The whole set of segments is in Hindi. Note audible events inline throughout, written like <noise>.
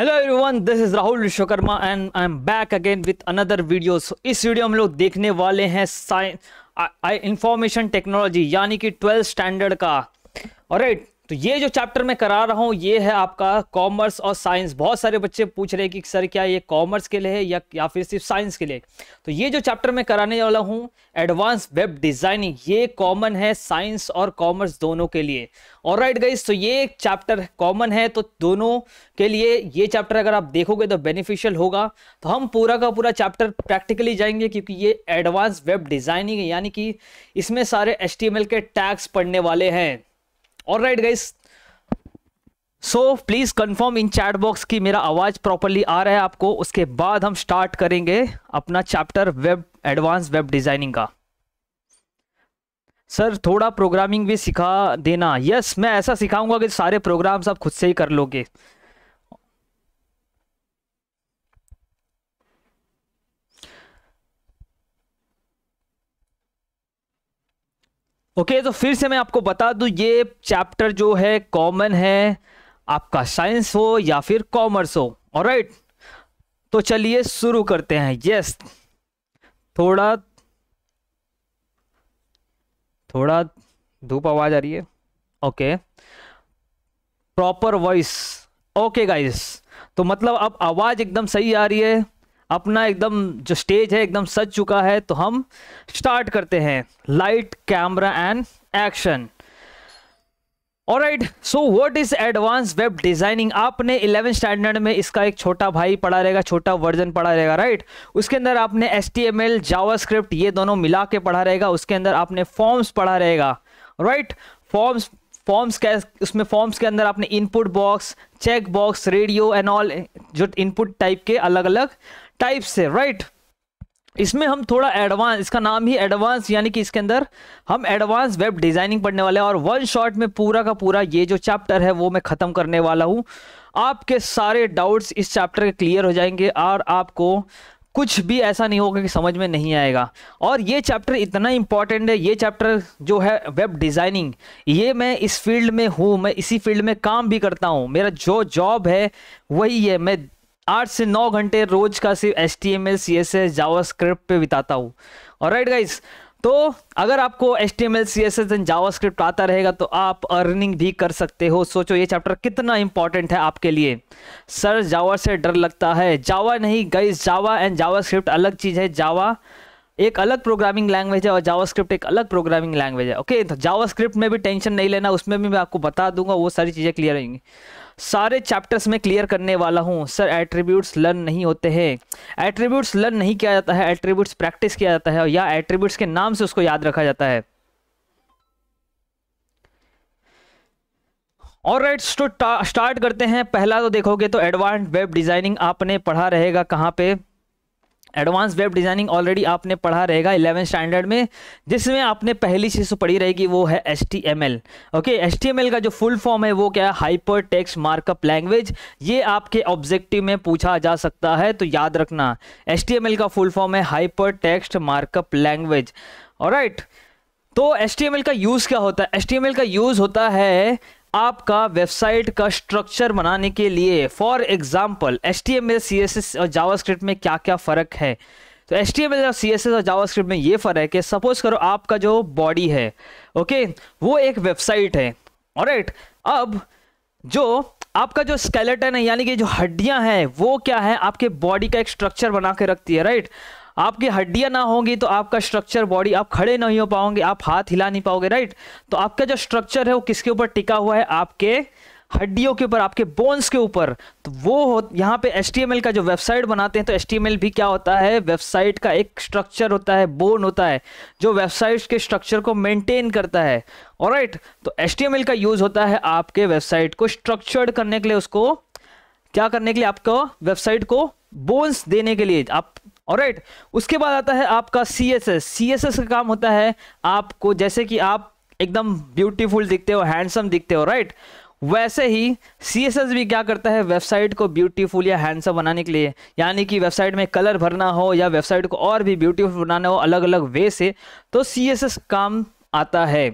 Hello everyone this is Rahul Vishwakarma and I am back again with another video so इस वीडियो हम लोग देखने वाले हैं साइंस इंफॉर्मेशन टेक्नोलॉजी यानी कि ट्वेल्थ स्टैंडर्ड का और राइट तो ये जो चैप्टर मैं करा रहा हूँ ये है आपका कॉमर्स और साइंस बहुत सारे बच्चे पूछ रहे हैं कि सर क्या ये कॉमर्स के लिए है या या फिर सिर्फ साइंस के लिए तो ये जो चैप्टर मैं कराने वाला हूँ एडवांस वेब डिज़ाइनिंग ये कॉमन है साइंस और कॉमर्स दोनों के लिए और राइट गाइज तो ये चैप्टर कॉमन है तो दोनों के लिए ये चैप्टर अगर आप देखोगे तो बेनिफिशियल होगा तो हम पूरा का पूरा चैप्टर प्रैक्टिकली जाएंगे क्योंकि ये एडवांस वेब डिज़ाइनिंग है यानी कि इसमें सारे एच के टैग्स पढ़ने वाले हैं all right guys so please confirm in chat box की मेरा आवाज़ प्रॉपरली आ रहा है आपको उसके बाद हम स्टार्ट करेंगे अपना chapter web advance web designing का सर थोड़ा प्रोग्रामिंग भी सिखा देना यस मैं ऐसा सिखाऊंगा कि सारे प्रोग्राम्स आप खुद से ही कर लोगे ओके okay, तो फिर से मैं आपको बता दूं ये चैप्टर जो है कॉमन है आपका साइंस हो या फिर कॉमर्स हो और राइट तो चलिए शुरू करते हैं यस थोड़ा थोड़ा धूप आवाज आ रही है okay proper voice okay guys तो मतलब अब आवाज एकदम सही आ रही है अपना एकदम जो स्टेज है एकदम सज चुका है तो हम स्टार्ट करते हैं light camera and action right so what is advance web designing आपने इलेवन स्टैंडर्ड में इसका एक छोटा भाई पढ़ा रहेगा छोटा वर्जन पढ़ा रहेगा राइट right? उसके अंदर आपने H T M L JavaScript ये दोनों मिला के पढ़ा रहेगा उसके अंदर आपने फॉर्म्स पढ़ा रहेगा राइट फॉर्म्स फॉर्म्स के उसमें फॉर्म्स के अंदर आपने input box check box radio and all जो इनपुट टाइप के अलग अलग टाइप से राइट इसमें हम थोड़ा एडवांस इसका नाम ही एडवांस यानी कि इसके अंदर हम एडवांस वेब डिजाइनिंग पढ़ने वाले हैं और वन शॉट में पूरा का पूरा ये जो चैप्टर है वो मैं ख़त्म करने वाला हूँ आपके सारे डाउट्स इस चैप्टर के क्लियर हो जाएंगे और आपको कुछ भी ऐसा नहीं होगा कि समझ में नहीं आएगा और ये चैप्टर इतना इम्पॉर्टेंट है ये चैप्टर जो है वेब डिज़ाइनिंग ये मैं इस फील्ड में हूँ मैं इसी फील्ड में काम भी करता हूँ मेरा जो जॉब है वही है मैं आठ से नौ घंटे रोज का सिर्फ S T M L C S S JavaScript पर बिताता हूँ और राइट गाइज तो अगर आपको S T M L C S S and JavaScript आता रहेगा तो आप अर्निंग भी कर सकते हो सोचो ये चैप्टर कितना इंपॉर्टेंट है आपके लिए सर जावा से डर लगता है जावा नहीं guys Java and JavaScript अलग चीज़ है जावा एक अलग प्रोग्रामिंग लैंग्वेज है और जावास्क्रिप्ट एक अलग प्रोग्रामिंग लैंग्वेज है ओके तो जावास्क्रिप्ट में भी टेंशन नहीं लेना उसमें भी मैं आपको बता दूंगा वो सारी चीज़ें क्लियर रहेंगी सारे चैप्टर्स में क्लियर करने वाला हूँ सर एट्रीब्यूट्स लर्न नहीं होते हैं एट्रीब्यूट्स लर्न नहीं किया जाता है एट्रीब्यूट्स प्रैक्टिस किया जाता है या एट्रीब्यूट्स के नाम से उसको याद रखा जाता है और राइट स्टार्ट करते हैं पहला तो देखोगे तो एडवांस वेब डिज़ाइनिंग आपने पढ़ा रहेगा कहाँ पे एडवांस वेब डिज़ाइनिंग ऑलरेडी आपने पढ़ा रहेगा इलेवन स्टैंडर्ड में जिसमें आपने पहली चीज़ तो पढ़ी रहेगी वो है S T M L okay S T M L का जो फुल फॉर्म है वो क्या है हाइपर टेक्स मार्कअप लैंग्वेज ये आपके ऑब्जेक्टिव में पूछा जा सकता है तो याद रखना एस टी एम एल का फुल फॉर्म है हाइपर टेक्स्ट मार्कअप लैंग्वेज और राइट तो एस टी एम एल का यूज़ क्या होता है एस टी एम एल का यूज़ होता है आपका वेबसाइट का स्ट्रक्चर बनाने के लिए for example H T M L C S S और जावास्क्रिप्ट में क्या क्या फ़र्क है तो एच टी एम एल और सी एस एस और जावास्क्रिप्ट में ये फ़र्क है सपोज करो आपका जो बॉडी है ओके वो एक वेबसाइट है और राइट अब जो आपका जो स्केलेटन है यानी कि जो हड्डियां हैं वो क्या है आपके बॉडी का एक स्ट्रक्चर बना के रखती है राइट आपकी हड्डियां ना होंगी तो आपका स्ट्रक्चर बॉडी आप खड़े नहीं हो पाओगे आप हाथ हिला नहीं पाओगे राइट तो आपका जो स्ट्रक्चर है वो किसके ऊपर टिका हुआ है आपके हड्डियों के ऊपर आपके बोन्स के ऊपर तो वो यहाँ पे एस का जो वेबसाइट बनाते हैं तो एस भी क्या होता है वेबसाइट का एक स्ट्रक्चर होता है बोन होता है जो वेबसाइट के स्ट्रक्चर को मेंटेन करता है और राइट तो एस का यूज़ होता है आपके वेबसाइट को स्ट्रक्चर्ड करने के लिए उसको क्या करने के लिए आपको वेबसाइट को बोन्स देने के लिए आप और right? उसके बाद आता है आपका C S S C S S का काम होता है आपको जैसे कि आप एकदम ब्यूटीफुल दिखते हो हैंडसम दिखते हो राइट right? वैसे ही सी एस एस भी क्या करता है वेबसाइट को ब्यूटीफुल या हैंडसम बनाने के लिए यानी कि वेबसाइट में कलर भरना हो या वेबसाइट को और भी ब्यूटीफुल बनाना हो अलग अलग वे से तो सी एस एस काम आता है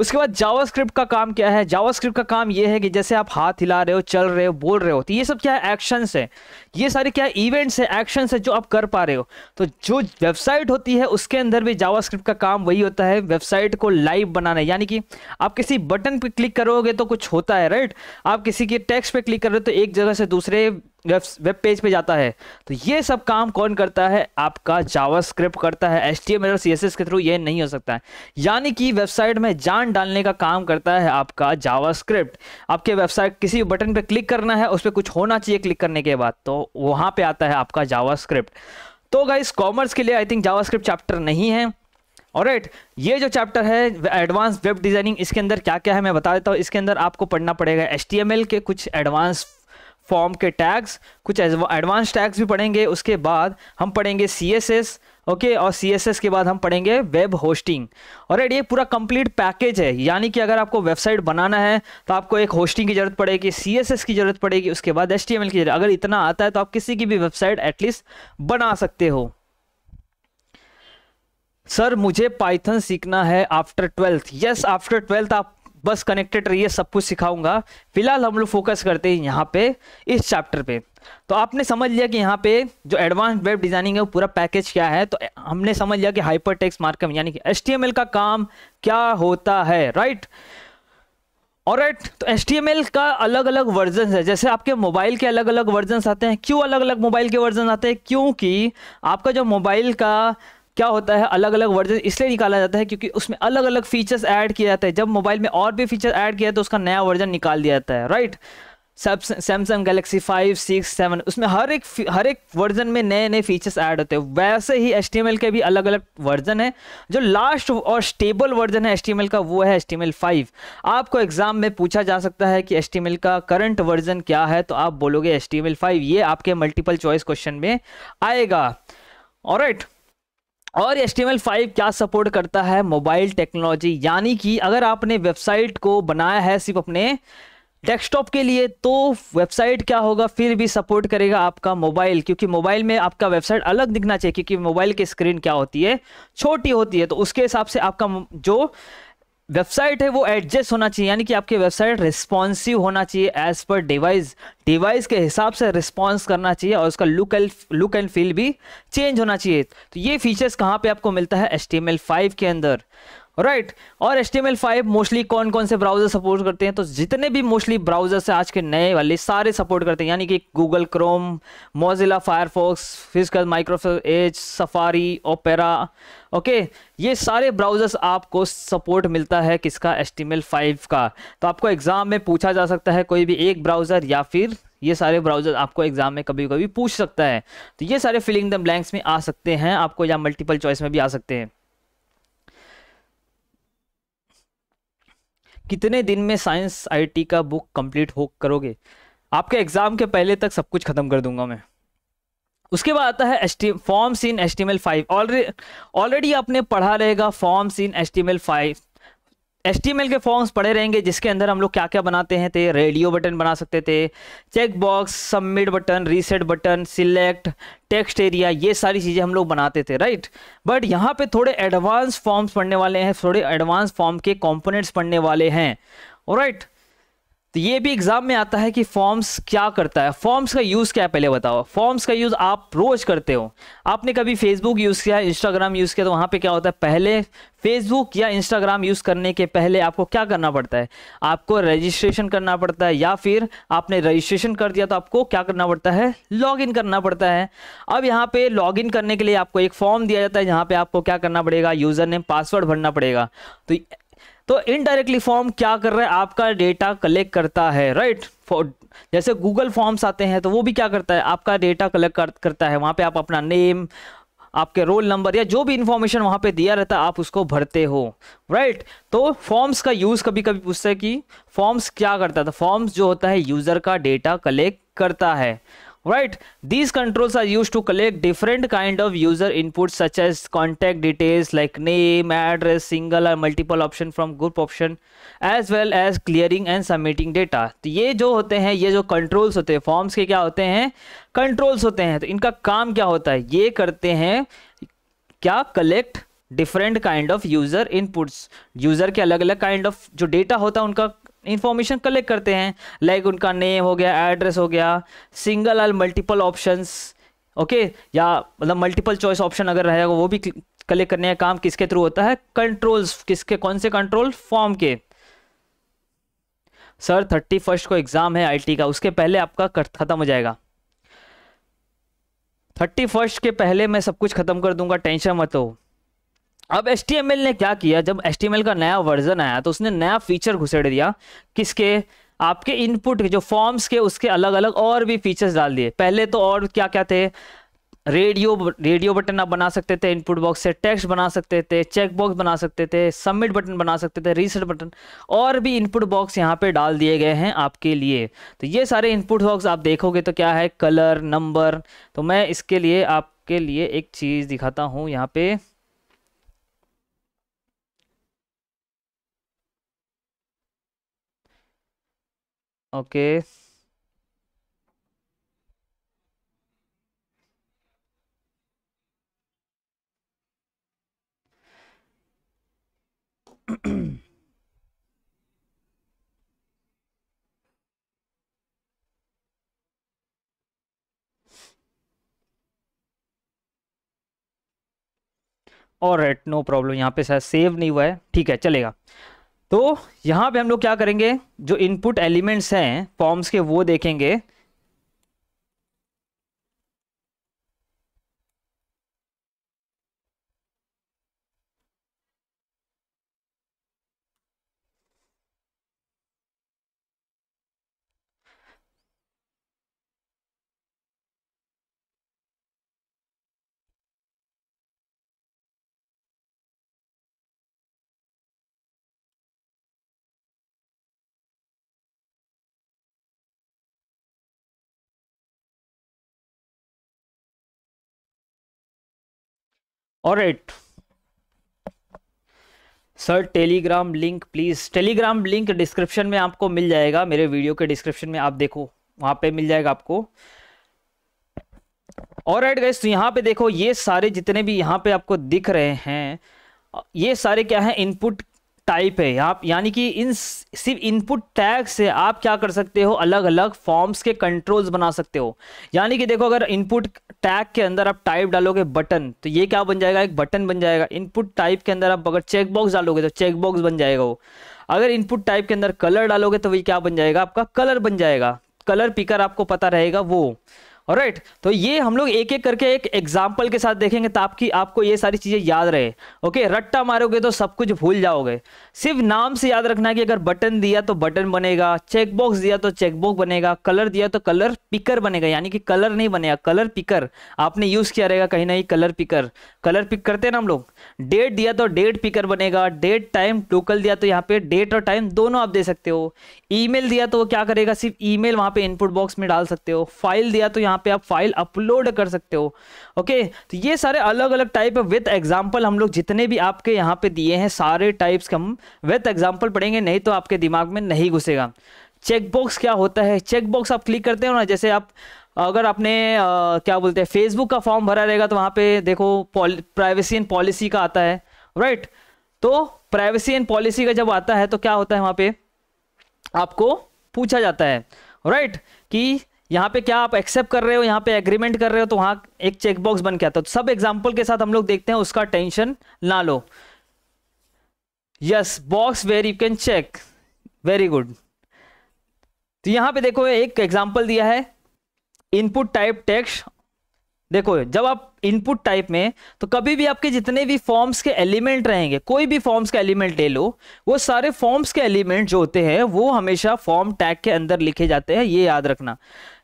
उसके बाद जावास्क्रिप्ट का काम क्या है जावास्क्रिप्ट का काम ये है कि जैसे आप हाथ हिला रहे हो चल रहे हो बोल रहे हो तो ये सब क्या है एक्शंस है ये सारे क्या इवेंट्स है एक्शंस है जो आप कर पा रहे हो तो जो वेबसाइट होती है उसके अंदर भी जावास्क्रिप्ट का काम वही होता है वेबसाइट को लाइव बनाना यानी कि आप किसी बटन पर क्लिक करोगे तो कुछ होता है राइट आप किसी के टेक्स्ट पर क्लिक कर रहे हो तो एक जगह से दूसरे वेब पेज पे जाता है तो ये सब काम कौन करता है आपका जावास्क्रिप्ट करता है एच टी एम एल और सी एस एस के थ्रू ये नहीं हो सकता है यानी कि वेबसाइट में जान डालने का काम करता है आपका जावास्क्रिप्ट आपके वेबसाइट किसी भी बटन पे क्लिक करना है उस पर कुछ होना चाहिए क्लिक करने के बाद तो वहाँ पर आता है आपका जावा तो गाइस कॉमर्स के लिए आई थिंक जावा चैप्टर नहीं है और ये जो चैप्टर है एडवांस वेब डिज़ाइनिंग इसके अंदर क्या क्या है मैं बता देता हूँ इसके अंदर आपको पढ़ना पड़ेगा एच के कुछ एडवांस फॉर्म के टैग्स कुछ एडवांस टैग्स भी पढ़ेंगे उसके बाद हम पढ़ेंगे सी एस एस ओके और सी एस एस के बाद हम पढ़ेंगे वेब होस्टिंग और ये पूरा कंप्लीट पैकेज है यानी कि अगर आपको वेबसाइट बनाना है तो आपको एक होस्टिंग की जरूरत पड़ेगी सी एस एस की जरूरत पड़ेगी उसके बाद एच टी एम एल की जरूरत अगर इतना आता है तो आप किसी की भी वेबसाइट एटलीस्ट बना सकते हो सर मुझे पाइथन सीखना है after twelfth yes after twelfth आप बस कनेक्टेड रहिए सब कुछ सिखाऊंगा फिलहाल हम लोग फोकस करते हैं यहाँ पे इस चैप्टर पे तो आपने समझ लिया कि यहाँ पे जो एडवांस वेब डिजाइनिंग है वो पूरा पैकेज क्या है तो हमने समझ लिया कि हाइपर टेक्स मार्कअप यानी कि एस का काम क्या होता है राइट और राइट तो एस का अलग अलग वर्जन है जैसे आपके मोबाइल के अलग अलग वर्जन आते हैं क्यों अलग अलग मोबाइल के वर्जन आते हैं क्योंकि आपका जो मोबाइल का क्या होता है अलग अलग वर्जन इसलिए निकाला जाता है क्योंकि उसमें अलग अलग फीचर्स ऐड किया जाता है जब मोबाइल में और भी फीचर ऐड किया तो उसका नया वर्जन निकाल दिया जाता है right Samsung Galaxy five six seven उसमें हर एक हर एक वर्जन में नए नए फीचर्स ऐड होते हैं वैसे ही एस के भी अलग अलग वर्जन है जो लास्ट और स्टेबल वर्जन है एस का वो है एस टी आपको एग्जाम में पूछा जा सकता है कि एस का करंट वर्जन क्या है तो आप बोलोगे एस टी ये आपके मल्टीपल चॉइस क्वेश्चन में आएगा और राइट right. और एस टी फाइव क्या सपोर्ट करता है मोबाइल टेक्नोलॉजी यानी कि अगर आपने वेबसाइट को बनाया है सिर्फ अपने डेस्कटॉप के लिए तो वेबसाइट क्या होगा फिर भी सपोर्ट करेगा आपका मोबाइल क्योंकि मोबाइल में आपका वेबसाइट अलग दिखना चाहिए क्योंकि मोबाइल की स्क्रीन क्या होती है छोटी होती है तो उसके हिसाब से आपका जो वेबसाइट है वो एडजस्ट होना चाहिए यानी कि आपकी वेबसाइट रिस्पॉन्सिव होना चाहिए एज पर डिवाइस डिवाइस के हिसाब से रिस्पॉन्स करना चाहिए और उसका look and look and feel भी चेंज होना चाहिए तो ये फीचर्स कहाँ पे आपको मिलता है एच के अंदर राइट और एस टी मोस्टली कौन कौन से ब्राउजर सपोर्ट करते हैं तो जितने भी मोस्टली ब्राउजर्स हैं आज के नए वाले सारे सपोर्ट करते हैं यानी कि Google Chrome Mozilla Firefox physical Microsoft Edge Safari Opera okay ये सारे ब्राउजर्स आपको सपोर्ट मिलता है किसका एस टी का तो आपको एग्जाम में पूछा जा सकता है कोई भी एक ब्राउजर या फिर ये सारे ब्राउजर आपको एग्जाम में कभी कभी पूछ सकता है तो ये सारे फिलिंग द ब्लैंक्स में आ सकते हैं आपको या मल्टीपल चॉइस में भी आ सकते हैं कितने दिन में साइंस आई का बुक कंप्लीट हो करोगे आपके एग्ज़ाम के पहले तक सब कुछ ख़त्म कर दूंगा मैं उसके बाद आता है ST forms in S T M L five already आपने पढ़ा रहेगा forms in S T M L five L के फॉर्म्स पड़े रहेंगे जिसके अंदर हम लोग क्या क्या बनाते हैं थे रेडियो बटन बना सकते थे check box submit button reset button select text area ये सारी चीज़ें हम लोग बनाते थे राइट बट यहाँ पे थोड़े एडवांस फॉर्म्स पढ़ने वाले हैं थोड़े एडवांस फॉर्म के कॉम्पोनेंट्स पढ़ने वाले हैं राइट right? तो ये भी एग्जाम में आता है कि फॉर्म्स क्या करता है फॉर्म्स का यूज़ क्या है पहले बताओ फॉर्म्स का यूज़ आप रोज़ करते हो आपने कभी फेसबुक यूज़ किया इंस्टाग्राम यूज़ किया तो वहाँ पे क्या होता है पहले फेसबुक या इंस्टाग्राम यूज़ करने के पहले आपको क्या करना पड़ता है आपको रजिस्ट्रेशन करना पड़ता है या फिर आपने रजिस्ट्रेशन कर दिया तो आपको क्या करना पड़ता है लॉग करना पड़ता है अब यहाँ पे लॉग करने के लिए आपको एक फॉर्म दिया जाता है जहाँ पे आपको क्या करना पड़ेगा यूज़र नेम पासवर्ड भरना पड़ेगा तो तो इनडायरेक्टली फॉर्म क्या कर रहा है आपका डेटा कलेक्ट करता है राइट जैसे गूगल फॉर्म्स आते हैं तो वो भी क्या करता है आपका डेटा कलेक्ट करता है वहां पे आप अपना नेम आपके रोल नंबर या जो भी इंफॉर्मेशन वहां पे दिया रहता है आप उसको भरते हो राइट तो फॉर्म्स का यूज़ कभी कभी पूछता है कि फॉर्म्स क्या करता है तो फॉर्म्स जो होता है यूज़र का डेटा कलेक्ट करता है right these controls are used to collect different kind of user inputs such as contact details like name address single or multiple option from group option as well as clearing and submitting data तो ये जो होते हैं ये जो controls होते हैं forms के क्या होते हैं controls होते हैं तो इनका काम क्या होता है ये करते हैं क्या collect different kind of user inputs user के अलग अलग काइंड ऑफ जो डेटा होता है उनका इन्फॉर्मेशन कलेक्ट करते हैं लाइक like उनका नेम हो गया एड्रेस हो गया सिंगल और मल्टीपल ऑप्शंस ओके या मतलब मल्टीपल चॉइस ऑप्शन अगर रहेगा वो भी कलेक्ट करने का काम किसके थ्रू होता है कंट्रोल्स किसके कौन से कंट्रोल फॉर्म के सर थर्टी फर्स्ट को एग्ज़ाम है आईटी का उसके पहले आपका ख़त्म हो जाएगा थर्टी फर्स्ट के पहले मैं सब कुछ ख़त्म कर दूंगा टेंशन मत हो अब एस ने क्या किया जब एस का नया वर्जन आया तो उसने नया फीचर घुसेड़ दिया किसके आपके इनपुट जो फॉर्म्स के उसके अलग अलग और भी फीचर्स डाल दिए पहले तो और क्या क्या थे रेडियो रेडियो बटन आप बना सकते थे इनपुट बॉक्स से टेक्स्ट बना सकते थे चेक बॉक्स बना सकते थे सबमिट बटन बना सकते थे रीसेट बटन और भी इनपुट बॉक्स यहाँ पे डाल दिए गए हैं आपके लिए तो ये सारे इनपुट बॉक्स आप देखोगे तो क्या है कलर नंबर तो मैं इसके लिए आपके लिए एक चीज़ दिखाता हूँ यहाँ पे ओके और राइट नो प्रॉब्लम यहाँ पे शायद सेव नहीं हुआ है ठीक है चलेगा तो यहाँ पे हम लोग क्या करेंगे जो इनपुट एलिमेंट्स हैं फॉर्म्स के वो देखेंगे alright sir Telegram link please Telegram link description में आपको मिल जाएगा मेरे वीडियो के डिस्क्रिप्शन में आप देखो वहां पे मिल जाएगा आपको और राइट गाइस तो यहाँ पे देखो ये सारे जितने भी यहाँ पे आपको दिख रहे हैं ये सारे क्या है इनपुट टाइप है आप यानी कि इन सिर्फ इनपुट टैग से आप क्या कर सकते हो अलग अलग फॉर्म्स के कंट्रोल्स बना सकते हो यानी कि देखो अगर इनपुट टैग के अंदर आप टाइप डालोगे बटन तो ये क्या बन जाएगा एक बटन बन जाएगा इनपुट टाइप के अंदर आप अगर चेकबॉक्स डालोगे तो चेकबॉक्स बन जाएगा वो अगर इनपुट टाइप के अंदर कलर डालोगे तो वही क्या बन जाएगा आपका कलर बन जाएगा कलर पिकर आपको पता रहेगा वो राइट right, तो ये हम लोग एक एक करके एक एग्जाम्पल के साथ देखेंगे ताकि आपको ये सारी चीज़ें याद रहे ओके रट्टा मारोगे तो सब कुछ भूल जाओगे सिर्फ नाम से याद रखना कि अगर बटन दिया तो बटन बनेगा चेकबॉक्स दिया तो चेकबॉक्स बनेगा कलर दिया तो कलर पिकर बनेगा यानी कि कलर नहीं बनेगा कलर पिकर आपने यूज़ किया रहेगा कहीं ना कहीं कलर पिकर कलर पिक करते हैं ना हम लोग डेट दिया तो डेट पिकर बनेगा डेट टाइम टोकल दिया तो यहाँ पे डेट और टाइम दोनों आप दे सकते हो ईमेल दिया तो वो क्या करेगा सिर्फ ईमेल वहाँ पे इनपुट बॉक्स में डाल सकते हो फाइल दिया तो यहाँ पे आप फाइल अपलोड कर सकते हो ओके तो ये सारे अलग अलग टाइप विथ एग्जाम्पल हम लोग जितने भी आपके यहाँ पे दिए हैं सारे टाइप्स के हम विथ एग्जाम्पल पढ़ेंगे नहीं तो आपके दिमाग में नहीं घुसेगा चेकबॉक्स क्या होता है चेकबॉक्स आप क्लिक करते हो ना जैसे आप अगर आपने आ, क्या बोलते हैं फेसबुक का फॉर्म भरा रहेगा तो वहाँ पे देखो प्राइवेसी एंड पॉलिसी का आता है राइट तो प्राइवेसी एंड पॉलिसी का जब आता है तो क्या होता है वहाँ पे आपको पूछा जाता है राइट कि यहाँ पे क्या आप एक्सेप्ट कर रहे हो यहाँ पे एग्रीमेंट कर रहे हो तो वहाँ एक चेकबॉक्स बन के आता है तो सब एग्जाम्पल के साथ हम लोग देखते हैं उसका टेंशन ना लो yes box where you can check very good तो यहां पे देखो एक एग्जाम्पल दिया है इनपुट टाइप टेक्स्ट देखो जब आप इनपुट टाइप में तो कभी भी आपके जितने भी फॉर्म्स के एलिमेंट रहेंगे कोई भी फॉर्म्स का एलिमेंट ले लो वो सारे फॉर्म्स के एलिमेंट जो होते हैं वो हमेशा फॉर्म टैग के अंदर लिखे जाते हैं ये याद रखना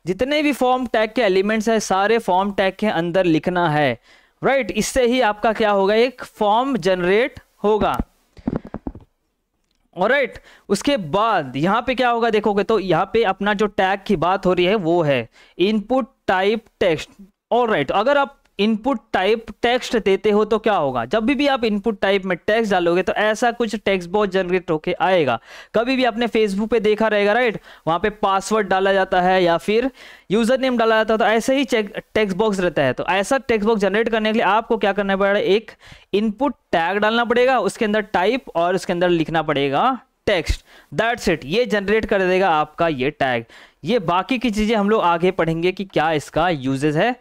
जितने भी फॉर्म टैग के एलिमेंट्स हैं सारे फॉर्म टैग के अंदर लिखना है राइट right? इससे ही आपका क्या होगा एक फॉर्म जनरेट होगा और राइट उसके बाद यहाँ पे क्या होगा देखोगे तो यहाँ पे अपना जो टैग की बात हो रही है वो है इनपुट टाइप टेक्स्ट और राइट अगर आप इनपुट टाइप टेक्स्ट देते हो तो क्या होगा जब भी भी आप इनपुट टाइप में टेक्स्ट डालोगे तो ऐसा कुछ टेक्स्ट बॉक्स जनरेट होके आएगा कभी भी आपने फेसबुक पे देखा रहेगा राइट वहां पे पासवर्ड डाला जाता है या फिर यूजर नेम डाला जाता है तो ऐसे ही टेक्स्ट बॉक्स रहता है तो ऐसा टेक्स्ट बॉक्स जनरेट करने के लिए आपको क्या करना पड़ेगा एक इनपुट टैग डालना पड़ेगा उसके अंदर टाइप और उसके अंदर लिखना पड़ेगा टेक्स्ट दैट्स इट ये जनरेट कर देगा आपका ये टैग ये बाकी की चीज़ें हम लोग आगे पढ़ेंगे कि क्या इसका यूजेज है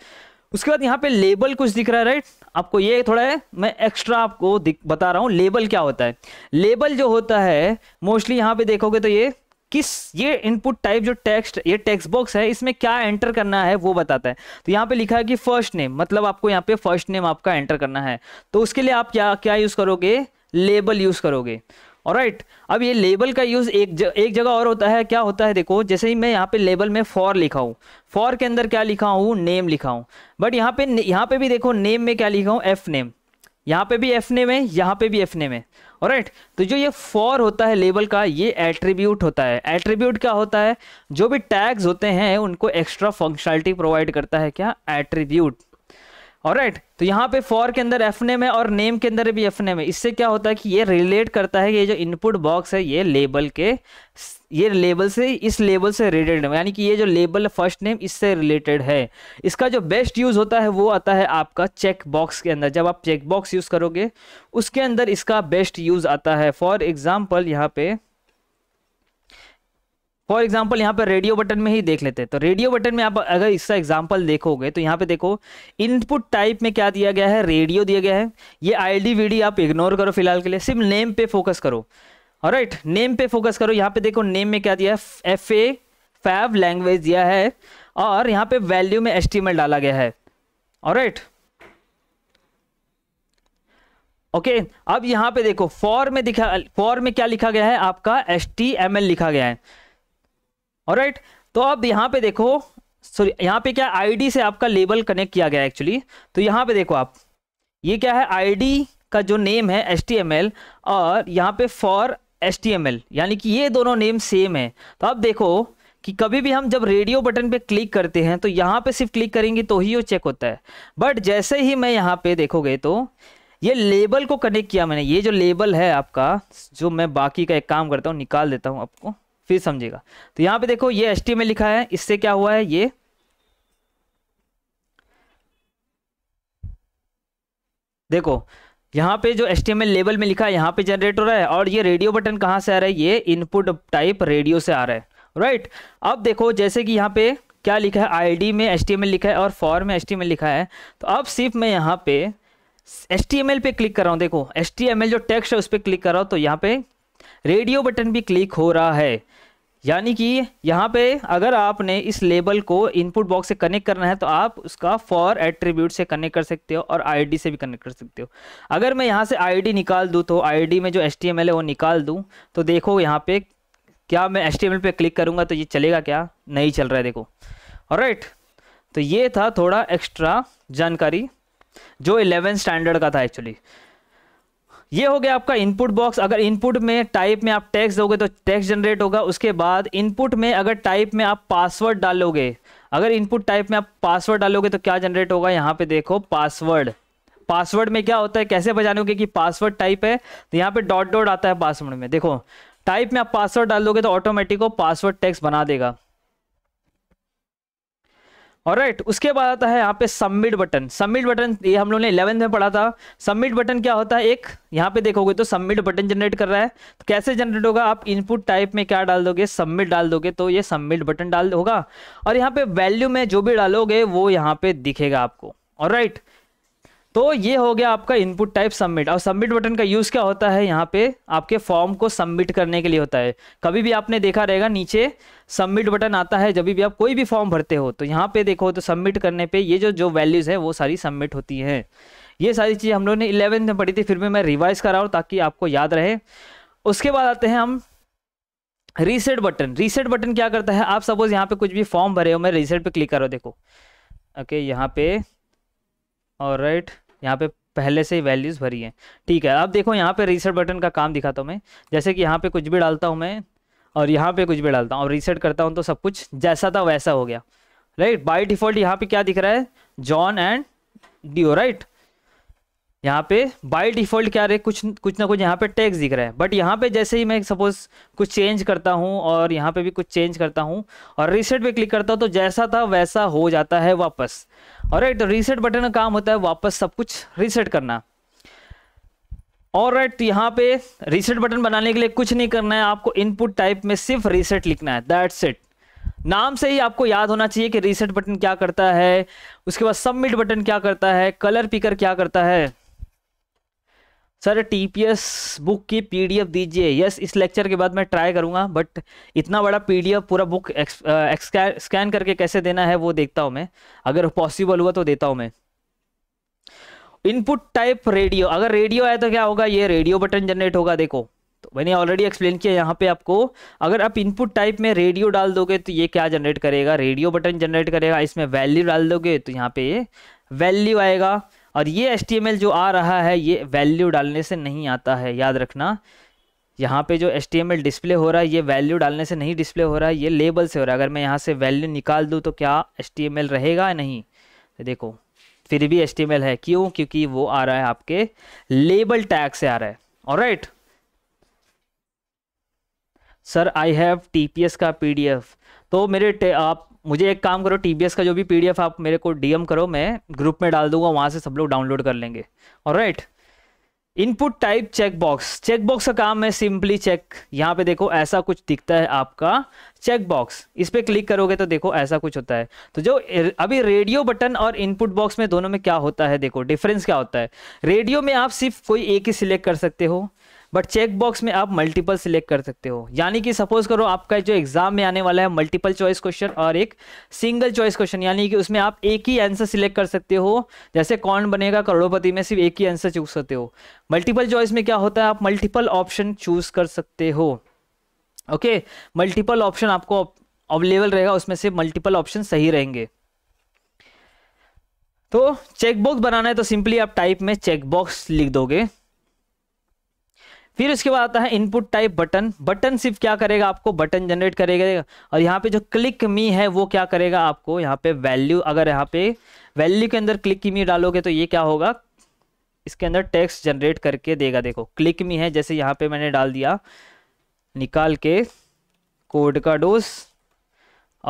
उसके बाद यहाँ पे लेबल कुछ दिख रहा है राइट आपको ये थोड़ा है मैं एक्स्ट्रा आपको बता रहा हूँ लेबल क्या होता है लेबल जो होता है मोस्टली यहाँ पे देखोगे तो ये किस ये इनपुट टाइप जो टेक्स्ट ये टेक्स्ट बॉक्स है इसमें क्या एंटर करना है वो बताता है तो यहाँ पे लिखा है कि फर्स्ट नेम मतलब आपको यहाँ पे फर्स्ट नेम आपका एंटर करना है तो उसके लिए आप क्या क्या यूज़ करोगे लेबल यूज़ करोगे और राइट अब ये लेबल का यूज़ एक ज, एक जगह और होता है क्या होता है देखो जैसे ही मैं यहाँ पे लेबल में फॉर लिखा हूँ फॉर के अंदर क्या लिखा हूँ नेम लिखा हूँ बट यहाँ पे यहाँ पे भी देखो नेम में क्या लिखा हूँ एफ नेम यहाँ पे भी एफ नेम है यहाँ पे भी एफ नेम है और राइट तो जो ये फॉर होता है लेबल का ये एट्रीब्यूट होता है एट्रीब्यूट क्या होता है जो भी टैग्स होते हैं उनको एक्स्ट्रा फंक्शनलिटी प्रोवाइड करता है क्या एट्रीब्यूट और राइट तो यहाँ पे फॉर के अंदर एफ नेम है और नेम के अंदर भी एफ नेम है इससे क्या होता है कि ये रिलेट करता है कि ये जो इनपुट बॉक्स है ये लेबल के ये लेबल से इस लेबल से रिलेटेड है यानी कि ये जो लेबल फर्स्ट नेम इससे रिलेटेड है इसका जो बेस्ट यूज़ होता है वो आता है आपका चेक बॉक्स के अंदर जब आप चेक बॉक्स यूज़ करोगे उसके अंदर इसका बेस्ट यूज़ आता है फॉर एग्ज़ाम्पल यहाँ पे फॉर एग्जाम्पल यहाँ पर रेडियो बटन में ही देख लेते हैं तो रेडियो बटन में आप अगर इसका एग्जाम्पल देखोगे तो यहाँ पे देखो इनपुट टाइप में क्या दिया गया है रेडियो दिया गया है ये आईडी वीडी आप इग्नोर करो फिलहाल के लिए सिर्फ नेम पे फोकस करो राइट नेम पे फोकस करो यहाँ पे देखो नेम में क्या दिया है एफ ए फैव लैंग्वेज दिया है और यहाँ पे वैल्यू में एस्टिमेट डाला गया है और राइट ओके अब यहाँ पे देखो फॉर में दिखा फॉर में क्या लिखा गया है आपका एस लिखा गया है और राइट तो अब यहाँ पे देखो सॉरी यहाँ पे क्या आईडी से आपका लेबल कनेक्ट किया गया एक्चुअली तो यहाँ पे देखो आप ये क्या है आईडी का जो नेम है एस और यहाँ पे फॉर एस यानी कि ये दोनों नेम सेम है तो आप देखो कि कभी भी हम जब रेडियो बटन पे क्लिक करते हैं तो यहाँ पे सिर्फ क्लिक करेंगे तो ही वो चेक होता है बट जैसे ही मैं यहाँ पे देखोगे तो ये लेबल को कनेक्ट किया मैंने ये जो लेबल है आपका जो मैं बाकी का एक काम करता हूँ निकाल देता हूँ आपको फिर समझेगा तो यहां पे देखो ये एस में लिखा है इससे क्या हुआ है ये देखो यहाँ पे जो एस लेवल में लिखा है यहाँ पे जनरेट हो रहा है और ये रेडियो बटन कहाँ से आ रहा है ये इनपुट टाइप रेडियो से आ रहा है राइट अब देखो जैसे कि यहाँ पे क्या लिखा है आईडी में HTML लिखा है और फॉर में HTML लिखा है तो अब सिर्फ मैं यहाँ पे HTML पे क्लिक कर रहा हूँ देखो एस जो टेक्स्ट है उस पर क्लिक कर रहा हूँ तो यहाँ पे रेडियो बटन भी क्लिक हो रहा है यानी कि यहाँ पे अगर आपने इस लेबल को इनपुट बॉक्स से कनेक्ट करना है तो आप उसका फॉर एट्रीब्यूट से कनेक्ट कर सकते हो और आईडी से भी कनेक्ट कर सकते हो अगर मैं यहाँ से आईडी निकाल दूँ तो आईडी में जो एच है वो निकाल दूँ तो देखो यहाँ पे क्या मैं एच पे क्लिक करूँगा तो ये चलेगा क्या नहीं चल रहा है देखो और तो ये था थोड़ा एक्स्ट्रा जानकारी जो इलेवन स्टैंडर्ड का था एक्चुअली ये हो गया आपका इनपुट बॉक्स अगर इनपुट में टाइप में आप टेक्स्ट दोगे तो टेक्स्ट जनरेट होगा उसके बाद इनपुट में अगर टाइप में आप पासवर्ड डालोगे अगर इनपुट टाइप में आप पासवर्ड डालोगे तो क्या जनरेट होगा यहाँ पे देखो पासवर्ड पासवर्ड में क्या होता है कैसे होंगे कि पासवर्ड टाइप है तो यहाँ पे डॉट डॉट आता है पासवर्ड में देखो टाइप में आप पासवर्ड डाल दोगे तो ऑटोमेटिक वो पासवर्ड टेक्स बना देगा और राइट उसके बाद आता है यहाँ पे सबमिट बटन सबमिट बटन ये हम लोग ने इलेवंथ में पढ़ा था सबमिट बटन क्या होता है एक यहाँ पे देखोगे तो सबमिट बटन जनरेट कर रहा है तो कैसे जनरेट होगा आप इनपुट टाइप में क्या डाल दोगे सबमिट डाल दोगे तो ये सबमिट बटन डाल होगा और यहाँ पे वैल्यू में जो भी डालोगे वो यहाँ पे दिखेगा आपको और राइट right, तो ये हो गया आपका इनपुट टाइप सबमिट और सबमिट बटन का यूज़ क्या होता है यहाँ पे आपके फॉर्म को सबमिट करने के लिए होता है कभी भी आपने देखा रहेगा नीचे सबमिट बटन आता है जब भी आप कोई भी फॉर्म भरते हो तो यहाँ पे देखो तो सबमिट करने पे ये जो जो वैल्यूज़ है वो सारी सबमिट होती हैं ये सारी चीज़ हम लोग ने इलेवेंथ में पढ़ी थी फिर भी मैं रिवाइज़ करा हूँ ताकि आपको याद रहे उसके बाद आते हैं हम रीसेट बटन रीसेट बटन क्या करता है आप सपोज यहाँ पे कुछ भी फॉर्म भरे हो मैं रीसेट पे क्लिक करो देखो ओके यहाँ पे और राइट right. यहाँ पे पहले से ही वैल्यूज़ भरी हैं ठीक है अब देखो यहाँ पे रीसेट बटन का काम दिखाता हूँ मैं जैसे कि यहाँ पे कुछ भी डालता हूँ मैं और यहाँ पे कुछ भी डालता हूँ और रीसेट करता हूँ तो सब कुछ जैसा था वैसा हो गया राइट बाई डिफ़ॉल्ट यहाँ पे क्या दिख रहा है जॉन एंड डिओ राइट यहाँ पे बाई डिफ़ॉल्ट क्या रहे कुछ कुछ ना कुछ यहाँ पे टैक्स दिख रहा है बट यहाँ पे जैसे ही मैं सपोज कुछ चेंज करता हूँ और यहाँ पे भी कुछ चेंज करता हूँ और रीसेट पे क्लिक करता हूँ तो जैसा था वैसा हो जाता है वापस और राइट रीसेट बटन का काम होता है वापस सब कुछ रीसेट करना और राइट तो यहाँ पे रीसेट बटन बनाने के लिए कुछ नहीं करना है आपको इनपुट टाइप में सिर्फ रीसेट लिखना है दैट सेट नाम से ही आपको याद होना चाहिए कि रीसेट बटन क्या करता है उसके बाद सबमिट बटन क्या करता है कलर पिकर क्या करता है सर टीपीएस बुक की पीडीएफ दीजिए यस इस लेक्चर के बाद मैं ट्राई करूंगा बट इतना बड़ा पीडीएफ पूरा बुक स्कैन करके कैसे देना है वो देखता हूँ मैं अगर पॉसिबल हुआ तो देता हूँ मैं इनपुट टाइप रेडियो अगर रेडियो आया तो क्या होगा ये रेडियो बटन जनरेट होगा देखो तो मैंने ऑलरेडी एक्सप्लेन किया यहाँ पे आपको अगर आप इनपुट टाइप में रेडियो डाल दोगे तो ये क्या जनरेट करेगा रेडियो बटन जनरेट करेगा इसमें वैल्यू डाल दोगे तो यहाँ पे वैल्यू आएगा और ये एस जो आ रहा है ये वैल्यू डालने से नहीं आता है याद रखना यहाँ पे जो एच डिस्प्ले हो रहा है ये वैल्यू डालने से नहीं डिस्प्ले हो रहा है ये लेबल से हो रहा है अगर मैं यहाँ से वैल्यू निकाल दूँ तो क्या एच रहेगा या नहीं तो देखो फिर भी एच है क्यों क्योंकि वो आ रहा है आपके लेबल टैग से आ रहा है और right sir I have T का पी तो मेरे आप मुझे एक काम करो टीबीएस का जो भी पी आप मेरे को डीएम करो मैं ग्रुप में डाल दूंगा वहाँ से सब लोग डाउनलोड कर लेंगे और right input type checkbox checkbox का काम है सिंपली चेक यहाँ पे देखो ऐसा कुछ दिखता है आपका चेकबॉक्स इस पर क्लिक करोगे तो देखो ऐसा कुछ होता है तो जो अभी रेडियो बटन और इनपुट बॉक्स में दोनों में क्या होता है देखो डिफरेंस क्या होता है रेडियो में आप सिर्फ कोई एक ही सिलेक्ट कर सकते हो बट चेक बॉक्स में आप मल्टीपल सिलेक्ट कर सकते हो यानी कि सपोज करो आपका जो एग्जाम में आने वाला है मल्टीपल चॉइस क्वेश्चन और एक सिंगल चॉइस क्वेश्चन यानी कि उसमें आप एक ही आंसर सिलेक्ट कर सकते हो जैसे कौन बनेगा करोड़पति में सिर्फ एक ही आंसर चूज सकते हो मल्टीपल चॉइस में क्या होता है आप मल्टीपल ऑप्शन चूज कर सकते हो ओके मल्टीपल ऑप्शन आपको अवेलेबल रहेगा उसमें से मल्टीपल ऑप्शन सही रहेंगे तो चेकबॉक्स बनाना है तो सिंपली आप टाइप में चेकबॉक्स लिख दोगे फिर उसके बाद आता है इनपुट टाइप बटन बटन सिर्फ क्या करेगा आपको बटन जनरेट करेगा और यहाँ पे जो क्लिक मी है वो क्या करेगा आपको यहाँ पे वैल्यू अगर यहाँ पे वैल्यू के अंदर क्लिक मी डालोगे तो ये क्या होगा इसके अंदर टेक्स्ट जनरेट करके देगा देखो क्लिक मी है जैसे यहाँ पे मैंने डाल दिया निकाल के कोड का डोज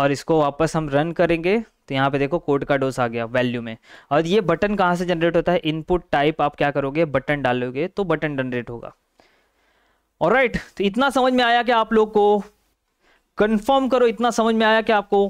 और इसको वापस हम रन करेंगे तो यहाँ पे देखो कोड का डोज आ गया वैल्यू में और ये बटन कहाँ से जनरेट होता है इनपुट टाइप आप क्या करोगे बटन डालोगे तो बटन जनरेट होगा और राइट तो इतना समझ में आया कि आप लोग को कंफर्म करो इतना समझ में आया कि आपको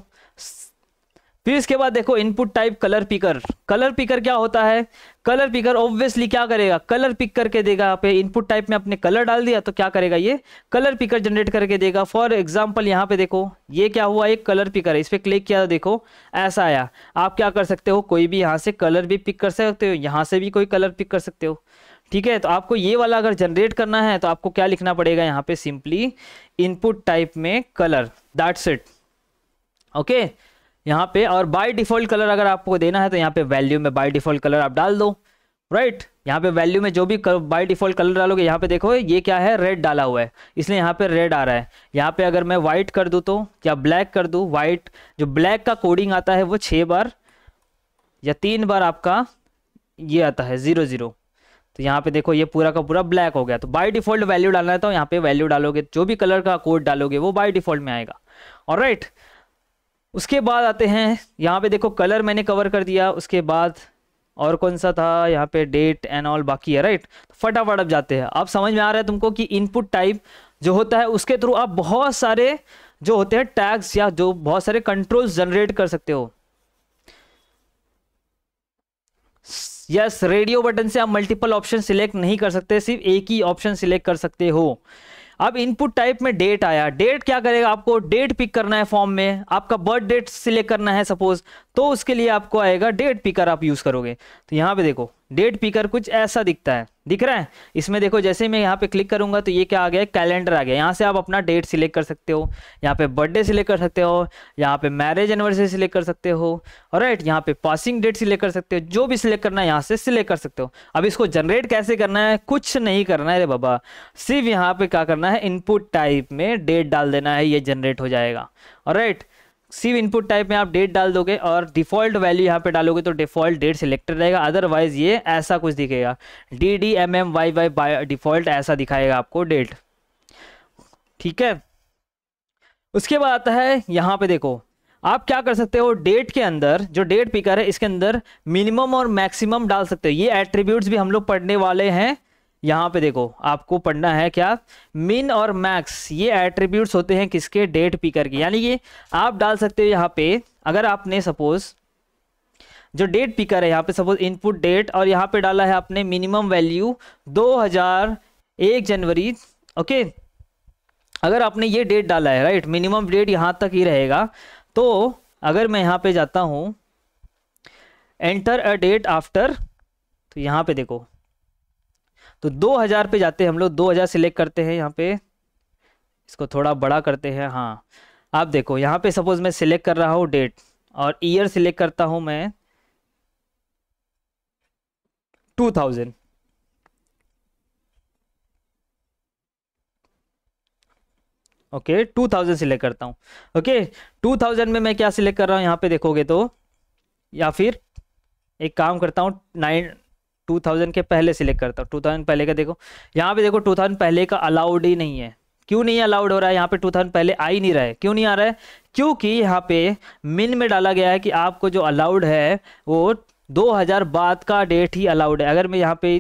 फिर इसके बाद देखो input type colour picker colour picker क्या होता है कलर पिकर ऑब्वियसली क्या करेगा कलर पिक करके देगा यहाँ पे इनपुट टाइप में अपने कलर डाल दिया तो क्या करेगा ये कलर पिकर जनरेट करके देगा फॉर एग्जाम्पल यहाँ पे देखो ये क्या हुआ एक कलर पिकर है इस पर क्लिक किया तो देखो ऐसा आया आप क्या कर सकते हो कोई भी यहाँ से कलर भी पिक कर सकते हो यहाँ से भी कोई कलर पिक कर सकते हो ठीक है तो आपको ये वाला अगर जनरेट करना है तो आपको क्या लिखना पड़ेगा यहाँ पे सिंपली इनपुट टाइप में कलर दैट्स इट ओके यहाँ पे और बाय डिफॉल्ट कलर अगर आपको देना है तो यहाँ पे वैल्यू में बाय डिफॉल्ट कलर आप डाल दो राइट right? यहाँ पे वैल्यू में जो भी बाय डिफॉल्ट कलर डालोगे यहाँ पे देखो ये क्या है रेड डाला हुआ है इसलिए यहाँ पे रेड आ रहा है यहाँ पे अगर मैं व्हाइट कर दूँ तो या ब्लैक कर दूँ व्हाइट जो ब्लैक का कोडिंग आता है वो छः बार या तीन बार आपका ये आता है ज़ीरो ज़ीरो तो यहाँ पे देखो ये पूरा का पूरा ब्लैक हो गया तो बाय डिफॉल्ट वैल्यू डालना है तो यहाँ पे वैल्यू डालोगे जो भी कलर का कोड डालोगे वो बाय डिफॉल्ट में आएगा और राइट उसके बाद आते हैं यहाँ पे देखो कलर मैंने कवर कर दिया उसके बाद और कौन सा था यहाँ पे डेट एंड ऑल बाकी है राइट तो फटाफट अब जाते हैं अब समझ में आ रहा है तुमको कि इनपुट टाइप जो होता है उसके थ्रू आप बहुत सारे जो होते हैं टैग्स या जो बहुत सारे कंट्रोल्स जनरेट कर सकते हो यस रेडियो बटन से आप मल्टीपल ऑप्शन सिलेक्ट नहीं कर सकते सिर्फ एक ही ऑप्शन सिलेक्ट कर सकते हो अब इनपुट टाइप में डेट आया डेट क्या करेगा आपको डेट पिक करना है फॉर्म में आपका बर्थ डेट सिलेक्ट करना है सपोज तो उसके लिए आपको आएगा डेट पिकर आप यूज करोगे तो यहां पे देखो डेट पिकर कुछ ऐसा दिखता है दिख रहा है इसमें देखो जैसे मैं यहाँ पे क्लिक करूंगा तो ये क्या आ गया कैलेंडर आ गया यहाँ से आप अपना डेट सिलेक्ट कर सकते हो यहाँ पे बर्थडे सिलेक्ट कर सकते हो यहाँ पे मैरिज एनिवर्सरी सिलेक्ट कर सकते हो और राइट यहाँ पे पासिंग डेट सिलेक्ट कर सकते हो जो भी सिलेक्ट करना है यहाँ से सिलेक्ट कर सकते हो अब इसको जनरेट कैसे करना है कुछ नहीं करना है रे बाबा सिर्फ यहाँ पे क्या करना है इनपुट टाइप में डेट डाल देना है ये जनरेट हो जाएगा और राइट सिर्फ इनपुट टाइप में आप डेट डाल दोगे और डिफॉल्ट वैल्यू यहाँ पे डालोगे तो डिफॉल्ट डेट सिलेक्टेड रहेगा अदरवाइज ये ऐसा कुछ दिखेगा D D M M Y Y by default ऐसा दिखाएगा आपको डेट ठीक है उसके बाद आता है यहाँ पे देखो आप क्या कर सकते हो डेट के अंदर जो डेट पिकर है इसके अंदर मिनिमम और मैक्सिमम डाल सकते हो ये एट्रीब्यूट्स भी हम लोग पढ़ने वाले हैं यहाँ पे देखो आपको पढ़ना है क्या मिन और मैक्स ये एट्रीब्यूट्स होते हैं किसके डेट पीकर के यानी कि आप डाल सकते हो यहाँ पे अगर आपने सपोज जो डेट पिकर है यहाँ पे सपोज इनपुट डेट और यहाँ पे डाला है आपने मिनिमम वैल्यू 2001 जनवरी ओके अगर आपने ये डेट डाला है राइट मिनिमम डेट यहाँ तक ही रहेगा तो अगर मैं यहाँ पे जाता हूँ एंटर अ डेट आफ्टर तो यहाँ पे देखो तो 2000 पे जाते हैं हम लोग 2000 सिलेक्ट करते हैं यहाँ पे इसको थोड़ा बड़ा करते हैं हाँ आप देखो यहाँ पे सपोज मैं सिलेक्ट कर रहा हूँ डेट और ईयर सिलेक्ट करता हूँ मैं 2000 ओके okay, 2000 सिलेक्ट करता हूँ ओके okay, 2000 में मैं क्या सिलेक्ट कर रहा हूँ यहाँ पे देखोगे तो या फिर एक काम करता हूँ नाइन 2000 के पहले सिलेक्ट करता हूँ टू थाउजेंड पहले का देखो यहाँ पे देखो 2000 पहले का अलाउड ही नहीं है क्यों नहीं अलाउड हो रहा है यहाँ पे 2000 पहले आ ही नहीं रहा है क्यों नहीं आ रहा है क्योंकि यहाँ पे मिन में डाला गया है कि आपको जो अलाउड है वो 2000 बाद का डेट ही अलाउड है अगर मैं यहाँ पे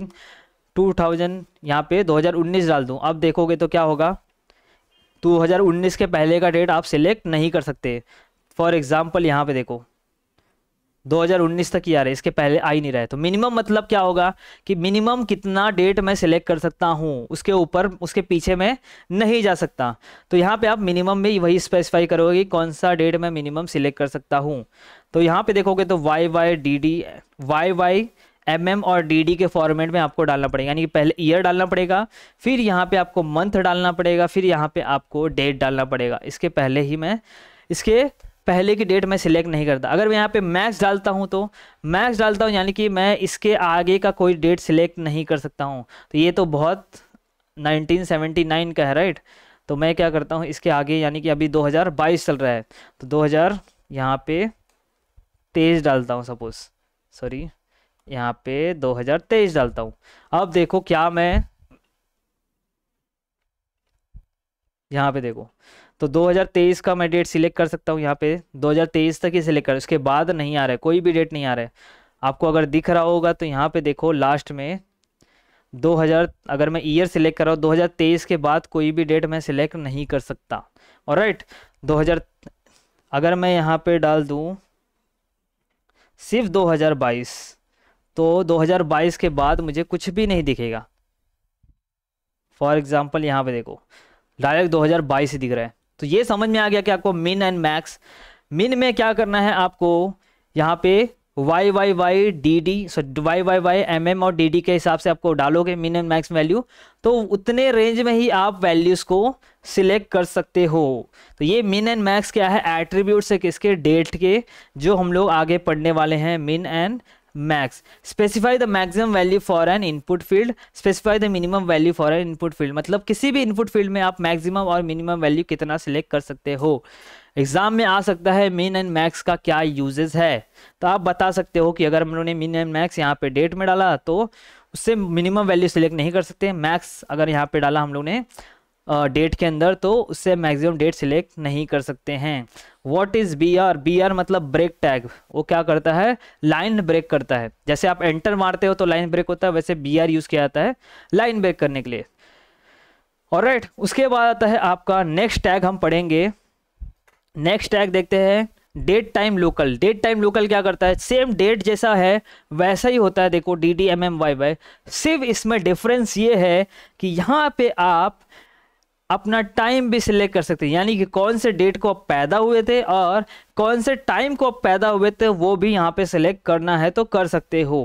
2000 थाउजेंड यहाँ पे उन्नीस डाल दूँ अब देखोगे तो क्या होगा उन्नीस के पहले का डेट आप सिलेक्ट नहीं कर सकते फॉर एग्ज़ाम्पल यहाँ पे देखो 2019 तक ही आ रहे इसके पहले आ ही नहीं रहे तो मिनिमम मतलब क्या होगा कि मिनिमम कितना डेट मैं सिलेक्ट कर सकता हूँ उसके ऊपर उसके पीछे मैं नहीं जा सकता तो यहाँ पे आप मिनिमम में वही स्पेसिफाई करोगे कौन सा डेट मैं मिनिमम सिलेक्ट कर सकता हूँ तो यहाँ पे देखोगे तो Y Y D D Y Y M M और डी डी के फॉर्मेट में आपको डालना पड़ेगा यानी कि पहले ईयर डालना पड़ेगा फिर यहाँ पे आपको मंथ डालना पड़ेगा फिर यहाँ पे आपको डेट डालना पड़ेगा इसके पहले ही मैं इसके पहले की डेट मैं सिलेक्ट नहीं करता अगर मैं यहाँ पे मैक्स डालता हूँ तो मैक्स डालता हूँ यानी कि मैं इसके आगे का कोई डेट सिलेक्ट नहीं कर सकता हूँ तो ये तो बहुत 1979 का है राइट तो मैं क्या करता हूँ इसके आगे यानी कि अभी 2022 चल रहा है तो 2000 यहाँ पे तेईस डालता हूँ सपोज सॉरी यहाँ पे 2023 डालता हूँ अब देखो क्या मैं यहाँ पे देखो तो 2023 का मैं डेट सिलेक्ट कर सकता हूँ यहाँ पे 2023 तक ही सिलेक्ट कर उसके बाद नहीं आ रहा है कोई भी डेट नहीं आ रहा है आपको अगर दिख रहा होगा तो यहाँ पे देखो लास्ट में 2000 अगर मैं ईयर सिलेक्ट कर रहा हूँ 2023 के बाद कोई भी डेट मैं सिलेक्ट नहीं कर सकता और राइट दो अगर मैं यहाँ पे डाल दूँ सिर्फ 2022 तो 2022 के बाद मुझे कुछ भी नहीं दिखेगा फॉर एग्ज़ाम्पल यहाँ पे देखो डायरेक्ट 2022 ही दिख रहा है तो ये समझ में आ गया कि आपको मिन एंड मैक्स मिन में क्या करना है आपको यहाँ पे Y Y Y D D so Y Y Y M M और डी डी के हिसाब से आपको डालोगे मिन एंड मैक्स वैल्यू तो उतने रेंज में ही आप वैल्यूज को सिलेक्ट कर सकते हो तो ये मिन एंड मैक्स क्या है एट्रीब्यूट से किसके डेट के जो हम लोग आगे पढ़ने वाले हैं min and max specify the maximum value for an input field specify the minimum value for an input field मतलब किसी भी इनपुट फील्ड में आप मैक्सिमम और मिनिमम वैल्यू कितना सिलेक्ट कर सकते हो एग्जाम में आ सकता है मिन एंड मैक्स का क्या यूजेस है तो आप बता सकते हो कि अगर हम लोगों ने मिन एंड मैक्स यहाँ पे डेट में डाला तो उससे मिनिमम वैल्यू सिलेक्ट नहीं कर सकते मैक्स अगर यहाँ पे डाला हम लोग ने डेट के अंदर तो उससे मैक्सिमम डेट सिलेक्ट नहीं कर सकते हैं what is B R B R मतलब ब्रेक टैग वो क्या करता है लाइन ब्रेक करता है जैसे आप एंटर मारते हो तो लाइन ब्रेक होता है वैसे बी आर यूज किया जाता है लाइन ब्रेक करने के लिए और राइट उसके बाद आता है आपका नेक्स्ट टैग हम पढ़ेंगे नेक्स्ट टैग देखते हैं date time local date time local क्या करता है सेम डेट जैसा है वैसा ही होता है देखो D D M M Y Y सिर्फ इसमें डिफरेंस ये है कि यहाँ पे आप अपना टाइम भी सिलेक्ट कर सकते हैं यानी कि कौन से डेट को आप पैदा हुए थे और कौन से टाइम को आप पैदा हुए थे वो भी यहाँ पे सिलेक्ट करना है तो कर सकते हो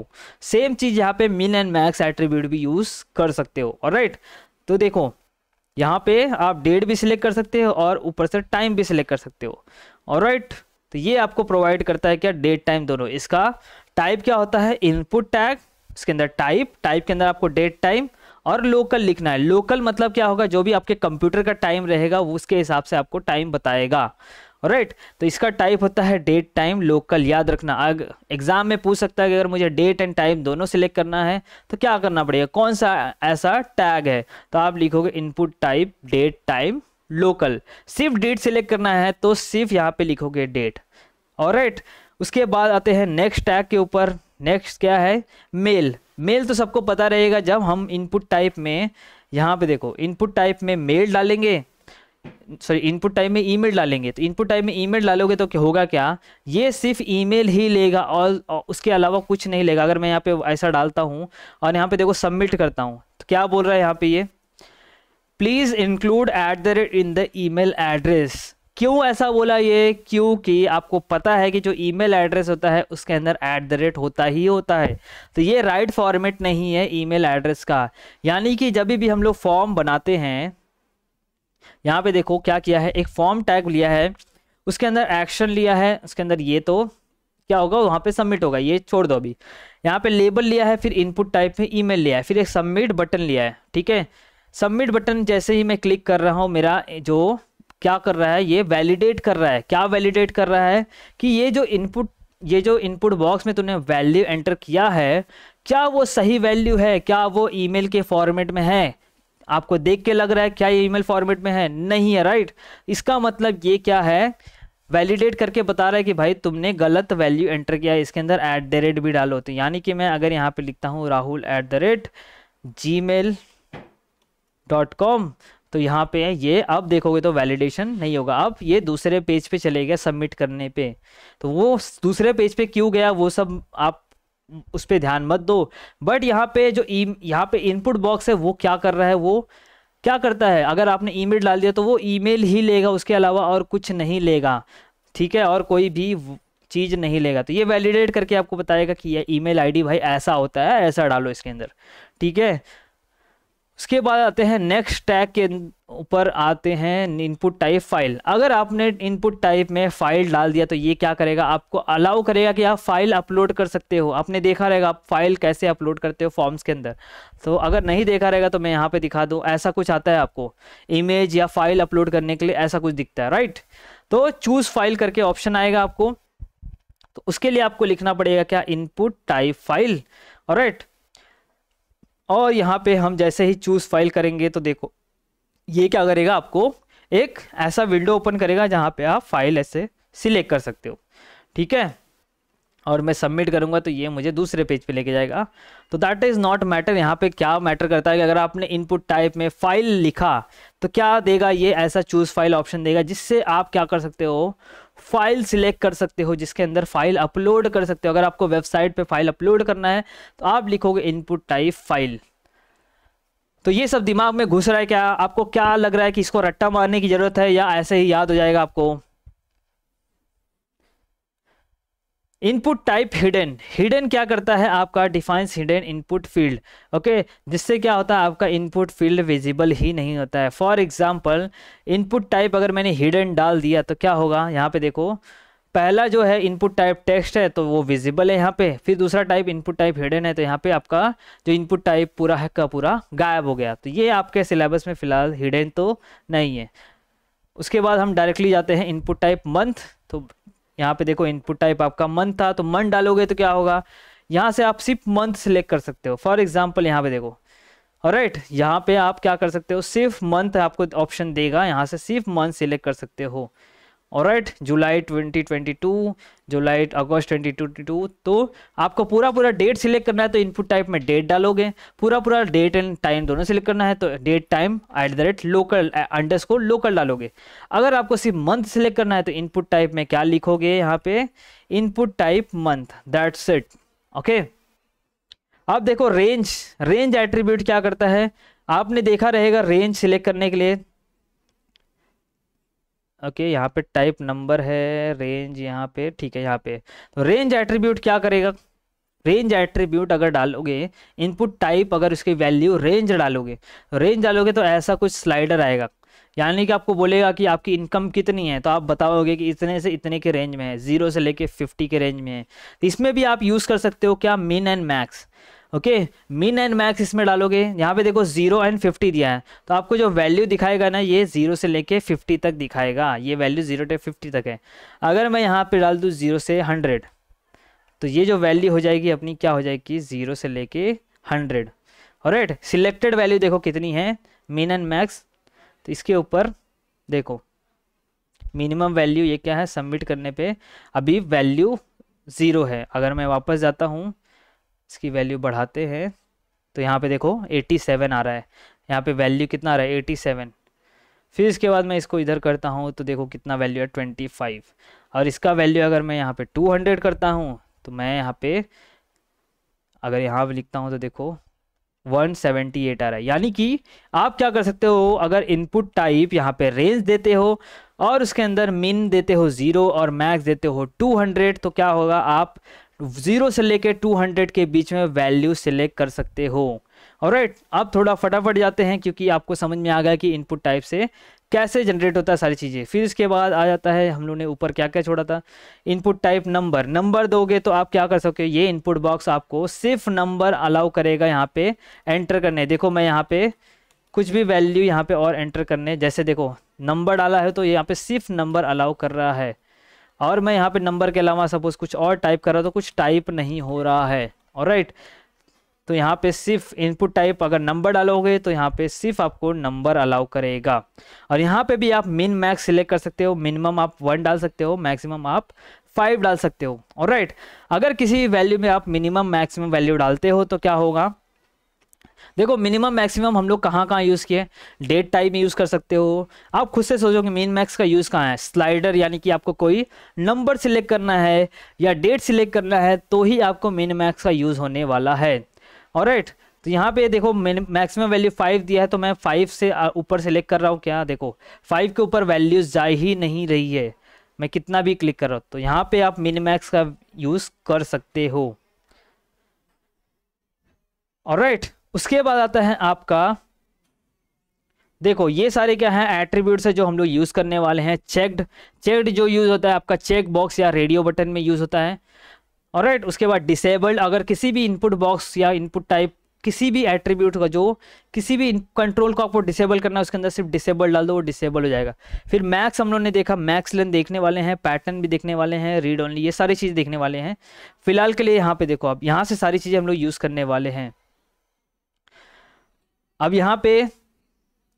सेम चीज़ यहाँ पे मिन एंड मैक्स एट्रीब्यूट भी यूज़ कर सकते हो और राइट तो देखो यहाँ पे आप डेट भी सिलेक्ट कर सकते हो और ऊपर से टाइम भी सिलेक्ट कर सकते हो और राइट तो ये आपको प्रोवाइड करता है क्या डेट टाइम दोनों इसका टाइप क्या होता है इनपुट टैग इसके अंदर टाइप टाइप के अंदर आपको डेट टाइम और लोकल लिखना है लोकल मतलब क्या होगा जो भी आपके कंप्यूटर का टाइम रहेगा उसके हिसाब से आपको टाइम बताएगा राइट तो इसका टाइप होता है डेट टाइम लोकल याद रखना अगर एग्जाम में पूछ सकता है कि अगर मुझे डेट एंड टाइम दोनों सेलेक्ट करना है तो क्या करना पड़ेगा कौन सा ऐसा टैग है तो आप लिखोगे input type date time local सिर्फ डेट सिलेक्ट करना है तो सिर्फ यहाँ पे लिखोगे डेट और राइट उसके बाद आते हैं नेक्स्ट टैग के ऊपर नेक्स्ट क्या है मेल मेल तो सबको पता रहेगा जब हम इनपुट टाइप में यहाँ पे देखो इनपुट टाइप में मेल डालेंगे सॉरी इनपुट टाइप में ईमेल डालेंगे तो इनपुट टाइप में ईमेल डालोगे तो क्या होगा क्या ये सिर्फ ईमेल ही लेगा और, उसके अलावा कुछ नहीं लेगा अगर मैं यहाँ पे ऐसा डालता हूँ और यहाँ पे देखो सबमिट करता हूँ तो क्या बोल रहा है यहाँ पे ये please include at the rate in the email address क्यों ऐसा बोला ये क्योंकि आपको पता है कि जो ईमेल एड्रेस होता है उसके अंदर एट द रेट होता ही होता है तो ये राइट फॉर्मेट नहीं है ईमेल एड्रेस का यानी कि जब भी हम लोग फॉर्म बनाते हैं यहाँ पे देखो क्या किया है एक फॉर्म टैग लिया है उसके अंदर एक्शन लिया है उसके अंदर ये तो क्या होगा वहाँ पे सबमिट होगा ये छोड़ दो अभी यहाँ पे लेबल लिया है फिर इनपुट टाइप में ईमेल लिया है फिर एक सबमिट बटन लिया है ठीक है सबमिट बटन जैसे ही मैं क्लिक कर रहा हूँ मेरा जो क्या कर रहा है ये वैलिडेट कर रहा है क्या वैलिडेट कर रहा है कि ये जो इनपुट ये जो इनपुट बॉक्स में तूने वैल्यू एंटर किया है क्या वो सही वैल्यू है क्या वो ईमेल के फॉर्मेट में है आपको देख के लग रहा है क्या ये ईमेल फॉर्मेट में है नहीं है राइट इसका मतलब ये क्या है वैलिडेट करके बता रहा है कि भाई तुमने गलत वैल्यू एंटर किया है इसके अंदर ऐट द रेट भी डालो तो यानी कि मैं अगर यहाँ पे लिखता हूँ Rahul at the rate Gmail dot com तो यहाँ पे है ये अब देखोगे तो वैलिडेशन नहीं होगा अब ये दूसरे पेज पे चले गया सबमिट करने पे तो वो दूसरे पेज पे क्यों गया वो सब आप उस पर ध्यान मत दो बट यहाँ पे जो ई e, यहाँ पे इनपुट बॉक्स है वो क्या कर रहा है वो क्या करता है अगर आपने ई डाल दिया तो वो ई ही लेगा उसके अलावा और कुछ नहीं लेगा ठीक है और कोई भी चीज़ नहीं लेगा तो ये वैलिडेट करके आपको बताएगा कि ये ईमेल आईडी भाई ऐसा होता है ऐसा डालो इसके अंदर ठीक है उसके बाद आते हैं नेक्स्ट टैग के ऊपर आते हैं इनपुट टाइप फाइल अगर आपने इनपुट टाइप में फाइल डाल दिया तो ये क्या करेगा आपको अलाउ करेगा कि आप फाइल अपलोड कर सकते हो आपने देखा रहेगा आप फाइल कैसे अपलोड करते हो फॉर्म्स के अंदर तो अगर नहीं देखा रहेगा तो मैं यहाँ पे दिखा दूँ ऐसा कुछ आता है आपको इमेज या फाइल अपलोड करने के लिए ऐसा कुछ दिखता है राइट तो चूज़ फाइल करके ऑप्शन आएगा आपको तो उसके लिए आपको लिखना पड़ेगा क्या इनपुट टाइप फाइल राइट और यहाँ पे हम जैसे ही चूज़ फाइल करेंगे तो देखो ये क्या करेगा आपको एक ऐसा विंडो ओपन करेगा जहाँ पे आप फाइल ऐसे सिलेक्ट कर सकते हो ठीक है और मैं सबमिट करूँगा तो ये मुझे दूसरे पेज पे लेके जाएगा तो दैट इज़ नॉट मैटर यहाँ पे क्या मैटर करता है कि अगर आपने इनपुट टाइप में फ़ाइल लिखा तो क्या देगा ये ऐसा चूज़ फाइल ऑप्शन देगा जिससे आप क्या कर सकते हो फाइल सिलेक्ट कर सकते हो जिसके अंदर फाइल अपलोड कर सकते हो अगर आपको वेबसाइट पे फाइल अपलोड करना है तो आप लिखोगे इनपुट टाइप फाइल तो ये सब दिमाग में घुस रहा है क्या आपको क्या लग रहा है कि इसको रट्टा मारने की ज़रूरत है या ऐसे ही याद हो जाएगा आपको इनपुट टाइप हिडन हिडन क्या करता है आपका defines hidden input field okay जिससे क्या होता है आपका इनपुट फील्ड विजिबल ही नहीं होता है फॉर एग्जांपल इनपुट टाइप अगर मैंने हिडन डाल दिया तो क्या होगा यहाँ पे देखो पहला जो है इनपुट टाइप टेक्स्ट है तो वो विजिबल है यहाँ पे फिर दूसरा टाइप इनपुट टाइप हिडन है तो यहाँ पे आपका जो इनपुट टाइप पूरा है का पूरा गायब हो गया तो ये आपके सिलेबस में फिलहाल हिडन तो नहीं है उसके बाद हम डायरेक्टली जाते हैं इनपुट टाइप मंथ तो यहाँ पे देखो इनपुट टाइप आपका मंथ था तो मंथ डालोगे तो क्या होगा यहाँ से आप सिर्फ मंथ सिलेक्ट कर सकते हो फॉर एग्जाम्पल यहाँ पे देखो राइट right, यहाँ पे आप क्या कर सकते हो सिर्फ मंथ आपको ऑप्शन देगा यहाँ से सिर्फ मंथ सिलेक्ट कर सकते हो राइट जुलाई 2022 जुलाई अगस्त 2022 तो आपको पूरा पूरा डेट सिलेक्ट करना है तो इनपुट टाइप में डेट डालोगे पूरा पूरा डेट एंड टाइम दोनों सिलेक्ट करना है तो date time at the rate local underscore local डालोगे अगर आपको सिर्फ मंथ सिलेक्ट करना है तो इनपुट टाइप में क्या लिखोगे यहाँ पे input type month that's it okay अब देखो रेंज रेंज एट्रीब्यूट क्या करता है आपने देखा रहेगा रेंज सिलेक्ट करने के लिए ओके okay, यहाँ पे टाइप नंबर है रेंज यहाँ पे ठीक है यहाँ पे तो रेंज एट्रीब्यूट क्या करेगा रेंज एट्रीब्यूट अगर डालोगे इनपुट टाइप अगर उसकी वैल्यू रेंज डालोगे रेंज डालोगे तो ऐसा कुछ स्लाइडर आएगा यानी कि आपको बोलेगा कि आपकी इनकम कितनी है तो आप बताओगे कि इतने से इतने के रेंज में है जीरो से लेके फिफ्टी के रेंज में है तो इसमें भी आप यूज़ कर सकते हो क्या min and max okay min and max इसमें डालोगे यहाँ पे देखो जीरो एंड फिफ्टी दिया है तो आपको जो वैल्यू दिखाएगा ना ये जीरो से लेके फिफ्टी तक दिखाएगा ये वैल्यू जीरो टे फिफ्टी तक है अगर मैं यहाँ पे डाल दूँ जीरो से हंड्रेड तो ये जो वैल्यू हो जाएगी अपनी क्या हो जाएगी जीरो से लेके हंड्रेड और राइट सिलेक्टेड वैल्यू देखो कितनी है मिन एंड मैक्स तो इसके ऊपर देखो मिनिमम वैल्यू ये क्या है सबमिट करने पर अभी वैल्यू ज़ीरो है अगर मैं वापस जाता हूँ इसकी वैल्यू बढ़ाते हैं तो यहाँ पे देखो 87 आ रहा है यहाँ पे वैल्यू कितना आ रहा है 87 फिर इसके बाद मैं इसको इधर करता हूँ तो देखो कितना वैल्यू है 25 और इसका वैल्यू अगर मैं यहाँ पे 200 करता हूँ तो मैं यहाँ पे अगर यहाँ पर लिखता हूँ तो देखो 178 आ रहा है यानी कि आप क्या कर सकते हो अगर इनपुट टाइप यहाँ पे रेंज देते हो और उसके अंदर मिन देते हो ज़ीरो और मैक्स देते हो 200 तो क्या होगा आप ज़ीरो से लेके हंड्रेड के बीच में वैल्यू सेलेक्ट कर सकते हो और राइट अब थोड़ा फटाफट जाते हैं क्योंकि आपको समझ में आ गया कि इनपुट टाइप से कैसे जनरेट होता है सारी चीज़ें फिर इसके बाद आ जाता है हम लोग ने ऊपर क्या क्या छोड़ा था इनपुट टाइप नंबर नंबर दोगे तो आप क्या कर सकते हो ये इनपुट बॉक्स आपको सिर्फ नंबर अलाउ करेगा यहाँ पे एंटर करने देखो मैं यहाँ पे कुछ भी वैल्यू यहाँ पे और एंटर करने जैसे देखो नंबर डाला है तो यहाँ पे सिर्फ नंबर अलाउ कर रहा है और मैं यहाँ पे नंबर के अलावा सपोज कुछ और टाइप कर रहा तो कुछ टाइप नहीं हो रहा है और राइट तो यहाँ पे सिर्फ इनपुट टाइप अगर नंबर डालोगे तो यहाँ पे सिर्फ आपको नंबर अलाउ करेगा और यहाँ पे भी आप मिन मैक्स सिलेक्ट कर सकते हो मिनिमम आप वन डाल सकते हो मैक्सिमम आप फाइव डाल सकते हो और राइट अगर किसी वैल्यू में आप मिनिमम मैक्सिमम वैल्यू डालते हो तो क्या होगा देखो मिनिमम मैक्सिमम हम लोग कहाँ कहाँ यूज़ किए डेट टाइप में यूज़ कर सकते हो आप खुद से सोचो कि मीन मैक्स का यूज़ कहाँ है स्लाइडर यानी कि आपको कोई नंबर सिलेक्ट करना है या डेट सिलेक्ट करना है तो ही आपको मिन मैक्स का यूज़ होने वाला है और right? तो यहाँ पे देखो मैंने मैक्सिमम वैल्यू फाइव दिया है तो मैं फाइव से ऊपर सेलेक्ट कर रहा हूँ क्या देखो फाइव के ऊपर वैल्यूज जा ही नहीं रही है मैं कितना भी क्लिक कर रहा हूँ तो यहाँ पे आप मैक्स का यूज़ कर सकते हो और राइट right. उसके बाद आता है आपका देखो ये सारे क्या है एट्रीब्यूट्स है जो हम लोग यूज़ करने वाले हैं चेकड चेकड जो यूज़ होता है आपका चेक बॉक्स या रेडियो बटन में यूज़ होता है और राइट उसके बाद डिसेबल्ड अगर किसी भी इनपुट बॉक्स या इनपुट टाइप किसी भी एट्रीब्यूट का जो किसी भी कंट्रोल को आपको डिसेबल करना है उसके अंदर सिर्फ डिसेबल डाल दो वो डिसेबल हो जाएगा फिर मैक्स हम लोग ने देखा मैक्स लेन देखने वाले हैं पैटर्न भी देखने वाले हैं रीड ओनली ये सारी चीज़ देखने वाले हैं फिलहाल के लिए यहाँ पे देखो आप यहाँ से सारी चीज़ें हम लोग यूज़ करने वाले हैं अब यहाँ पे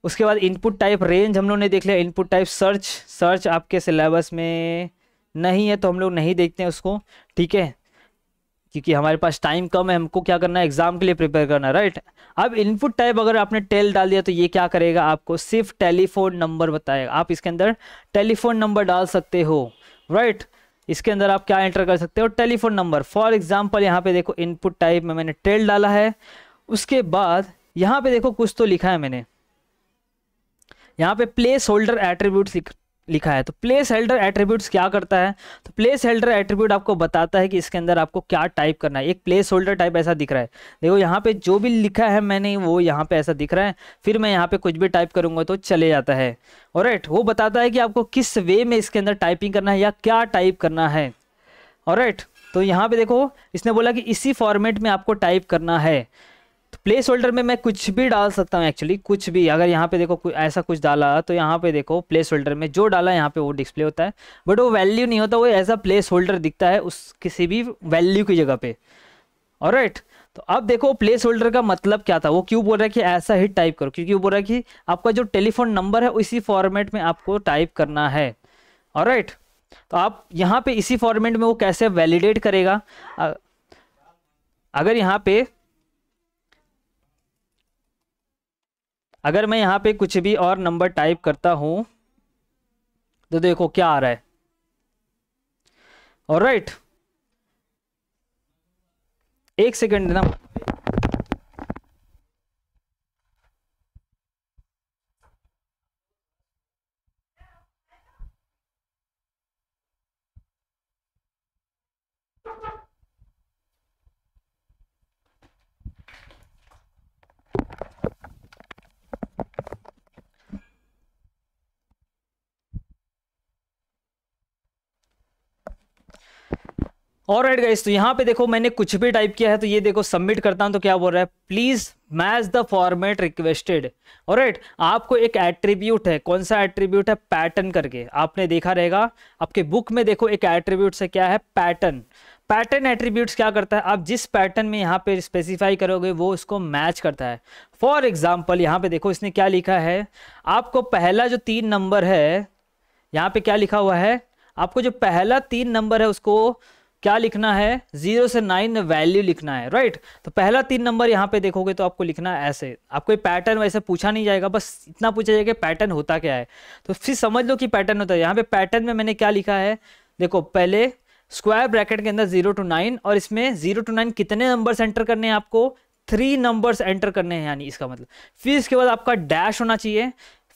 उसके बाद इनपुट टाइप रेंज हम लोग ने देख लिया इनपुट टाइप सर्च सर्च आपके सिलेबस में नहीं है तो हम लोग नहीं देखते हैं उसको ठीक है क्योंकि हमारे पास टाइम कम है हमको क्या करना है एग्जाम के लिए प्रिपेयर करना है राइट अब इनपुट टाइप अगर आपने टेल डाल दिया तो ये क्या करेगा आपको सिर्फ टेलीफोन नंबर बताएगा आप इसके अंदर टेलीफोन नंबर डाल सकते हो राइट इसके अंदर आप क्या एंटर कर सकते हो टेलीफोन नंबर फॉर एग्जाम्पल यहाँ पे देखो इनपुट टाइप में मैंने टेल डाला है उसके बाद यहाँ पे देखो कुछ तो लिखा है मैंने यहाँ पे प्लेस होल्डर एट्रीब्यूट लिखा है तो प्लेस होल्डर एट्रीब्यूट क्या करता है तो प्लेस होल्डर एट्रीब्यूट आपको बताता है कि इसके अंदर आपको क्या टाइप करना है एक प्लेस होल्डर टाइप ऐसा दिख रहा है देखो यहाँ पे जो भी लिखा है मैंने वो यहाँ पे ऐसा दिख रहा है फिर मैं यहाँ पे कुछ भी टाइप करूंगा तो चले जाता है और राइट वो बताता है कि आपको किस वे में इसके अंदर टाइपिंग करना है या क्या टाइप करना है और राइट तो यहाँ पे देखो इसने बोला कि इसी फॉर्मेट में आपको टाइप करना है प्लेस होल्डर में मैं कुछ भी डाल सकता हूँ एक्चुअली कुछ भी अगर यहाँ पे देखो ऐसा कुछ डाला तो यहाँ पे देखो प्लेस होल्डर में जो डाला यहाँ पे वो डिस्प्ले होता है बट वो वैल्यू नहीं होता वो ऐसा प्लेस होल्डर दिखता है उस किसी भी वैल्यू की जगह पे और राइट तो अब देखो प्लेस होल्डर का मतलब क्या था वो क्यों बोल रहा है कि ऐसा ही टाइप करो क्योंकि वो बोल रहा है कि आपका जो टेलीफोन नंबर है उसी फॉर्मेट में आपको टाइप करना है और राइट तो आप यहाँ पे इसी फॉर्मेट में वो कैसे वैलिडेट करेगा अगर यहाँ पे अगर मैं यहाँ पे कुछ भी और नंबर टाइप करता हूँ तो देखो क्या आ रहा है और राइट एक सेकेंड देना और राइट गाइस तो यहाँ पे देखो मैंने कुछ भी टाइप किया है तो ये देखो सबमिट करता हूँ तो क्या बोल रहा है please match the format requested और राइट आपको एक एट्रीब्यूट है कौन सा एट्रीब्यूट है पैटर्न करके आपने देखा रहेगा आपके बुक में देखो एक एट्रीब्यूट से क्या है पैटर्न पैटर्न एट्रीब्यूट क्या करता है आप जिस पैटर्न में यहाँ पे स्पेसिफाई करोगे वो उसको मैच करता है फॉर एग्जाम्पल यहाँ पे देखो इसने क्या लिखा है आपको पहला जो तीन नंबर है यहाँ पे क्या लिखा हुआ है आपको जो पहला तीन नंबर है उसको क्या लिखना है जीरो से नाइन वैल्यू लिखना है राइट तो पहला तीन नंबर यहाँ पे देखोगे तो आपको लिखना है ऐसे आपको पैटर्न वैसे पूछा नहीं जाएगा बस इतना पूछा जाएगा पैटर्न होता क्या है तो फिर समझ लो कि पैटर्न होता है यहाँ पे पैटर्न में मैंने क्या लिखा है देखो पहले स्क्वायर ब्रैकेट के अंदर जीरो टू नाइन और इसमें जीरो टू नाइन कितने नंबर एंटर करने हैं आपको थ्री नंबर्स एंटर करने हैं यानी इसका मतलब फिर इसके बाद आपका डैश होना चाहिए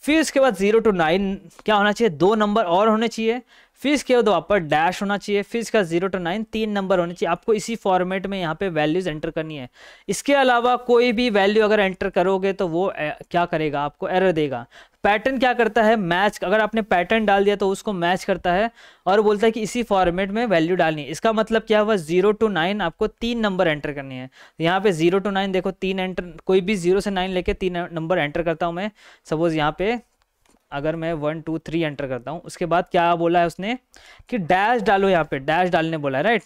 फिर इसके बाद जीरो टू नाइन क्या होना चाहिए दो नंबर और होने चाहिए फिर इसके बाद वहाँ पर डैश होना चाहिए फिर इसका जीरो टू नाइन तीन नंबर होने चाहिए आपको इसी फॉर्मेट में यहाँ पे वैल्यूज एंटर करनी है इसके अलावा कोई भी वैल्यू अगर एंटर करोगे तो वो क्या करेगा आपको एरर देगा पैटर्न क्या करता है मैच अगर आपने पैटर्न डाल दिया तो उसको मैच करता है और बोलता है कि इसी फॉर्मेट में वैल्यू डालनी है इसका मतलब क्या हुआ जीरो टू नाइन आपको तीन नंबर एंटर करनी है यहाँ पे जीरो टू नाइन देखो तीन एंटर कोई भी जीरो से नाइन लेके तीन नंबर एंटर करता हूँ मैं सपोज यहाँ पे अगर मैं वन टू थ्री एंटर करता हूँ उसके बाद क्या बोला है उसने कि डैश डालो यहाँ पे डैश डालने बोला है राइट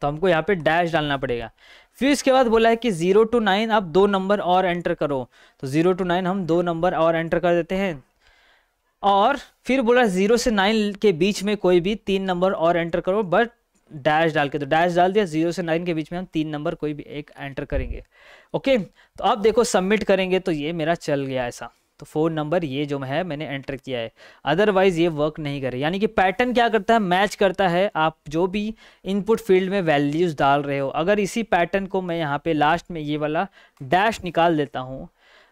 तो हमको यहाँ पे डैश डालना पड़ेगा फिर इसके बाद बोला है कि जीरो टू नाइन आप दो नंबर और एंटर करो तो जीरो टू नाइन हम दो नंबर और एंटर कर देते हैं और फिर बोला जीरो से नाइन के बीच में कोई भी तीन नंबर और एंटर करो बट डैश डाल के तो डैश डाल दिया जीरो से नाइन के बीच में हम तीन नंबर कोई भी एक एंटर करेंगे ओके तो अब देखो सबमिट करेंगे तो ये मेरा चल गया ऐसा तो फ़ोन नंबर ये जो है मैंने एंटर किया है अदरवाइज़ ये वर्क नहीं करे यानी कि पैटर्न क्या करता है मैच करता है आप जो भी इनपुट फील्ड में वैल्यूज़ डाल रहे हो अगर इसी पैटर्न को मैं यहाँ पे लास्ट में ये वाला डैश निकाल देता हूँ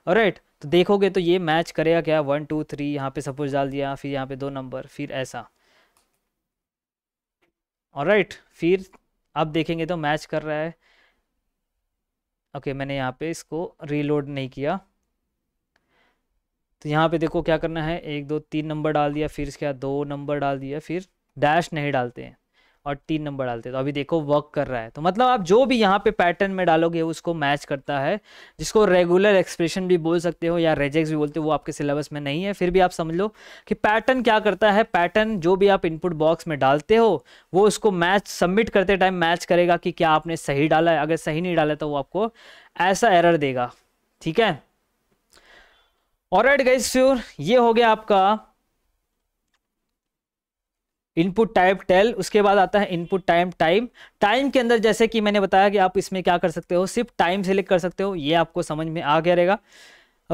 राइट तो देखोगे तो ये मैच करेगा क्या वन टू थ्री यहाँ पे सपोज डाल दिया फिर यहाँ पे दो नंबर फिर ऐसा और राइट फिर आप देखेंगे तो मैच कर रहा है ओके मैंने यहाँ पे इसको रीलोड नहीं किया तो यहाँ पे देखो क्या करना है एक दो तीन नंबर डाल दिया फिर इसके बाद दो नंबर डाल दिया फिर डैश नहीं डालते हैं और तीन नंबर डालते हैं तो अभी देखो वर्क कर रहा है तो मतलब आप जो भी यहाँ पे पैटर्न में डालोगे उसको मैच करता है जिसको रेगुलर एक्सप्रेशन भी बोल सकते हो या रेजेक्स भी बोलते हो वो आपके सिलेबस में नहीं है फिर भी आप समझ लो कि पैटर्न क्या करता है पैटर्न जो भी आप इनपुट बॉक्स में डालते हो वो उसको मैच सबमिट करते टाइम मैच करेगा कि क्या आपने सही डाला है अगर सही नहीं डाला तो वो आपको ऐसा एरर देगा ठीक है और राइट गाइज श्योर ये हो गया आपका इनपुट टाइप टेल उसके बाद आता है इनपुट टाइम टाइम टाइम के अंदर जैसे कि मैंने बताया कि आप इसमें क्या कर सकते हो सिर्फ टाइम सेलेक्ट कर सकते हो ये आपको समझ में आ गया रहेगा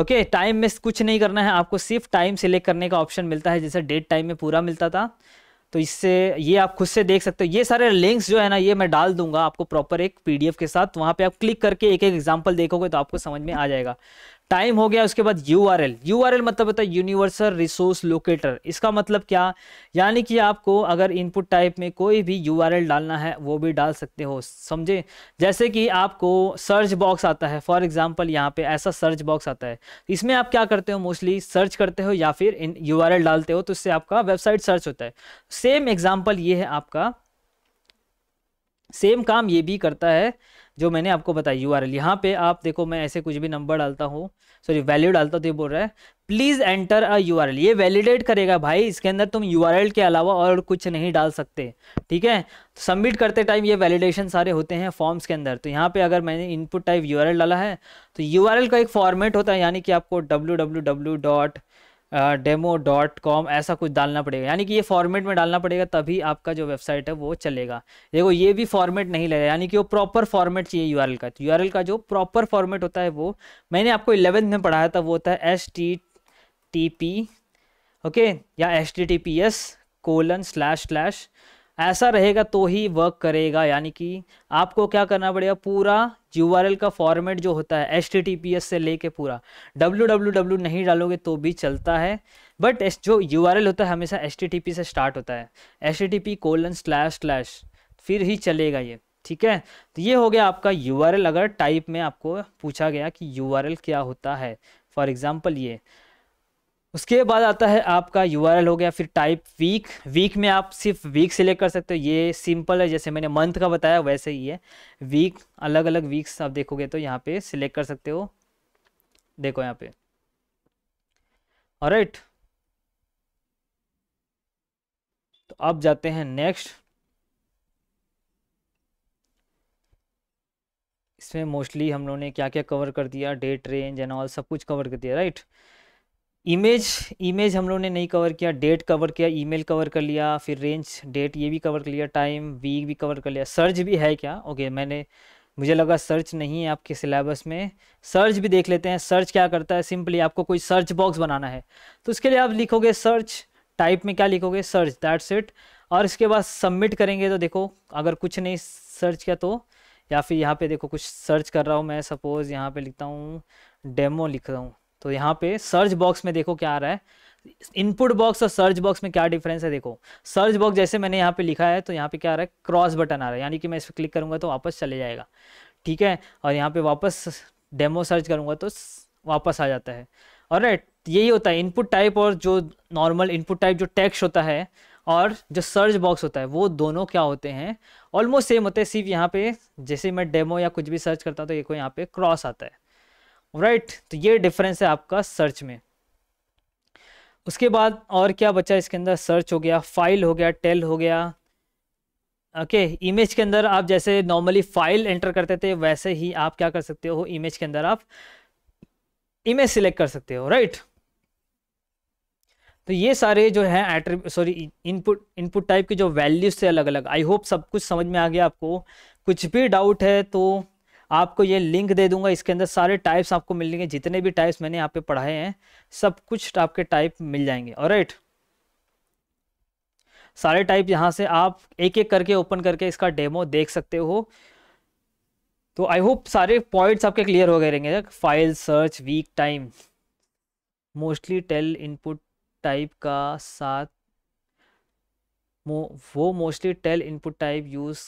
ओके टाइम में कुछ नहीं करना है आपको सिर्फ टाइम सेलेक्ट करने का ऑप्शन मिलता है जैसे डेट टाइम में पूरा मिलता था तो इससे ये आप खुद से देख सकते हो ये सारे लिंक्स जो है ना ये मैं डाल दूंगा आपको प्रॉपर एक पीडीएफ के साथ वहां पे आप क्लिक करके एक एक एग्जाम्पल देखोगे तो आपको समझ में आ जाएगा टाइम हो गया उसके बाद U R L U R L मतलब होता है यूनिवर्सल रिसोर्स लोकेटर इसका मतलब क्या यानी कि आपको अगर इनपुट टाइप में कोई भी यू आर एल डालना है वो भी डाल सकते हो समझे जैसे कि आपको सर्च बॉक्स आता है फॉर एग्जाम्पल यहाँ पे ऐसा सर्च बॉक्स आता है इसमें आप क्या करते हो मोस्टली सर्च करते हो या फिर इन यू आर एल डालते हो तो इससे आपका वेबसाइट सर्च होता है सेम एग्जाम्पल ये है आपका सेम काम ये भी करता है जो मैंने आपको बताया यू आर एल यहाँ पे आप देखो मैं ऐसे कुछ भी नंबर डालता हूँ सॉरी वैल्यू डालता तो ये बोल रहा है please enter a U R L ये वैलिडेट करेगा भाई इसके अंदर तुम यू आर एल के अलावा और कुछ नहीं डाल सकते ठीक है सबमिट तो करते टाइम ये वैलिडेशन सारे होते हैं फॉर्म्स के अंदर तो यहाँ पे अगर मैंने input type U R L डाला है तो यू आर एल का एक फॉर्मेट होता है यानी कि आपको W W W dot demo dot com ऐसा कुछ डालना पड़ेगा यानी कि ये फॉर्मेट में डालना पड़ेगा तभी आपका जो वेबसाइट है वो चलेगा देखो ये भी फॉर्मेट नहीं लगेगा यानी कि वो प्रॉपर फॉर्मेट चाहिए यू का तो यूआरएल का जो प्रॉपर फॉर्मेट होता है वो मैंने आपको इलेवेंथ में पढ़ाया था वो होता है S T T P okay या S T T P S colon slash slash ऐसा रहेगा तो ही वर्क करेगा यानी कि आपको क्या करना पड़ेगा पूरा यू का फॉर्मेट जो होता है एच से लेके पूरा डब्ल्यू नहीं डालोगे तो भी चलता है बट जो यू होता है हमेशा एच से स्टार्ट होता है H T T colon slash slash फिर ही चलेगा ये ठीक है तो ये हो गया आपका यू अगर टाइप में आपको पूछा गया कि यू क्या होता है फॉर एग्ज़ाम्पल ये उसके बाद आता है आपका यू हो गया फिर टाइप वीक वीक में आप सिर्फ वीक सिलेक्ट कर सकते हो ये सिंपल है जैसे मैंने मंथ का बताया वैसे ही है वीक अलग अलग वीक्स आप देखोगे तो यहाँ पे सिलेक्ट कर सकते हो देखो यहाँ पे और राइट तो अब जाते हैं नेक्स्ट इसमें मोस्टली हम लोगों ने क्या क्या कवर कर दिया डेट रेंज एंड ऑल सब कुछ कवर कर दिया राइट right? इमेज इमेज हम लोगों ने नहीं कवर किया डेट कवर किया ईमेल कवर कर लिया फिर रेंज डेट ये भी कवर कर लिया टाइम वीक भी कवर कर लिया सर्च भी है क्या ओके मैंने मुझे लगा सर्च नहीं है आपके सिलेबस में सर्च भी देख लेते हैं सर्च क्या करता है सिंपली आपको कोई सर्च बॉक्स बनाना है तो उसके लिए आप लिखोगे सर्च टाइप में क्या लिखोगे सर्च दैट्स इट और इसके बाद सबमिट करेंगे तो देखो अगर कुछ नहीं सर्च किया तो या फिर यहाँ पे देखो कुछ सर्च कर रहा हूँ मैं सपोज़ यहाँ पे लिखता हूँ डेमो लिख रहा हूँ तो यहाँ पे सर्च बॉक्स में देखो क्या आ रहा है इनपुट बॉक्स और सर्च बॉक्स में क्या डिफरेंस है देखो सर्च बॉक्स जैसे मैंने यहाँ पे लिखा है तो यहाँ पे क्या आ रहा है क्रॉस बटन आ रहा है यानी कि मैं इस पर क्लिक करूँगा तो वापस चले जाएगा ठीक है और यहाँ पे वापस डेमो सर्च करूँगा तो वापस आ जाता है और यही होता है इनपुट टाइप और जो नॉर्मल इनपुट टाइप जो टेक्स्ट होता है और जो सर्च बॉक्स होता है वो दोनों क्या होते हैं ऑलमोस्ट सेम होते हैं सिर्फ यहाँ पे जैसे मैं डेमो या कुछ भी सर्च करता हूँ तो ये को यहाँ पे क्रॉस आता है राइट right, तो ये डिफरेंस है आपका सर्च में उसके बाद और क्या बचा इसके अंदर सर्च हो गया फाइल हो गया टेल हो गया ओके okay, इमेज के अंदर आप जैसे नॉर्मली फाइल एंटर करते थे वैसे ही आप क्या कर सकते हो इमेज के अंदर आप इमेज सिलेक्ट कर सकते हो राइट right? तो ये सारे जो है attribute sorry input input type के जो वैल्यूज थे अलग अलग आई होप सब कुछ समझ में आ गया आपको कुछ भी डाउट है तो आपको ये लिंक दे दूंगा इसके अंदर सारे टाइप्स आपको मिलेंगे जितने भी टाइप्स मैंने यहाँ पे पढ़ाए हैं सब कुछ आपके टाइप मिल जाएंगे और राइट सारे टाइप यहाँ से आप एक एक करके ओपन करके इसका डेमो देख सकते हो तो आई होप सारे पॉइंट्स आपके क्लियर हो गए रहेंगे file search week time mostly tell input type का साथ वो mostly tell input type use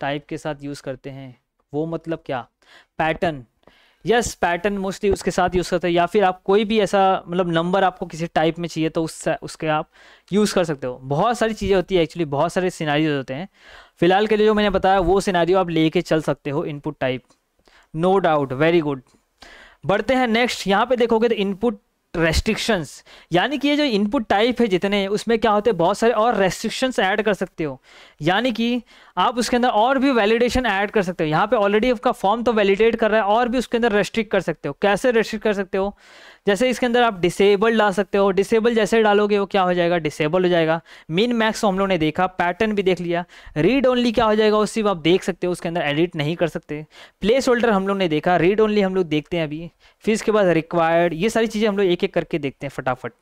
type के साथ यूज़ करते हैं वो मतलब क्या पैटर्न यस पैटर्न मोस्टली उसके साथ यूज़ करते हैं या फिर आप कोई भी ऐसा मतलब नंबर आपको किसी टाइप में चाहिए तो उससे उसके आप यूज़ कर सकते हो बहुत सारी चीज़ें होती है एक्चुअली बहुत सारे सिनारी होते हैं फिलहाल के लिए जो मैंने बताया वो सिनारी आप लेके चल सकते हो input type no doubt very good बढ़ते हैं नेक्स्ट यहाँ पे देखोगे तो इनपुट रेस्ट्रिक्शंस यानी कि ये जो इनपुट टाइप है जितने उसमें क्या होते हैं बहुत सारे और रेस्ट्रिक्शंस ऐड कर सकते हो यानी कि आप उसके अंदर और भी वैलिडेशन ऐड कर सकते हो यहाँ पे ऑलरेडी आपका फॉर्म तो वैलिडेट कर रहा है और भी उसके अंदर रेस्ट्रिक्ट कर सकते हो कैसे रेस्ट्रिक्ट कर सकते हो जैसे इसके अंदर आप डिसेबल डाल सकते हो डिसेबल जैसे डालोगे वो क्या हो जाएगा डिसेबल हो जाएगा मिन मैक्स तो हम लोगों ने देखा पैटर्न भी देख लिया रीड ओनली क्या हो जाएगा उस सिर्फ आप देख सकते हो उसके अंदर एडिट नहीं कर सकते प्लेस होल्डर हम लोग ने देखा रीड ओनली हम लोग देखते हैं अभी फिर इसके बाद रिक्वायर्ड ये सारी चीज़ें हम लोग एक एक करके देखते हैं फटाफट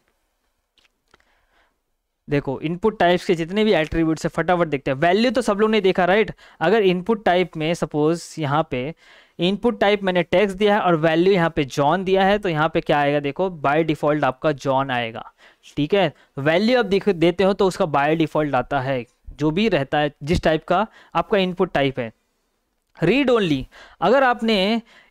देखो इनपुट टाइप्स के जितने भी एट्रीब्यूट्स है फटाफट देखते हैं वैल्यू तो सब लोग ने देखा राइट अगर इनपुट टाइप में सपोज यहाँ पे इनपुट टाइप मैंने टेक्स दिया है और वैल्यू यहाँ पे जॉन दिया है तो यहाँ पे क्या आएगा देखो बाय डिफॉल्ट आपका जॉन आएगा ठीक है वैल्यू आप देते हो तो उसका बाय डिफॉल्ट आता है जो भी रहता है जिस टाइप का आपका इनपुट टाइप है रीड ओनली अगर आपने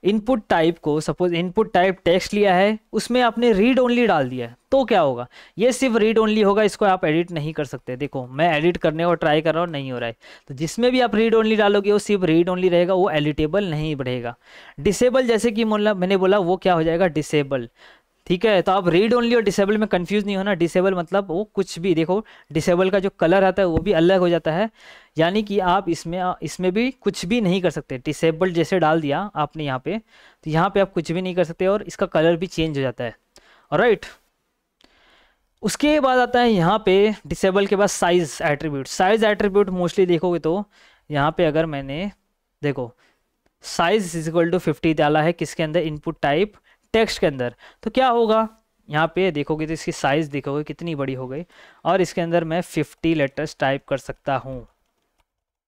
इनपुट टाइप को सपोज इनपुट टाइप टेक्स्ट लिया है उसमें आपने रीड ओनली डाल दिया है तो क्या होगा ये सिर्फ रीड ओनली होगा इसको आप एडिट नहीं कर सकते देखो मैं एडिट करने को ट्राई कर रहा हूँ नहीं हो रहा है तो जिसमें भी आप रीड ओनली डालोगे वो सिर्फ रीड ओनली रहेगा वो एडिटेबल नहीं बढ़ेगा डिसेबल जैसे कि मतलब मैंने बोला वो क्या हो जाएगा डिसेबल ठीक है तो आप रीड ओनली और डिसेबल में कंफ्यूज नहीं होना डिसेबल मतलब वो कुछ भी देखो डिसेबल का जो कलर आता है वो भी अलग हो जाता है यानी कि आप इसमें इसमें भी कुछ भी नहीं कर सकते डिसेबल जैसे डाल दिया आपने यहाँ पे तो यहाँ पे आप कुछ भी नहीं कर सकते और इसका कलर भी चेंज हो जाता है राइट उसके बाद आता है यहाँ पे डिसेबल के बाद size attribute size attribute mostly देखोगे तो यहाँ पे अगर मैंने देखो size is equal to fifty डाला है किसके अंदर इनपुट टाइप टेक्स्ट के अंदर तो क्या होगा यहाँ पे देखोगे तो इसकी साइज़ देखोगे कितनी बड़ी हो गई और इसके अंदर मैं फिफ्टी लेटर्स टाइप कर सकता हूँ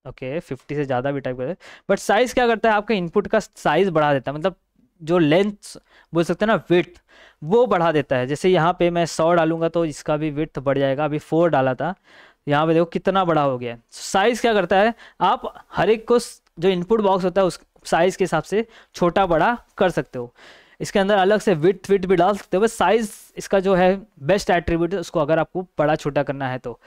ओके फिफ्टी से ज़्यादा भी टाइप कर बट साइज़ क्या करता है आपके इनपुट का साइज़ बढ़ा देता है मतलब जो लेंथ बोल सकते हैं ना विथ वो बढ़ा देता है जैसे यहाँ पे मैं सौ डालूंगा तो इसका भी विथ बढ़ जाएगा अभी फोर डाला था यहाँ पे देखो कितना बड़ा हो गया साइज़ क्या करता है आप हर एक को जो इनपुट बॉक्स होता है उस साइज़ के हिसाब से छोटा बड़ा कर सकते हो इसके अंदर अलग से विथ विथ भी डाल सकते हो बस साइज इसका जो है बेस्ट एट्रीब्यूट है उसको अगर आपको बड़ा छोटा करना है तो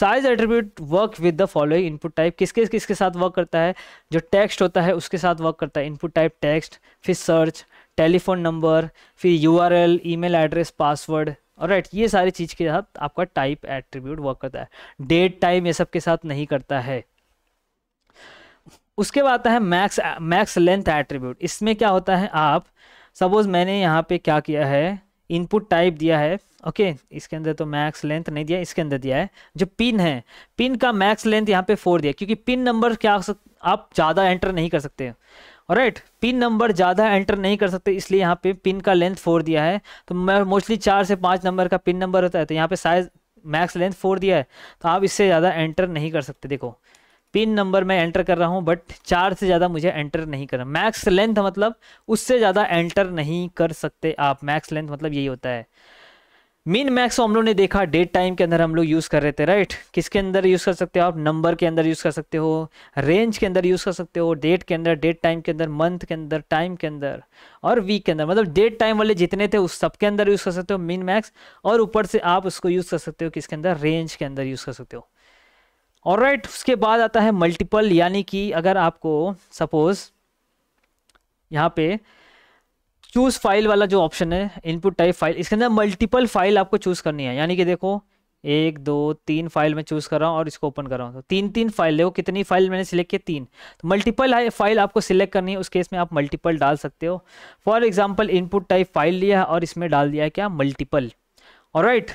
size attribute work with the following input type किसके किसके साथ वर्क करता है जो टेक्स्ट होता है उसके साथ वर्क करता है इनपुट टाइप टेक्स्ट फिर सर्च टेलीफोन नंबर फिर U R L email address password और राइट ये सारी चीज़ के साथ आपका टाइप एट्रीब्यूट वर्क करता है डेट टाइम ये सब के साथ नहीं करता है उसके बाद आता है मैक्स मैक्स लेंथ एट्रीब्यूट इसमें क्या होता है आप सपोज मैंने यहाँ पे क्या किया है इनपुट टाइप दिया है ओके okay, इसके अंदर तो मैक्स लेंथ नहीं दिया इसके अंदर दिया है जो पिन है पिन का मैक्स लेंथ यहाँ पे फोर दिया क्योंकि पिन नंबर क्या आप ज़्यादा एंटर नहीं कर सकते राइट पिन नंबर ज़्यादा एंटर नहीं कर सकते इसलिए यहाँ पे पिन का लेंथ फोर दिया है तो मैं मोस्टली चार से पाँच नंबर का पिन नंबर होता है तो यहाँ पे साइज मैक्स लेंथ फोर दिया है तो आप इससे ज़्यादा एंटर नहीं कर सकते देखो पिन नंबर मैं एंटर कर रहा हूँ बट चार से ज़्यादा मुझे एंटर नहीं करना मैक्स लेंथ मतलब उससे ज़्यादा एंटर नहीं कर सकते आप मैक्स लेंथ मतलब यही होता है मीन मैक्स हम लोग ने देखा डेट टाइम के अंदर हम लोग यूज़ कर रहे थे राइट किसके अंदर यूज़ कर सकते हो आप नंबर के अंदर यूज़ कर सकते हो रेंज के अंदर यूज़ कर सकते हो डेट के अंदर डेट टाइम के अंदर मंथ के अंदर टाइम के अंदर और वीक के अंदर मतलब डेट टाइम वाले जितने थे उस सबके अंदर यूज़ कर सकते हो मीन मैक्स और ऊपर से आप उसको यूज़ कर सकते हो किसके अंदर रेंज के अंदर यूज़ कर सकते हो और राइट उसके बाद आता है मल्टीपल यानी कि अगर आपको सपोज यहाँ पे चूज फाइल वाला जो ऑप्शन है इनपुट टाइप फाइल इसके अंदर मल्टीपल फाइल आपको चूज करनी है यानी कि देखो एक दो तीन फाइल मैं चूज़ कर रहा हूँ और इसको ओपन कर रहा हूँ तो तीन तीन फाइल देखो कितनी फाइल मैंने सिलेक्ट की तीन तो मल्टीपल फाइल आपको सिलेक्ट करनी है उस केस में आप मल्टीपल डाल सकते हो for example input type file लिया है और इसमें डाल दिया है क्या मल्टीपल और राइट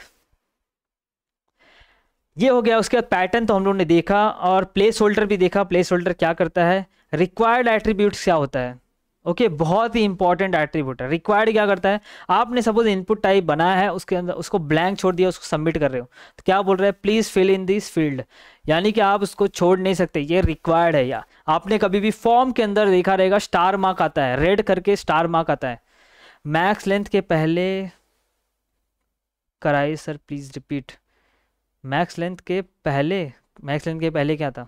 ये हो गया उसके बाद पैटर्न तो हम लोग ने देखा और प्लेस होल्डर भी देखा प्लेस होल्डर क्या करता है रिक्वायर्ड एट्रीब्यूट क्या होता है ओके okay, बहुत ही इंपॉर्टेंट एट्रीब्यूट है रिक्वायर्ड क्या करता है आपने सपोज इनपुट टाइप बनाया है उसके अंदर उसको ब्लैंक छोड़ दिया उसको सबमिट कर रहे हो तो क्या बोल रहा है please fill in this field यानी कि आप उसको छोड़ नहीं सकते ये रिक्वायर्ड है या आपने कभी भी फॉर्म के अंदर देखा रहेगा स्टार मार्क आता है रेड करके स्टार मार्क आता है मैक्स लेंथ के पहले कराए sir please repeat max length के पहले मैक्स लेंथ के पहले क्या था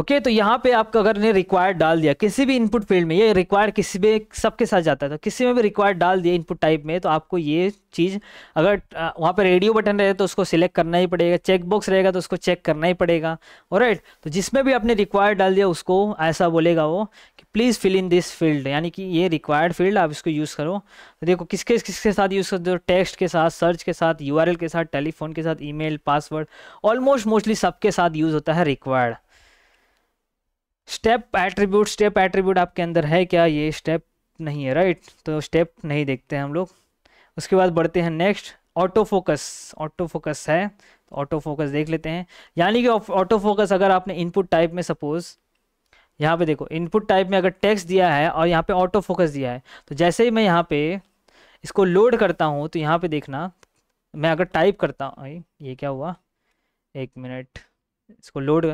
ओके तो यहाँ पे आपको अगर ने रिक्वायर्ड डाल दिया किसी भी इनपुट फील्ड में ये रिक्वायर्ड किसी भी सबके साथ जाता है तो किसी में भी रिक्वायर्ड डाल दिया इनपुट टाइप में तो आपको ये चीज़ अगर वहाँ पे रेडियो बटन रहे तो उसको सिलेक्ट करना ही पड़ेगा चेक बॉक्स रहेगा तो उसको चेक करना ही पड़ेगा और राइट तो जिसमें भी आपने रिक्वायर्ड डाल दिया उसको ऐसा बोलेगा वो कि please fill in this field यानी कि ये रिक्वायर्ड फील्ड आप इसको यूज़ करो तो देखो किसके किसके साथ यूज़ करते हो टेक्स्ट के साथ सर्च के साथ यू के साथ टेलीफोन के साथ ई पासवर्ड ऑलमोस्ट मोस्टली सबके साथ यूज़ होता है required step attribute step attribute आपके अंदर है क्या ये स्टेप नहीं है राइट तो स्टेप नहीं देखते हैं हम लोग उसके बाद बढ़ते हैं next auto focus auto focus है तो ऑटो फोकस देख लेते हैं यानी कि ऑटो फोकस अगर आपने इनपुट टाइप में सपोज़ यहाँ पे देखो इनपुट टाइप में अगर टेक्स्ट दिया है और यहाँ पे ऑटो फोकस दिया है तो जैसे ही मैं यहाँ पे इसको लोड करता हूँ तो यहाँ पे देखना मैं अगर टाइप करता हूँ ये क्या हुआ एक मिनट इसको लोड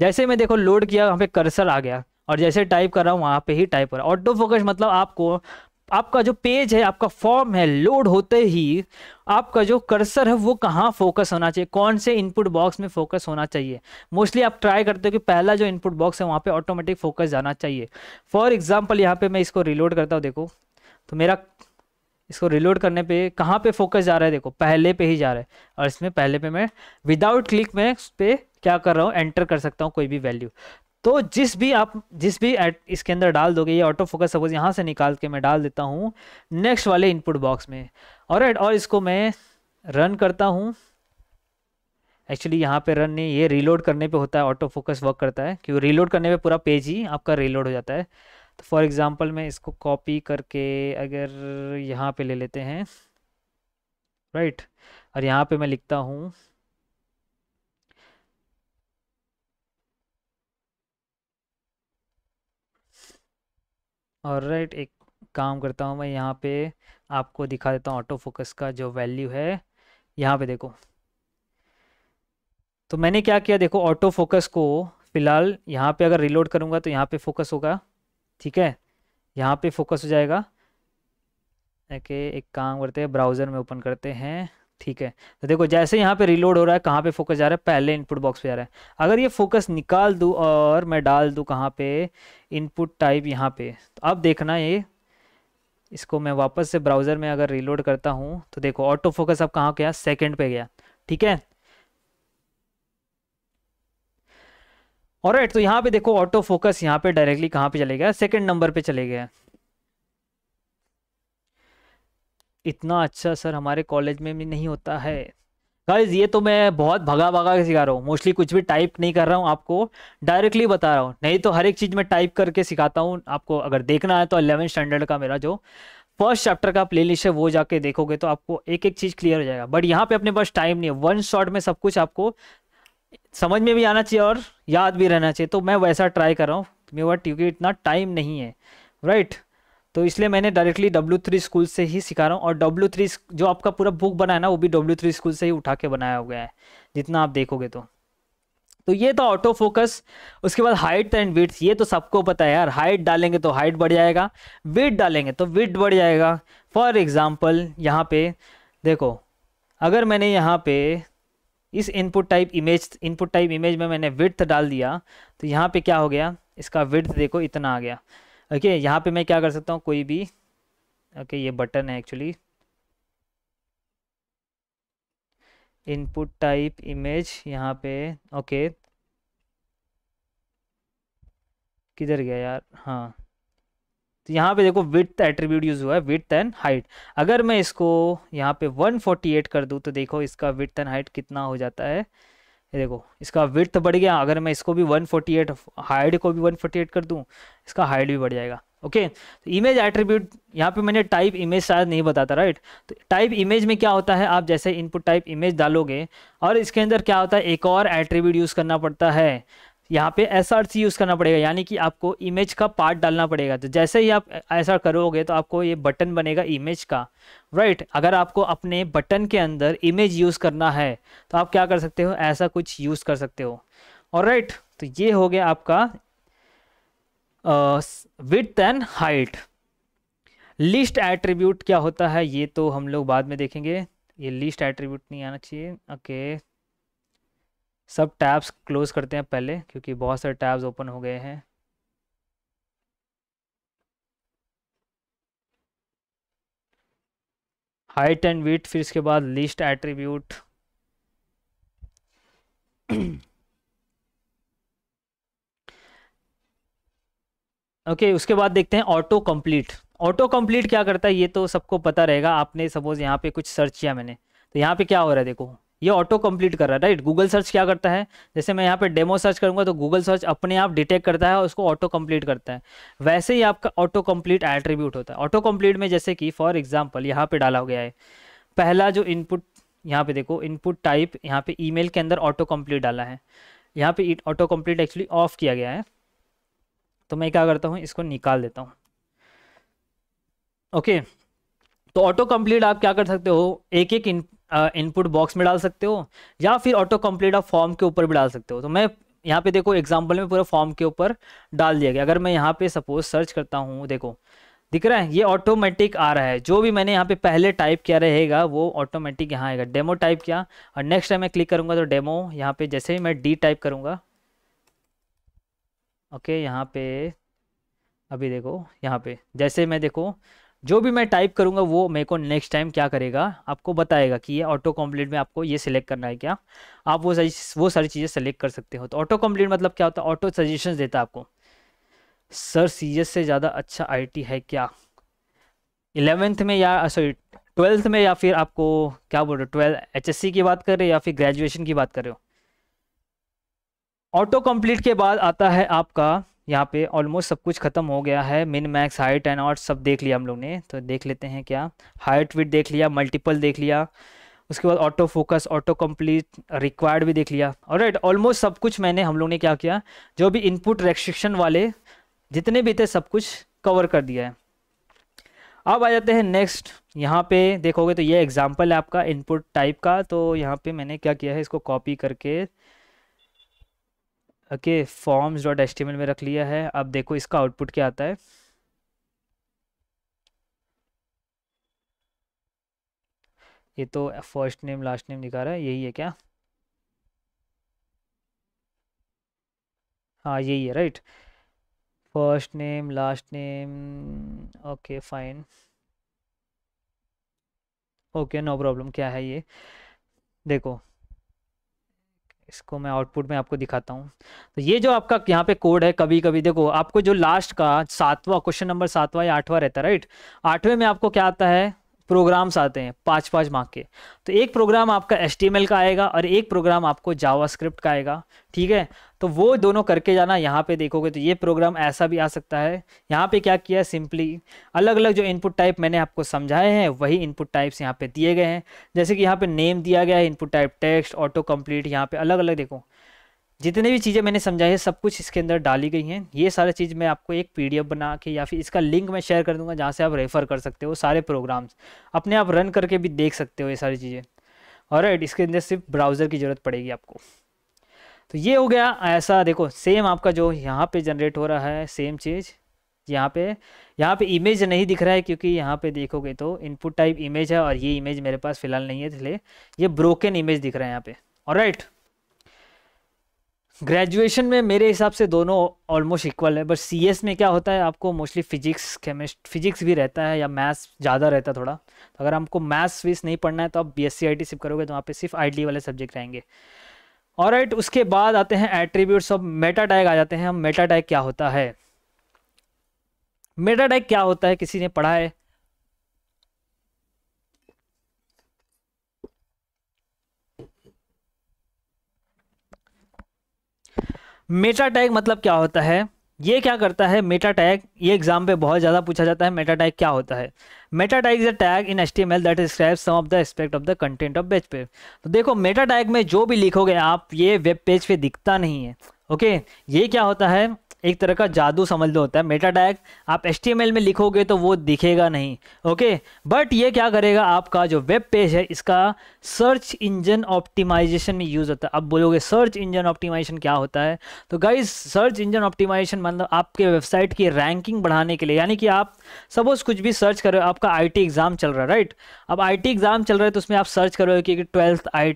जैसे मैं देखो लोड किया वहाँ पे कर्सर आ गया और जैसे टाइप कर रहा हूँ वहाँ पे ही टाइप हो रहा है ऑटो फोकस मतलब आपको आपका जो पेज है आपका फॉर्म है लोड होते ही आपका जो कर्सर है वो कहाँ फोकस होना चाहिए कौन से इनपुट बॉक्स में फोकस होना चाहिए मोस्टली आप ट्राई करते हो कि पहला जो इनपुट बॉक्स है वहाँ पे ऑटोमेटिक फोकस जाना चाहिए फॉर एग्जाम्पल यहाँ पे मैं इसको रिलोड करता हूँ देखो तो मेरा इसको रिलोड करने पे कहाँ पे फोकस जा रहा है देखो पहले पे ही जा रहा है और इसमें पहले पे मैं विदाउट क्लिक में उस पर क्या कर रहा हूँ एंटर कर सकता हूँ कोई भी वैल्यू तो जिस भी आप जिस भी एट इसके अंदर डाल दोगे ये ऑटो फोकस सपोज यहाँ से निकाल के मैं डाल देता हूँ नेक्स्ट वाले इनपुट बॉक्स में और और इसको मैं रन करता हूँ एक्चुअली यहाँ पे रन नहीं ये रीलोड करने पे होता है ऑटो फोकस वर्क करता है क्योंकि रीलोड करने पे पूरा पेज ही आपका रीलोड हो जाता है तो फॉर एग्ज़ाम्पल मैं इसको कॉपी करके अगर यहाँ पे ले लेते हैं राइट और यहाँ पे मैं लिखता हूँ और राइट एक काम करता हूँ मैं यहाँ पे आपको दिखा देता हूँ ऑटो फोकस का जो वैल्यू है यहाँ पे देखो तो मैंने क्या किया देखो ऑटो फोकस को फिलहाल यहाँ पे अगर रिलोड करूँगा तो यहाँ पे फोकस होगा ठीक है यहाँ पे फोकस हो जाएगा ओके एक काम करते हैं ब्राउज़र में ओपन करते हैं ठीक है तो देखो जैसे यहाँ पे रिलोड हो रहा है कहाँ पे फोकस जा रहा है पहले इनपुट बॉक्स पे जा रहा है अगर ये फोकस निकाल दूँ और मैं डाल दूँ कहाँ पे इनपुट टाइप यहाँ पे तो अब देखना ये इसको मैं वापस से ब्राउज़र में अगर रिलोड करता हूँ तो देखो ऑटो फोकस अब कहाँ गया सेकेंड पे गया ठीक है और तो यहाँ पे देखो ऑटो फोकस यहाँ पे डायरेक्टली कहाँ पे चले गया सेकंड नंबर पे चले गया इतना अच्छा सर हमारे कॉलेज में भी नहीं होता है गाइज ये तो मैं बहुत भगा भगा के सिखा रहा हूँ मोस्टली कुछ भी टाइप नहीं कर रहा हूँ आपको डायरेक्टली बता रहा हूँ नहीं तो हर एक चीज़ में टाइप करके सिखाता हूँ आपको अगर देखना है तो अलेवन स्टैंडर्ड का मेरा जो फर्स्ट चैप्टर का प्ले है वो जाके देखोगे तो आपको एक एक चीज़ क्लियर हो जाएगा बट यहाँ पे अपने पास टाइम नहीं है वन शॉट में सब कुछ आपको समझ में भी आना चाहिए और याद भी रहना चाहिए तो मैं वैसा ट्राई कर रहा हूँ मेरे पास क्योंकि इतना टाइम नहीं है राइट right? तो इसलिए मैंने डायरेक्टली डब्ल्यू थ्री स्कूल से ही सिखा रहा हूँ और डब्ल्यू थ्री जो आपका पूरा बुक बना है ना वो भी डब्ल्यू थ्री स्कूल से ही उठा के बनाया गया है जितना आप देखोगे तो तो ये था ऑटो फोकस उसके बाद हाइट एंड विथ ये तो सबको पता है यार हाइट डालेंगे तो हाइट बढ़ जाएगा विथ डालेंगे तो विथ बढ़ जाएगा फॉर एग्जाम्पल यहाँ पे देखो अगर मैंने यहाँ पे इस input type image input type image में मैंने विथ डाल दिया तो यहाँ पे क्या हो गया इसका विथ देखो इतना आ गया ओके okay, यहाँ पे मैं क्या कर सकता हूँ कोई भी ओके okay, ये बटन है एक्चुअली इनपुट टाइप इमेज यहाँ पे ओके okay. किधर गया यार हाँ तो यहाँ पे देखो विथ एट्रीब्यूट यूज़ हुआ है विथ एंड हाइट अगर मैं इसको यहाँ पे 148 कर दूँ तो देखो इसका विथ एंड हाइट कितना हो जाता है ये देखो इसका विर्थ बढ़ गया अगर मैं इसको भी 148 हाइड को भी 148 कर दूं इसका हाइड भी बढ़ जाएगा ओके तो इमेज एट्रीब्यूट यहाँ पे मैंने टाइप इमेज शायद नहीं बताता राइट तो टाइप इमेज में क्या होता है आप जैसे इनपुट टाइप इमेज डालोगे और इसके अंदर क्या होता है एक और एट्रीब्यूट यूज़ करना पड़ता है यहाँ पे एस आर सी यूज़ करना पड़ेगा यानी कि आपको इमेज का पार्ट डालना पड़ेगा तो जैसे ही आप ऐसा करोगे तो आपको ये बटन बनेगा इमेज का राइट right? अगर आपको अपने बटन के अंदर इमेज यूज़ करना है तो आप क्या कर सकते हो ऐसा कुछ यूज़ कर सकते हो और राइट right, तो ये हो गया आपका width and height list attribute क्या होता है ये तो हम लोग बाद में देखेंगे ये लिस्ट एट्रीब्यूट नहीं आना चाहिए ओके okay. सब टैब्स क्लोज़ करते हैं पहले क्योंकि बहुत सारे टैब्स ओपन हो गए हैं हाइट एंड वेट फिर इसके बाद लिस्ट एट्रीब्यूट ओके उसके बाद देखते हैं ऑटो कंप्लीट ऑटो कंप्लीट क्या करता है ये तो सबको पता रहेगा आपने सपोज यहाँ पे कुछ सर्च किया मैंने तो यहाँ पे क्या हो रहा है देखो ये ऑटो कंप्लीट कर रहा है राइट गूगल सर्च क्या करता है जैसे मैं यहाँ पे डेमो सर्च करूँगा तो गूगल सर्च अपने आप डिटेक्ट करता है और उसको ऑटो कंप्लीट करता है वैसे ही आपका ऑटो कंप्लीट एट्रीब्यूट होता है ऑटो कंप्लीट में जैसे कि फॉर एग्जाम्पल यहाँ पे डाला गया है पहला जो इनपुट यहाँ पे देखो इनपुट टाइप यहाँ पे ई के अंदर ऑटो कम्प्लीट डाला है यहाँ पे ऑटो कम्प्लीट एक्चुअली ऑफ किया गया है तो मैं क्या करता हूँ इसको निकाल देता हूँ ओके okay. तो ऑटो कंप्लीट आप क्या कर सकते हो एक एक इनपुट बॉक्स में डाल सकते हो या फिर ऑटो कम्प्लीट आप फॉर्म के ऊपर भी डाल सकते हो तो मैं यहाँ पे देखो एग्जाम्पल में पूरा फॉर्म के ऊपर डाल दिया गया अगर मैं यहाँ पे सपोज सर्च करता हूँ देखो दिख रहा है ये ऑटोमेटिक आ रहा है जो भी मैंने यहाँ पे पहले टाइप किया रहेगा वो ऑटोमेटिक यहाँ आएगा डेमो टाइप किया और नेक्स्ट टाइम मैं क्लिक करूँगा तो डेमो यहाँ पे जैसे ही मैं डी टाइप करूँगा ओके यहाँ पे अभी देखो यहाँ पे जैसे मैं देखो जो भी मैं टाइप करूंगा वो मेरे को नेक्स्ट टाइम क्या करेगा आपको बताएगा कि ये ऑटो कम्प्लीट में आपको ये सिलेक्ट करना है क्या आप वो सारी वो सारी चीज़ें सेलेक्ट कर सकते हो तो ऑटो कम्प्लीट मतलब क्या होता है ऑटो सजेशन देता है आपको सर सी से ज़्यादा अच्छा आई है क्या इलेवेंथ में या सॉरी ट्वेल्थ में या फिर आपको क्या बोल रहे हो ट्वेल्थ एच की बात कर रहे हो या फिर ग्रेजुएशन की बात कर रहे हो ऑटो कंप्लीट के बाद आता है आपका यहाँ पे ऑलमोस्ट सब कुछ ख़त्म हो गया है min max height and out सब देख लिया हम लोग ने तो देख लेते हैं क्या हाइट विट देख लिया मल्टीपल देख लिया उसके बाद auto focus auto complete required भी देख लिया और राइट ऑलमोस्ट सब कुछ मैंने हम लोग ने क्या किया जो भी इनपुट रेस्ट्रिक्शन वाले जितने भी थे सब कुछ कवर कर दिया है अब आ जाते हैं नेक्स्ट यहाँ पे देखोगे तो ये एग्जाम्पल है आपका इनपुट टाइप का तो यहाँ पे मैंने क्या किया है इसको कॉपी करके ओके फॉर्म्स डॉट एस्टिमेट में रख लिया है अब देखो इसका आउटपुट क्या आता है ये तो फर्स्ट नेम लास्ट नेम दिखा रहा है यही है क्या हाँ यही है right first name last name okay fine okay no problem क्या है ये देखो इसको मैं आउटपुट में आपको दिखाता हूँ तो ये जो आपका यहाँ पे कोड है कभी कभी देखो आपको जो लास्ट का सातवां क्वेश्चन नंबर सातवां या आठवां रहता है राइट आठवें में आपको क्या आता है प्रोग्राम्स आते हैं पाँच पाँच मार्क के तो एक प्रोग्राम आपका एच का आएगा और एक प्रोग्राम आपको जावास्क्रिप्ट का आएगा ठीक है तो वो दोनों करके जाना यहाँ पे देखोगे तो ये प्रोग्राम ऐसा भी आ सकता है यहाँ पे क्या किया है सिंपली अलग अलग जो इनपुट टाइप मैंने आपको समझाए हैं वही इनपुट टाइप्स यहाँ पे दिए गए हैं जैसे कि यहाँ पे नेम दिया गया है input type text auto complete यहाँ पे अलग अलग देखो जितने भी चीज़ें मैंने समझाई है सब कुछ इसके अंदर डाली गई हैं ये सारा चीज़ मैं आपको एक पीडीएफ बना के या फिर इसका लिंक मैं शेयर कर दूंगा जहाँ से आप रेफ़र कर सकते हो सारे प्रोग्राम्स अपने आप रन करके भी देख सकते हो ये सारी चीज़ें और राइट इसके अंदर सिर्फ ब्राउज़र की ज़रूरत पड़ेगी आपको तो ये हो गया ऐसा देखो सेम आपका जो यहाँ पर जनरेट हो रहा है सेम चीज़ यहाँ पे यहाँ पे इमेज नहीं दिख रहा है क्योंकि यहाँ पे देखोगे तो इनपुट टाइप इमेज है और ये इमेज मेरे पास फिलहाल नहीं है इसलिए ये ब्रोकन इमेज दिख रहा है यहाँ पे और राइट ग्रेजुएशन में मेरे हिसाब से दोनों ऑलमोस्ट इक्वल है बट सी में क्या होता है आपको मोस्टली फिजिक्स केमिस्ट फिजिक्स भी रहता है या मैथ्स ज़्यादा रहता है थोड़ा तो अगर आपको मैथ्स वीस नहीं पढ़ना है तो आप बी एस सिर्फ करोगे तो वहाँ पे सिर्फ आई वाले सब्जेक्ट रहेंगे और राइट उसके बाद आते हैं एट्रीब्यूट्स ऑफ मेटा टैग आ जाते हैं हम मेटा टैग क्या होता है मेटा टैग क्या होता है किसी ने पढ़ा है मेटा टैग मतलब क्या होता है ये क्या करता है मेटा टैग ये एग्जाम पे बहुत ज़्यादा पूछा जाता है मेटा टैग क्या होता है meta tag is a tag in H T M L that describe some of the aspect of the content of page पे तो देखो मेटा टैग में जो भी लिखोगे आप ये वेब पेज पे दिखता नहीं है ओके ये क्या होता है एक तरह का जादू समझ लो होता है मेटा टैग आप एच में लिखोगे तो वो दिखेगा नहीं ओके बट ये क्या करेगा आपका जो वेब पेज है इसका सर्च इंजन ऑप्टिमाइजेशन में यूज़ होता है अब बोलोगे सर्च इंजन ऑप्टिमाइजेशन क्या होता है तो गाइज सर्च इंजन ऑप्टिमाइजेशन मतलब आपके वेबसाइट की रैंकिंग बढ़ाने के लिए यानी कि आप सपोज कुछ भी सर्च कर रहे हो आपका आई एग्ज़ाम चल रहा है राइट अब आई एग्ज़ाम चल रहा है तो उसमें आप सर्च करोगे कि ट्वेल्थ आई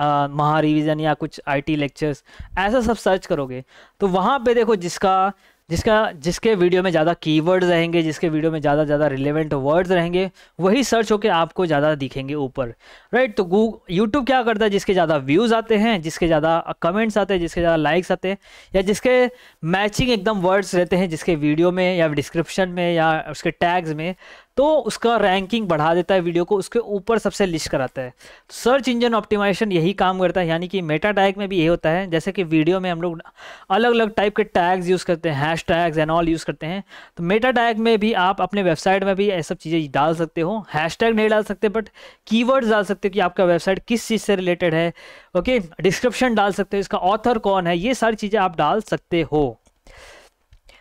महा या कुछ आईटी लेक्चर्स ऐसा सब सर्च करोगे तो वहाँ पे देखो जिसका जिसका जिसके वीडियो में ज़्यादा कीवर्ड्स रहेंगे जिसके वीडियो में ज़्यादा ज़्यादा रिलेवेंट वर्ड्स रहेंगे वही सर्च होकर आपको ज़्यादा दिखेंगे ऊपर राइट तो गू यूट्यूब क्या करता है जिसके ज़्यादा व्यूज़ आते हैं जिसके ज़्यादा कमेंट्स आते हैं जिसके ज़्यादा लाइक्स आते हैं या जिसके मैचिंग एकदम वर्ड्स रहते हैं जिसके वीडियो में या डिस्क्रिप्शन में या उसके टैग्स में तो उसका रैंकिंग बढ़ा देता है वीडियो को उसके ऊपर सबसे लिस्ट कराता है सर्च इंजन ऑप्टिमाइजेशन यही काम करता है यानी कि मेटा टैग में भी ये होता है जैसे कि वीडियो में हम लोग अलग अलग टाइप के टैग्स यूज़ करते हैं hash tags and all use करते हैं तो मेटा टैग में भी आप अपने वेबसाइट में भी ये सब चीज़ें डाल सकते हो हैश टैग नहीं डाल सकते बट की डाल सकते हो कि आपका वेबसाइट किस चीज़ से रिलेटेड है ओके डिस्क्रिप्शन डाल सकते हो इसका ऑथर कौन है ये सारी चीज़ें आप डाल सकते हो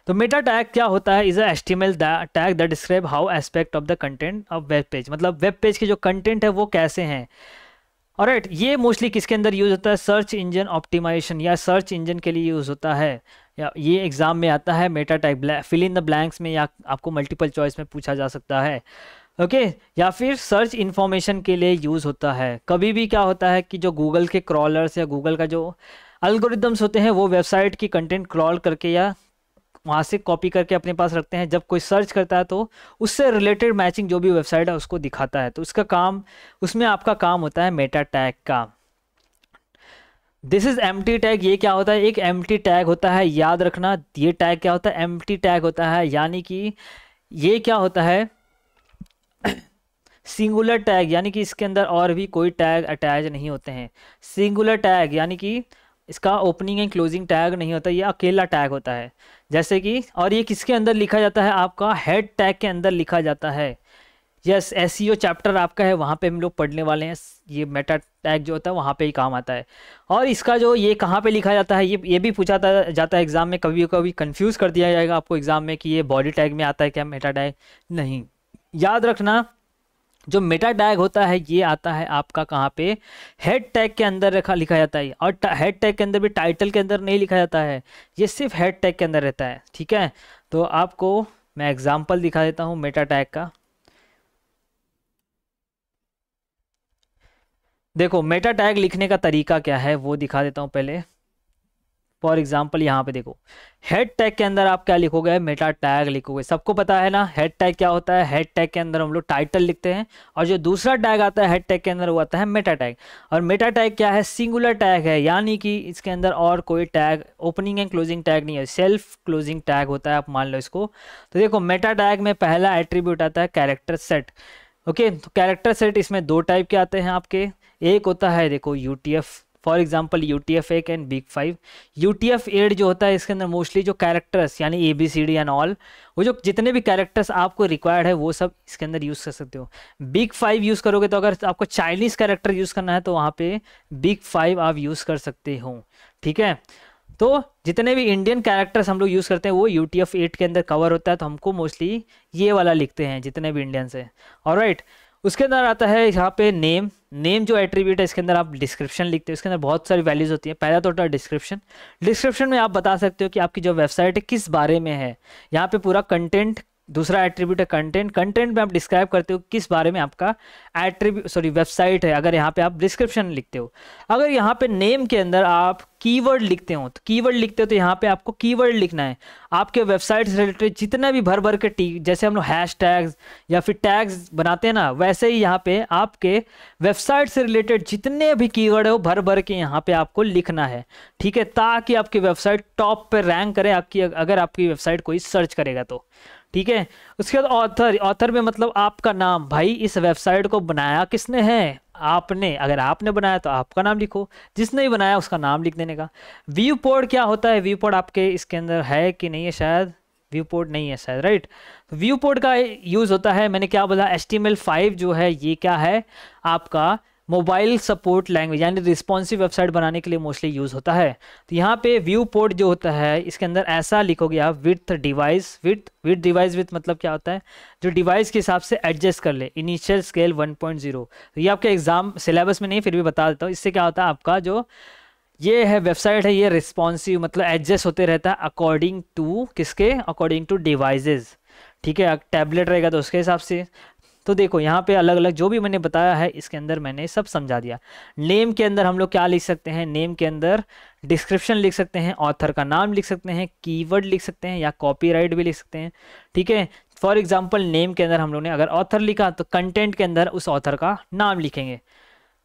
तो मेटा टैग क्या होता है is a HTML tag the describe how aspect of the content of web page मतलब वेब पेज के जो कंटेंट है वो कैसे हैं और राइट ये मोस्टली किसके अंदर यूज़ होता है सर्च इंजन ऑप्टिमाइजेशन या सर्च इंजन के लिए यूज़ होता है या ये एग्ज़ाम में आता है meta tag fill in the blanks में या आपको मल्टीपल चॉइस में पूछा जा सकता है ओके okay, या फिर सर्च इन्फॉर्मेशन के लिए यूज़ होता है कभी भी क्या होता है कि जो गूगल के क्रॉलर्स या गूगल का जो अल्गोरिदम्स होते हैं वो वेबसाइट की कंटेंट क्रॉल करके या वहाँ से कॉपी करके अपने पास रखते हैं जब कोई सर्च करता है तो उससे रिलेटेड मैचिंग जो भी वेबसाइट है उसको दिखाता है तो उसका काम उसमें आपका काम होता है मेटा टैग का दिस इज एम टैग ये क्या होता है एक एम टैग होता है याद रखना ये टैग क्या होता है एम टैग होता है यानी कि ये क्या होता है सिंगुलर <coughs> टैग यानी कि इसके अंदर और भी कोई टैग अटैच नहीं होते हैं सिंगुलर टैग यानी कि इसका ओपनिंग एंड क्लोजिंग टैग नहीं होता ये अकेला टैग होता है जैसे कि और ये किसके अंदर लिखा जाता है आपका हेड टैग के अंदर लिखा जाता है यस एस चैप्टर आपका है वहाँ पे हम लोग पढ़ने वाले हैं ये मेटा टैग जो होता है वहाँ पे ही काम आता है और इसका जो ये कहाँ पे लिखा जाता है ये ये भी पूछा जाता है एग्ज़ाम में कभी कभी कंफ्यूज कर दिया जाएगा आपको एग्ज़ाम में कि ये बॉडी टैग में आता है क्या मेटा टैग नहीं याद रखना जो मेटा टैग होता है ये आता है आपका कहाँ पे हेड टैग के अंदर रखा लिखा जाता है और हेड टैग के अंदर भी टाइटल के अंदर नहीं लिखा जाता है ये सिर्फ हेड टैग के अंदर रहता है ठीक है तो आपको मैं एग्जांपल दिखा देता हूँ मेटा टैग का देखो मेटा टैग लिखने का तरीका क्या है वो दिखा देता हूँ पहले फॉर एग्जाम्पल यहाँ पे देखो हेड टैग के अंदर आप क्या लिखोगे मेटा टैग लिखोगे सबको पता है ना हेड टैग क्या होता है हेड टैग के अंदर हम लोग टाइटल लिखते हैं और जो दूसरा टैग आता है हेड टैग के अंदर वो आता है मेटा टैग और मेटा टैग क्या है सिंगुलर टैग है यानी कि इसके अंदर और कोई tag opening and closing tag नहीं है सेल्फ क्लोजिंग टैग होता है आप मान लो इसको तो देखो मेटा टैग में पहला एट्रीब्यूट आता है कैरेक्टर सेट ओके तो कैरेक्टर सेट इसमें दो टाइप के आते हैं आपके एक होता है देखो F for example U T F eight and big five U T F eight जो होता है इसके अंदर मोस्टली जो कैरेक्टर्स यानी A B C D and all वो जो जितने भी कैरेक्टर्स आपको रिक्वायर्ड है वो सब इसके अंदर यूज़ कर सकते हो बिग फाइव यूज़ करोगे तो अगर आपको चाइनीज़ कैरेक्टर यूज़ करना है तो वहाँ पे बिग फाइव आप यूज़ कर सकते हो ठीक है तो जितने भी इंडियन कैरेक्टर्स हम लोग यूज़ करते हैं वो यू टी एफ एट के अंदर कवर होता है तो हमको मोस्टली ये वाला लिखते हैं जितने भी इंडियन से और राइट right, उसके अंदर आता है यहाँ पे नेम नेम जो एट्रीब्यूट है इसके अंदर आप डिस्क्रिप्शन लिखते हो इसके अंदर बहुत सारी वैल्यूज़ होती है पहला तो होता है डिस्क्रिप्शन डिस्क्रिप्शन में आप बता सकते हो कि आपकी जो वेबसाइट है किस बारे में है यहाँ पे पूरा कंटेंट दूसरा एट्रीब्यूट है कंटेंट कंटेंट में आप डिस्क्राइब करते हो किस बारे में आपका एट्रीब्यूट सॉरी वेबसाइट है अगर यहाँ पे आप डिस्क्रिप्शन लिखते हो अगर यहाँ पे नेम के अंदर आप कीवर्ड लिखते हो तो कीवर्ड लिखते हो तो यहाँ पे आपको कीवर्ड लिखना है आपके वेबसाइट से रिलेटेड जितना भी भर भर के टी जैसे हम लोग हैश टैग्स या फिर टैग्स बनाते हैं ना वैसे ही यहाँ पे आपके वेबसाइट से रिलेटेड जितने भी कीवर्ड है वो भर भर के यहाँ पे आपको लिखना है ठीक है ताकि आपकी वेबसाइट टॉप पर रैंक करे आपकी अगर आपकी वेबसाइट कोई सर्च करेगा तो ठीक है उसके बाद ऑथर ऑथर में मतलब आपका नाम भाई इस वेबसाइट को बनाया किसने है आपने अगर आपने बनाया तो आपका नाम लिखो जिसने भी बनाया उसका नाम लिख देने का व्यू पोर्ट क्या होता है व्यू पोर्ट आपके इसके अंदर है कि नहीं है शायद व्यू पोर्ट नहीं है शायद राइट व्यू पोर्ट का यूज़ होता है मैंने क्या बोला एस टी जो है ये क्या है आपका मोबाइल सपोर्ट लैंग्वेज यानी रिस्पॉन्सिव वेबसाइट बनाने के लिए मोस्टली यूज़ होता है तो यहाँ पे व्यू पोर्ट जो होता है इसके अंदर ऐसा लिखोगे आप width device width width device width मतलब क्या होता है जो डिवाइस के हिसाब से एडजस्ट कर ले इनिशियल स्केल 1.0 तो ये आपके एग्जाम सिलेबस में नहीं फिर भी बता देता हूँ इससे क्या होता है आपका जो ये है वेबसाइट है ये रिस्पॉन्सिव मतलब एडजस्ट होते रहता है अकॉर्डिंग टू किसके अकॉर्डिंग टू डिवाइजेज़ ठीक है टैबलेट रहेगा तो उसके हिसाब से तो देखो यहाँ पे अलग अलग जो भी मैंने बताया है इसके अंदर मैंने सब समझा दिया नेम के अंदर हम लोग क्या लिख सकते हैं नेम के अंदर डिस्क्रिप्शन लिख सकते हैं ऑथर का नाम लिख सकते हैं कीवर्ड लिख सकते हैं या कॉपीराइट भी लिख सकते हैं ठीक है फॉर एग्जाम्पल नेम के अंदर हम लोग ने अगर ऑथर लिखा तो कंटेंट के अंदर उस ऑथर का नाम लिखेंगे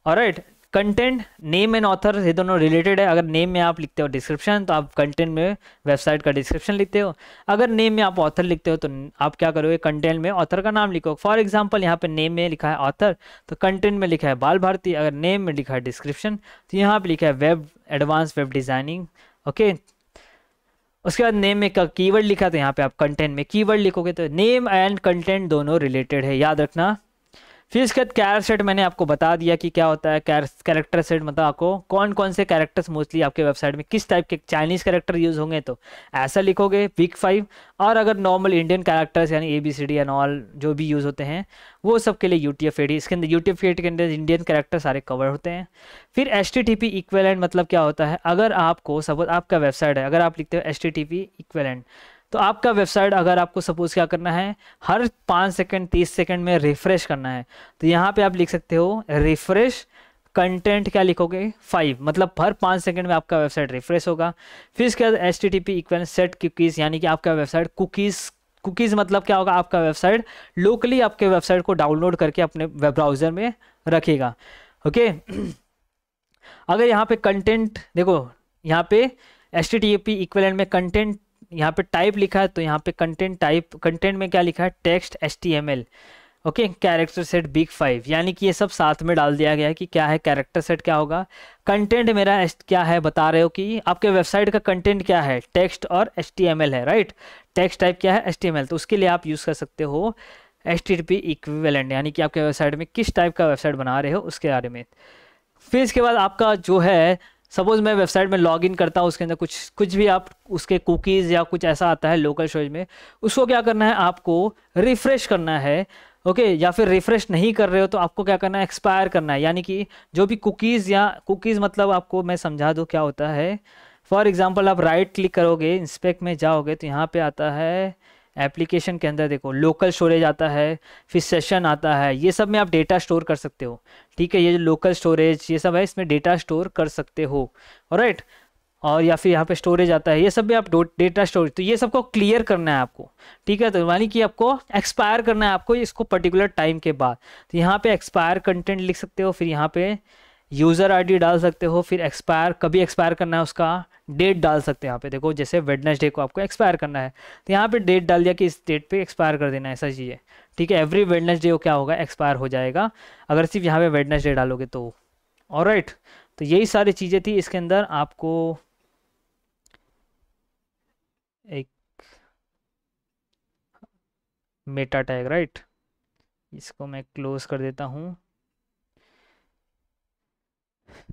और right content name and author ये दोनों रिलेटेड है अगर नेम में आप लिखते हो डिस्क्रिप्शन तो आप कंटेंट में वेबसाइट का डिस्क्रिप्शन लिखते हो अगर नेम में आप ऑथर लिखते हो तो आप क्या करोगे कंटेंट में ऑथर का नाम लिखो फॉर एग्जाम्पल यहाँ पे नेम में लिखा है ऑथर तो कंटेंट में लिखा है बाल भारती अगर नेम में लिखा है डिस्क्रिप्शन तो यहाँ पर लिखा है web advance web designing okay उसके बाद नेम में कीवर्ड लिखा तो यहाँ पे आप कंटेंट में कीवर्ड लिखोगे तो नेम एंड कंटेंट दोनों रिलेटेड है याद रखना फिर इसके बाद कैर सेट मैंने आपको बता दिया कि क्या होता है कैरेक्टर सेट मतलब आपको कौन कौन से कैरेक्टर्स मोस्टली आपके वेबसाइट में किस टाइप के चाइनीज कैरेक्टर यूज होंगे तो ऐसा लिखोगे वीक फाइव और अगर नॉर्मल इंडियन कैरेक्टर्स यानी A B C D and all जो भी यूज़ होते हैं वो सब के लिए यू टी एफ एडी इसके अंदर यू टी एफ के अंदर इंडियन कैरेक्टर सारे कवर होते हैं फिर H T T P equivalent मतलब क्या होता है अगर आपको सपोज आपका वेबसाइट है अगर आप लिखते हो H T T P equivalent तो आपका वेबसाइट अगर आपको सपोज क्या करना है हर पाँच सेकेंड तीस सेकेंड में रिफ्रेश करना है तो यहाँ पे आप लिख सकते हो रिफ्रेश कंटेंट क्या लिखोगे फाइव मतलब हर पाँच सेकंड में आपका वेबसाइट रिफ्रेश होगा फिर इसके बाद H T T P equal set cookies यानी कि आपका वेबसाइट कुकीज़ कुकीज़ मतलब क्या होगा आपका वेबसाइट लोकली आपके वेबसाइट को डाउनलोड करके अपने वेब ब्राउज़र में रखेगा ओके अगर यहाँ पे कंटेंट देखो यहाँ पे H T T P equal में कंटेंट यहाँ पे टाइप लिखा है तो यहाँ पे कंटेंट टाइप कंटेंट में क्या लिखा है text H T M L okay character set big five यानी कि ये सब साथ में डाल दिया गया है कि क्या है कैरेक्टर सेट क्या होगा कंटेंट मेरा क्या है बता रहे हो कि आपके वेबसाइट का कंटेंट क्या है टेक्स्ट और एल है राइट टेक्स्ट टाइप क्या है एल तो उसके लिए आप यूज़ कर सकते हो एस टी पी इक्विवेलेंट यानी कि आपके वेबसाइट में किस टाइप का वेबसाइट बना रहे हो उसके बारे में फिर इसके बाद आपका जो है सपोज मैं वेबसाइट में लॉग इन करता हूँ उसके अंदर कुछ कुछ भी आप उसके कुकीज़ या कुछ ऐसा आता है लोकल शोज में उसको क्या करना है आपको रिफ़्रेश करना है ओके okay, या फिर रिफ़्रेश नहीं कर रहे हो तो आपको क्या करना है एक्सपायर करना है यानी कि जो भी कुकीज़ या कुकीज़ मतलब आपको मैं समझा दूँ क्या होता है फॉर एग्ज़ाम्पल आप राइट क्लिक करोगे इंस्पेक्ट में जाओगे तो यहाँ पे आता है एप्लीकेशन के अंदर देखो लोकल स्टोरेज आता है फिर सेशन आता है ये सब में आप डेटा स्टोर कर सकते हो ठीक है ये जो लोकल स्टोरेज ये सब है इसमें डेटा स्टोर कर सकते हो राइट और या फिर यहाँ पे स्टोरेज आता है ये सब भी आप डेटा स्टोरेज तो ये सबको क्लियर करना है आपको ठीक है तो यानी कि आपको एक्सपायर करना है आपको इसको पर्टिकुलर टाइम के बाद तो यहाँ पे एक्सपायर कंटेंट लिख सकते हो फिर यहाँ पे यूज़र आईडी डाल सकते हो फिर एक्सपायर कभी एक्सपायर करना है उसका डेट डाल सकते हैं यहाँ पे देखो जैसे वेडनेसडे को आपको एक्सपायर करना है तो यहाँ पे डेट डाल दिया कि इस डेट पे एक्सपायर कर देना है ऐसा चाहिए ठीक है एवरी वेडनेसडे को क्या होगा एक्सपायर हो जाएगा अगर सिर्फ यहाँ पे वेडनेसडे डालोगे तो और right. तो यही सारी चीज़ें थी इसके अंदर आपको एक मेटा टैग राइट इसको मैं क्लोज कर देता हूँ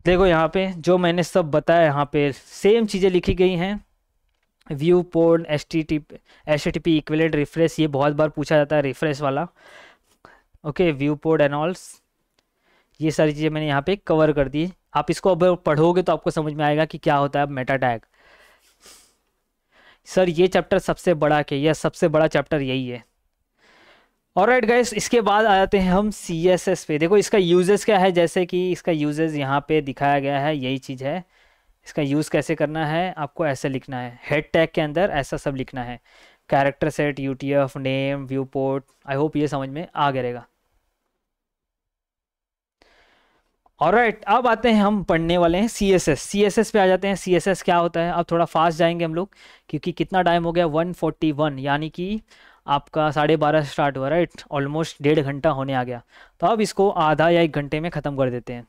देखो यहाँ पे जो मैंने सब बताया यहाँ पे सेम चीज़ें लिखी गई हैं viewport S T T S T P equivalent refresh ये बहुत बार पूछा जाता है रिफ्रेश वाला ओके व्यू पोर्ड एनऑल्स ये सारी चीज़ें मैंने यहाँ पे कवर कर दी आप इसको अब पढ़ोगे तो आपको समझ में आएगा कि क्या होता है मेटा टैग सर ये चैप्टर सबसे बड़ा के या सबसे बड़ा चैप्टर यही है और राइट गाइस इसके बाद आ जाते हैं हम सी एस एस पे देखो इसका यूजेस क्या है जैसे कि इसका यूजेस यहाँ पे दिखाया गया है यही चीज़ है इसका यूज़ कैसे करना है आपको ऐसे लिखना है हेड टैग के अंदर ऐसा सब लिखना है character set U T F name viewport I hope ये समझ में आ गिरेगा और राइट अब आते हैं हम पढ़ने वाले हैं C S S C S S पे आ जाते हैं सी एस एस क्या होता है अब थोड़ा फास्ट जाएंगे हम लोग क्योंकि कितना टाइम हो गया वन फोर्टी वन यानी कि आपका साढ़े बारह से स्टार्ट हुआ राइट ऑलमोस्ट डेढ़ घंटा होने आ गया तो अब इसको आधा या एक घंटे में ख़त्म कर देते हैं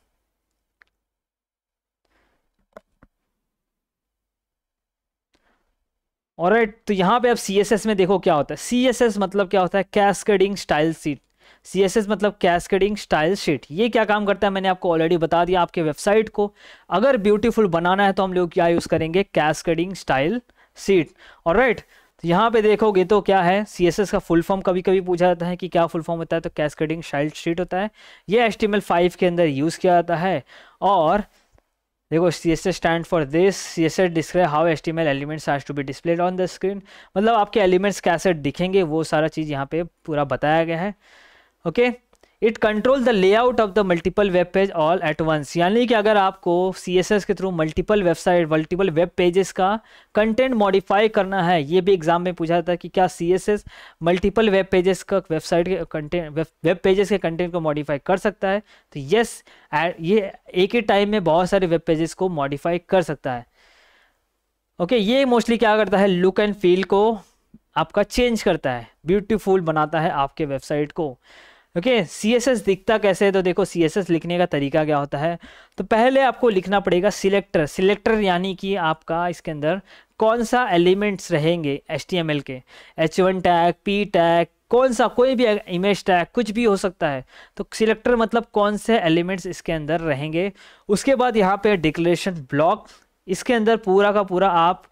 और राइट तो यहाँ पे अब सी में देखो क्या होता है सी मतलब क्या होता है cascading style sheet C S S मतलब कैस्केडिंग स्टाइल शीट ये क्या काम करता है मैंने आपको ऑलरेडी बता दिया आपके वेबसाइट को अगर ब्यूटीफुल बनाना है तो हम लोग क्या यूज़ करेंगे कैस्केडिंग स्टाइल सीट और राइट तो यहाँ पे देखोगे तो क्या है सी का फुल फॉर्म कभी कभी पूछा जाता है कि क्या फुल फॉर्म होता है तो कटिंग शाइल्ड शीट होता है ये एस फाइव के अंदर यूज़ किया जाता है और देखो C S S stand for this C S S describe how S T L elements has to be displayed on the screen मतलब आपके एलिमेंट्स कैसे दिखेंगे वो सारा चीज़ यहाँ पे पूरा बताया गया है okay okay? It control the layout of the multiple web page all at once यानी कि अगर आपको सी एस एस के through multiple website multiple web pages का कंटेंट मॉडिफाई करना है ये भी एग्जाम में पूछा था कि क्या C S S multiple web pages का वेबसाइट के कंटेंट वेब पेजेस के कंटेंट को मॉडिफाई कर सकता है तो यस ये एक ही टाइम में बहुत सारे वेब पेजेस को मॉडिफाई कर सकता है ओके okay, ये मोस्टली क्या करता है लुक एंड फील को आपका चेंज करता है ब्यूटीफुल बनाता है आपके वेबसाइट को ओके सी एस एस दिखता कैसे है तो देखो सी एस एस लिखने का तरीका क्या होता है तो पहले आपको लिखना पड़ेगा सिलेक्टर सिलेक्टर यानी कि आपका इसके अंदर कौन सा एलिमेंट्स रहेंगे एच टी एम एल के H one tag P tag कौन सा कोई भी इमेज टैग कुछ भी हो सकता है तो सिलेक्टर मतलब कौन से एलिमेंट्स इसके अंदर रहेंगे उसके बाद यहाँ पे डिक्लेरेशन ब्लॉक इसके अंदर पूरा का पूरा आप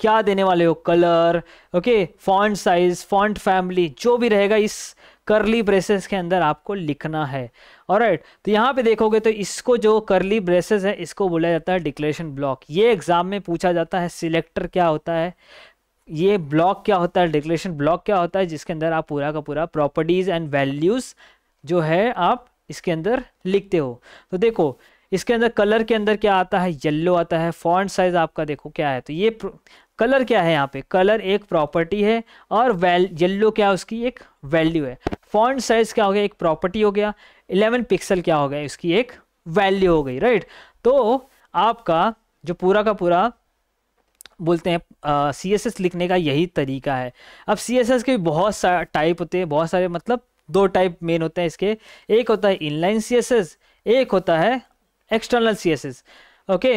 क्या देने वाले हो colour okay font size font family जो भी रहेगा इस करली ब्रेसेस के अंदर आपको लिखना है और राइट तो यहाँ पे देखोगे तो इसको जो करली ब्रेसेस है इसको बोला जाता है डिक्लेरेशन ब्लॉक ये एग्जाम में पूछा जाता है सिलेक्टर क्या होता है ये ब्लॉक क्या होता है डिक्लेरेशन ब्लॉक क्या होता है जिसके अंदर आप पूरा का पूरा प्रॉपर्टीज एंड वैल्यूज जो है आप इसके अंदर लिखते हो तो देखो इसके अंदर कलर के अंदर क्या आता है येल्लो आता है फॉन्ट साइज आपका देखो क्या है तो ये कलर क्या है यहाँ पे कलर एक प्रॉपर्टी है और वैल येल्लो क्या उसकी एक वैल्यू है फॉन्ट साइज क्या हो गया एक प्रॉपर्टी हो गया 11 पिक्सल क्या हो गया इसकी एक वैल्यू हो गई राइट तो आपका जो पूरा का पूरा बोलते हैं सी एस एस लिखने का यही तरीका है अब सी एस एस के बहुत सारे टाइप होते हैं बहुत सारे मतलब दो टाइप मेन होते हैं इसके एक होता है इनलाइन सी एस एस एक होता है external C S S okay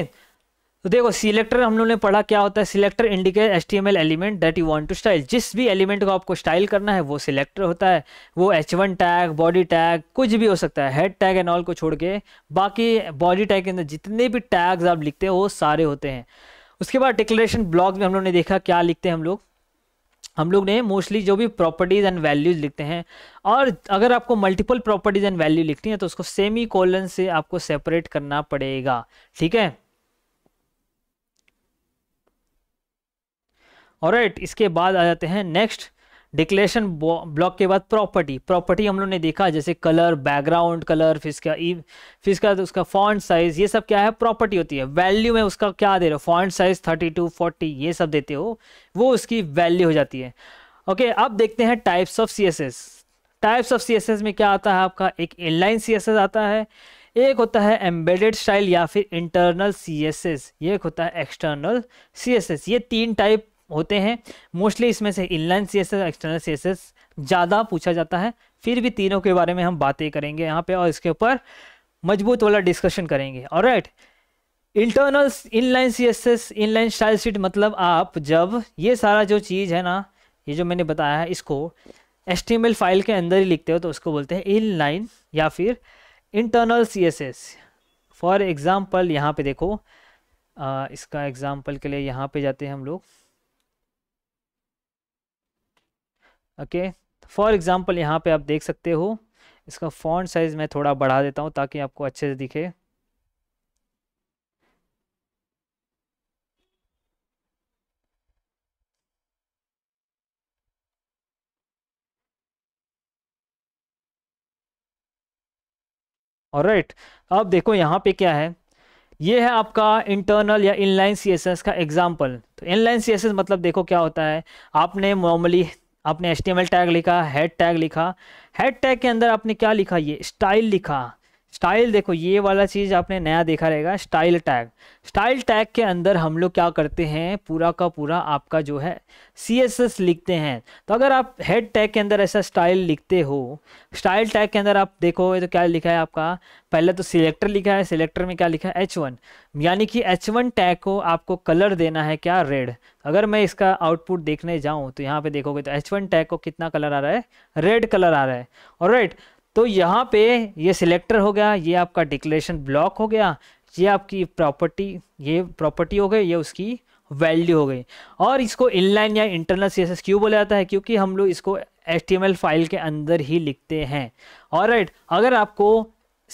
तो देखो सिलेक्टर हम लोगों ने पढ़ा क्या होता है selector indicate H T M L element that you want to style जिस भी एलिमेंट को आपको स्टाइल करना है वो सिलेक्टर होता है वो H one tag body tag कुछ भी हो सकता है हेड टैग एंड ऑल को छोड़ के बाकी बॉडी टैग के अंदर जितने भी टैग्स आप लिखते हैं वो सारे होते हैं उसके बाद डिक्लेरेशन ब्लॉग में हम लोग ने देखा क्या लिखते हैं हम लोग हम लोग ने मोस्टली जो भी प्रॉपर्टीज़ एंड वैल्यूज़ लिखते हैं और अगर आपको मल्टीपल प्रॉपर्टीज़ एंड वैल्यू लिखनी है तो उसको सेमी कोलन से आपको सेपरेट करना पड़ेगा ठीक है और राइट इसके बाद आ जाते हैं नेक्स्ट डिक्लेरेशन ब्लॉक के बाद प्रॉपर्टी प्रॉपर्टी हम लोग ने देखा जैसे कलर बैकग्राउंड कलर फिर इसका e, फिर इसका तो उसका फॉन्ट साइज ये सब क्या है प्रॉपर्टी होती है वैल्यू में उसका क्या दे रहे हो फॉन्ट साइज 32 40 ये सब देते हो वो उसकी वैल्यू हो जाती है ओके okay, अब देखते हैं types of C types of C में क्या आता है आपका एक इनलाइन सी आता है एक होता है एम्बेडेड स्टाइल या फिर इंटरनल सी ये एक होता है एक्सटर्नल सी ये तीन टाइप होते हैं मोस्टली इसमें से inline C S external C ज़्यादा पूछा जाता है फिर भी तीनों के बारे में हम बातें करेंगे यहाँ पे और इसके ऊपर मजबूत वाला डिस्कशन करेंगे और right internal inline C S S inline style sheet मतलब आप जब ये सारा जो चीज़ है ना ये जो मैंने बताया है इसको एस फाइल के अंदर ही लिखते हो तो उसको बोलते हैं इनलाइन या फिर internal C S S for example यहाँ पे देखो आ, इसका एग्ज़ाम्पल के लिए यहाँ पे जाते हैं हम लोग ओके फॉर एग्ज़ाम्पल यहाँ पे आप देख सकते हो इसका फॉन्ट साइज़ मैं थोड़ा बढ़ा देता हूँ ताकि आपको अच्छे से दिखे और राइट right. अब देखो यहां पे क्या है ये है आपका इंटरनल या इनलाइन सीएसएस का एग्जाम्पल तो इनलाइन सीएसएस मतलब देखो क्या होता है आपने नॉर्मली आपने एच टैग लिखा हेड टैग लिखा हेड टैग के अंदर आपने क्या लिखा ये स्टाइल लिखा स्टाइल देखो ये वाला चीज़ आपने नया देखा रहेगा स्टाइल टैग स्टाइल टैग के अंदर हम लोग क्या करते हैं पूरा का पूरा आपका जो है सी एस एस लिखते हैं तो अगर आप हेड टैग के अंदर ऐसा स्टाइल लिखते हो स्टाइल टैग के अंदर आप देखोगे तो क्या लिखा है आपका पहले तो सिलेक्टर लिखा है सिलेक्टर में क्या लिखा है एच वन यानी कि एच वन टैग को आपको कलर देना है क्या रेड अगर मैं इसका आउटपुट देखने जाऊँ तो यहाँ पे देखोगे तो एच वन टैग को कितना कलर आ रहा है रेड कलर आ रहा है और राइट तो यहाँ पे ये सिलेक्टर हो गया ये आपका डिक्लेरेशन ब्लॉक हो गया ये आपकी प्रॉपर्टी ये प्रॉपर्टी हो गई ये उसकी वैल्यू हो गई और इसको इनलाइन या इंटरनल सी एस क्यों बोला जाता है क्योंकि हम लोग इसको एच फाइल के अंदर ही लिखते हैं और राइट अगर आपको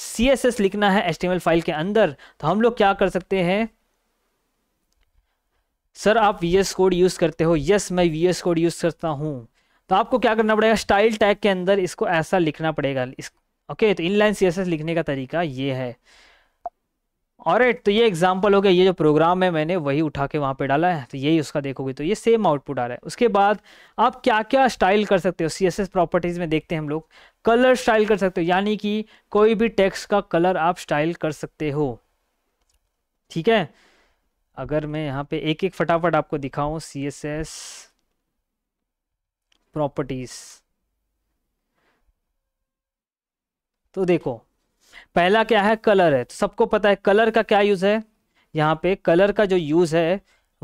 सी एस एस लिखना है एच फाइल के अंदर तो हम लोग क्या कर सकते हैं सर आप वी एस कोड यूज़ करते हो यस मैं वी एस कोड यूज़ करता हूँ तो आपको क्या करना पड़ेगा स्टाइल टैग के अंदर इसको ऐसा लिखना पड़ेगा इस ओके तो इनलाइन सी लिखने का तरीका ये है और तो ये एग्जाम्पल हो गया ये जो प्रोग्राम है मैंने वही उठा के वहाँ पे डाला है तो यही उसका देखोगे तो ये सेम आउटपुट आ रहा है उसके बाद आप क्या क्या स्टाइल कर सकते हो सी एस एस प्रॉपर्टीज़ में देखते हैं हम लोग कलर स्टाइल कर सकते हो यानी कि कोई भी टेक्स्ट का कलर आप स्टाइल कर सकते हो ठीक है अगर मैं यहाँ पे एक एक फटाफट आपको दिखाऊँ सी एस एस प्रॉपर्टीज तो देखो पहला क्या है कलर है तो सबको पता है कलर का क्या यूज है यहां पे कलर का जो यूज है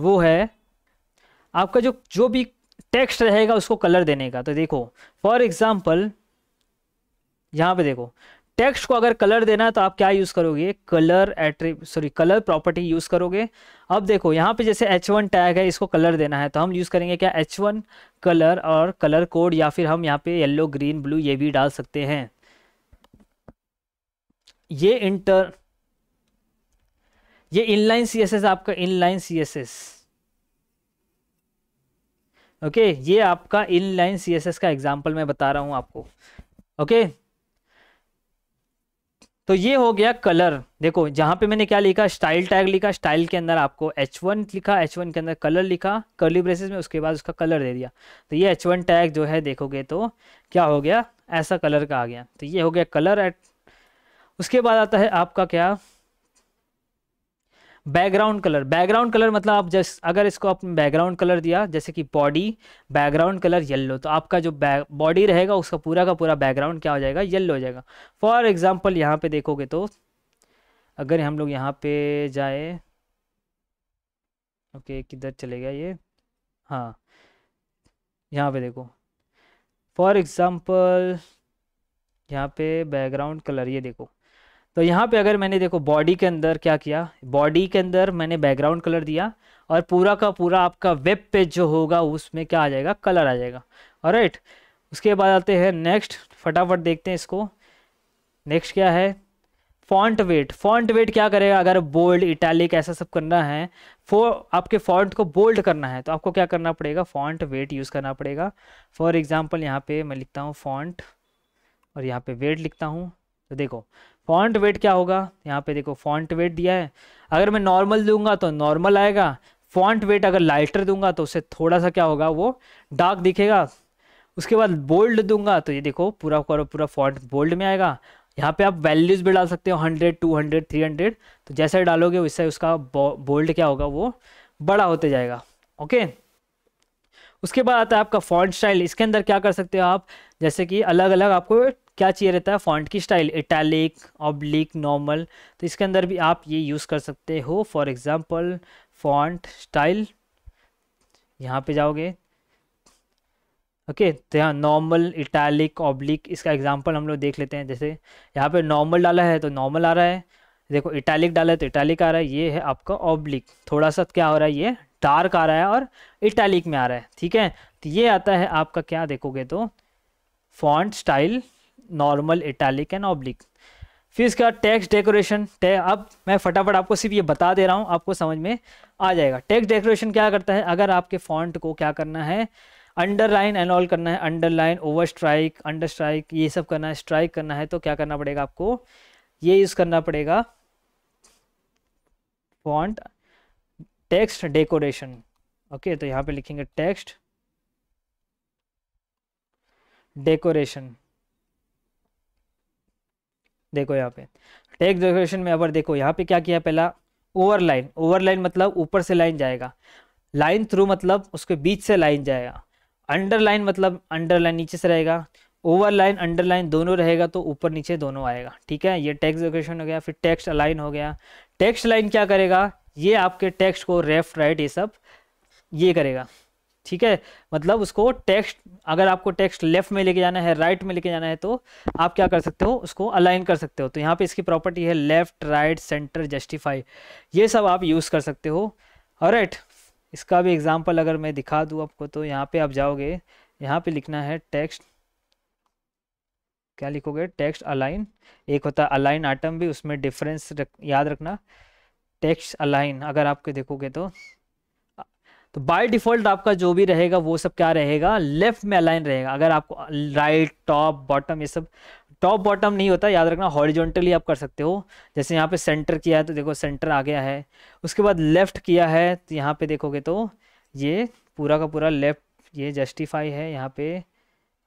वो है आपका जो जो भी टेक्स्ट रहेगा उसको कलर देने का तो देखो फॉर एग्जाम्पल यहां पे देखो टेक्स्ट को अगर कलर देना है तो आप क्या यूज़ करोगे कलर एट्री सॉरी कलर प्रॉपर्टी यूज़ करोगे अब देखो यहाँ पे जैसे H1 टैग है इसको कलर देना है तो हम यूज़ करेंगे क्या H1 कलर और कलर कोड या फिर हम यहाँ पे येलो ग्रीन ब्लू ये भी डाल सकते हैं ये इंटर ये इनलाइन सीएसएस आपका इनलाइन सीएसएस ओके ये आपका इनलाइन सीएसएस का एग्जाम्पल मैं बता रहा हूँ आपको ओके okay, तो ये हो गया कलर देखो जहाँ पे मैंने क्या लिखा स्टाइल टैग लिखा स्टाइल के अंदर आपको H1 लिखा H1 के अंदर कलर लिखा कर्ली ब्रेसेस में उसके बाद उसका कलर दे दिया तो ये H1 टैग जो है देखोगे तो क्या हो गया ऐसा कलर का आ गया तो ये हो गया कलर एट उसके बाद आता है आपका क्या बैकग्राउंड कलर बैकग्राउंड कलर मतलब आप जैस अगर इसको आपने बैकग्राउंड कलर दिया जैसे कि बॉडी बैकग्राउंड कलर येल्लो तो आपका जो बॉडी रहेगा उसका पूरा का पूरा बैकग्राउंड क्या हो जाएगा येल्लो हो जाएगा फॉर एग्जाम्पल यहाँ पे देखोगे तो अगर हम लोग यहाँ पे जाए ओके किधर चले गया ये हाँ यहाँ पे देखो फॉर एग्ज़ाम्पल यहाँ पे बैकग्राउंड कलर ये देखो तो यहाँ पे अगर मैंने देखो बॉडी के अंदर क्या किया बॉडी के अंदर मैंने बैकग्राउंड कलर दिया और पूरा का पूरा आपका वेब पेज जो होगा उसमें क्या आ जाएगा कलर आ जाएगा और राइट उसके बाद आते हैं नेक्स्ट फटाफट देखते हैं इसको नेक्स्ट क्या है फॉन्ट वेट फॉन्ट वेट क्या करेगा अगर बोल्ड इटैलिक ऐसा सब करना है फो आपके फॉन्ट को बोल्ड करना है तो आपको क्या करना पड़ेगा फॉन्ट वेट यूज़ करना पड़ेगा फॉर एग्जाम्पल यहाँ पे मैं लिखता हूँ फॉन्ट और यहाँ पे वेट लिखता हूँ तो देखो फॉन्ट वेट क्या होगा यहाँ पे देखो फॉन्ट वेट दिया है अगर मैं नॉर्मल दूंगा तो नॉर्मल आएगा फॉन्ट वेट अगर लाइटर दूंगा तो उससे थोड़ा सा क्या होगा वो डार्क दिखेगा उसके बाद बोल्ड दूंगा तो ये देखो पूरा करो पूरा फॉन्ट बोल्ड में आएगा यहाँ पे आप वैल्यूज़ भी डाल सकते हो hundred two hundred three hundred तो जैसे डालोगे वैसे उसका बोल्ड क्या होगा वो बड़ा होते जाएगा ओके उसके बाद आता है आपका फॉन्ट स्टाइल इसके अंदर क्या कर सकते हो आप जैसे कि अलग अलग आपको क्या चाहिए रहता है फॉन्ट की स्टाइल इटैलिक ऑब्लिक नॉर्मल तो इसके अंदर भी आप ये यूज़ कर सकते हो फॉर एग्ज़ाम्पल फॉन्ट स्टाइल यहाँ पे जाओगे ओके okay, तो यहाँ नॉर्मल इटैलिक ऑब्लिक इसका एग्जाम्पल हम लोग देख लेते हैं जैसे यहाँ पे नॉर्मल डाला है तो नॉर्मल आ रहा है देखो इटैलिक डाला है तो इटैलिक आ रहा है ये है आपका ऑब्लिक थोड़ा सा क्या हो रहा है ये डार्क आ रहा है और इटैलिक में आ रहा है ठीक है तो ये आता है आपका क्या देखोगे तो font style normal italic and oblique फिर इसके बाद टेक्स्ट डेकोरेशन अब मैं फटाफट आपको सिर्फ ये बता दे रहा हूँ आपको समझ में आ जाएगा टेक्स्ट डेकोरेशन क्या करता है अगर आपके फॉन्ट को क्या करना है अंडरलाइन एंड ऑल करना है underline over strike under strike ये सब करना है स्ट्राइक करना है तो क्या करना पड़ेगा आपको ये यूज़ करना पड़ेगा फॉन्ट टेक्स्ट डेकोरेशन ओके तो यहाँ पे लिखेंगे टेक्स्ट डेकोरेशन देखो यहाँ पे टेक्स्ट डेकोरेशन में अगर देखो यहाँ पे क्या किया पहला ओवरलाइन ओवरलाइन मतलब ऊपर से लाइन जाएगा लाइन थ्रू मतलब उसके बीच से लाइन जाएगा अंडरलाइन मतलब अंडरलाइन नीचे से रहेगा ओवरलाइन अंडरलाइन दोनों रहेगा तो ऊपर नीचे दोनों आएगा ठीक है ये टेक्स्ट डेकोरेशन हो गया फिर टेक्स्ट अलाइन हो गया टेक्स्ट लाइन क्या करेगा ये आपके टेक्स्ट को लेफ्ट राइट ये सब ये करेगा ठीक है मतलब उसको टेक्स्ट अगर आपको टेक्स्ट लेफ्ट में लेके जाना है राइट में लेके जाना है तो आप क्या कर सकते हो उसको अलाइन कर सकते हो तो यहाँ पे इसकी प्रॉपर्टी है लेफ्ट राइट सेंटर जस्टिफाई ये सब आप यूज़ कर सकते हो और राइट इसका भी एग्जाम्पल अगर मैं दिखा दूँ आपको तो यहाँ पे आप जाओगे यहाँ पे लिखना है टेक्स्ट क्या लिखोगे टेक्स्ट अलाइन एक होता है अलाइन आइटम भी उसमें डिफरेंस रख, याद रखना टेक्स्ट अलाइन अगर आपके देखोगे तो तो बाय डिफॉल्ट आपका जो भी रहेगा वो सब क्या रहेगा लेफ्ट में अलाइन रहेगा अगर आपको राइट टॉप बॉटम ये सब टॉप बॉटम नहीं होता याद रखना हॉरिजॉन्टली आप कर सकते हो जैसे यहाँ पे सेंटर किया है तो देखो सेंटर आ गया है उसके बाद लेफ़्ट किया है तो यहाँ पे देखोगे तो ये पूरा का पूरा लेफ़्ट ये जस्टिफाई है यहाँ पे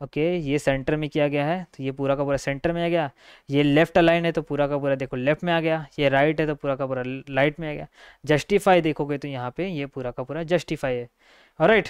ओके ये सेंटर में किया गया है तो ये पूरा का पूरा सेंटर में आ गया ये लेफ्ट अलाइन है तो पूरा का पूरा देखो लेफ्ट में आ गया ये राइट है तो पूरा का पूरा राइट में आ गया जस्टिफाई देखोगे तो यहाँ पे ये पूरा का पूरा जस्टिफाई है राइट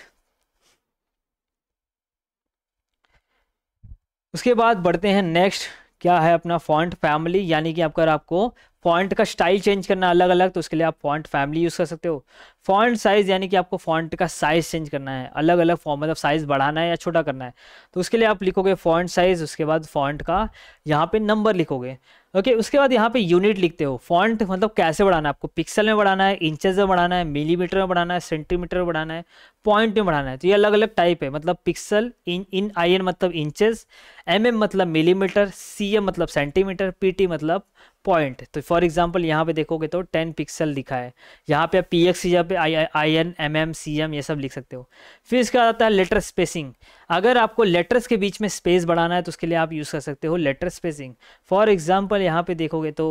उसके बाद बढ़ते हैं नेक्स्ट क्या है अपना फॉन्ट फैमिली यानी कि आपका आपको फॉन्ट का स्टाइल चेंज करना अलग अलग तो उसके लिए आप फॉन्ट फैमिली यूज़ कर सकते हो फॉन्ट साइज़ यानी कि आपको फॉन्ट का साइज़ चेंज करना है अलग अलग फॉर्म मतलब साइज़ बढ़ाना है या छोटा करना है तो उसके लिए आप लिखोगे फॉन्ट साइज़ उसके बाद फॉन्ट का यहाँ पे नंबर लिखोगे ओके उसके बाद यहाँ पे यूनिट लिखते हो फॉन्ट मतलब कैसे बढ़ाना है आपको पिक्सल में बढ़ाना है इंचज में बढ़ाना है मिलीमीटर में बढ़ाना है सेंटीमीटर में बढ़ाना है पॉइंट में बढ़ाना है तो ये अलग अलग टाइप है मतलब pixel in in I N मतलब इंचेस एम एम मतलब मिलीमीटर सी एम मतलब सेंटीमीटर पी टी मतलब पॉइंट तो फॉर एग्जाम्पल यहाँ पे देखोगे तो टेन पिक्सल लिखा है यहाँ पे आप पी एक्स की पे I I N M M C M ये सब लिख सकते हो फिर इसके बाद आता है लेटर स्पेसिंग अगर आपको लेटर्स के बीच में स्पेस बढ़ाना है तो उसके लिए आप यूज़ कर सकते हो लेटर स्पेसिंग फॉर एग्जाम्पल यहाँ पे देखोगे तो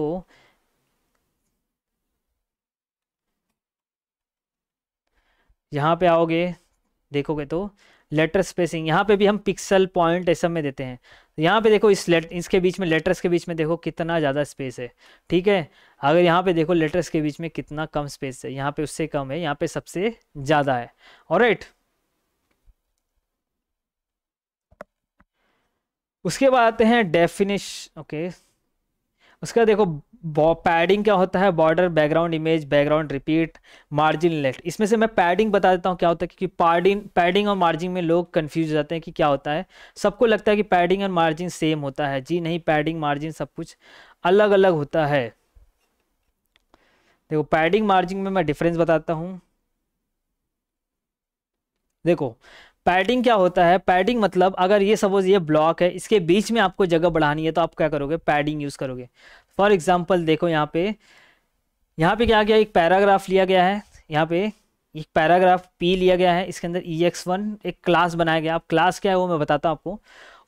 यहाँ पे आओगे देखोगे तो लेटर स्पेसिंग यहाँ पे भी हम पिक्सल पॉइंट ये में देते हैं यहाँ पे देखो इस लेट इसके बीच में लेटर्स के बीच में देखो कितना ज़्यादा स्पेस है ठीक है अगर यहाँ पे देखो लेटर्स के बीच में कितना कम स्पेस है यहाँ पे उससे कम है यहाँ पे सबसे ज़्यादा है और उसके बाद आते हैं डेफिनिश ओके उसका देखो पैडिंग क्या होता है border background image background repeat margin let इसमें से मैं पैडिंग बता देता हूँ क्या होता है क्योंकि पैडिंग पैडिंग और मार्जिन में लोग कन्फ्यूज हो जाते हैं कि क्या होता है सबको लगता है कि पैडिंग और मार्जिन सेम होता है जी नहीं पैडिंग मार्जिन सब कुछ अलग अलग होता है देखो पैडिंग मार्जिन में मैं डिफरेंस बताता हूँ देखो पैडिंग क्या होता है पैडिंग मतलब अगर ये सपोज ये ब्लॉक है इसके बीच में आपको जगह बढ़ानी है तो आप क्या करोगे पैडिंग यूज़ करोगे फॉर एग्जाम्पल देखो यहाँ पे यहाँ पे क्या गया एक पैराग्राफ लिया गया है यहाँ पे एक पैराग्राफ पी लिया गया है इसके अंदर ई एक्स वन एक क्लास बनाया गया अब क्लास क्या है वो मैं बताता हूँ आपको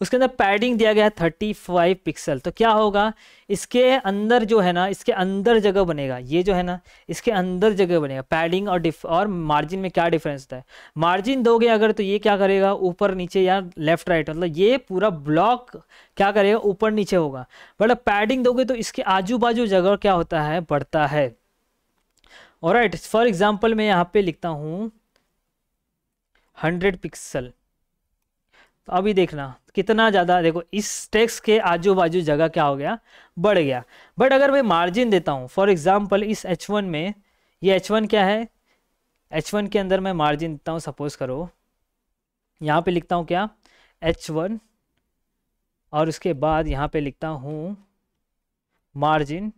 उसके अंदर पैडिंग दिया गया है थर्टी फाइव पिक्सल तो क्या होगा इसके अंदर जो है ना इसके अंदर जगह बनेगा ये जो है ना इसके अंदर जगह बनेगा पैडिंग और डिफ और मार्जिन में क्या डिफरेंस होता है मार्जिन दोगे अगर तो ये क्या करेगा ऊपर नीचे या लेफ्ट राइट मतलब ये पूरा ब्लॉक क्या करेगा ऊपर नीचे होगा बट पैडिंग दोगे तो इसके आजू बाजू जगह क्या होता है बढ़ता है और फॉर एग्जाम्पल मैं यहाँ पे लिखता हूँ हंड्रेड पिक्सल तो अभी देखना कितना ज़्यादा देखो इस टैक्स के आजू बाजू जगह क्या हो गया बढ़ गया बट अगर मैं मार्जिन देता हूँ फॉर एग्जाम्पल इस एच वन में ये एच वन क्या है एच वन के अंदर मैं मार्जिन देता हूँ सपोज करो यहाँ पे लिखता हूँ क्या एच वन और उसके बाद यहाँ पे लिखता हूँ मार्जिन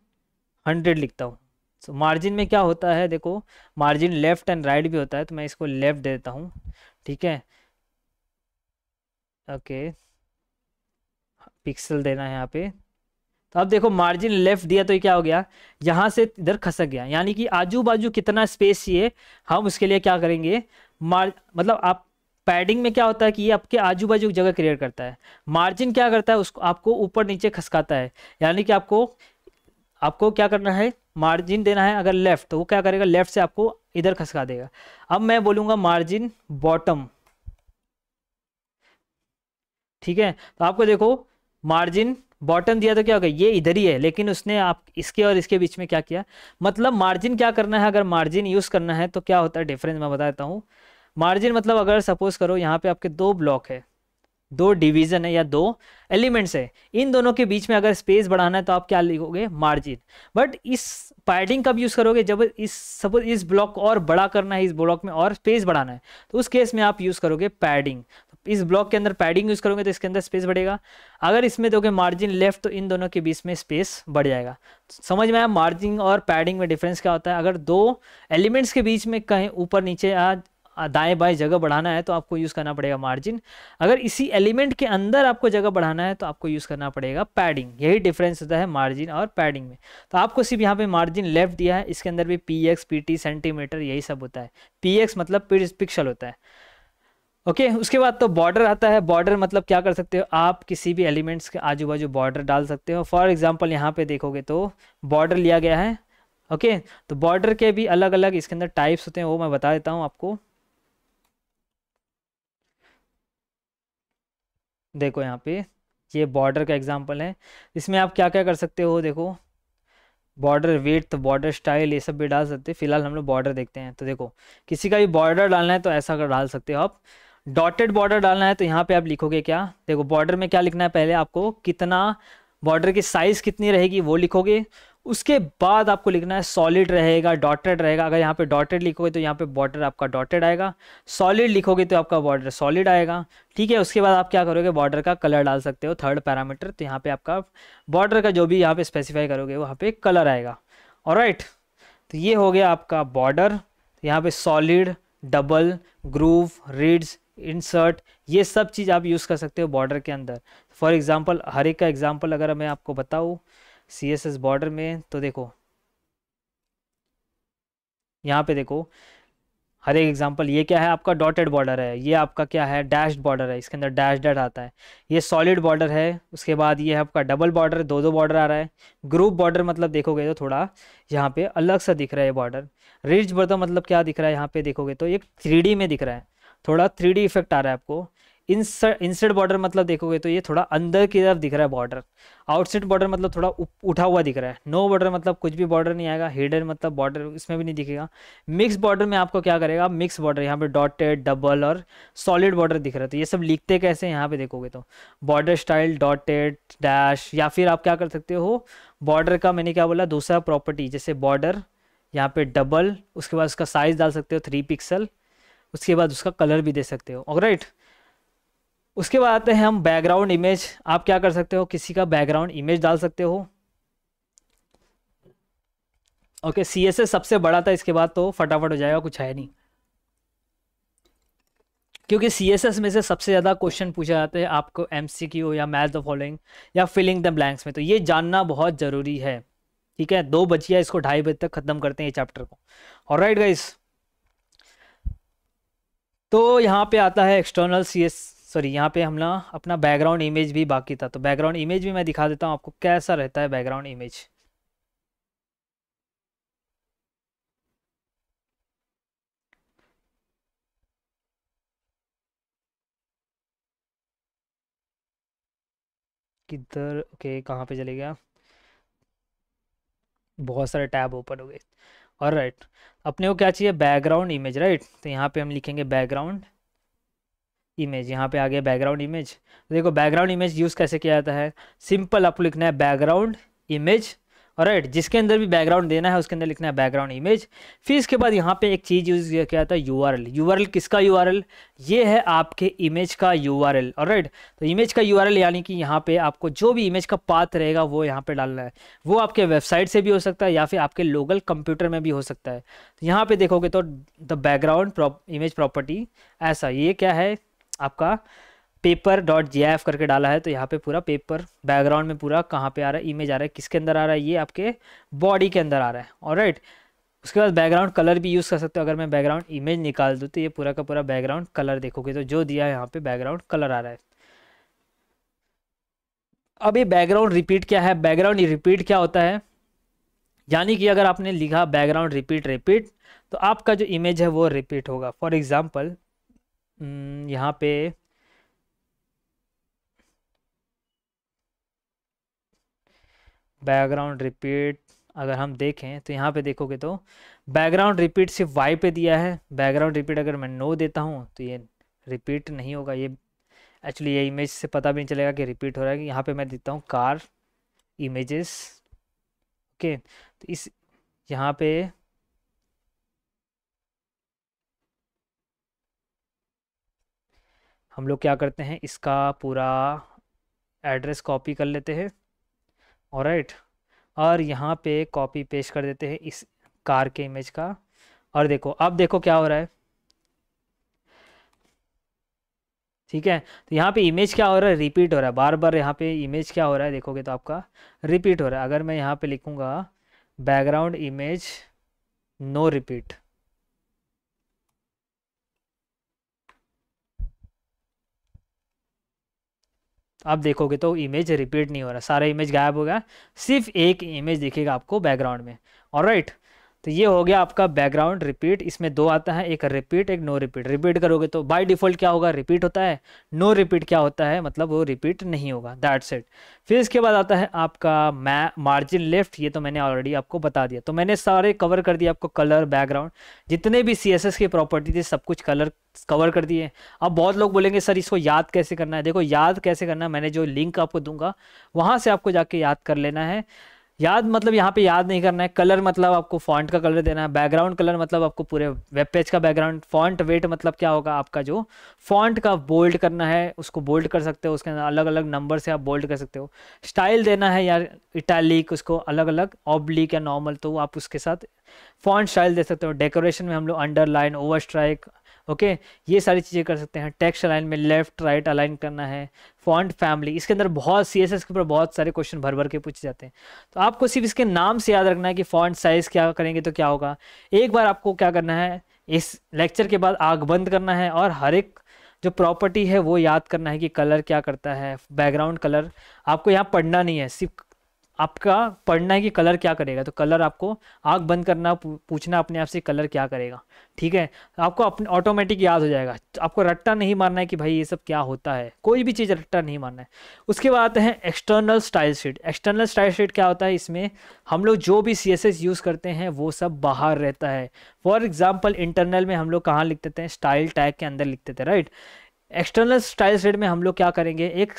हंड्रेड लिखता हूँ सो मार्जिन में क्या होता है देखो मार्जिन लेफ्ट एंड राइट भी होता है तो मैं इसको लेफ्ट दे देता हूँ ठीक है ओके पिक्सल देना है यहाँ पे तो अब देखो मार्जिन लेफ्ट दिया तो ये क्या हो गया यहाँ से इधर खसक गया यानी कि आजू बाजू कितना स्पेस चाहिए हम उसके लिए क्या करेंगे मार मतलब आप पैडिंग में क्या होता है कि ये आपके आजू बाजू जगह क्रिएट करता है मार्जिन क्या करता है उसको आपको ऊपर नीचे खसकाता है यानी कि आपको आपको क्या करना है मार्जिन देना है अगर लेफ्ट तो वो क्या करेगा लेफ्ट से आपको इधर खसका देगा अब मैं बोलूँगा मार्जिन बॉटम ठीक है तो आपको देखो मार्जिन बॉटम दिया तो क्या होगा ये इधर ही है लेकिन उसने आप इसके और इसके बीच में क्या किया मतलब मार्जिन क्या करना है अगर मार्जिन यूज करना है तो क्या होता है डिफरेंस मैं बता देता हूँ मार्जिन मतलब अगर सपोज करो यहाँ पे आपके दो ब्लॉक है दो डिवीजन है या दो एलिमेंट्स है इन दोनों के बीच में अगर स्पेस बढ़ाना है तो आप क्या लिखोगे मार्जिन बट इस पैडिंग कब यूज़ करोगे जब इस सपोज इस ब्लॉक को और बड़ा करना है इस ब्लॉक में और स्पेस बढ़ाना है तो उस केस में आप यूज़ करोगे पैडिंग इस ब्लॉक के अंदर पैडिंग यूज़ करोगे तो इसके अंदर स्पेस बढ़ेगा अगर इसमें दोगे मार्जिन लेफ्ट तो इन दोनों के बीच में स्पेस बढ़ जाएगा समझ में आया मार्जिन और पैडिंग में डिफरेंस क्या होता है अगर दो एलिमेंट्स के बीच में कहीं ऊपर नीचे या दाएं बाएं जगह बढ़ाना है तो आपको यूज़ करना पड़ेगा मार्जिन अगर इसी एलिमेंट के अंदर आपको जगह बढ़ाना है तो आपको यूज़ करना पड़ेगा पैडिंग यही डिफरेंस होता है मार्जिन और पैडिंग में तो आपको सिर्फ यहाँ पे मार्जिन लेफ्ट दिया है इसके अंदर भी P X P T centimetre यही सब होता है पी एक्स मतलब पिक्सल होता है ओके okay, उसके बाद तो बॉर्डर आता है बॉर्डर मतलब क्या कर सकते हो आप किसी भी एलिमेंट्स के आजू बाजू बॉर्डर डाल सकते हो फॉर एग्जांपल यहाँ पे देखोगे तो बॉर्डर लिया गया है ओके okay, तो बॉर्डर के भी अलग अलग इसके अंदर टाइप्स होते हैं वो मैं बता देता हूँ आपको देखो यहाँ पे ये बॉर्डर का एग्जाम्पल है इसमें आप क्या क्या कर सकते हो देखो बॉर्डर वेट बॉर्डर स्टाइल ये सब भी डाल सकते हैं फिलहाल हम लोग बॉर्डर देखते हैं तो देखो किसी का भी बॉर्डर डालना है तो ऐसा कर डाल सकते हो आप डॉटेड बॉर्डर डालना है तो यहाँ पे आप लिखोगे क्या देखो बॉर्डर में क्या लिखना है पहले आपको कितना बॉर्डर की साइज़ कितनी रहेगी वो लिखोगे उसके बाद आपको लिखना है सॉलिड रहेगा डॉटेड रहेगा अगर यहाँ पे डॉटेड लिखोगे तो यहाँ पे बॉर्डर आपका डॉटेड आएगा सॉलिड लिखोगे तो आपका बॉर्डर सॉलिड आएगा ठीक है उसके बाद आप क्या करोगे बॉर्डर का कलर डाल सकते हो थर्ड पैरामीटर तो यहाँ पे आपका बॉर्डर का जो भी यहाँ पे स्पेसिफाई करोगे वहाँ पे कलर आएगा और राइट तो ये हो गया आपका बॉर्डर यहाँ पे solid double groove ridge insert ये सब चीज़ आप यूज़ कर सकते हो बॉर्डर के अंदर फॉर एग्ज़ाम्पल हर एक का एग्ज़ाम्पल अगर मैं आपको बताऊँ सी एस एस बॉर्डर में तो देखो यहाँ पे देखो हर एक एग्जाम्पल ये क्या है आपका डॉटेड बॉर्डर है ये आपका क्या है डैश बॉर्डर है इसके अंदर डैश डेड आता है ये सॉलिड बॉर्डर है उसके बाद ये है आपका डबल बॉर्डर दो दो बॉर्डर आ रहा है ग्रुप बॉर्डर मतलब देखोगे तो थोड़ा यहाँ पे अलग सा दिख रहा है बॉर्डर रिच बॉर्डर मतलब क्या दिख रहा है यहाँ पे देखोगे तो एक थ्री में दिख रहा है थोड़ा थ्री इफेक्ट आ रहा है आपको इंसर्ट बॉर्डर मतलब देखोगे तो ये थोड़ा अंदर की तरफ दिख रहा है बॉर्डर आउटसाइड बॉर्डर मतलब थोड़ा उठा हुआ दिख रहा है नो बॉर्डर मतलब कुछ भी बॉर्डर नहीं आएगा हिडन मतलब बॉर्डर इसमें भी नहीं दिखेगा मिक्स बॉर्डर में आपको क्या करेगा मिक्स बॉर्डर यहाँ पे डॉटेड डबल और सॉलिड बॉर्डर दिख रहा है तो ये सब लिखते कैसे यहाँ पे देखोगे तो बॉर्डर स्टाइल डॉटेड डैश या फिर आप क्या कर सकते हो बॉर्डर का मैंने क्या बोला दूसरा प्रॉपर्टी जैसे बॉर्डर यहाँ पे डबल उसके बाद उसका साइज डाल सकते हो थ्री पिक्सल उसके बाद उसका कलर भी दे सकते हो और राइट उसके बाद आते हैं हम बैकग्राउंड इमेज आप क्या कर सकते हो किसी का बैकग्राउंड इमेज डाल सकते हो ओके सी एस सबसे बड़ा था इसके बाद तो फटाफट हो जाएगा कुछ है नहीं क्योंकि सी एस एस में से सबसे ज़्यादा क्वेश्चन पूछा जाता है आपको एम सी क्यू या मैथ द फॉलोइंग या फिलिंग द ब्लैंक्स में तो ये जानना बहुत ज़रूरी है ठीक है दो बचिया इसको ढाई बजे तक ख़त्म करते हैं ये चैप्टर को और राइट गाइस तो यहाँ पे आता है एक्सटर्नल सी एस सॉरी यहाँ पे हमला अपना बैकग्राउंड इमेज भी बाकी था तो बैकग्राउंड इमेज भी मैं दिखा देता हूँ आपको कैसा रहता है बैकग्राउंड इमेज किधर ओके okay, कहाँ पे चले गया बहुत सारे टैब ओपन हो गए और राइट अपने को क्या चाहिए बैकग्राउंड इमेज राइट तो यहाँ पे हम लिखेंगे बैकग्राउंड इमेज यहाँ पे आ गया बैकग्राउंड इमेज देखो बैकग्राउंड इमेज यूज़ कैसे किया जाता है सिंपल आपको लिखना है बैकग्राउंड इमेज और राइट जिसके अंदर भी बैकग्राउंड देना है उसके अंदर लिखना है बैकग्राउंड इमेज फिर इसके बाद यहाँ पे एक चीज़ यूज़ किया था U R L U R L किसका यू आर एल ये है आपके इमेज का यू आर एल और राइट तो इमेज का यू आर एल यानी कि यहाँ पे आपको जो भी इमेज का पाथ रहेगा वो यहाँ पे डालना है वो आपके वेबसाइट से भी हो सकता है या फिर आपके लोकल कंप्यूटर में भी हो सकता है तो यहाँ पे देखोगे तो द बैकग्राउंड इमेज प्रॉपर्टी ऐसा ये क्या है आपका पेपर डॉट जी एफ करके डाला है तो यहाँ पे पूरा पेपर बैकग्राउंड में पूरा कहाँ पे आ रहा है इमेज आ रहा है किसके अंदर आ रहा है ये आपके बॉडी के अंदर आ रहा है और राइट उसके बाद बैकग्राउंड कलर भी यूज़ कर सकते हो अगर मैं बैकग्राउंड इमेज निकाल दूँ तो ये पूरा का पूरा बैकग्राउंड कलर देखोगे तो जो दिया है यहाँ पर बैकग्राउंड कलर आ रहा है अब ये बैकग्राउंड रिपीट क्या है बैकग्राउंड रिपीट क्या होता है यानी कि अगर आपने लिखा बैकग्राउंड रिपीट रिपीट तो आपका जो इमेज है वो रिपीट होगा फॉर एग्ज़ाम्पल हम्म, यहाँ पे बैकग्राउंड रिपीट अगर हम देखें तो यहाँ पे देखोगे तो बैकग्राउंड रिपीट सिर्फ वाई पे दिया है बैकग्राउंड रिपीट अगर मैं नो देता हूँ तो ये रिपीट नहीं होगा ये एक्चुअली ये इमेज से पता भी नहीं चलेगा कि रिपीट हो रहा है कि यहाँ पे मैं देता हूँ कार इमेजेस ओके तो इस यहाँ पे हम लोग क्या करते हैं इसका पूरा एड्रेस कॉपी कर लेते हैं राइट और यहाँ पे कॉपी पेश कर देते हैं इस कार के इमेज का और देखो अब देखो क्या हो रहा है ठीक है तो यहाँ पे इमेज क्या हो रहा है रिपीट हो रहा है बार बार यहाँ पे इमेज क्या हो रहा है देखोगे तो आपका रिपीट हो रहा है अगर मैं यहाँ पे लिखूंगा बैकग्राउंड इमेज नो रिपीट आप देखोगे तो इमेज रिपीट नहीं हो रहा सारा इमेज गायब हो गया सिर्फ एक इमेज दिखेगा आपको बैकग्राउंड में और राइट right, तो ये हो गया आपका बैकग्राउंड रिपीट इसमें दो आता है एक रिपीट एक नो रिपीट रिपीट करोगे तो बाय डिफ़ॉल्ट क्या होगा रिपीट होता है नो रिपीट क्या होता है मतलब वो रिपीट नहीं होगा दैट सेट फिर इसके बाद आता है आपका मै मार्जिन लेफ्ट ये तो मैंने ऑलरेडी आपको बता दिया तो मैंने सारे कवर कर दिए आपको कलर बैकग्राउंड जितने भी सी की प्रॉपर्टी थी सब कुछ कलर कवर कर दिए अब बहुत लोग बोलेंगे सर इसको याद कैसे करना है देखो याद कैसे करना है मैंने जो लिंक आपको दूंगा वहाँ से आपको जाके याद कर लेना है याद मतलब यहाँ पे याद नहीं करना है कलर मतलब आपको फॉन्ट का कलर देना है बैकग्राउंड कलर मतलब आपको पूरे वेब पेज का बैकग्राउंड फॉन्ट वेट मतलब क्या होगा आपका जो फॉन्ट का बोल्ड करना है उसको बोल्ड कर सकते हो उसके अंदर अलग अलग नंबर से आप बोल्ड कर सकते हो स्टाइल देना है या इटैलिक उसको अलग अलग ऑब्लिक या नॉर्मल तो आप उसके साथ फॉन्ट स्टाइल दे सकते हो डेकोरेशन में हम लोग लाइन ओवर स्ट्राइक ओके ये सारी चीज़ें कर सकते हैं टेक्स्ट अलाइन में लेफ्ट राइट अलाइन करना है फॉन्ट फैमिली इसके अंदर बहुत सी के ऊपर बहुत सारे क्वेश्चन भर भर के पूछे जाते हैं तो आपको सिर्फ इसके नाम से याद रखना है कि फॉन्ट साइज़ क्या करेंगे तो क्या होगा एक बार आपको क्या करना है इस लेक्चर के बाद आग बंद करना है और हर एक जो प्रॉपर्टी है वो याद करना है कि कलर क्या करता है बैकग्राउंड कलर आपको यहाँ पढ़ना नहीं है सिर्फ आपका पढ़ना है कि कलर क्या करेगा तो कलर आपको आँख बंद करना पूछना अपने आप से कलर क्या करेगा ठीक है आपको अपने ऑटोमेटिक याद हो जाएगा आपको रट्टा नहीं मारना है कि भाई ये सब क्या होता है कोई भी चीज़ रट्टा नहीं मारना है उसके बाद है external style sheet external style sheet क्या होता है इसमें हम लोग जो भी सी यूज़ करते हैं वो सब बाहर रहता है फॉर एग्जाम्पल इंटरनल में हम लोग कहाँ लिखते थे स्टाइल टैग के अंदर लिखते थे राइट एक्सटर्नल स्टाइल शीट में हम लोग क्या करेंगे एक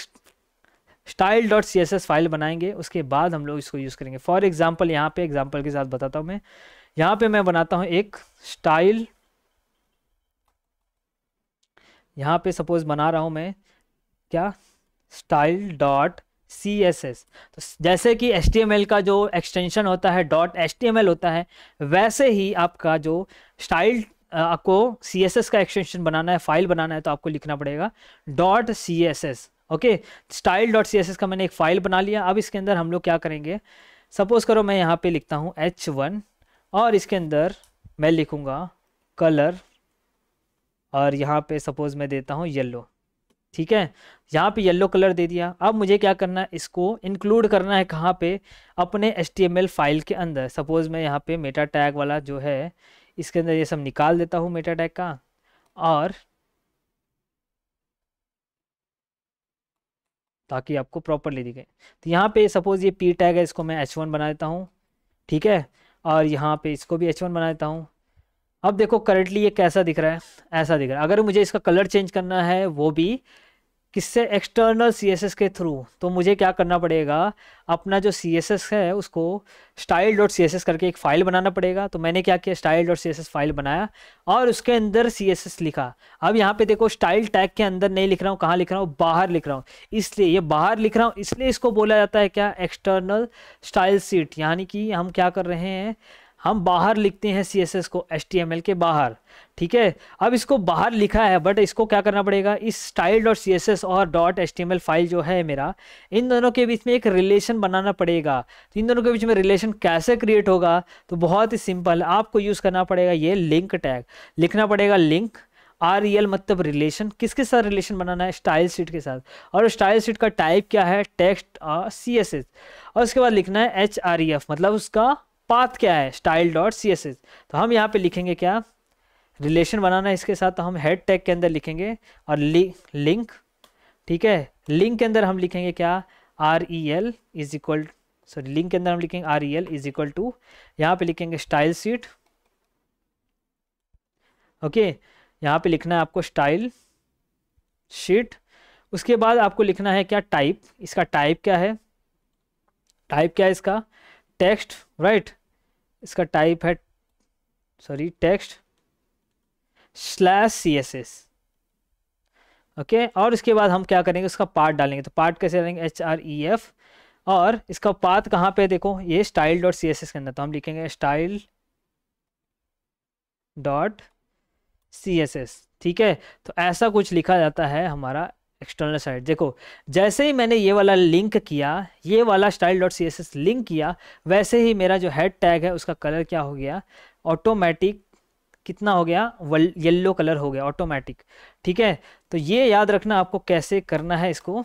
style dot C S S file बनाएंगे उसके बाद हम लोग इसको यूज़ करेंगे फॉर एग्जाम्पल यहाँ पे एग्जाम्पल के साथ बताता हूँ मैं यहाँ पे मैं बनाता हूँ एक स्टाइल यहाँ पे सपोज बना रहा हूँ मैं क्या style dot C S S तो जैसे कि एस टी एम एल का जो एक्सटेंशन होता है dot S T M L होता है वैसे ही आपका जो स्टाइल आपको सी एस एस का एक्सटेंशन बनाना है फाइल बनाना है तो आपको लिखना पड़ेगा dot C S S okay style dot C S S का मैंने एक फाइल बना लिया अब इसके अंदर हम लोग क्या करेंगे सपोज करो मैं यहाँ पे लिखता हूँ एच वन और इसके अंदर मैं लिखूँगा कलर और यहाँ पे सपोज मैं देता हूँ येल्लो ठीक है यहाँ पे येल्लो कलर दे दिया अब मुझे क्या करना है इसको इंक्लूड करना है कहाँ पे अपने एच फाइल के अंदर सपोज मैं यहाँ पे मेटा टैग वाला जो है इसके अंदर ये सब निकाल देता हूँ मेटा टैग का और ताकि आपको प्रॉपरली दिखे तो यहाँ पे सपोज़ ये पी टैग है इसको मैं एच वन बना देता हूँ ठीक है और यहाँ पे इसको भी एच वन बना देता हूँ अब देखो करेंटली ये कैसा दिख रहा है ऐसा दिख रहा है अगर मुझे इसका कलर चेंज करना है वो भी किससे एक्सटर्नल सी के थ्रू तो मुझे क्या करना पड़ेगा अपना जो सी है उसको स्टाइल डॉट सी करके एक फ़ाइल बनाना पड़ेगा तो मैंने क्या किया स्टाइल डॉट सी फाइल बनाया और उसके अंदर सी लिखा अब यहाँ पे देखो स्टाइल टैग के अंदर नहीं लिख रहा हूँ कहाँ लिख रहा हूँ बाहर लिख रहा हूँ इसलिए ये बाहर लिख रहा हूँ इसलिए इसको बोला जाता है क्या एक्सटर्नल स्टाइल सीट यानी कि हम क्या कर रहे हैं हम बाहर लिखते हैं सी एस एस को टी एम एल के बाहर ठीक है अब इसको बाहर लिखा है बट इसको क्या करना पड़ेगा इस style dot C S S और dot S T M L file जो है मेरा इन दोनों के बीच में एक रिलेशन बनाना पड़ेगा तो इन दोनों के बीच में रिलेशन कैसे क्रिएट होगा तो बहुत ही सिंपल आपको यूज़ करना पड़ेगा ये लिंक टैग लिखना पड़ेगा लिंक आर एल मतलब रिलेशन किसके साथ रिलेशन बनाना है स्टाइल सीट के साथ और स्टाइल सीट का टाइप क्या है टेक्स्ट सी एस एस और उसके बाद लिखना है एच आर ई एफ मतलब उसका पाथ क्या है style dot C S S तो हम यहाँ पे लिखेंगे क्या रिलेशन बनाना है इसके साथ तो हम हेड टैग के अंदर लिखेंगे और लिंक ठीक है लिंक के अंदर हम लिखेंगे क्या R E L is equal sorry link के अंदर हम लिखेंगे R E L is equal to यहाँ पे लिखेंगे स्टाइल सीट ओके यहाँ पे लिखना है आपको स्टाइल शीट उसके बाद आपको लिखना है क्या टाइप इसका टाइप क्या है टाइप क्या है इसका टेक्स्ट राइट इसका टाइप है sorry text slash C S S okay और इसके बाद हम क्या करेंगे इसका पार्ट डालेंगे तो पार्ट कैसे डालेंगे एच आर ई एफ और इसका पाथ कहाँ पे देखो ये style dot C S S के अंदर तो हम लिखेंगे style dot C S S ठीक है तो ऐसा कुछ लिखा जाता है हमारा एक्सटर्नल साइड देखो जैसे ही मैंने ये वाला लिंक किया ये वाला style dot C S S link किया वैसे ही मेरा जो हेड टैग है उसका कलर क्या हो गया ऑटोमेटिक कितना हो गया येल्लो कलर हो गया ऑटोमेटिक ठीक है तो ये याद रखना आपको कैसे करना है इसको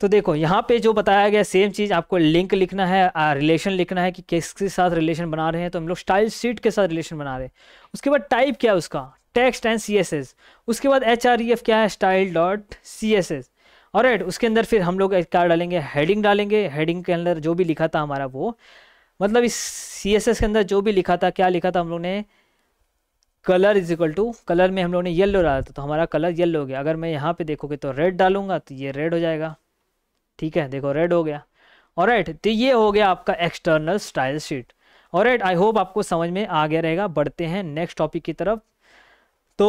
तो देखो यहाँ पे जो बताया गया सेम चीज़ आपको लिंक लिखना है रिलेशन लिखना है कि किसके साथ रिलेशन बना रहे हैं तो हम लोग स्टाइल सीट के साथ रिलेशन बना रहे हैं उसके बाद टाइप क्या है उसका text and C S S उसके बाद एच आर ई एफ क्या है style dot C S S और राइट उसके अंदर फिर हम लोग क्या डालेंगे हेडिंग डालेंगे हेडिंग के अंदर जो भी लिखा था हमारा वो मतलब इस सी एस एस के अंदर जो भी लिखा था क्या लिखा था हम लोग ने colour is equal to colour में हम लोग ने येल्लो डाला था तो हमारा कलर येल्लो हो गया अगर मैं यहाँ पे देखोगे तो रेड डालूंगा तो ये रेड हो जाएगा ठीक है देखो रेड हो गया और राइट तो ये हो गया आपका एक्सटर्नल स्टाइल शीट और राइट आई होप आपको समझ में आ गया रहेगा बढ़ते हैं नेक्स्ट टॉपिक की तरफ तो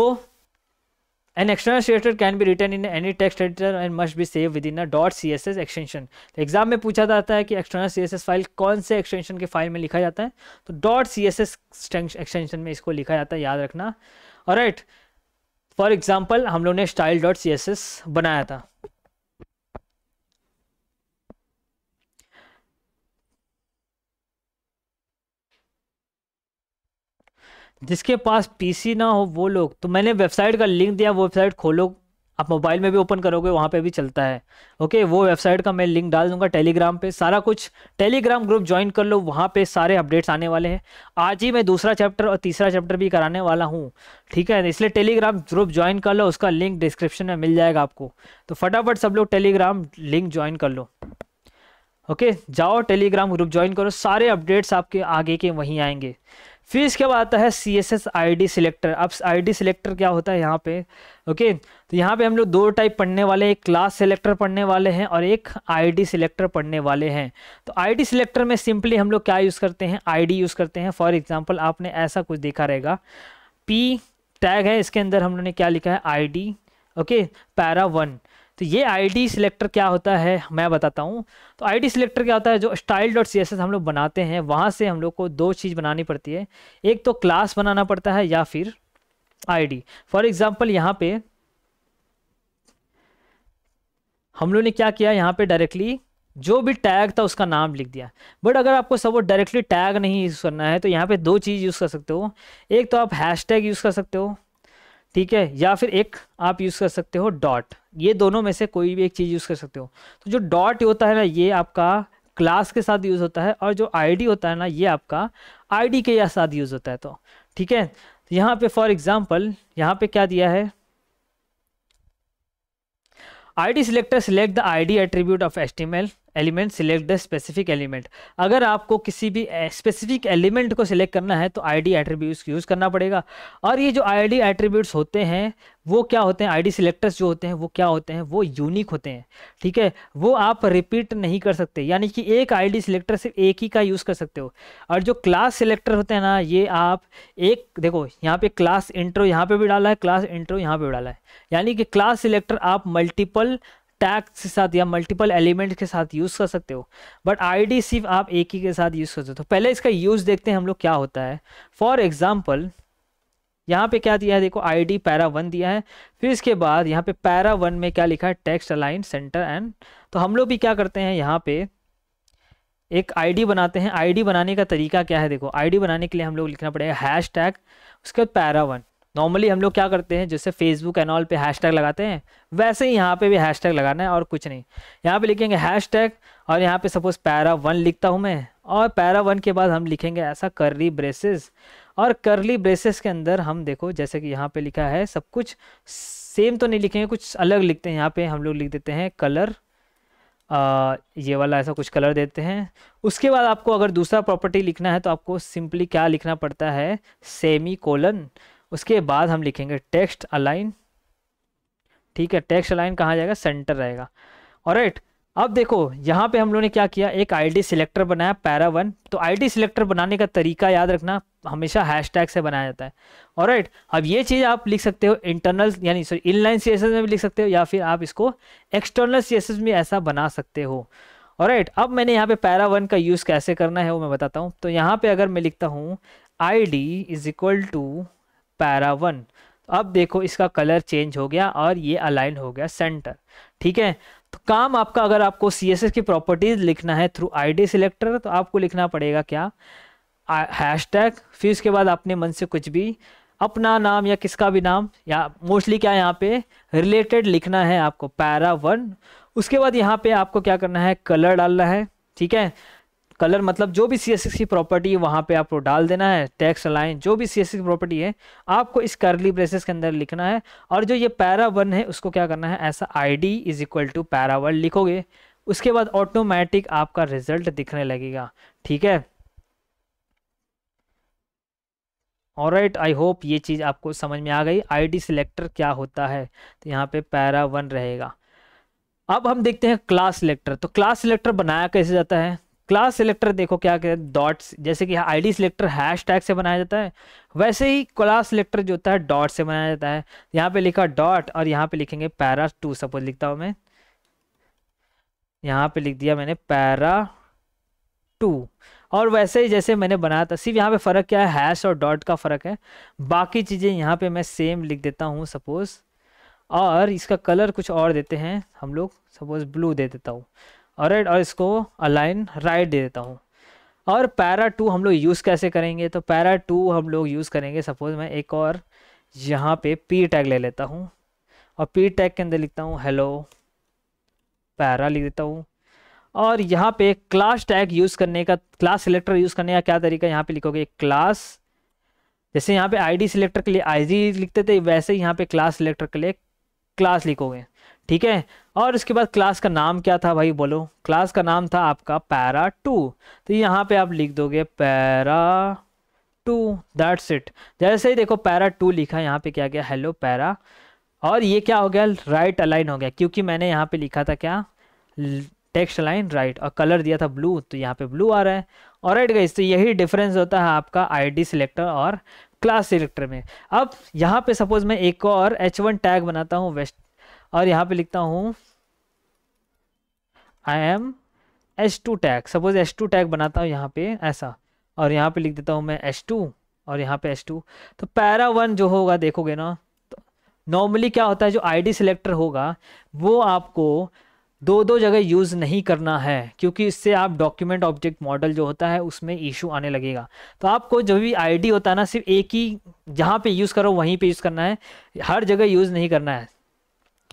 an external stater can be written in any text editor and must be save within a dot C S S extension exam में पूछा जाता है कि external C S S file कौन से एक्सटेंशन के फाइल में लिखा जाता है तो dot C S S extension में इसको लिखा जाता है याद रखना और राइट फॉर एग्जाम्पल हम लोग ने style dot C S S बनाया था जिसके पास पीसी ना हो वो लोग तो मैंने वेबसाइट का लिंक दिया वो वेबसाइट खोलो आप मोबाइल में भी ओपन करोगे वहाँ पे भी चलता है ओके वो वेबसाइट का मैं लिंक डाल दूंगा टेलीग्राम पे सारा कुछ टेलीग्राम ग्रुप ज्वाइन कर लो वहाँ पे सारे अपडेट्स आने वाले हैं आज ही मैं दूसरा चैप्टर और तीसरा चैप्टर भी कराने वाला हूँ ठीक है इसलिए टेलीग्राम ग्रुप ज्वाइन कर लो उसका लिंक डिस्क्रिप्शन में मिल जाएगा आपको तो फटाफट सब लोग टेलीग्राम लिंक ज्वाइन कर लो ओके जाओ टेलीग्राम ग्रुप ज्वाइन करो सारे अपडेट्स आपके आगे के वहीं आएंगे फिर इसके बाद आता है C S S I D selector अब आई डी सिलेक्टर क्या होता है यहाँ पे ओके तो यहाँ पे हम लोग दो टाइप पढ़ने वाले एक क्लास सिलेक्टर पढ़ने वाले हैं और एक आई डी सिलेक्टर पढ़ने वाले हैं तो आई डी सिलेक्टर में सिंपली हम लोग क्या यूज़ करते हैं आई डी यूज़ करते हैं फॉर एग्जाम्पल आपने ऐसा कुछ देखा रहेगा पी टैग है इसके अंदर हम लोग ने क्या लिखा है I D okay para one तो ये आईडी सिलेक्टर क्या होता है मैं बताता हूँ तो आईडी सिलेक्टर क्या होता है जो style dot C S S हम लोग बनाते हैं वहाँ से हम लोग को दो चीज़ बनानी पड़ती है एक तो क्लास बनाना पड़ता है या फिर आईडी फॉर एग्जांपल यहाँ पे हम लोग ने क्या किया यहाँ पे डायरेक्टली जो भी टैग था उसका नाम लिख दिया बट अगर आपको सब डायरेक्टली टैग नहीं यूज़ करना है तो यहाँ पे दो चीज़ यूज़ कर सकते हो एक तो आप टैग यूज़ कर सकते हो ठीक है या फिर एक आप यूज़ कर सकते हो डॉट ये दोनों में से कोई भी एक चीज़ यूज़ कर सकते हो तो जो डॉट होता है ना ये आपका क्लास के साथ यूज़ होता है और जो आईडी होता है ना ये आपका आईडी के साथ यूज़ होता है तो ठीक है तो यहाँ पे फॉर एग्जांपल यहाँ पे क्या दिया है ID selector select the ID attribute of estimate element select the specific element अगर आपको किसी भी स्पेसिफिक एलिमेंट को सिलेक्ट करना है तो आईडी एट्रीब्यूट्स यूज़ करना पड़ेगा और ये जो आईडी एट्रीब्यूट्स होते हैं वो क्या होते हैं आईडी सिलेक्टर्स जो होते हैं वो क्या होते हैं वो यूनिक होते हैं ठीक है वो आप रिपीट नहीं कर सकते यानी कि एक डी सिलेक्टर सिर्फ एक ही का यूज़ कर सकते हो और जो क्लास सिलेक्टर होते हैं ना ये आप एक देखो यहाँ पे क्लास इंट्रो यहाँ पे भी डाला है क्लास इंट्रो यहाँ पे भी डाला है यानी कि क्लास सिलेक्टर आप मल्टीपल टैग्स के साथ या मल्टीपल एलिमेंट के साथ यूज़ कर सकते हो बट आईडी सिर्फ आप एक ही के साथ यूज़ कर सकते हो तो पहले इसका यूज़ देखते हैं हम लोग क्या होता है फॉर एग्जाम्पल यहाँ पे क्या दिया है देखो आई डी पैरा वन दिया है फिर इसके बाद यहाँ पे पैरा वन में क्या लिखा है टेक्स्ट अलाइन सेंटर एंड तो हम लोग भी क्या करते हैं यहाँ पे एक आईडी बनाते हैं आईडी बनाने का तरीका क्या है देखो आईडी बनाने के लिए हम लोग लिखना पड़ेगा हैश टैग उसके बाद पैरा वन नॉर्मली हम लोग क्या करते हैं जैसे फेसबुक एंड ऑल पे हैशटैग लगाते हैं वैसे ही यहाँ पे भी हैशटैग लगाना है और कुछ नहीं यहाँ पे लिखेंगे हैशटैग और यहाँ पे सपोज पैरा वन लिखता हूँ मैं और पैरा वन के बाद हम लिखेंगे ऐसा करली ब्रेसेस और करली ब्रेसेस के अंदर हम देखो जैसे कि यहाँ पे लिखा है सब कुछ सेम तो नहीं लिखेंगे कुछ अलग लिखते हैं यहाँ पे हम लोग लिख देते हैं कलर आ, ये वाला ऐसा कुछ कलर देते हैं उसके बाद आपको अगर दूसरा प्रॉपर्टी लिखना है तो आपको सिंपली क्या लिखना पड़ता है सेमी कोलन उसके बाद हम लिखेंगे टेक्स्ट अलाइन ठीक है टेक्स्ट अलाइन कहाँ जाएगा सेंटर रहेगा और राइट अब देखो यहाँ पे हम लोगों ने क्या किया एक आईडी सिलेक्टर बनाया पैरा वन तो आईडी सिलेक्टर बनाने का तरीका याद रखना हमेशा हैशटैग से बनाया जाता है और राइट अब ये चीज़ आप लिख सकते हो इंटरनल यानी सॉरी इनलाइन सी में भी लिख सकते हो या फिर आप इसको एक्सटर्नल सी में ऐसा बना सकते हो और राइट अब मैंने यहाँ पे पैरा वन का यूज़ कैसे करना है वो मैं बताता हूँ तो यहाँ पे अगर मैं लिखता हूँ I D is equal to para one अब देखो इसका कलर चेंज हो गया और ये अलाइन हो गया सेंटर ठीक है तो काम आपका अगर आपको सी एस एस की प्रॉपर्टीज लिखना है थ्रू आई डी सिलेक्टर तो आपको लिखना पड़ेगा क्या हैश टैग फिर उसके बाद अपने मन से कुछ भी अपना नाम या किसका भी नाम या मोस्टली क्या यहाँ पे रिलेटेड लिखना है आपको पैरा वन उसके बाद यहाँ पे आपको क्या करना है कलर डालना है ठीक है कलर मतलब जो भी सी की प्रॉपर्टी है वहाँ पे आपको डाल देना है टैक्स लाइन जो भी सी की प्रॉपर्टी है आपको इस करली ब्रेसेस के अंदर लिखना है और जो ये पैरा वन है उसको क्या करना है ऐसा I D is equal to para one लिखोगे उसके बाद ऑटोमेटिक आपका रिजल्ट दिखने लगेगा ठीक है और राइट आई होप ये चीज़ आपको समझ में आ गई आई डी सिलेक्टर क्या होता है तो यहाँ पे पैरा वन रहेगा अब हम देखते हैं क्लास सिलेक्टर तो क्लास सिलेक्टर बनाया कैसे जाता है क्लास सिलेक्टर देखो क्या क्या डॉट्स जैसे कि आईडी सिलेक्टर हैश टैग से बनाया जाता है वैसे ही क्लास सिलेक्टर जो होता है डॉट से बनाया जाता है यहाँ पे लिखा डॉट और यहाँ पे लिखेंगे पैरा टू सपोज लिखता हूँ मैं यहाँ पे लिख दिया मैंने पैरा टू और वैसे ही जैसे मैंने बनाया था सिर्फ यहाँ पे फ़र्क क्या है हैश और डॉट का फ़र्क है बाकी चीज़ें यहाँ पे मैं सेम लिख देता हूँ सपोज़ और इसका कलर कुछ और देते हैं हम लोग सपोज़ ब्लू दे देता हूँ और और इसको अलाइन राइट दे देता हूँ और पैरा टू हम लोग यूज़ कैसे करेंगे तो पैरा टू हम लोग यूज़ करेंगे सपोज मैं एक और यहाँ पे पी टैग ले लेता हूँ और पी टैग के अंदर लिखता हूँ हेलो पैरा लिख देता हूँ और यहाँ पे क्लास टैग यूज़ करने का क्लास सिलेक्टर यूज़ करने का क्या तरीका यहाँ पे लिखोगे क्लास जैसे यहाँ पे आईडी सिलेक्टर के लिए आईडी लिखते थे वैसे ही यहाँ पे क्लास सिलेक्टर के लिए क्लास लिखोगे ठीक है और इसके बाद क्लास का नाम क्या था भाई बोलो क्लास का नाम था आपका पैरा टू तो यहाँ पे आप लिख दोगे पैरा टू दैट्स इट जैसे ही देखो पैरा टू लिखा यहाँ पे क्या गया हेलो पैरा और ये क्या हो गया राइट अलाइन हो गया क्योंकि मैंने यहाँ पे लिखा था क्या टेक्स्ट लाइन राइट और कलर दिया था ब्लू तो यहाँ पे ब्लू आ रहा है और राइट गई तो यही डिफरेंस होता है आपका आईडी सिलेक्टर और क्लास सिलेक्टर में अब यहाँ पे सपोज मैं एक और एच वन टैग बनाता हूँ वेस्ट और यहाँ पे लिखता हूँ I M H two tag suppose H two tag बनाता हूँ यहाँ पे ऐसा और यहाँ पे लिख देता हूँ मैं एच टू और यहाँ पे एच टू तो पैरा वन जो होगा देखोगे ना तो नॉर्मली क्या होता है जो आई डी सिलेक्टर होगा वो आपको दो दो जगह यूज़ नहीं करना है क्योंकि इससे आप डॉक्यूमेंट ऑब्जेक्ट मॉडल जो होता है उसमें इशू आने लगेगा तो आपको जो भी आईडी होता है ना सिर्फ एक ही जहाँ पे यूज़ करो वहीं पे यूज़ करना है हर जगह यूज़ नहीं करना है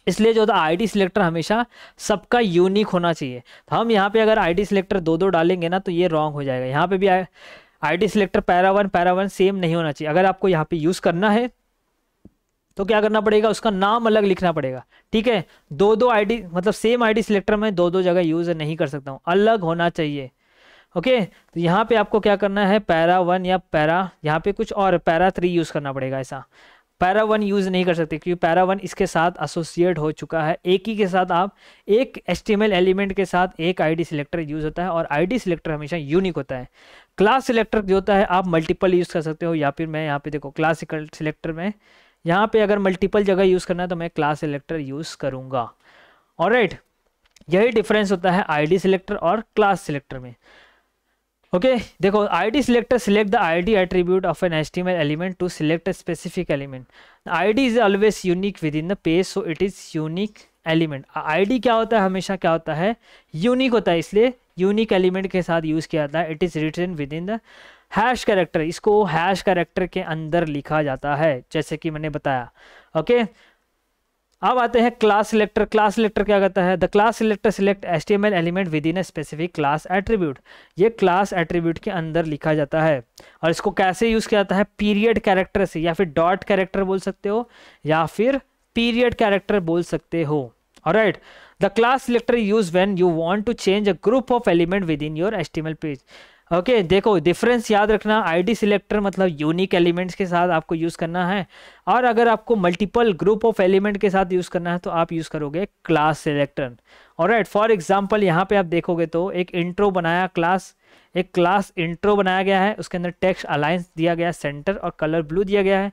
इसलिए जो होता है आई सिलेक्टर हमेशा सबका यूनिक होना चाहिए तो हम यहाँ पे अगर आई सिलेक्टर दो दो डालेंगे ना तो ये रॉन्ग हो जाएगा यहाँ पे भी I selector para one para one same नहीं होना चाहिए अगर आपको यहाँ पे यूज़ करना है तो क्या करना पड़ेगा उसका नाम अलग लिखना पड़ेगा ठीक है दो दो डी मतलब सेम डी सिलेक्टर में दो दो जगह यूज़ नहीं कर सकता हूँ अलग होना चाहिए ओके तो यहाँ पे आपको क्या करना है पैरा वन या पैरा यहाँ पे कुछ और पैरा थ्री यूज़ करना पड़ेगा ऐसा पैरा वन यूज़ नहीं कर सकते क्योंकि पैरा वन इसके साथ एसोसिएट हो चुका है एक ही के साथ आप एक एस एलिमेंट के साथ एक आई सिलेक्टर यूज़ होता है और आई सिलेक्टर हमेशा यूनिक होता है क्लास सिलेक्टर जो होता है आप मल्टीपल यूज़ कर सकते हो या फिर मैं यहाँ पे देखो क्लास सिलेक्टर में यहाँ पे अगर मल्टीपल जगह यूज़ करना है तो मैं क्लास सिलेक्टर यूज़ करूँगा और यही डिफरेंस होता है आई सिलेक्टर और क्लास सिलेक्टर में ओके देखो I D selector select the I D attribute of an S T L element to select a specific element I D is always unique within the page so it is unique element I D क्या होता है हमेशा क्या होता है यूनिक होता है इसलिए यूनिक एलिमेंट के साथ यूज़ किया जाता है it is written within the hash character इसको हैश करेक्टर के अंदर लिखा जाता है जैसे कि मैंने बताया ओके okay? अब आते हैं क्लास सिलेक्टर क्लास सिलेक्टर क्या कहता है the class selector select S T M L element within a specific class attribute ये क्लास एट्रीब्यूट के अंदर लिखा जाता है और इसको कैसे यूज़ किया जाता है पीरियड कैरेक्टर से या फिर डॉट कैरेक्टर बोल सकते हो या फिर पीरियड कैरेक्टर बोल सकते हो और right alright the class selector used when you want to change a group of element within your html page okay okay, देखो डिफरेंस याद रखना आईडी सिलेक्टर मतलब यूनिक एलिमेंट्स के साथ आपको यूज़ करना है और अगर आपको मल्टीपल ग्रुप ऑफ एलिमेंट के साथ यूज़ करना है तो आप यूज़ करोगे क्लास सिलेक्टर और राइट फॉर एग्जाम्पल यहाँ पे आप देखोगे तो एक इंट्रो बनाया क्लास एक क्लास इंट्रो बनाया गया है उसके अंदर टेक्स अलायंस दिया गया है सेंटर और कलर ब्लू दिया गया है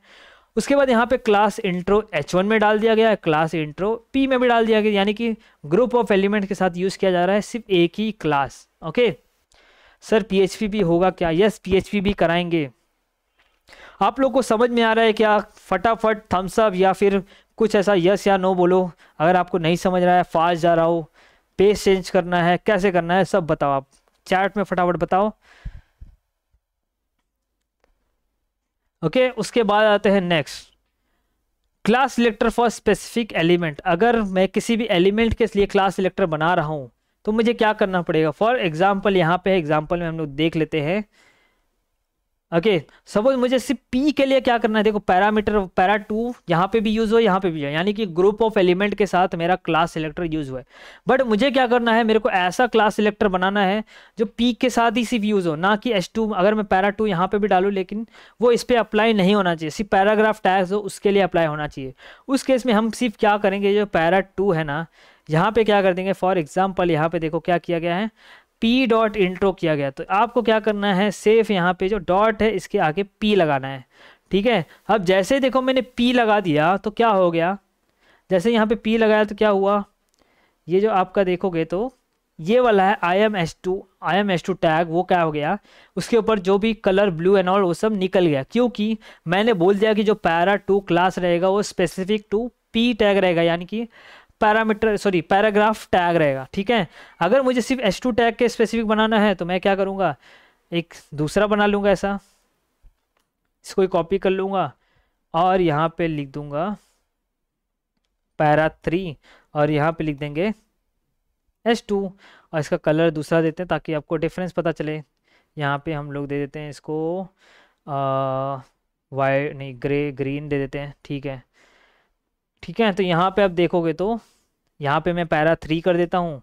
उसके बाद यहाँ पे क्लास इंट्रो H1 में डाल दिया गया है क्लास इंट्रो P में भी डाल दिया गया यानी कि ग्रुप ऑफ एलिमेंट के साथ यूज़ किया जा रहा है सिर्फ एक ही class okay okay? Sir PHP भी होगा क्या यस पीएचपी भी कराएंगे आप लोग को समझ में आ रहा है क्या फटाफट थम्सअप या फिर कुछ ऐसा यस या नो बोलो अगर आपको नहीं समझ रहा है फास्ट जा रहा हो पेज चेंज करना है कैसे करना है सब बताओ आप चैट में फटाफट बताओ ओके okay, उसके बाद आते हैं next class selector for specific element अगर मैं किसी भी एलिमेंट के लिए क्लास सिलेक्टर बना रहा हूँ तो मुझे क्या करना पड़ेगा फॉर एग्जाम्पल यहाँ पे एग्जाम्पल में हम लोग देख लेते हैं ओके okay, सपोज मुझे सिर्फ पी के लिए क्या करना है देखो पैरामीटर पैरा टू यहाँ पे भी यूज़ हो यहाँ पे भी है यानी कि ग्रुप ऑफ एलिमेंट के साथ मेरा क्लास सिलेक्टर यूज़ हुआ है बट मुझे क्या करना है मेरे को ऐसा क्लास सिलेक्टर बनाना है जो पी के साथ ही सिर्फ यूज़ हो ना कि एस टू अगर मैं पैरा टू यहाँ पे भी डालू लेकिन वो इस पर अप्लाई नहीं होना चाहिए सिर्फ पैराग्राफ टैक्स हो उसके लिए अप्लाई होना चाहिए उस केस में हम सिर्फ क्या करेंगे जो पैरा टू है ना यहाँ पे क्या कर देंगे फॉर एग्जाम्पल यहाँ पे देखो क्या किया गया है पी डॉट इंट्रो किया गया तो आपको क्या करना है सेफ यहाँ पे जो डॉट है इसके आगे पी लगाना है ठीक है अब जैसे देखो मैंने पी लगा दिया तो क्या हो गया जैसे यहाँ पे पी लगाया तो क्या हुआ ये जो आपका देखोगे तो ये वाला है I M S two I M S two tag वो क्या हो गया उसके ऊपर जो भी कलर ब्लू एंड ऑल वो सब निकल गया क्योंकि मैंने बोल दिया कि जो पैरा टू क्लास रहेगा वो स्पेसिफिक टू पी टैग रहेगा यानी कि पैरामीटर सॉरी पैराग्राफ टैग रहेगा ठीक है अगर मुझे सिर्फ एच टू टैग के स्पेसिफिक बनाना है तो मैं क्या करूँगा एक दूसरा बना लूँगा ऐसा इसको कॉपी कर लूँगा और यहाँ पे लिख दूँगा पैरा थ्री और यहाँ पे लिख देंगे एच टू और इसका कलर दूसरा देते हैं ताकि आपको डिफरेंस पता चले यहाँ पे हम लोग दे देते हैं इसको वाइट नहीं ग्रे ग्रीन दे देते हैं ठीक है ठीक है तो यहाँ पे आप देखोगे तो यहाँ पे मैं पैरा थ्री कर देता हूँ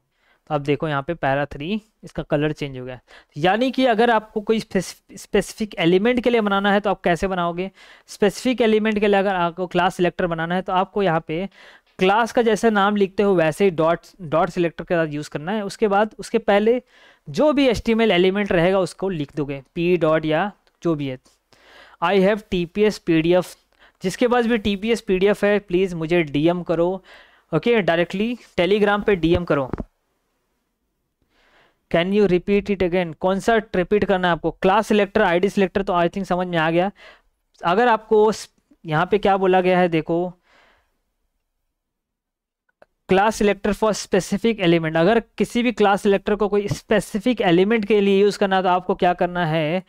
तो आप देखो यहाँ पे पैरा थ्री इसका कलर चेंज हो गया यानी कि अगर आपको कोई स्पेसिफिक एलिमेंट के लिए बनाना है तो आप कैसे बनाओगे स्पेसिफिक एलिमेंट के लिए अगर आपको क्लास सिलेक्टर बनाना है तो आपको यहाँ पे क्लास का जैसे नाम लिखते हो वैसे ही डॉट डॉट सिलेक्टर के साथ यूज़ करना है उसके बाद उसके पहले जो भी एस एलिमेंट रहेगा उसको लिख दोगे पी डॉट या जो भी है I have T P S P D F जिसके पास भी T P S P D F है प्लीज़ मुझे डी करो ओके डायरेक्टली टेलीग्राम पे डी करो can you repeat it again कौन सा रिपीट करना है आपको class selector I D selector तो आई थिंक समझ में आ गया अगर आपको यहाँ पे क्या बोला गया है देखो class selector for specific element अगर किसी भी क्लास सिलेक्टर को कोई स्पेसिफिक एलिमेंट के लिए यूज़ करना है तो आपको क्या करना है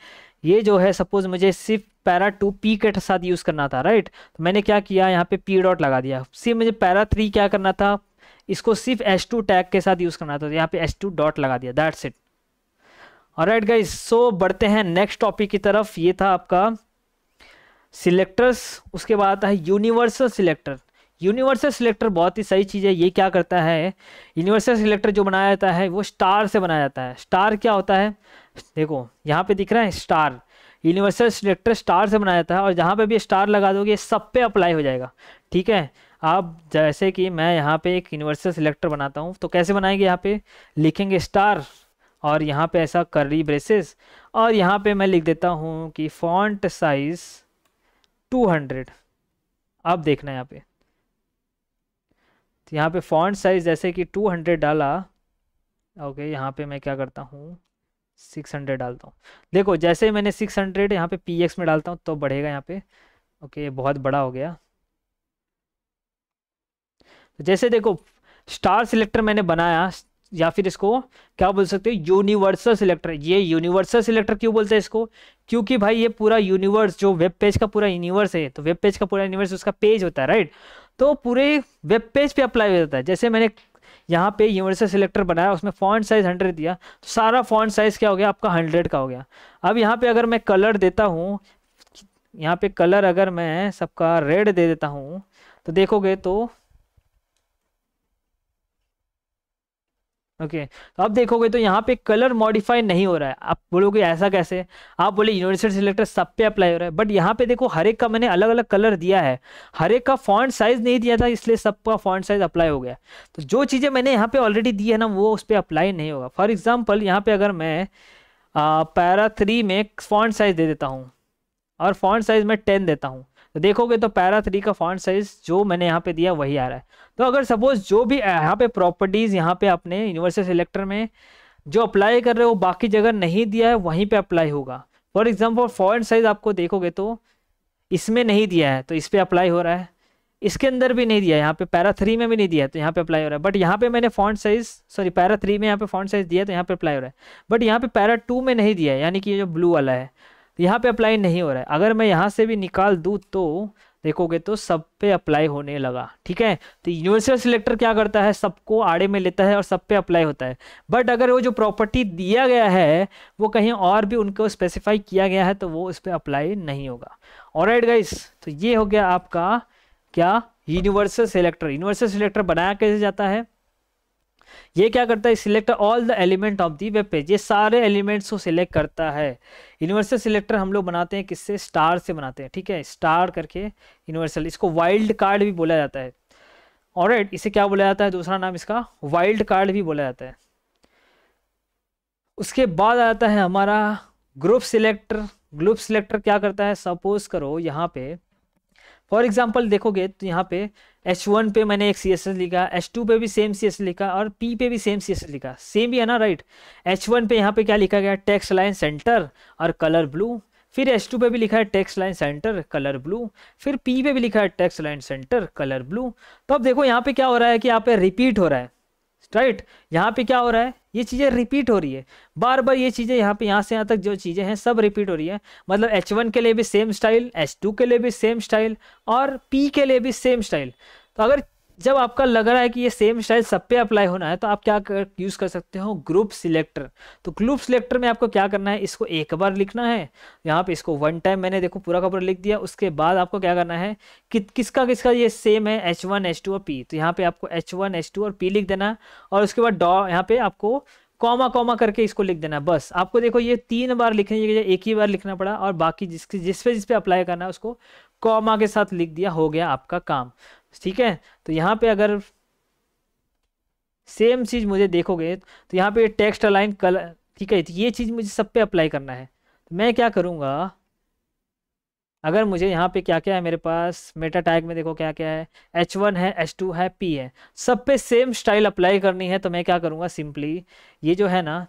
ये जो है सपोज मुझे सिर्फ पैरा टू पी के साथ यूज़ करना था राइट तो मैंने क्या किया यहाँ पे पी डॉट लगा दिया सिर्फ मुझे पैरा थ्री क्या करना था इसको सिर्फ एच टू टैग के साथ यूज़ करना था तो यहाँ पे एच टू डॉट लगा दिया दैट्स इट और राइट गाइज सो बढ़ते हैं नेक्स्ट टॉपिक की तरफ ये था आपका सिलेक्टर्स उसके बाद है यूनिवर्सल सिलेक्टर यूनिवर्सल सिलेक्टर बहुत ही सही चीज़ है ये क्या करता है यूनिवर्सल सिलेक्टर जो बनाया जाता है वो स्टार से बनाया जाता है स्टार क्या होता है देखो यहाँ पे दिख रहा है स्टार यूनिवर्सल सिलेक्टर स्टार से बनाया जाता है और जहाँ पे भी स्टार लगा दोगे सब पे अप्लाई हो जाएगा ठीक है आप जैसे कि मैं यहाँ पे एक यूनिवर्सल सिलेक्टर बनाता हूँ तो कैसे बनाएंगे यहाँ पे लिखेंगे स्टार और यहाँ पे ऐसा कर्ली ब्रेसेस और यहाँ पे मैं लिख देता हूँ कि फॉन्ट साइज 200 अब देखना है यहाँ पे तो यहाँ पे फॉन्ट साइज जैसे कि 200 डाला ओके यहाँ पे मैं क्या करता हूँ सिक्स हंड्रेड डालता हूँ देखो जैसे मैंने सिक्स हंड्रेड यहाँ पे पी एक्स में डालता हूँ तो बढ़ेगा यहाँ पे ओके बहुत बड़ा हो गया तो जैसे देखो स्टार सिलेक्टर मैंने बनाया या फिर इसको क्या बोल सकते हो यूनिवर्सल सिलेक्टर ये यूनिवर्सल सिलेक्टर क्यों बोलते हैं इसको क्योंकि भाई ये पूरा यूनिवर्स जो वेब पेज का पूरा यूनिवर्स है तो वेब पेज का पूरा यूनिवर्स उसका पेज होता है राइट तो पूरे वेब पेज पे अप्लाई हो जाता है जैसे मैंने यहाँ पे यूनिवर्सल सिलेक्टर बनाया उसमें फॉन्ट साइज़ हंड्रेड दिया तो सारा फॉन्ट साइज़ क्या हो गया आपका हंड्रेड का हो गया अब यहाँ पे अगर मैं कलर देता हूँ यहाँ पे कलर अगर मैं सबका रेड दे देता हूँ तो देखोगे तो ओके okay. तो देखोगे तो यहाँ पे कलर मॉडिफाई नहीं हो रहा है आप बोलोगे ऐसा कैसे आप बोले यूनिवर्सल सिलेक्टर सब पे अप्लाई हो रहा है बट यहाँ पे देखो हर एक का मैंने अलग अलग कलर दिया है हर एक का फॉन्ट साइज नहीं दिया था इसलिए सबका फॉन्ट साइज अप्लाई हो गया तो जो चीज़ें मैंने यहाँ पे ऑलरेडी दी है ना वो उस पर अप्लाई नहीं होगा फॉर एग्जाम्पल यहाँ पे अगर मैं पैरा थ्री में फॉन्ट साइज दे देता हूँ और फॉन्ट साइज में टेन देता हूँ तो देखोगे तो पैरा थ्री का फॉन्ट साइज जो मैंने यहाँ पे दिया वही आ रहा है तो अगर सपोज जो भी यहाँ पे प्रॉपर्टीज़ यहाँ पे अपने यूनिवर्सल सिलेक्टर में जो अप्लाई कर रहे हो बाकी जगह नहीं दिया है वहीं पे अप्लाई होगा फॉर एग्जाम्पल फॉन्ट साइज़ आपको देखोगे तो इसमें नहीं दिया है तो इस पर अप्लाई हो रहा है इसके अंदर भी नहीं दिया यहाँ पे पैरा थ्री में भी नहीं दिया तो यहाँ पे अप्लाई हो रहा है बट यहाँ पे मैंने font size sorry para three में यहाँ पे फॉन्ट साइज दिया तो यहाँ पे अप्लाई हो रहा है बट यहाँ पे पैरा टू में नहीं दिया यानी कि ये जो ब्लू वाला है तो यहाँ पे अप्लाई नहीं हो रहा है अगर मैं यहाँ से भी निकाल दूँ तो देखोगे तो सब पे अप्लाई होने लगा ठीक है तो यूनिवर्सल सिलेक्टर क्या करता है सबको आड़े में लेता है और सब पे अप्लाई होता है बट अगर वो जो प्रॉपर्टी दिया गया है वो कहीं और भी उनको स्पेसिफाई किया गया है तो वो उस पर अप्लाई नहीं होगा और राइट गाइस तो ये हो गया आपका क्या यूनिवर्सल सिलेक्टर यूनिवर्सल सिलेक्टर बनाया कैसे जाता है ये क्या करता है select all the element of the web page ये सारे एलिमेंट्स को सिलेक्ट करता है यूनिवर्सल सिलेक्टर हम लोग बनाते हैं किससे स्टार से बनाते हैं ठीक है स्टार करके यूनिवर्सल इसको वाइल्ड कार्ड भी बोला जाता है और right, इसे क्या बोला जाता है दूसरा नाम इसका वाइल्ड कार्ड भी बोला जाता है उसके बाद आ जाता है हमारा ग्रुप सिलेक्टर ग्रुप सिलेक्टर क्या करता है सपोज करो यहाँ पे फॉर एग्जाम्पल देखोगे तो यहाँ पे एच वन पे मैंने एक सी एस एस लिखा एच टू पे भी सेम सी एस लिखा और पी पे भी सेम सी एस लिखा सेम ही है ना राइट एच वन पे यहाँ पे क्या लिखा गया टेक्स लाइन सेंटर और कलर ब्लू फिर एच टू पे भी लिखा है text align centre colour blue फिर पी पे भी लिखा है text align centre colour blue तो अब देखो यहाँ पे क्या हो रहा है कि यहाँ पे रिपीट हो रहा है राइट यहाँ पे क्या हो रहा है ये चीज़ें रिपीट हो रही है बार बार ये चीज़ें यहाँ पे यहाँ से यहाँ तक जो चीज़ें हैं सब रिपीट हो रही है मतलब एच वन के लिए भी सेम स्टाइल एच टू के लिए भी सेम स्टाइल और पी के लिए भी सेम स्टाइल तो अगर जब आपका लग रहा है कि ये सेम स्टाइल सब पे अप्लाई होना है तो आप क्या कर, यूज़ कर सकते हो ग्रुप सिलेक्टर तो ग्रुप सिलेक्टर में आपको क्या करना है इसको एक बार लिखना है यहाँ पे इसको वन टाइम मैंने देखो पूरा का पूरा लिख दिया उसके बाद आपको क्या करना है कि किसका किसका ये सेम है एच वन एच टू और पी तो यहाँ पे आपको एच वन एच टू और पी लिख देना और उसके बाद डॉ यहाँ पे आपको कॉमा कॉमा करके इसको लिख देना है बस आपको देखो ये तीन बार लिखने की जगह एक ही बार लिखना पड़ा और बाकी जिसके जिस पे जिस पे अप्लाई करना है उसको कॉमा के साथ लिख दिया हो गया आपका काम ठीक है तो यहाँ पे अगर सेम चीज़ मुझे देखोगे तो यहाँ पे टेक्स्ट अलाइन कलर ठीक है ये चीज़ मुझे सब पे अप्लाई करना है तो मैं क्या करूँगा अगर मुझे यहाँ पे क्या क्या है मेरे पास मेटा टैग में देखो क्या क्या है एच वन है एच टू है पी है सब पे सेम स्टाइल अप्लाई करनी है तो मैं क्या करूँगा सिंपली ये जो है ना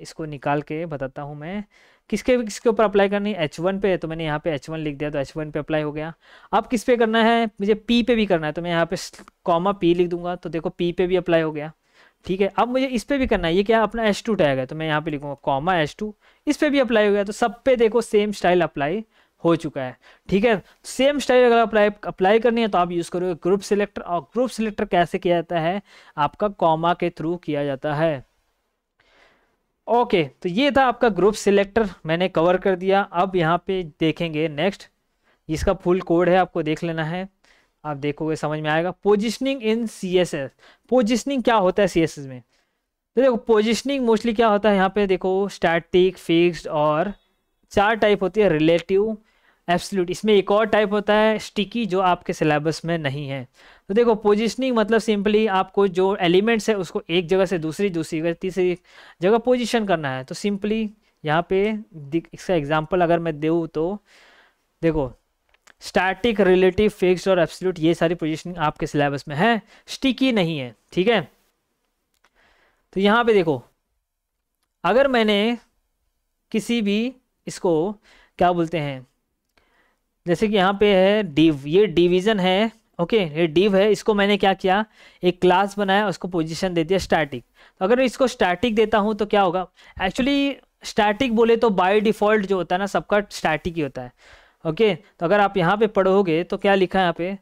इसको निकाल के बताता हूँ मैं किसके किसके ऊपर अप्लाई करनी है एच वन पे तो मैंने यहाँ पे एच वन लिख दिया तो एच वन पे अप्लाई हो गया अब किस पे करना है मुझे पी पे भी करना है तो मैं यहाँ पे कॉमा पी लिख दूंगा तो देखो पी पे भी अप्लाई हो गया ठीक है अब मुझे इस पे भी करना है ये क्या अपना एच टू टैग है तो मैं यहाँ पे लिखूंगा कॉमा एच टू इस पे भी अप्लाई हो गया तो सब पे देखो सेम स्टाइल अप्लाई हो चुका है ठीक है सेम स्टाइल अगर अप्लाई अप्लाई करनी है तो आप यूज़ करोगे ग्रुप सिलेक्टर और ग्रुप सिलेक्टर कैसे किया जाता है आपका कॉमा के थ्रू किया जाता है ओके तो ये था आपका ग्रुप सिलेक्टर मैंने कवर कर दिया अब यहाँ पे देखेंगे नेक्स्ट इसका फुल कोड है आपको देख लेना है आप देखोगे समझ में आएगा positioning in C S S positioning क्या होता है सी एस एस में तो देखो पोजिशनिंग मोस्टली क्या होता है यहाँ पे देखो स्टैटिक फिक्स्ड और चार टाइप होती है रिलेटिव एब्सोल्यूट इसमें एक और टाइप होता है स्टिकी जो आपके सिलेबस में नहीं है तो देखो पोजिशनिंग मतलब सिंपली आपको जो एलिमेंट्स है उसको एक जगह से दूसरी दूसरी जगह तीसरी जगह पोजिशन करना है तो सिंपली यहाँ पे इसका एग्जाम्पल अगर मैं दूँ तो देखो स्टैटिक रिलेटिव फिक्स्ड और एब्सोल्यूट ये सारी पोजिशनिंग आपके सिलेबस में है स्टिकी नहीं है ठीक है तो यहाँ पे देखो अगर मैंने किसी भी इसको क्या बोलते हैं जैसे कि यहाँ पे है डिव ये डिवीज़न है ओके ये डिव है इसको मैंने क्या किया एक क्लास बनाया उसको पोजीशन दे दिया स्टैटिक तो अगर इसको स्टैटिक देता हूँ तो क्या होगा एक्चुअली स्टैटिक बोले तो बाय डिफॉल्ट जो होता है ना सबका स्टैटिक ही होता है ओके तो अगर आप यहाँ पे पढ़ोगे तो क्या लिखा है यहाँ पे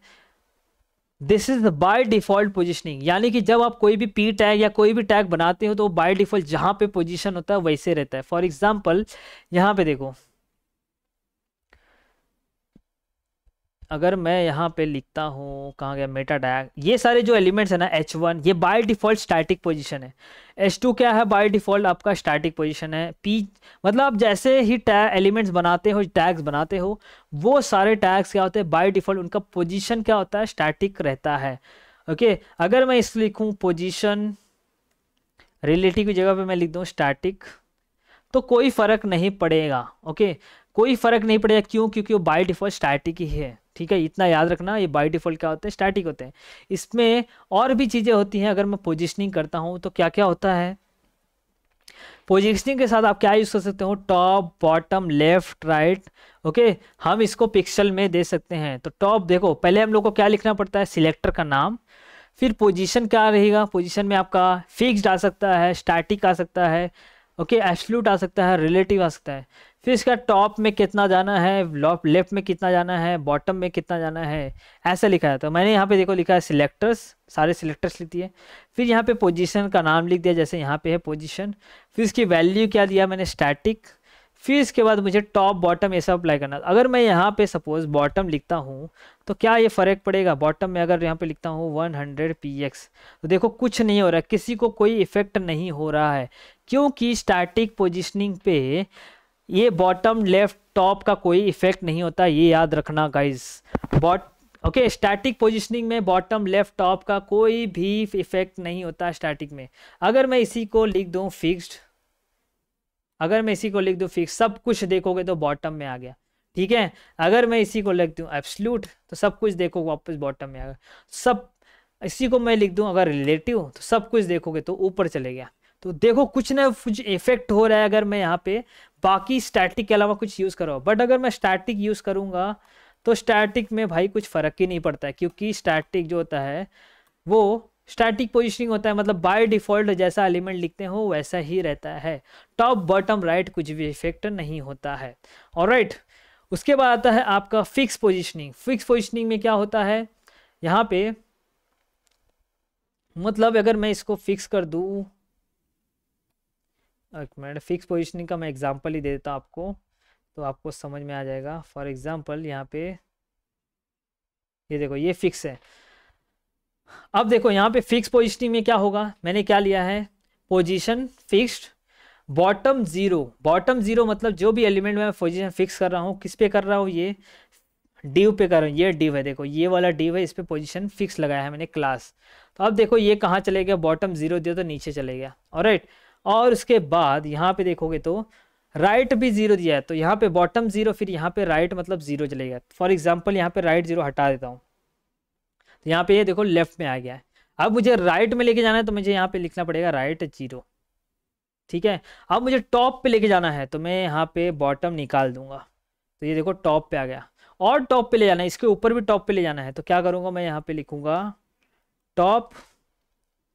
this is by default positioning यानी कि जब आप कोई भी पी टैग या कोई भी टैग बनाते हो तो बाय डिफॉल्ट जहाँ पे पोजिशन होता है वैसे रहता है फॉर एग्जाम्पल यहाँ पे देखो अगर मैं यहाँ पे लिखता हूँ कहाँ गया मेटा टैग ये सारे जो एलिमेंट्स है ना एच वन ये बाय डिफॉल्ट स्टैटिक पोजीशन है एच टू क्या है बाय डिफॉल्ट आपका स्टैटिक पोजीशन है पी मतलब आप जैसे ही टै एलिमेंट्स बनाते हो टैग्स बनाते हो वो सारे टैग्स क्या होते हैं बाय डिफॉल्ट उनका पोजिशन क्या होता है स्टैटिक रहता है ओके अगर मैं इस लिखूँ पोजिशन रिलेटिव की जगह पर मैं लिख दूँ स्टैटिक तो कोई फ़र्क नहीं पड़ेगा ओके कोई फ़र्क नहीं पड़ेगा क्यों क्योंकि वो बाय डिफॉल्ट स्टैटिक ही है ठीक है इतना याद रखना ये बाई डिफ़ॉल्ट क्या होते हैं स्टैटिक होते हैं इसमें और भी चीज़ें होती हैं अगर मैं पोजिशनिंग करता हूँ तो क्या क्या होता है पोजिशनिंग के साथ आप क्या यूज़ कर सकते हो top bottom left right okay हम इसको पिक्सल में दे सकते हैं तो टॉप देखो पहले हम लोग को क्या लिखना पड़ता है सिलेक्टर का नाम फिर पोजीशन क्या रहेगा पोजीशन में आपका फिक्स्ड आ सकता है स्टैटिक आ सकता है ओके okay, एब्सोल्यूट आ सकता है रिलेटिव आ सकता है फिर इसका टॉप में कितना जाना है लेफ्ट में कितना जाना है बॉटम में कितना जाना है ऐसा लिखा है तो मैंने यहाँ पे देखो लिखा है सिलेक्टर्स सारे सिलेक्टर्स लिख दिए फिर यहाँ पे पोजीशन का नाम लिख दिया जैसे यहाँ पे है पोजीशन फिर इसकी वैल्यू क्या दिया मैंने स्टैटिक फिर इसके बाद मुझे टॉप बॉटम ये सब अप्लाई करना अगर मैं यहाँ पे सपोज बॉटम लिखता हूँ तो क्या ये फ़र्क पड़ेगा बॉटम में अगर यहाँ पे लिखता हूँ वन हंड्रेड तो देखो कुछ नहीं हो रहा किसी को कोई इफेक्ट नहीं हो रहा है क्योंकि स्टैटिक पोजिशनिंग पे ये बॉटम लेफ्ट टॉप का कोई इफेक्ट नहीं होता ये याद रखना guys but okay static positioning में बॉटम लेफ्ट टॉप का कोई भी इफेक्ट नहीं होता स्टैटिक में अगर मैं इसी को लिख दू फिक्स्ड अगर मैं इसी को लिख दू फिक्स सब कुछ देखोगे तो बॉटम में आ गया ठीक है अगर मैं इसी को लिख दू एब्सल्यूट तो सब कुछ देखोगे वापस बॉटम में आ गया सब इसी को मैं लिख दूँ अगर रिलेटिव तो सब कुछ देखोगे तो ऊपर चले गया तो देखो कुछ ना कुछ इफेक्ट हो रहा है अगर मैं यहाँ पे बाकी स्टैटिक के अलावा कुछ यूज़ करो बट अगर मैं स्टैटिक यूज़ करूँगा तो स्टैटिक में भाई कुछ फ़र्क ही नहीं पड़ता है क्योंकि स्टैटिक जो होता है वो स्टैटिक पोजिशनिंग होता है मतलब बाय डिफ़ॉल्ट जैसा एलिमेंट लिखते हो वैसा ही रहता है टॉप बॉटम राइट कुछ भी इफेक्ट नहीं होता है और राइट right, उसके बाद आता है आपका फिक्स पोजिशनिंग फिक्स पोजिशनिंग में क्या होता है यहाँ पे मतलब अगर मैं इसको फिक्स कर दूँ मैंने फिक्स पोजिशनिंग का मैं एग्जाम्पल ही दे देता हूँ आपको तो आपको समझ में आ जाएगा फॉर एग्ज़ाम्पल यहाँ पे ये देखो ये फिक्स है अब देखो यहाँ पे फिक्स पोजिशनिंग में क्या होगा मैंने क्या लिया है position fixed bottom zero bottom zero मतलब जो भी एलिमेंट मैं पोजिशन फिक्स कर रहा हूँ किस पे कर रहा हूँ ये डीव पे कर रहा हूँ ये डीव है देखो ये वाला डीव है इस पर पोजिशन फिक्स लगाया है मैंने क्लास तो अब देखो ये कहाँ चले गया बॉटम ज़ीरो दिया तो नीचे चले गया और राइट right? और उसके बाद यहाँ पे देखोगे तो राइट भी जीरो दिया है तो यहाँ पे बॉटम जीरो फिर यहाँ पे राइट मतलब जीरो चलेगा फॉर एग्जाम्पल यहाँ पे राइट जीरो हटा देता हूँ तो यहाँ पे ये यह देखो लेफ्ट में आ गया है अब मुझे राइट में लेके जाना है तो मुझे यहाँ पे लिखना पड़ेगा राइट जीरो ठीक है अब मुझे टॉप पे लेके जाना है तो मैं यहाँ पे बॉटम निकाल दूंगा तो ये देखो टॉप पे आ गया और टॉप पे ले जाना है इसके ऊपर भी टॉप पे ले जाना है तो क्या करूँगा मैं यहाँ पे लिखूंगा टॉप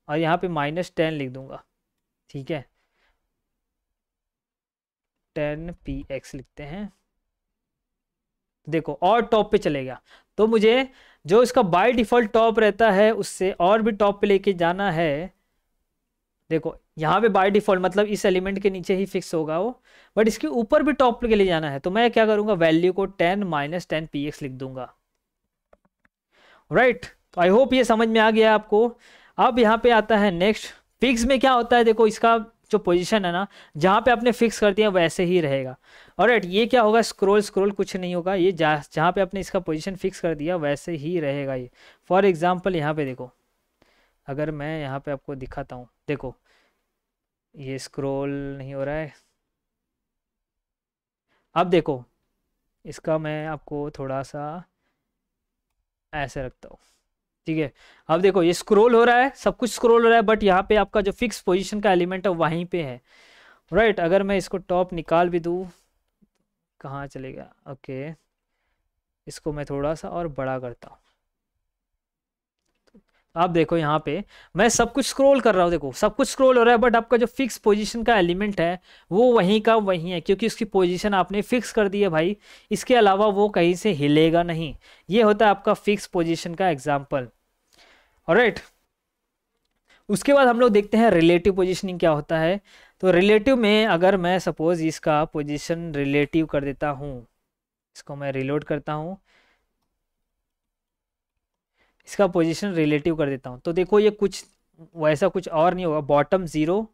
और यहाँ पे माइनस टेन लिख दूंगा ठीक है टेन पी एक्स लिखते हैं देखो और टॉप पे चलेगा तो मुझे जो इसका बाय डिफॉल्ट टॉप रहता है उससे और भी टॉप पे लेके जाना है देखो यहाँ पे बाय डिफॉल्ट मतलब इस एलिमेंट के नीचे ही फिक्स होगा वो बट इसके ऊपर भी टॉप के लिए जाना है तो मैं क्या करूंगा वैल्यू को ten minus ten P X लिख दूंगा राइट right, तो आई होप ये समझ में आ गया आपको अब यहाँ पे आता है नेक्स्ट फिक्स में क्या होता है देखो इसका जो पोजीशन है ना जहाँ पे आपने फिक्स कर दिया वैसे ही रहेगा और ये क्या होगा स्क्रोल स्क्रोल कुछ नहीं होगा ये जहाँ पे आपने इसका पोजीशन फिक्स कर दिया वैसे ही रहेगा ये फॉर एग्जाम्पल यहाँ पे देखो अगर मैं यहाँ पे आपको दिखाता हूँ देखो ये स्क्रोल नहीं हो रहा है अब देखो इसका मैं आपको थोड़ा सा ऐसे रखता हूँ ठीक है अब देखो ये स्क्रोल हो रहा है सब कुछ स्क्रोल हो रहा है बट यहाँ पे आपका जो फिक्स पोजिशन का एलिमेंट है वहीं पे है राइट अगर मैं इसको टॉप निकाल भी दूँ कहाँ चलेगा ओके इसको मैं थोड़ा सा और बड़ा करता हूँ आप देखो यहाँ पे मैं सब कुछ स्क्रॉल कर रहा हूँ देखो सब कुछ स्क्रॉल हो रहा है बट आपका जो फिक्स पोजीशन का एलिमेंट है वो वहीं का वहीं है क्योंकि उसकी पोजीशन आपने फिक्स कर दी है भाई इसके अलावा वो कहीं से हिलेगा नहीं ये होता है आपका फिक्स पोजिशन का एग्जाम्पल और उसके बाद हम लोग देखते हैं रिलेटिव पोजिशनिंग क्या होता है तो रिलेटिव में अगर मैं सपोज इसका पोजिशन रिलेटिव कर देता हूँ इसको मैं रिलोड करता हूँ इसका पोजीशन रिलेटिव कर देता हूँ तो देखो ये कुछ वैसा कुछ और नहीं होगा बॉटम ज़ीरो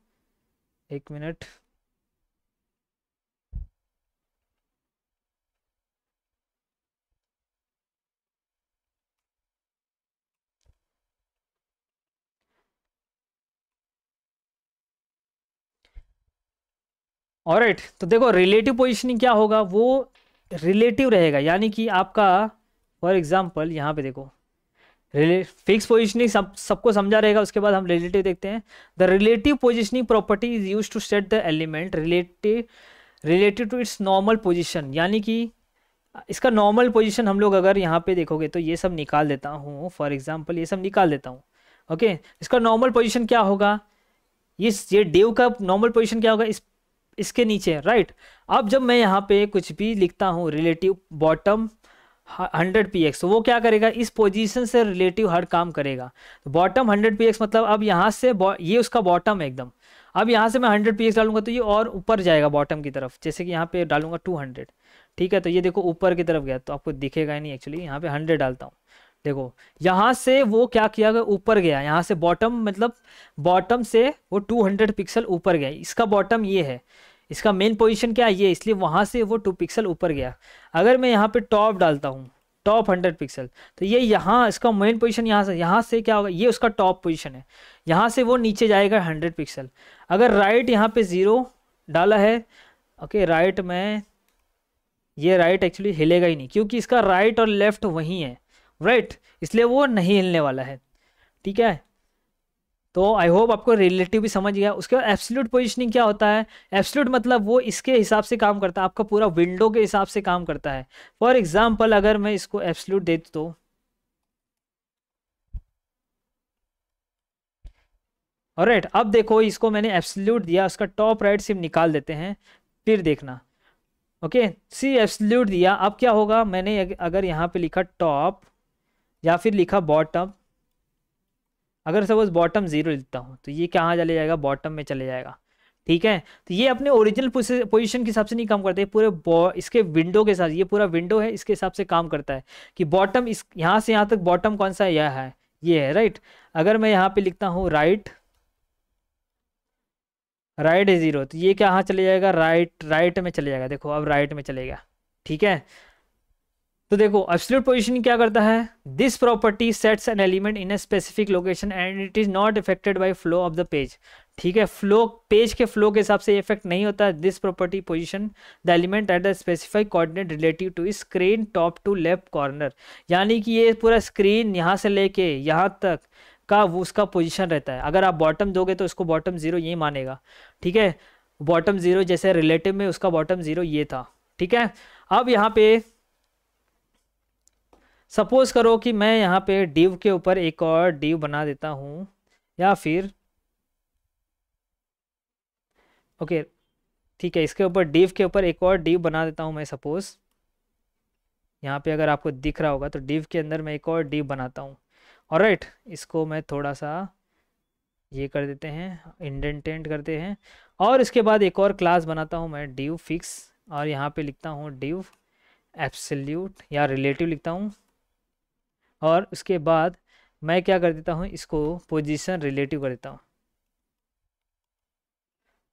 एक मिनट और राइट तो देखो रिलेटिव पोजिशनिंग क्या होगा वो रिलेटिव रहेगा यानी कि आपका फॉर एग्जाम्पल यहाँ पे देखो फिक्स पोजिशनिंग सब सबको समझा रहेगा उसके बाद हम रिलेटिव देखते हैं the relative positioning property is use to set the element relative relative to its normal position यानी कि इसका नॉर्मल पोजिशन हम लोग अगर यहाँ पे देखोगे तो ये सब निकाल देता हूँ फॉर एग्जाम्पल ये सब निकाल देता हूँ ओके okay? इसका नॉर्मल पोजिशन क्या होगा ये ये डेव का नॉर्मल पोजिशन क्या होगा इस इसके नीचे राइट right? अब जब मैं यहाँ पे कुछ भी लिखता हूँ relative bottom hundred P X तो वो क्या करेगा इस पोजीशन से रिलेटिव हर काम करेगा तो बॉटम हंड्रेड पी एक्स मतलब अब यहाँ से ये उसका बॉटम है एकदम अब यहाँ से मैं हंड्रेड पी एक्स डालूंगा तो ये और ऊपर जाएगा बॉटम की तरफ जैसे कि यहाँ पे डालूंगा टू हंड्रेड ठीक है तो ये देखो ऊपर की तरफ गया तो आपको दिखेगा ही नहीं एक्चुअली यहाँ पे हंड्रेड डालता हूँ देखो यहाँ से वो क्या किया गया ऊपर गया यहाँ से बॉटम मतलब बॉटम से वो हंड्रेड पिक्सल ऊपर गया इसका बॉटम ये है इसका मेन पोजीशन क्या है ये इसलिए वहाँ से वो टू पिक्सल ऊपर गया अगर मैं यहाँ पे टॉप डालता हूँ टॉप हंड्रेड पिक्सल तो ये यहाँ इसका मेन पोजीशन यहाँ से यहाँ से क्या होगा ये उसका टॉप पोजीशन है यहाँ से वो नीचे जाएगा हंड्रेड पिक्सल अगर राइट यहाँ पे ज़ीरो डाला है ओके राइट में ये राइट एक्चुअली हिलेगा ही नहीं क्योंकि इसका राइट और लेफ्ट वहीं है राइट इसलिए वो नहीं हिलने वाला है ठीक है तो आई होप आपको रिलेटिव भी समझ गया उसके बाद एब्सोल्यूट पोजीशनिंग क्या होता है एब्सोल्यूट मतलब वो इसके हिसाब से काम करता है आपका पूरा विंडो के हिसाब से काम करता है फॉर एग्जांपल अगर मैं इसको एब्सोल्यूट दे तो राइट right, अब देखो इसको मैंने एब्सोल्यूट दिया उसका टॉप राइट सिर्फ निकाल देते हैं फिर देखना ओके सी एब्सोल्यूट दिया अब क्या होगा मैंने अगर यहाँ पे लिखा टॉप या फिर लिखा बॉटम अगर सपोज बॉटम जीरो लिखता हूँ तो ये कहाँ चले जाएगा बॉटम में चले जाएगा ठीक है तो ये अपने ओरिजिनल पोजीशन के हिसाब से नहीं काम करते पूरे इसके विंडो के साथ ये पूरा विंडो है इसके हिसाब से काम करता है कि बॉटम इस यहाँ से यहाँ तक बॉटम कौन सा यह है ये है राइट अगर मैं यहाँ पे लिखता हूँ राइट राइट है जीरो तो ये क्या हाँ चले जाएगा राइट राइट में चले जाएगा देखो अब राइट में चलेगा ठीक है तो देखो एब्सोल्यूट पोजीशन क्या करता है this property sets an element in a specific location and it is not affected by flow of the page ठीक है फ्लो पेज के फ्लो के हिसाब से इफेक्ट नहीं होता है this property position the element at the specified coordinate relative to screen top to left corner यानी कि ये पूरा स्क्रीन यहाँ से लेके यहाँ तक का वो उसका पोजिशन रहता है अगर आप बॉटम दोगे तो उसको बॉटम जीरो ये मानेगा ठीक है बॉटम जीरो जैसे रिलेटिव में उसका बॉटम जीरो ये था ठीक है अब यहाँ पे सपोज करो कि मैं यहाँ पे डिव के ऊपर एक और डिव बना देता हूँ या फिर ओके ठीक है इसके ऊपर डिव के ऊपर एक और डिव बना देता हूँ मैं सपोज यहाँ पे अगर आपको दिख रहा होगा तो डिव के अंदर मैं एक और डिव बनाता हूँ और राइट इसको मैं थोड़ा सा ये कर देते हैं इंडेंटेंट करते हैं और इसके बाद एक और क्लास बनाता हूँ मैं डिव फिक्स और यहाँ पे लिखता हूँ डिव एप्सल्यूट या रिलेटिव लिखता हूँ और उसके बाद मैं क्या कर देता हूँ इसको पोजीशन रिलेटिव कर देता हूँ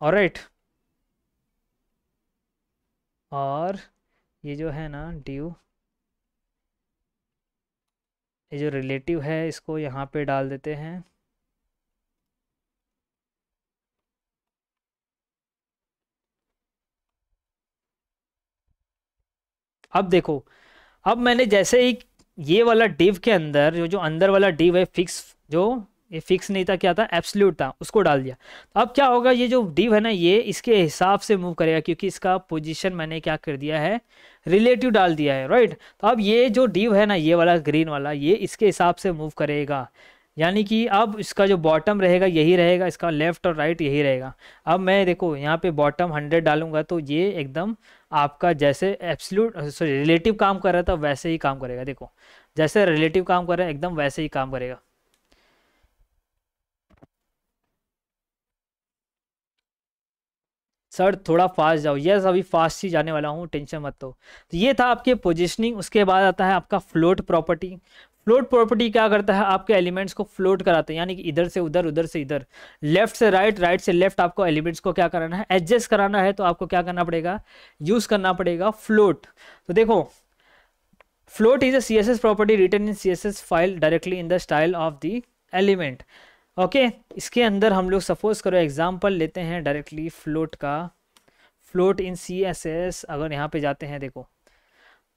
और राइट और ये जो है ना ड्यू ये जो रिलेटिव है इसको यहाँ पे डाल देते हैं अब देखो अब मैंने जैसे ही ये वाला डिव के अंदर जो जो अंदर वाला डिव है फिक्स जो ये फिक्स नहीं था क्या था एब्सल्यूट था उसको डाल दिया तो अब क्या होगा ये जो डिव है ना ये इसके हिसाब से मूव करेगा क्योंकि इसका पोजीशन मैंने क्या कर दिया है रिलेटिव डाल दिया है राइट तो अब ये जो डिव है ना ये वाला ग्रीन वाला ये इसके हिसाब से मूव करेगा यानी कि अब इसका जो बॉटम रहेगा यही रहेगा इसका लेफ्ट और राइट यही रहेगा अब मैं देखो यहाँ पे बॉटम हंड्रेड डालूंगा तो ये एकदम आपका जैसे एब्सोल्यूट सॉरी रिलेटिव काम कर रहा था वैसे ही काम करेगा देखो जैसे रिलेटिव काम कर रहा है एकदम वैसे ही काम करेगा सर थोड़ा फास्ट जाओ यस अभी फास्ट ही जाने वाला हूँ टेंशन मत तो ये था आपके पोजीशनिंग उसके बाद आता है आपका फ्लोट प्रॉपर्टी फ्लोट प्रॉपर्टी क्या करता है आपके एलिमेंट्स को फ्लोट कराता है यानी कि इधर से उधर उधर से इधर लेफ्ट से राइट राइट से लेफ्ट आपको एलिमेंट्स को क्या कराना है एडजस्ट कराना है तो आपको क्या करना पड़ेगा यूज करना पड़ेगा फ्लोट तो देखो float is C S S property written in C S S file directly in the style of the element okay इसके अंदर हम लोग सपोज करो एग्जाम्पल लेते हैं डायरेक्टली फ्लोट का float in C S S अगर यहाँ पे जाते हैं देखो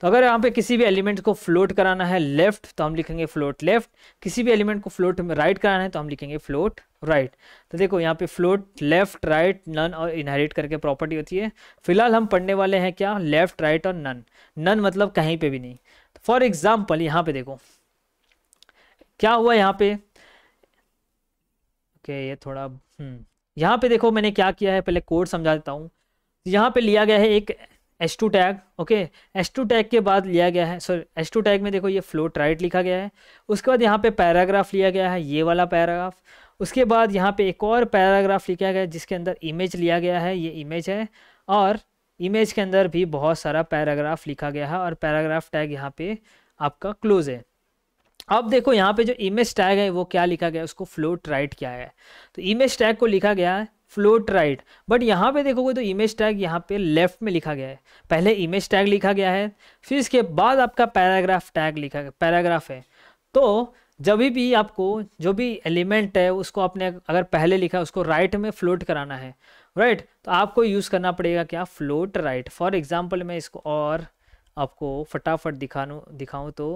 तो अगर यहाँ पे किसी भी एलिमेंट को फ्लोट कराना है लेफ्ट तो हम लिखेंगे फ्लोट लेफ्ट किसी भी एलिमेंट को फ्लोट में राइट कराना है तो हम लिखेंगे फ्लोट राइट तो देखो यहाँ पे फ्लोट लेफ्ट राइट नन और इनहेरिट करके प्रॉपर्टी होती है फिलहाल हम पढ़ने वाले हैं क्या लेफ्ट राइट और नन नन मतलब कहीं पे भी नहीं फॉर तो एग्जाम्पल यहाँ पे देखो क्या हुआ यहाँ पे ओके okay, ये थोड़ा हम्म यहाँ पे देखो मैंने क्या किया है पहले कोड समझा देता हूँ यहाँ पे लिया गया है एक S two tag okay S two tag के बाद लिया गया है सॉरी एस टू टैग में देखो ये फ्लोट राइट लिखा गया है उसके बाद यहाँ पे पैराग्राफ लिया गया है ये वाला पैराग्राफ उसके बाद यहाँ पे एक और पैराग्राफ लिखा गया है जिसके अंदर इमेज लिया गया है ये इमेज है और इमेज के अंदर भी बहुत सारा पैराग्राफ लिखा गया है और पैराग्राफ टैग यहाँ पे आपका क्लोज है अब देखो यहाँ पे जो इमेज टैग है वो क्या लिखा गया है उसको फ्लोट राइट किया है तो इमेज टैग को लिखा गया है फ्लोट राइट बट यहाँ पे देखोगे तो इमेज टैग यहाँ पे लेफ्ट में लिखा गया है पहले इमेज टैग लिखा गया है फिर इसके बाद आपका पैराग्राफ टैग लिखा गया पैराग्राफ है तो जब भी आपको जो भी एलिमेंट है उसको आपने अगर पहले लिखा उसको राइट में फ्लोट कराना है राइट तो आपको यूज़ करना पड़ेगा क्या फ्लोट राइट फॉर एग्जाम्पल मैं इसको और आपको फटाफट दिखा दिखाऊँ तो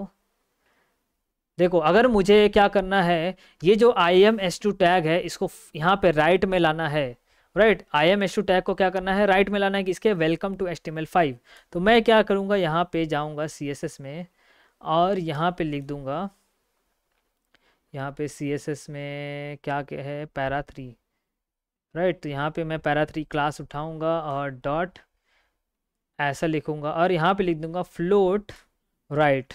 देखो अगर मुझे क्या करना है ये जो I M S two tag है इसको यहाँ पे राइट में लाना है right I M S two tag को क्या करना है राइट में लाना है कि इसके welcome to S T M five तो मैं क्या करूँगा यहाँ पे जाऊँगा सी एस एस में और यहाँ पे लिख दूँगा यहाँ पे सी एस एस में क्या है पैरा थ्री राइट तो यहाँ पे मैं पैरा थ्री क्लास उठाऊँगा और डॉट ऐसा लिखूँगा और यहाँ पे लिख दूँगा फ्लोट राइट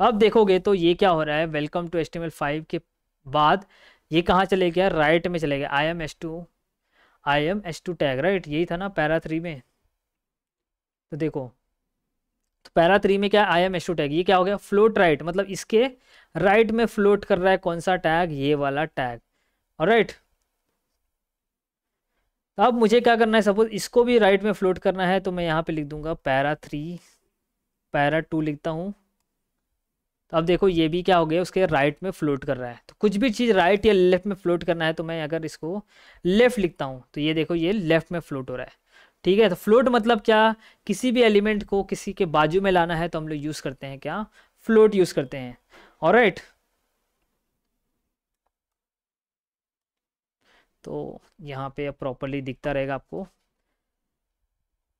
अब देखोगे तो ये क्या हो रहा है वेलकम टू एस फाइव के बाद ये कहाँ चले गया राइट में चले गया I M S two I M S two tag right यही था ना पैरा थ्री में तो देखो तो पैरा थ्री में क्या I M S two tag ये क्या हो गया फ्लोट राइट मतलब इसके राइट में फ्लोट कर रहा है कौन सा टैग ये वाला टैग और राइट अब मुझे क्या करना है सपोज इसको भी राइट में फ्लोट करना है तो मैं यहाँ पे लिख दूंगा पैरा थ्री पैरा टू लिखता हूँ तो अब देखो ये भी क्या हो गया उसके राइट में फ्लोट कर रहा है तो कुछ भी चीज़ राइट या लेफ्ट में फ्लोट करना है तो मैं अगर इसको लेफ़्ट लिखता हूँ तो ये देखो ये लेफ़्ट में फ्लोट हो रहा है ठीक है तो फ्लोट मतलब क्या किसी भी एलिमेंट को किसी के बाजू में लाना है तो हम लोग यूज़ करते हैं क्या फ्लोट यूज़ करते हैं और राइट तो यहाँ पे प्रॉपरली दिखता रहेगा आपको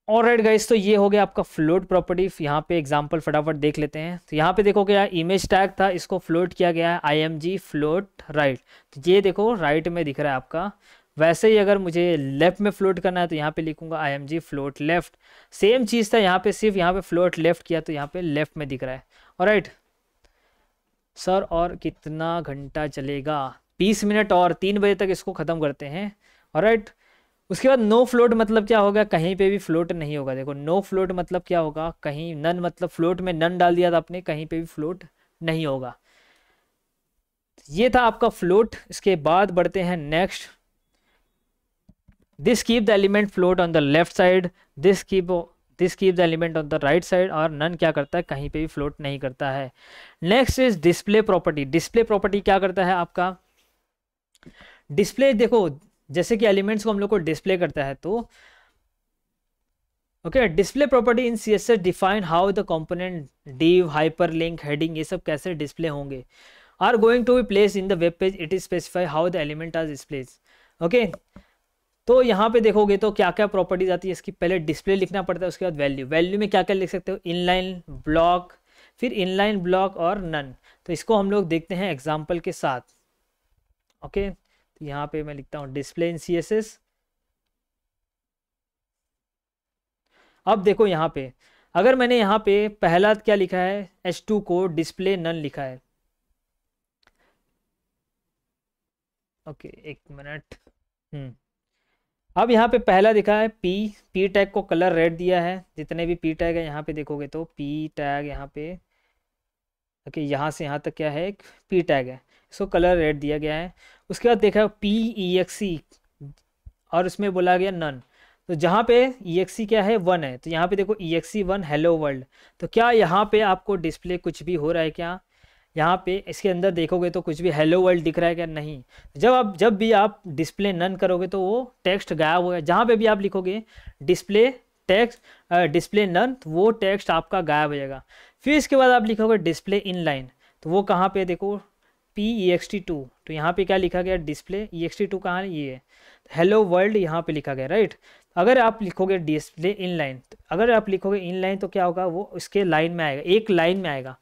और राइट गाइस तो ये हो गया आपका फ्लोट प्रॉपर्टी यहाँ पे एग्जांपल फटाफट देख लेते हैं तो यहाँ पे देखो क्या इमेज टैग था इसको फ्लोट किया गया है आई फ्लोट राइट तो ये देखो राइट में दिख रहा है आपका वैसे ही अगर मुझे लेफ़्ट में फ्लोट करना है तो यहाँ पे लिखूंगा I M G float left same चीज़ था यहाँ पे सिर्फ यहाँ पे फ्लोट लेफ़्ट किया तो यहाँ पे लेफ़्ट में दिख रहा है और राइट सर और कितना घंटा चलेगा बीस मिनट और तीन बजे तक इसको ख़त्म करते हैं और राइट उसके बाद नो फ्लोट मतलब क्या होगा कहीं पे भी फ्लोट नहीं होगा देखो नो फ्लोट मतलब क्या होगा कहीं नन मतलब फ्लोट में नन डाल दिया था आपने कहीं पे भी फ्लोट नहीं होगा ये था आपका फ्लोट इसके बाद बढ़ते हैं next this keep the element float on the left side this keep this keep the element on the right side और नन क्या करता है कहीं पे भी फ्लोट नहीं करता है next is display property display property क्या करता है आपका डिस्प्ले देखो जैसे कि एलिमेंट्स को हम लोग को डिस्प्ले करता है तो okay display property in C S S define how the component div hyper link heading ये सब कैसे डिस्प्ले होंगे are going to be place in the web page it is specify how the element are displays okay तो यहाँ पे देखोगे तो क्या क्या प्रॉपर्टीज आती है इसकी पहले डिस्प्ले लिखना पड़ता है उसके बाद वैल्यू वैल्यू में क्या क्या लिख सकते हो इनलाइन ब्लॉक फिर इनलाइन ब्लॉक और नन तो इसको हम लोग देखते हैं एग्जाम्पल के साथ ओके okay? यहाँ पे मैं लिखता हूँ display in C S S अब देखो यहाँ पे अगर मैंने यहाँ पे पहला क्या लिखा है एच टू को डिस्प्ले नन लिखा है ओके एक मिनट हम्म अब यहाँ पे पहला दिखा है पी पी टैग को कलर रेड दिया है जितने भी पी टैग है यहाँ पे देखोगे तो पी टैग यहाँ पे ओके यहाँ से यहाँ तक क्या है एक पी टैग है इसको कलर रेड दिया गया है उसके बाद देखा पी ई एक्स सी और उसमें बोला गया नन तो जहाँ पे ई एक्स सी क्या है वन है तो यहाँ पे देखो E X C one hello world तो क्या यहाँ पे आपको डिस्प्ले कुछ भी हो रहा है क्या यहाँ पे इसके अंदर देखोगे तो कुछ भी हेलो वर्ल्ड दिख रहा है क्या नहीं जब आप जब भी आप डिस्प्ले नन करोगे तो वो टेक्स्ट गायब होगा जहाँ पे भी आप लिखोगे डिस्प्ले टेक्स्ट डिस्प्ले नन तो वो टेक्स्ट आपका गायब हो जाएगा फिर इसके बाद आप लिखोगे डिस्प्ले इन लाइन तो वो कहाँ पे देखो P E X T two तो यहाँ पे क्या लिखा गया display E X T two कहाँ ये है हेलो वर्ल्ड यहाँ पे लिखा गया राइट अगर आप लिखोगे डिस्प्ले इन लाइन तो अगर आप लिखोगे इन लाइन तो क्या होगा वो इसके लाइन में आएगा एक लाइन में आएगा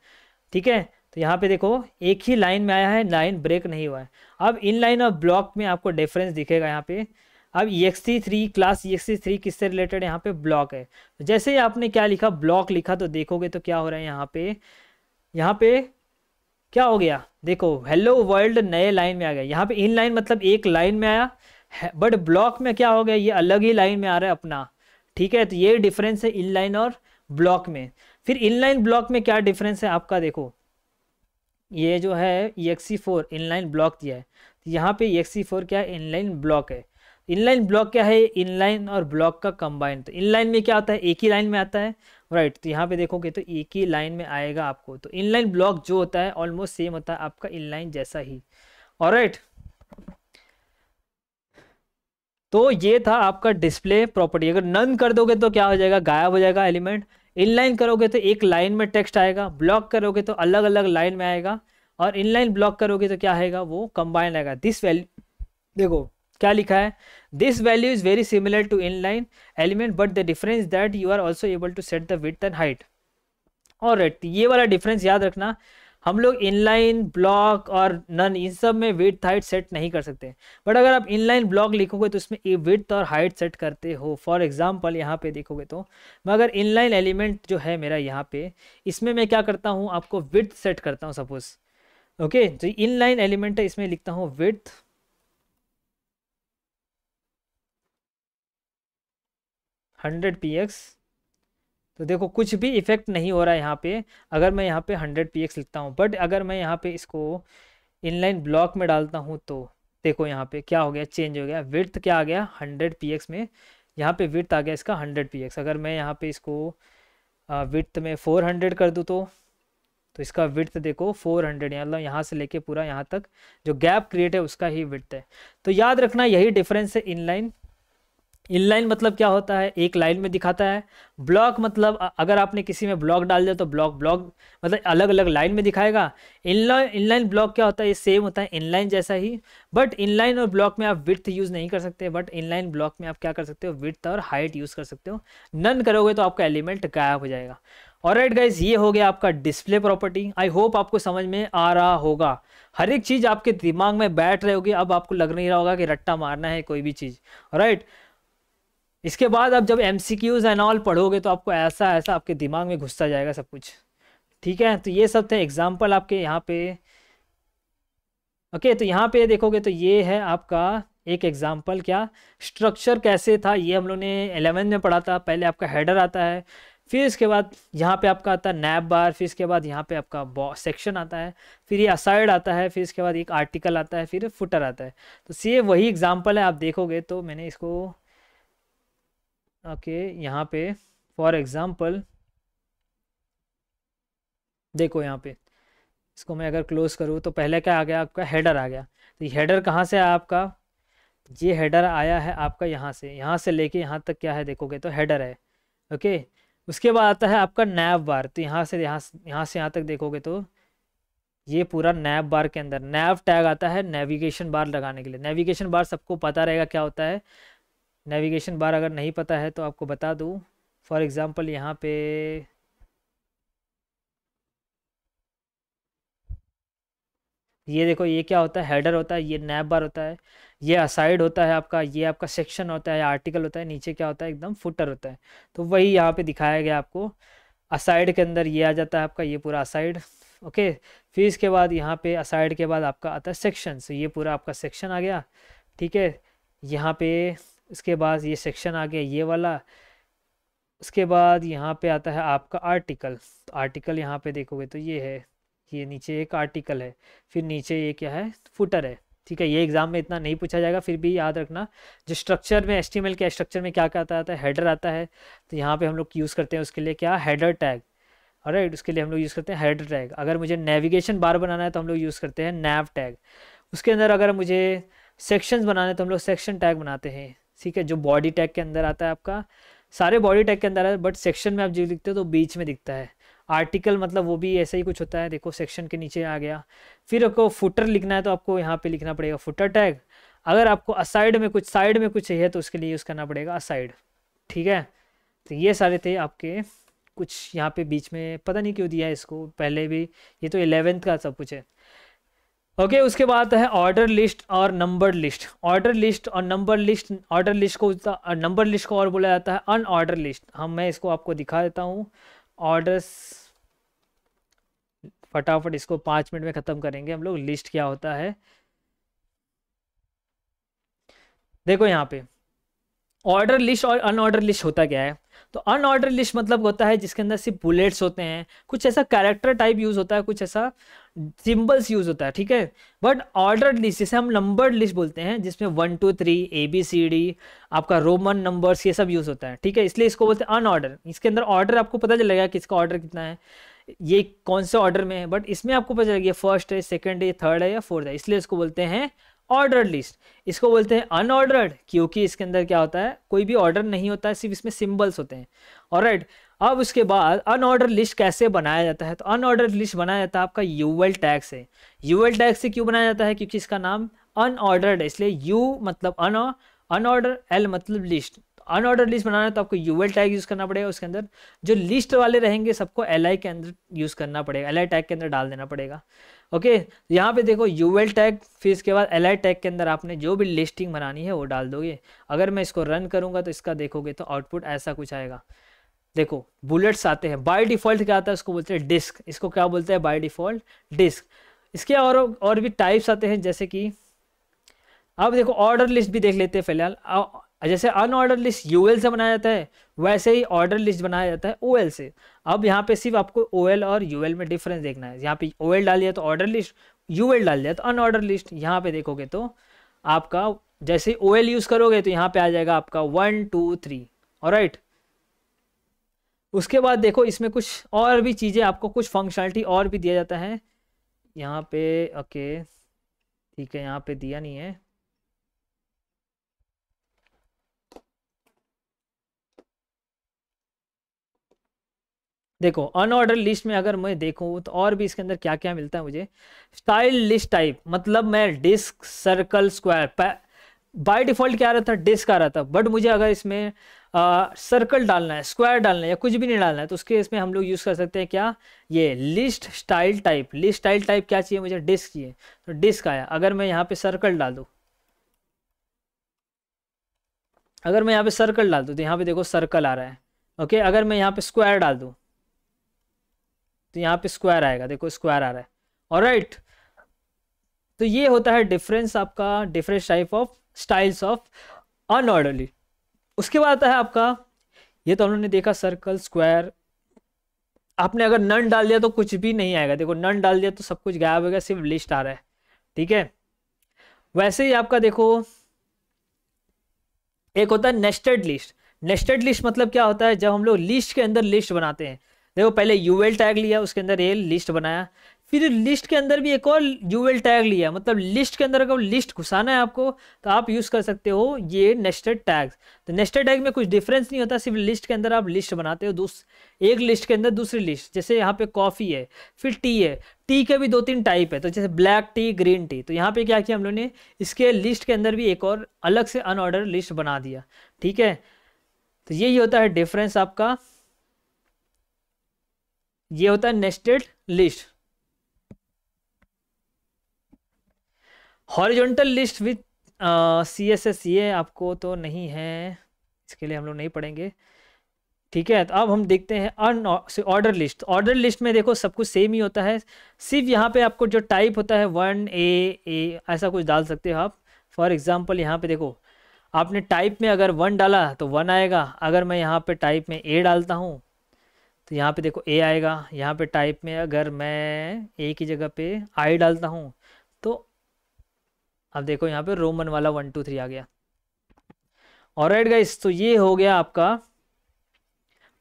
ठीक है तो यहाँ पे देखो एक ही लाइन में आया है लाइन ब्रेक नहीं हुआ है अब इन लाइन और ब्लॉक में आपको डिफरेंस दिखेगा यहाँ पे अब E X three class E X three किससे रिलेटेड यहाँ पे ब्लॉक है जैसे ही आपने क्या लिखा ब्लॉक लिखा तो देखोगे तो क्या हो रहा है यहाँ पे यहाँ पे क्या हो गया देखो हेलो वर्ल्ड नए लाइन में आ गया यहाँ पे इन लाइन मतलब एक लाइन में आया बट ब्लॉक में क्या हो गया ये अलग ही लाइन में आ रहा है अपना ठीक है तो ये डिफरेंस है इन लाइन और ब्लॉक में फिर इन लाइन ब्लॉक में क्या डिफरेंस है आपका देखो ये जो है E X four line block दिया है तो यहाँ पे ई एक्सी फोर क्या है लाइन ब्लॉक है इनलाइन ब्लॉक क्या है इनलाइन और ब्लॉक का कंबाइन तो इनलाइन में क्या आता है एक ही लाइन में आता है राइट right, तो यहाँ पे देखोगे तो एक ही लाइन में आएगा आपको तो इनलाइन ब्लॉक जो होता है ऑलमोस्ट सेम होता है आपका इनलाइन जैसा ही और राइट right. तो ये था आपका डिस्प्ले प्रॉपर्टी अगर नन कर दोगे तो क्या हो जाएगा गायब हो जाएगा एलिमेंट इनलाइन करोगे तो एक लाइन में टेक्स्ट आएगा ब्लॉक करोगे तो अलग अलग लाइन में आएगा और इनलाइन ब्लॉक करोगे तो क्या आएगा वो कंबाइन आएगा दिस वैल्यू देखो क्या लिखा है this value is very similar to inline element but the difference that you are also able to set the width and height और राइट ये वाला डिफरेंस याद रखना हम लोग इनलाइन ब्लॉक और नन इन सब में विथ हाइट सेट नहीं कर सकते बट अगर आप इनलाइन ब्लॉक लिखोगे तो उसमें विथ और हाइट सेट करते हो फॉर एग्जांपल यहाँ पे देखोगे तो मैं अगर इनलाइन एलिमेंट जो है मेरा यहाँ पे इसमें मैं क्या करता हूँ आपको विथ सेट करता हूँ सपोज ओके जो इनलाइन एलिमेंट है इसमें लिखता हूँ विथ हंड्रेड पी एक्स तो देखो कुछ भी इफेक्ट नहीं हो रहा है यहाँ पे अगर मैं यहाँ पे हंड्रेड पी एक्स लिखता हूँ बट अगर मैं यहाँ पे इसको इनलाइन ब्लॉक में डालता हूँ तो देखो यहाँ पे क्या हो गया चेंज हो गया विर्थ क्या आ गया हंड्रेड पी एक्स में यहाँ पे विर्थ आ गया इसका हंड्रेड पी एक्स अगर मैं यहाँ पे इसको विर्थ में फोर हंड्रेड कर दूँ तो तो इसका विर्थ देखो 400 हंड्रेड मतलब यहाँ से लेके पूरा यहाँ तक जो गैप क्रिएट है उसका ही विर्थ है तो याद रखना यही डिफरेंस है इनलाइन इनलाइन मतलब क्या होता है एक लाइन में दिखाता है ब्लॉक मतलब अगर आपने किसी में ब्लॉक डाल दिया तो ब्लॉक ब्लॉक मतलब अलग अलग लाइन में दिखाएगा इनलाइन इनलाइन ब्लॉक क्या होता है ये सेम होता है इनलाइन जैसा ही बट इनलाइन और ब्लॉक में आप विथ यूज़ नहीं कर सकते बट इनलाइन ब्लॉक में आप क्या कर सकते हो विथ और हाइट यूज़ कर सकते हो नन करोगे तो आपका एलिमेंट गायब हो जाएगा और राइट गाइज ये हो गया आपका डिस्प्ले प्रॉपर्टी आई होप आपको समझ में आ रहा होगा हर एक चीज़ आपके दिमाग में बैठ रही होगी अब आपको लग नहीं रहा होगा कि रट्टा मारना है कोई भी चीज़ राइट right? इसके बाद आप जब M C Qs and all पढ़ोगे तो आपको ऐसा ऐसा आपके दिमाग में घुसता जाएगा सब कुछ ठीक है तो ये सब थे एग्जाम्पल आपके यहाँ पे ओके तो यहाँ पे देखोगे तो ये है आपका एक एग्जाम्पल क्या स्ट्रक्चर कैसे था ये हम लोग ने एलेवन में पढ़ा था पहले आपका हेडर आता है फिर इसके बाद यहाँ पे आपका आता है नैप बार फिर इसके बाद यहाँ पे आपका सेक्शन आता है फिर ये असाइड आता है फिर इसके बाद एक आर्टिकल आता है फिर फुटर आता है तो सी वही एग्जाम्पल है आप देखोगे तो मैंने इसको ओके यहाँ पे फॉर एग्ज़ाम्पल देखो यहाँ पे इसको मैं अगर क्लोज करूँ तो पहले क्या आ गया आपका हेडर आ गया तो ये हेडर कहाँ से आया आपका ये हेडर आया है आपका यहाँ से यहाँ से लेके यहाँ तक क्या है देखोगे तो हेडर है ओके उसके बाद आता है आपका नैब बार तो यहाँ से यहाँ यहाँ से यहाँ तक देखोगे तो ये पूरा नैब बार के अंदर नैब टैग आता है नेविगेशन बार लगाने के लिए नेविगेशन बार सबको पता रहेगा क्या होता है नेविगेशन बार अगर नहीं पता है तो आपको बता दूँ फॉर एग्ज़ाम्पल यहाँ पे ये देखो ये क्या होता है हेडर होता है ये नैब बार होता है ये असाइड होता है आपका ये आपका सेक्शन होता है आर्टिकल होता है नीचे क्या होता है एकदम फुटर होता है तो वही यहाँ पे दिखाया गया आपको असाइड के अंदर ये आ जाता है आपका ये पूरा असाइड ओके फिर इसके बाद यहाँ पे असाइड के बाद आपका आता है सेक्शन सो तो ये पूरा आपका सेक्शन आ गया ठीक है यहाँ पे उसके बाद ये सेक्शन आ गया ये वाला उसके बाद यहाँ पे आता है आपका आर्टिकल आर्टिकल यहाँ पे देखोगे तो ये है ये नीचे एक आर्टिकल है फिर नीचे ये क्या है फुटर है ठीक है ये एग्जाम में इतना नहीं पूछा जाएगा फिर भी याद रखना जो स्ट्रक्चर में एस के स्ट्रक्चर में क्या क्या आता है हेडर आता है तो यहाँ पे हम लोग यूज़ करते हैं उसके लिए क्या हैडर टैग राइट उसके लिए हम लोग यूज़ करते हैं हेडर टैग अगर मुझे नेविगेशन बार बनाना है तो हम लोग यूज़ करते हैं नैव टैग उसके अंदर अगर मुझे सेक्शंस बनाने तो हम लोग सेक्शन टैग बनाते हैं ठीक है जो बॉडी टैग के अंदर आता है आपका सारे बॉडी टैग के अंदर आता है बट सेक्शन में आप जो लिखते हो तो बीच में दिखता है आर्टिकल मतलब वो भी ऐसा ही कुछ होता है देखो सेक्शन के नीचे आ गया फिर आपको फुटर लिखना है तो आपको यहाँ पे लिखना पड़ेगा फुटर टैग अगर आपको असाइड में कुछ साइड में कुछ चाहिए तो उसके लिए यूज़ करना पड़ेगा असाइड ठीक है तो ये सारे थे आपके कुछ यहाँ पे बीच में पता नहीं क्यों दिया है इसको पहले भी ये तो एलेवेंथ का सब कुछ है ओके उसके बाद है ऑर्डर लिस्ट और नंबर लिस्ट ऑर्डर लिस्ट और नंबर लिस्ट ऑर्डर लिस्ट को नंबर लिस्ट को और बोला जाता है अन ऑर्डर लिस्ट हम मैं इसको आपको दिखा देता हूँ ऑर्डर्स फटाफट इसको पांच मिनट में ख़त्म करेंगे हम लोग लिस्ट क्या होता है देखो यहाँ पे ऑर्डर लिस्ट और अनऑर्डर लिस्ट होता क्या है तो अनऑर्डर लिस्ट मतलब होता है जिसके अंदर सिर्फ बुलेट्स होते हैं कुछ ऐसा कैरेक्टर टाइप यूज़ होता है कुछ ऐसा सिंबल्स यूज होता है ठीक है बट ऑर्डर लिस्ट जिसे हम नंबर्ड लिस्ट बोलते हैं जिसमें one two three A B C D आपका रोमन नंबर्स ये सब यूज होता है ठीक है इसलिए इसको बोलते हैं अनऑर्डर इसके अंदर ऑर्डर आपको पता चलेगा कि इसका ऑर्डर कितना है ये कौन से ऑर्डर में है बट इसमें आपको पता चलेगा फर्स्ट है सेकेंड है थर्ड है या फोर्थ है इसलिए इसको बोलते हैं ऑर्डर लिस्ट इसको बोलते हैं अनऑर्डर्ड क्योंकि इसके अंदर क्या होता है कोई भी ऑर्डर नहीं होता है सिर्फ इसमें सिम्बल्स होते हैं ऑलराइट right, अब उसके बाद अनऑर्डर लिस्ट कैसे बनाया जाता है तो अनऑर्डर लिस्ट बनाया जाता है आपका यूएल टैग से यूएल टैग से क्यों बनाया जाता है क्योंकि इसका नाम अनऑर्डर्ड है इसलिए यू मतलब अन अनऑर्डर एल मतलब लिस्ट अनऑर्डर लिस्ट बनाना है तो आपको यूएल टैग यूज़ करना पड़ेगा उसके अंदर जो लिस्ट वाले रहेंगे सबको एल के अंदर यूज़ करना पड़ेगा एल टैग के अंदर डाल देना पड़ेगा ओके यहाँ पे देखो यूएल टैग फिर इसके बाद एल टैग के अंदर आपने जो भी लिस्टिंग बनानी है वो डाल दोगे अगर मैं इसको रन करूँगा तो इसका देखोगे तो आउटपुट ऐसा कुछ आएगा देखो बुलेट्स आते हैं बाय डिफॉल्ट क्या आता है उसको बोलते हैं डिस्क इसको क्या बोलते हैं बाय डिफॉल्ट डिस्क इसके और और भी टाइप्स आते हैं जैसे कि अब देखो ऑर्डर लिस्ट भी देख लेते हैं फिलहाल जैसे अनऑर्डर लिस्ट यूएल से बनाया जाता है वैसे ही ऑर्डर लिस्ट बनाया जाता है ओएल से अब यहाँ पे सिर्फ आपको ओएल और यूएल में डिफरेंस देखना है यहाँ पे ओएल डाल दिया तो ऑर्डर लिस्ट यूएल डाल दिया तो अनऑर्डर लिस्ट यहाँ पे देखोगे तो आपका जैसे ओएल यूज़ करोगे तो यहाँ पे आ जाएगा आपका वन टू थ्री और राइट उसके बाद देखो इसमें कुछ और भी चीज़ें आपको कुछ फंक्शनलिटी और भी दिया जाता है यहाँ पे ओके ठीक है यहाँ पे दिया नहीं है देखो अनऑर्डर लिस्ट में अगर मैं देखूँ तो और भी इसके अंदर क्या क्या मिलता है मुझे स्टाइल लिस्ट टाइप मतलब मैं disc circle square by default क्या रहा था डिस्क आ रहा था बट मुझे अगर इसमें सर्कल डालना है स्क्वायर डालना है या कुछ भी नहीं डालना है तो उसके इसमें हम लोग यूज़ कर सकते हैं क्या ये list style type list style type क्या चाहिए मुझे डिस्क चाहिए तो डिस्क आया अगर मैं यहाँ पे सर्कल डाल दूँ अगर मैं यहाँ पे सर्कल डाल दूँ तो यहाँ पे देखो सर्कल आ रहा है ओके अगर मैं यहाँ पे स्क्वायर डाल दूँ तो यहाँ पे स्क्वायर आएगा देखो स्क्वायर आ रहा है और राइट तो ये होता है डिफरेंस आपका difference type of styles of unorderly उसके बाद आता है आपका ये तो हमने देखा सर्कल स्क्वायर आपने अगर नन डाल दिया तो कुछ भी नहीं आएगा देखो नन डाल दिया तो सब कुछ गायब हो गया सिर्फ लिस्ट आ रहा है ठीक है वैसे ही आपका देखो एक होता है नेस्टेड लिस्ट नेस्टेड लिस्ट मतलब क्या होता है जब हम लोग लिस्ट के अंदर लिस्ट बनाते हैं देखो पहले यूएल टैग लिया उसके अंदर ये लिस्ट बनाया फिर लिस्ट के अंदर भी एक और यूएल टैग लिया मतलब लिस्ट के अंदर अगर लिस्ट घुसाना है आपको तो आप यूज़ कर सकते हो ये नेस्टेड टैग्स तो नेस्टेड टैग में कुछ डिफरेंस नहीं होता सिर्फ लिस्ट के अंदर आप लिस्ट बनाते हो दूस एक लिस्ट के अंदर दूसरी लिस्ट जैसे यहाँ पे कॉफ़ी है फिर टी है टी के भी दो तीन टाइप है तो जैसे ब्लैक टी ग्रीन टी तो यहाँ पे क्या किया हम लोगों ने इसके लिस्ट के अंदर भी एक और अलग से अनऑर्डर लिस्ट बना दिया ठीक है तो यही होता है डिफरेंस आपका ये होता है nested list horizontal list with C S S ये आपको तो नहीं है इसके लिए हम लोग नहीं पढ़ेंगे ठीक है तो अब हम देखते हैं unorder list order list में देखो सब कुछ सेम ही होता है सिर्फ यहाँ पे आपको जो टाइप होता है वन ए ए ऐसा कुछ डाल सकते हो आप फॉर एग्जांपल यहाँ पे देखो आपने टाइप में अगर वन डाला तो वन आएगा अगर मैं यहाँ पे टाइप में ए डालता हूँ तो यहाँ पे देखो ए आएगा यहाँ पे टाइप में अगर मैं ए की जगह पे आई डालता हूँ तो अब देखो यहाँ पे रोमन वाला वन टू थ्री आ गया और राइट गाइस तो ये हो गया आपका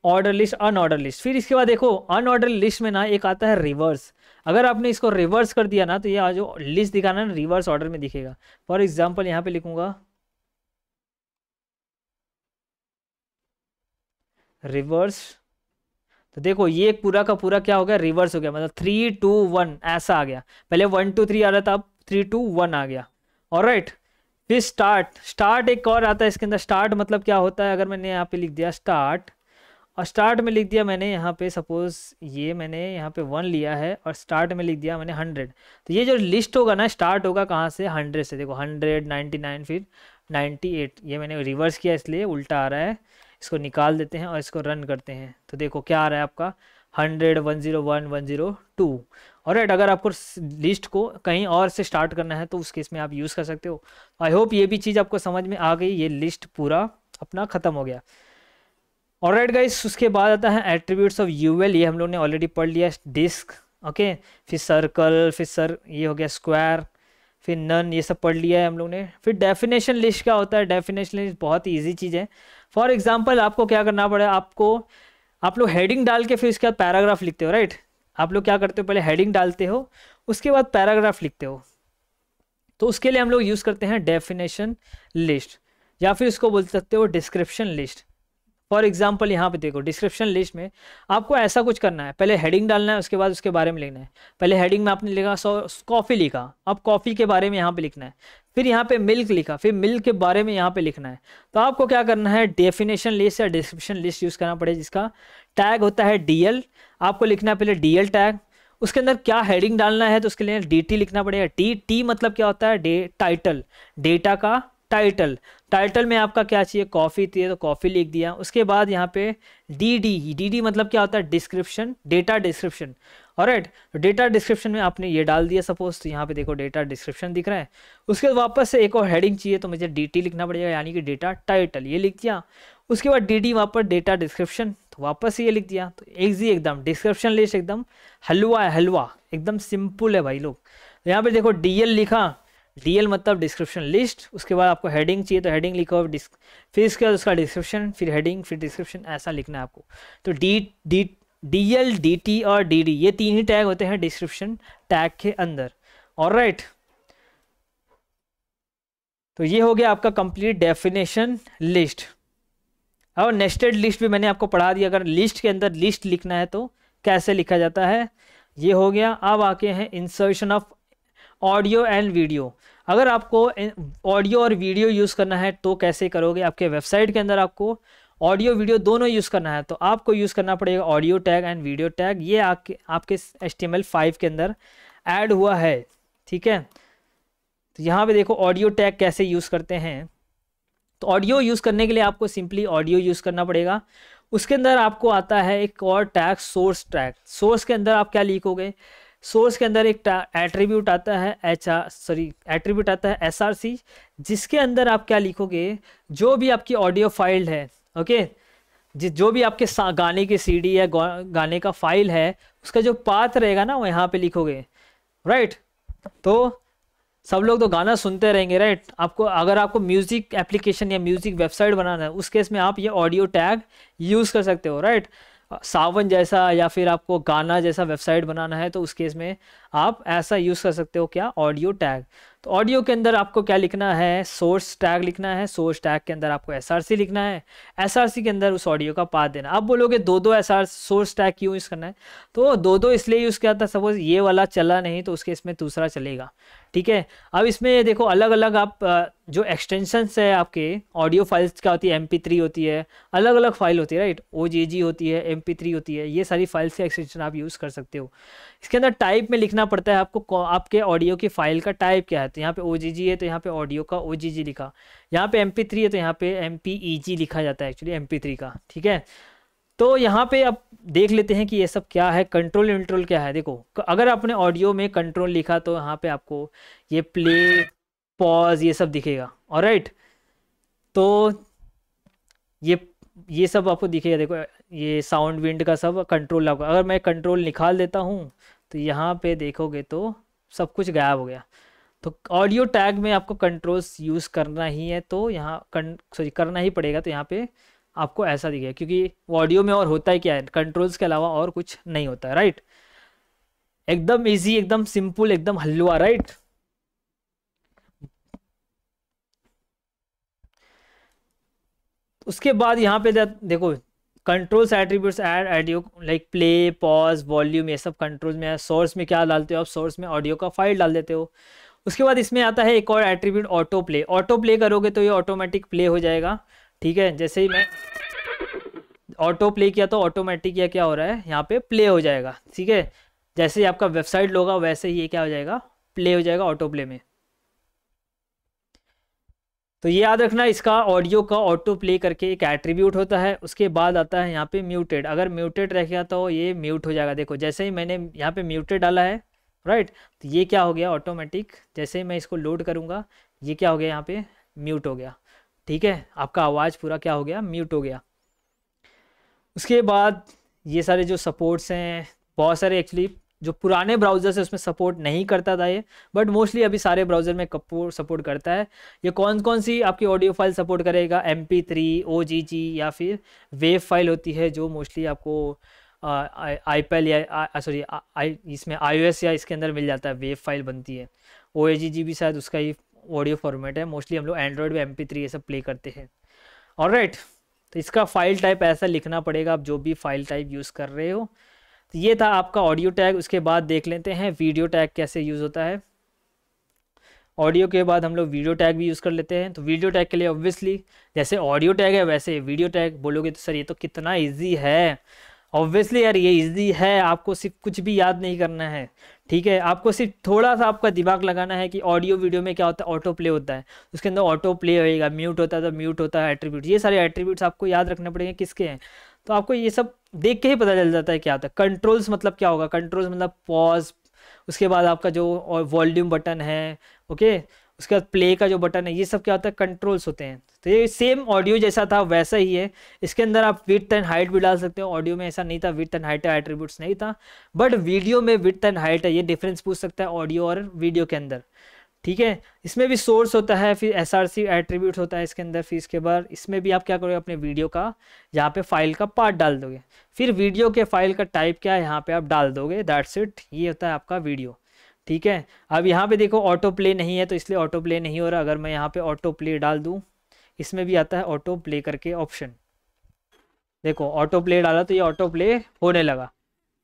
ऑर्डर लिस्ट अनऑर्डर लिस्ट फिर इसके बाद देखो अनऑर्डर लिस्ट में ना एक आता है रिवर्स अगर आपने इसको रिवर्स कर दिया ना तो ये जो लिस्ट दिखाना ना रिवर्स ऑर्डर में दिखेगा फॉर एग्जाम्पल यहाँ पे लिखूंगा रिवर्स तो देखो ये पूरा का पूरा क्या हो गया रिवर्स हो गया मतलब थ्री टू वन ऐसा आ गया पहले वन टू थ्री आ रहा था अब थ्री टू वन आ गया और राइट फिर स्टार्ट स्टार्ट एक और आता है इसके अंदर स्टार्ट मतलब क्या होता है अगर मैंने यहाँ पे लिख दिया स्टार्ट और स्टार्ट में लिख दिया मैंने यहाँ पे सपोज ये मैंने यहाँ पे वन लिया है और स्टार्ट में लिख दिया मैंने हंड्रेड तो ये जो लिस्ट होगा ना स्टार्ट होगा कहाँ से हंड्रेड से देखो हंड्रेड नाइन्टी नाइन फिर नाइन्टी एट ये मैंने रिवर्स किया इसलिए उल्टा आ रहा है इसको निकाल देते हैं और इसको रन करते हैं तो देखो क्या आ रहा है आपका hundred one zero one one zero two और अगर आपको लिस्ट को कहीं और से स्टार्ट करना है तो उस केस में आप यूज़ कर सकते हो आई होप ये भी चीज़ आपको समझ में आ गई ये लिस्ट पूरा अपना ख़त्म हो गया और राइट गाइस उसके बाद आता है एट्रीब्यूट्स ऑफ यूएल ये हम लोग ने ऑलरेडी पढ़ लिया डिस्क ओके फिर सर्कल फिर सर ये हो गया स्क्वायर फिर नन ये सब पढ़ लिया है हम लोग ने फिर डेफिनेशन लिस्ट क्या होता है डेफिनेशन लिस्ट बहुत ही ईजी चीज़ है फॉर एग्जाम्पल आपको क्या करना पड़ेगा आपको आप लोग हेडिंग डाल के फिर उसके बाद पैराग्राफ लिखते हो राइट आप लोग क्या करते हो पहले हेडिंग डालते हो उसके बाद पैराग्राफ लिखते हो तो उसके लिए हम लोग यूज़ करते हैं डेफिनेशन लिस्ट या फिर उसको बोल सकते हो डिस्क्रिप्शन लिस्ट फॉर एग्जाम्पल यहाँ पे देखो डिस्क्रिप्शन लिस्ट में आपको ऐसा कुछ करना है पहले हेडिंग डालना है उसके बाद उसके बारे में लिखना है पहले हेडिंग में आपने लिखा सो कॉफ़ी लिखा अब कॉफ़ी के बारे में यहाँ पे लिखना है फिर यहाँ पे मिल्क लिखा फिर मिल्क के बारे में यहाँ पे लिखना है तो आपको क्या करना है डेफिनेशन लिस्ट या डिस्क्रिप्शन लिस्ट यूज़ करना पड़ेगा जिसका टैग होता है एल आपको लिखना है पहले एल टैग उसके अंदर क्या हेडिंग डालना है तो उसके लिए टी लिखना पड़ेगा टी टी मतलब क्या होता है डे टाइटल डेटा का टाइटल टाइटल में आपका क्या चाहिए कॉफ़ी थी तो कॉफ़ी लिख दिया उसके बाद यहाँ पे डी डी डी डी मतलब क्या होता है डिस्क्रिप्शन डेटा डिस्क्रिप्शन और राइट डेटा डिस्क्रिप्शन में आपने ये डाल दिया सपोज तो यहाँ पे देखो डेटा डिस्क्रिप्शन दिख रहा है उसके बाद वापस से एक और हेडिंग चाहिए तो मुझे डी लिखना पड़ेगा यानी कि डेटा टाइटल ये लिख दिया उसके बाद डी डी वहाँ पर डेटा डिस्क्रिप्शन तो वापस ये लिख दिया तो एक जी एकदम डिस्क्रिप्शन लिस्ट एकदम हलवा है हलवा एकदम सिंपल है भाई लोग तो यहाँ पर देखो डी लिखा डी मतलब डिस्क्रिप्शन लिस्ट उसके बाद आपको हेडिंग चाहिए तो हेडिंग लिखो फिर इसके बाद उसका डिस्क्रिप्शन फिर हेडिंग फिर डिस्क्रिप्शन ऐसा लिखना है आपको तो डी डी डीएल टी और डी ये तीन ही टैग होते हैं डिस्क्रिप्शन टैग के अंदर और राइट तो ये हो गया आपका कंप्लीट डेफिनेशन लिस्ट और नेस्टेड लिस्ट भी मैंने आपको पढ़ा दिया अगर लिस्ट के अंदर लिस्ट लिखना है तो कैसे लिखा जाता है ये हो गया अब आके हैं insertion of audio and video अगर आपको ऑडियो और वीडियो यूज़ करना है तो कैसे करोगे आपके वेबसाइट के अंदर आपको ऑडियो वीडियो दोनों यूज़ करना है तो आपको यूज़ करना पड़ेगा audio tag and video tag ये आपके आपके एस टी के अंदर ऐड हुआ है ठीक है तो यहाँ पे देखो ऑडियो टैग कैसे यूज़ करते हैं तो ऑडियो यूज़ करने के लिए आपको सिंपली ऑडियो यूज़ करना पड़ेगा उसके अंदर आपको आता है एक और टैग सोर्स टैग सोर्स के अंदर आप क्या लिखोगे सोर्स के अंदर एक एट्रीब्यूट आता है एच आर सॉरी एट्रीब्यूट आता है एस आर सी जिसके अंदर आप क्या लिखोगे जो भी आपकी ऑडियो फाइल है ओके जिस जो भी आपके गाने की सीडी या गाने का फाइल है उसका जो पाथ रहेगा ना वो यहाँ पे लिखोगे राइट तो सब लोग तो गाना सुनते रहेंगे राइट आपको अगर आपको म्यूज़िक एप्लीकेशन या म्यूज़िक वेबसाइट बनाना है उस केस में आप ये ऑडियो टैग यूज़ कर सकते हो राइट सावन जैसा या फिर आपको गाना जैसा वेबसाइट बनाना है तो उस केस में आप ऐसा यूज़ कर सकते हो क्या ऑडियो टैग तो ऑडियो के अंदर आपको क्या लिखना है सोर्स टैग लिखना है सोर्स टैग के अंदर आपको एसआरसी लिखना है एसआरसी के अंदर उस ऑडियो का पाथ देना आप बोलोगे दो दो एस सोर्स टैग क्यों यूज़ करना है तो दो दो इसलिए यूज़ किया था सपोज ये वाला चला नहीं तो उसके इसमें दूसरा चलेगा ठीक है अब इसमें देखो अलग अलग आप जो एक्सटेंशंस है आपके ऑडियो फाइल्स क्या होती है एम होती है अलग अलग फाइल होती है राइट ओ होती है एम होती है ये सारी फाइल्स के एक्सटेंशन आप यूज़ कर सकते हो इसके अंदर टाइप में लिखना पड़ता है आपको आपके ऑडियो की फाइल का टाइप क्या है तो यहाँ पे ओ है तो यहाँ पे ऑडियो का ओ लिखा यहाँ पे एम है तो यहाँ पे एम e लिखा जाता है एक्चुअली एम का ठीक है तो यहाँ पे अब देख लेते हैं कि ये सब क्या है कंट्रोल इंट्रोल क्या है देखो अगर आपने ऑडियो में कंट्रोल लिखा तो यहाँ पे आपको ये प्ले पॉज ये सब दिखेगा और राइट तो ये ये सब आपको दिखेगा देखो ये साउंड विंड का सब कंट्रोल आपका अगर मैं कंट्रोल निकाल देता हूँ तो यहाँ पे देखोगे तो सब कुछ गायब हो गया तो ऑडियो टैग में आपको कंट्रोल्स यूज़ करना ही है तो यहाँ सॉरी करना ही पड़ेगा तो यहाँ पे आपको ऐसा दिखेगा क्योंकि ऑडियो में और होता है क्या है कंट्रोल्स के अलावा और कुछ नहीं होता है राइट एकदम इजी एकदम सिंपल एकदम हलवा राइट उसके बाद यहाँ पे देखो controls attributes add audio like play pause volume ये सब कंट्रोल्स में सोर्स में क्या डालते हो आप सोर्स में ऑडियो का फाइल डाल देते हो उसके बाद इसमें आता है एक और attribute auto play auto play करोगे तो ये ऑटोमेटिक प्ले हो जाएगा ठीक है जैसे ही मैं ऑटो प्ले किया तो ऑटोमेटिक या क्या हो रहा है यहाँ पे प्ले हो जाएगा ठीक है जैसे ही आपका वेबसाइट लोगा वैसे ही ये क्या हो जाएगा प्ले हो जाएगा ऑटो प्ले में तो ये याद रखना इसका ऑडियो का ऑटो प्ले करके एक एट्रीब्यूट होता है उसके बाद आता है यहाँ पे म्यूटेड अगर म्यूटेड रह गया तो ये म्यूट हो जाएगा देखो जैसे ही मैंने यहाँ पे म्यूटेड डाला है राइट तो ये क्या हो गया ऑटोमेटिक जैसे ही मैं इसको लोड करूँगा ये क्या हो गया यहाँ पे म्यूट हो गया ठीक है आपका आवाज़ पूरा क्या हो गया म्यूट हो गया उसके बाद ये सारे जो सपोर्ट्स हैं बहुत सारे एक्चुअली जो पुराने ब्राउज़र्स है उसमें सपोर्ट नहीं करता था ये बट मोस्टली अभी सारे ब्राउज़र में कपूर सपोर्ट करता है ये कौन कौन सी आपकी ऑडियो फाइल सपोर्ट करेगा M P three O G G या फिर वेव फाइल होती है जो मोस्टली आपको आई पैल या सॉरी आई इसमें आई या इसके अंदर मिल जाता है वेव फाइल बनती है ओ ए जी जी भी शायद उसका ही ऑडियो फॉर्मेट है मोस्टली हम लोग एंड्रॉयड में एम ये सब प्ले करते हैं और राइट तो इसका फाइल टाइप ऐसा लिखना पड़ेगा आप जो भी फाइल टाइप यूज़ कर रहे हो तो ये था आपका ऑडियो टैग उसके बाद देख लेते हैं वीडियो टैग कैसे यूज़ होता है ऑडियो के बाद हम लोग वीडियो टैग भी यूज़ कर लेते हैं तो वीडियो टैग के लिए ऑब्वियसली जैसे ऑडियो टैग है वैसे वीडियो टैग बोलोगे तो सर ये तो कितना ईजी है ऑब्वियसली यार ये ईजी है आपको सिर्फ कुछ भी याद नहीं करना है ठीक है आपको सिर्फ थोड़ा सा आपका दिमाग लगाना है कि ऑडियो वीडियो में क्या होता है ऑटो प्ले होता है उसके अंदर ऑटो प्ले होएगा म्यूट होता है तो म्यूट होता है एट्रीब्यूट ये सारे एट्रीब्यूट्स आपको याद रखने पड़ेंगे किसके हैं तो आपको ये सब देख के ही पता चल जाता है क्या होता है कंट्रोल्स मतलब क्या होगा कंट्रोल्स मतलब पॉज उसके बाद आपका जो वॉल्यूम बटन है ओके उसके बाद प्ले का जो बटन है ये सब क्या होता है कंट्रोल्स होते हैं तो ये सेम ऑडियो जैसा था वैसा ही है इसके अंदर आप विथ एंड हाइट भी डाल सकते हो ऑडियो में ऐसा नहीं था विथ एंड हाइट एट्रीब्यूट्स नहीं था बट वीडियो में विथ एंड हाइट है ये डिफरेंस पूछ सकता है ऑडियो और वीडियो के अंदर ठीक है इसमें भी सोर्स होता है फिर एस आर सी एट्रीब्यूट होता है इसके अंदर फिर इसके बाद इसमें भी आप क्या करोगे अपने वीडियो का यहाँ पे फाइल का पार्ट डाल दोगे फिर वीडियो के फाइल का टाइप क्या है यहाँ पे आप डाल दोगे दैट्स इट ये होता है आपका वीडियो ठीक है अब यहाँ पे देखो ऑटो प्ले नहीं है तो इसलिए ऑटो प्ले नहीं हो रहा अगर मैं यहाँ पे ऑटो प्ले डाल दूँ इसमें भी आता है ऑटो प्ले करके ऑप्शन देखो ऑटो प्ले डाला तो ये ऑटो प्ले होने लगा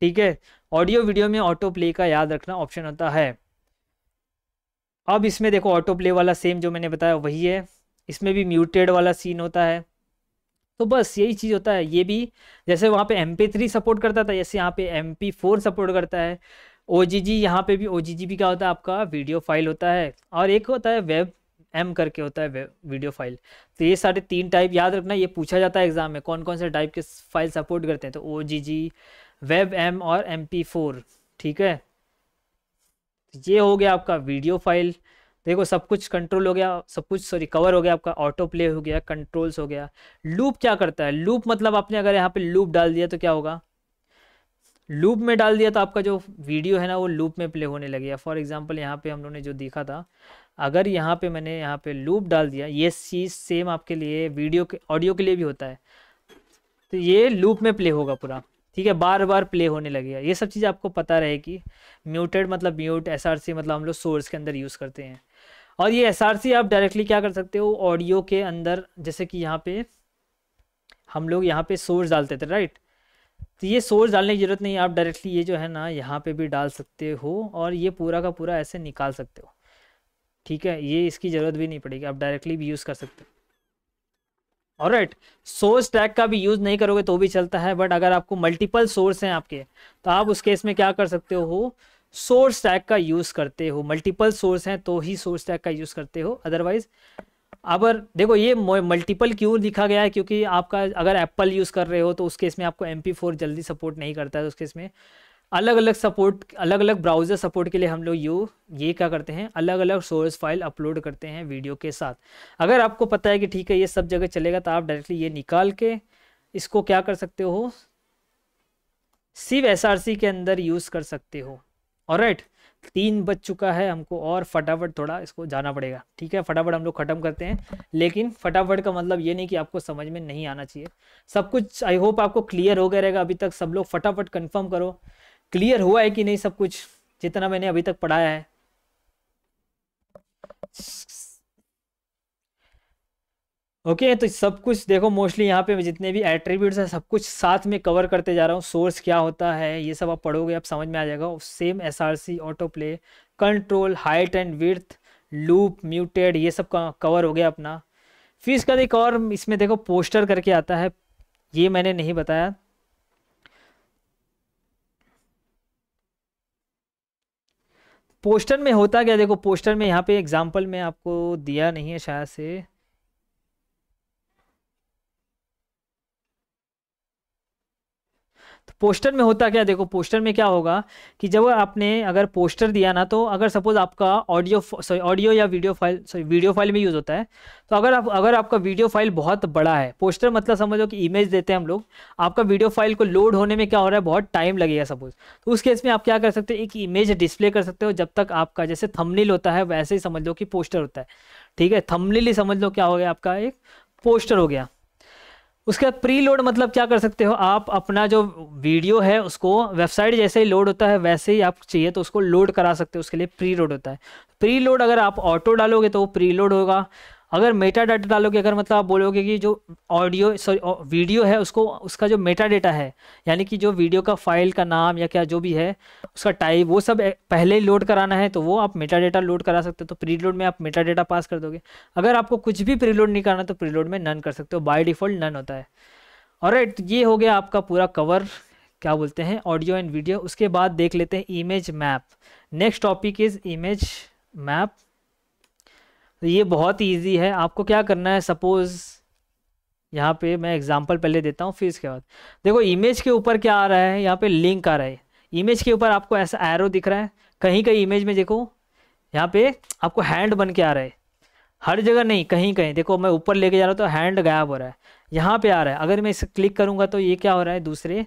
ठीक है ऑडियो वीडियो में ऑटो प्ले का याद रखना ऑप्शन होता है अब इसमें देखो ऑटो प्ले वाला सेम जो मैंने बताया वही है इसमें भी म्यूटेड वाला सीन होता है तो बस यही चीज़ होता है ये भी जैसे वहाँ पे एम थ्री सपोर्ट करता था जैसे यहाँ पे एम फोर सपोर्ट करता है ओ जी जी यहाँ पे भी ओ जी जी भी क्या होता है आपका वीडियो फाइल होता है और एक होता है वेब एम करके होता है वीडियो फाइल तो ये साढ़े तीन टाइप याद रखना ये पूछा जाता है एग्जाम में कौन कौन से टाइप के फाइल सपोर्ट करते हैं तो O G G web M और एम पी फोर ठीक है तो ये हो गया आपका वीडियो फाइल देखो सब कुछ कंट्रोल हो गया सब कुछ सॉरी कवर हो गया आपका ऑटो प्ले हो गया कंट्रोल्स हो गया लूप क्या करता है लूप मतलब आपने अगर यहाँ पे लूप डाल दिया तो क्या होगा लूप में डाल दिया तो आपका जो वीडियो है ना वो लूप में प्ले होने लगेगा फॉर एग्जांपल यहाँ पे हम लोगों ने जो देखा था अगर यहाँ पे मैंने यहाँ पे लूप डाल दिया ये चीज़ सेम आपके लिए वीडियो के ऑडियो के लिए भी होता है तो ये लूप में प्ले होगा पूरा ठीक है बार बार प्ले होने लगेगा ये सब चीज़ आपको पता रहे कि म्यूटेड मतलब म्यूट एस मतलब हम लोग सोर्स के अंदर यूज़ करते हैं और ये एस आप डायरेक्टली क्या कर सकते हो ऑडियो के अंदर जैसे कि यहाँ पे हम लोग यहाँ पे सोर्स डालते थे राइट तो ये सोर्स डालने की ज़रूरत नहीं आप डायरेक्टली ये जो है ना यहाँ पे भी डाल सकते हो और ये पूरा का पूरा ऐसे निकाल सकते हो ठीक है ये इसकी ज़रूरत भी नहीं पड़ेगी आप डायरेक्टली भी यूज़ कर सकते हो और राइट सोर्स टैग का भी यूज़ नहीं करोगे तो भी चलता है बट अगर आपको मल्टीपल सोर्स हैं आपके तो आप उस केस में क्या कर सकते हो सोर्स टैग का यूज़ करते हो मल्टीपल सोर्स हैं तो ही सोर्स टैग का यूज़ करते हो अदरवाइज अब देखो ये मल्टीपल क्यों लिखा गया है क्योंकि आपका अगर एप्पल यूज़ कर रहे हो तो उस केस में आपको एम फोर जल्दी सपोर्ट नहीं करता है तो उस केस में अलग अलग सपोर्ट अलग अलग ब्राउज़र सपोर्ट के लिए हम लोग यू ये क्या करते हैं अलग अलग सोर्स फाइल अपलोड करते हैं वीडियो के साथ अगर आपको पता है कि ठीक है ये सब जगह चलेगा तो आप डायरेक्टली ये निकाल के इसको क्या कर सकते हो सिर्फ एस के अंदर यूज़ कर सकते हो और राइट तीन बज चुका है हमको और फटाफट थोड़ा इसको जाना पड़ेगा ठीक है फटाफट हम लोग ख़त्म करते हैं लेकिन फटाफट का मतलब ये नहीं कि आपको समझ में नहीं आना चाहिए सब कुछ आई होप आपको क्लियर हो गया रहेगा अभी तक सब लोग फटाफट कंफर्म करो क्लियर हुआ है कि नहीं सब कुछ जितना मैंने अभी तक पढ़ाया है ओके okay, तो सब कुछ देखो मोस्टली यहाँ पे जितने भी एट्रीब्यूट्स हैं सब कुछ साथ में कवर करते जा रहा हूँ सोर्स क्या होता है ये सब आप पढ़ोगे आप समझ में आ जाएगा same S R C auto play control height and width loop muted ये सब कवर हो गया अपना फिर इसका एक और इसमें देखो पोस्टर करके आता है ये मैंने नहीं बताया पोस्टर में होता क्या देखो पोस्टर में यहाँ पे एग्जाम्पल में आपको दिया नहीं है शायद से तो पोस्टर में होता क्या देखो पोस्टर में क्या होगा कि जब आपने अगर पोस्टर दिया ना तो अगर सपोज आपका ऑडियो सॉरी ऑडियो या video file sorry video file में यूज़ होता है तो अगर आप अगर आपका वीडियो फाइल बहुत बड़ा है पोस्टर मतलब समझो कि इमेज देते हैं हम लोग आपका वीडियो फाइल को लोड होने में क्या हो रहा है बहुत टाइम लगेगा सपोज तो उस केस में आप क्या कर सकते हो एक इमेज डिस्प्ले कर सकते हो जब तक आपका जैसे थंबनेल होता है वैसे ही समझ लो कि पोस्टर होता है ठीक है थंबनेल ही समझ लो क्या हो गया आपका एक पोस्टर हो गया उसके बाद प्री लोड मतलब क्या कर सकते हो आप अपना जो वीडियो है उसको वेबसाइट जैसे ही लोड होता है वैसे ही आप चाहिए तो उसको लोड करा सकते हो उसके लिए प्री लोड होता है प्री लोड अगर आप ऑटो डालोगे तो वो प्री लोड होगा अगर मेटा डाटा डालोगे अगर मतलब आप बोलोगे कि जो ऑडियो सॉरी वीडियो है उसको उसका जो मेटा डेटा है यानी कि जो वीडियो का फाइल का नाम या क्या जो भी है उसका टाइप वो सब पहले ही लोड कराना है तो वो आप मेटा डेटा लोड करा सकते हो तो प्री लोड में आप मेटा डेटा पास कर दोगे अगर आपको कुछ भी प्री लोड नहीं करना तो प्री लोड में नन कर सकते हो बाई डिफ़ॉल्ट नन होता है और राइट ये हो गया आपका पूरा कवर क्या बोलते हैं ऑडियो एंड वीडियो उसके बाद देख लेते हैं image map next topic is image map तो ये बहुत ईजी है आपको क्या करना है सपोज़ यहाँ पे मैं एग्जांपल पहले देता हूँ फिर इसके बाद देखो इमेज के ऊपर क्या आ रहा है यहाँ पे लिंक आ रहा है इमेज के ऊपर आपको ऐसा एरो दिख रहा है कहीं कहीं इमेज में देखो यहाँ पे आपको हैंड बन के आ रहा है हर जगह नहीं कहीं कहीं देखो मैं ऊपर लेके जा रहा हूँ तो हैंड गायब हो रहा है यहाँ पे आ रहा है अगर मैं इसे क्लिक करूँगा तो ये क्या हो रहा है दूसरे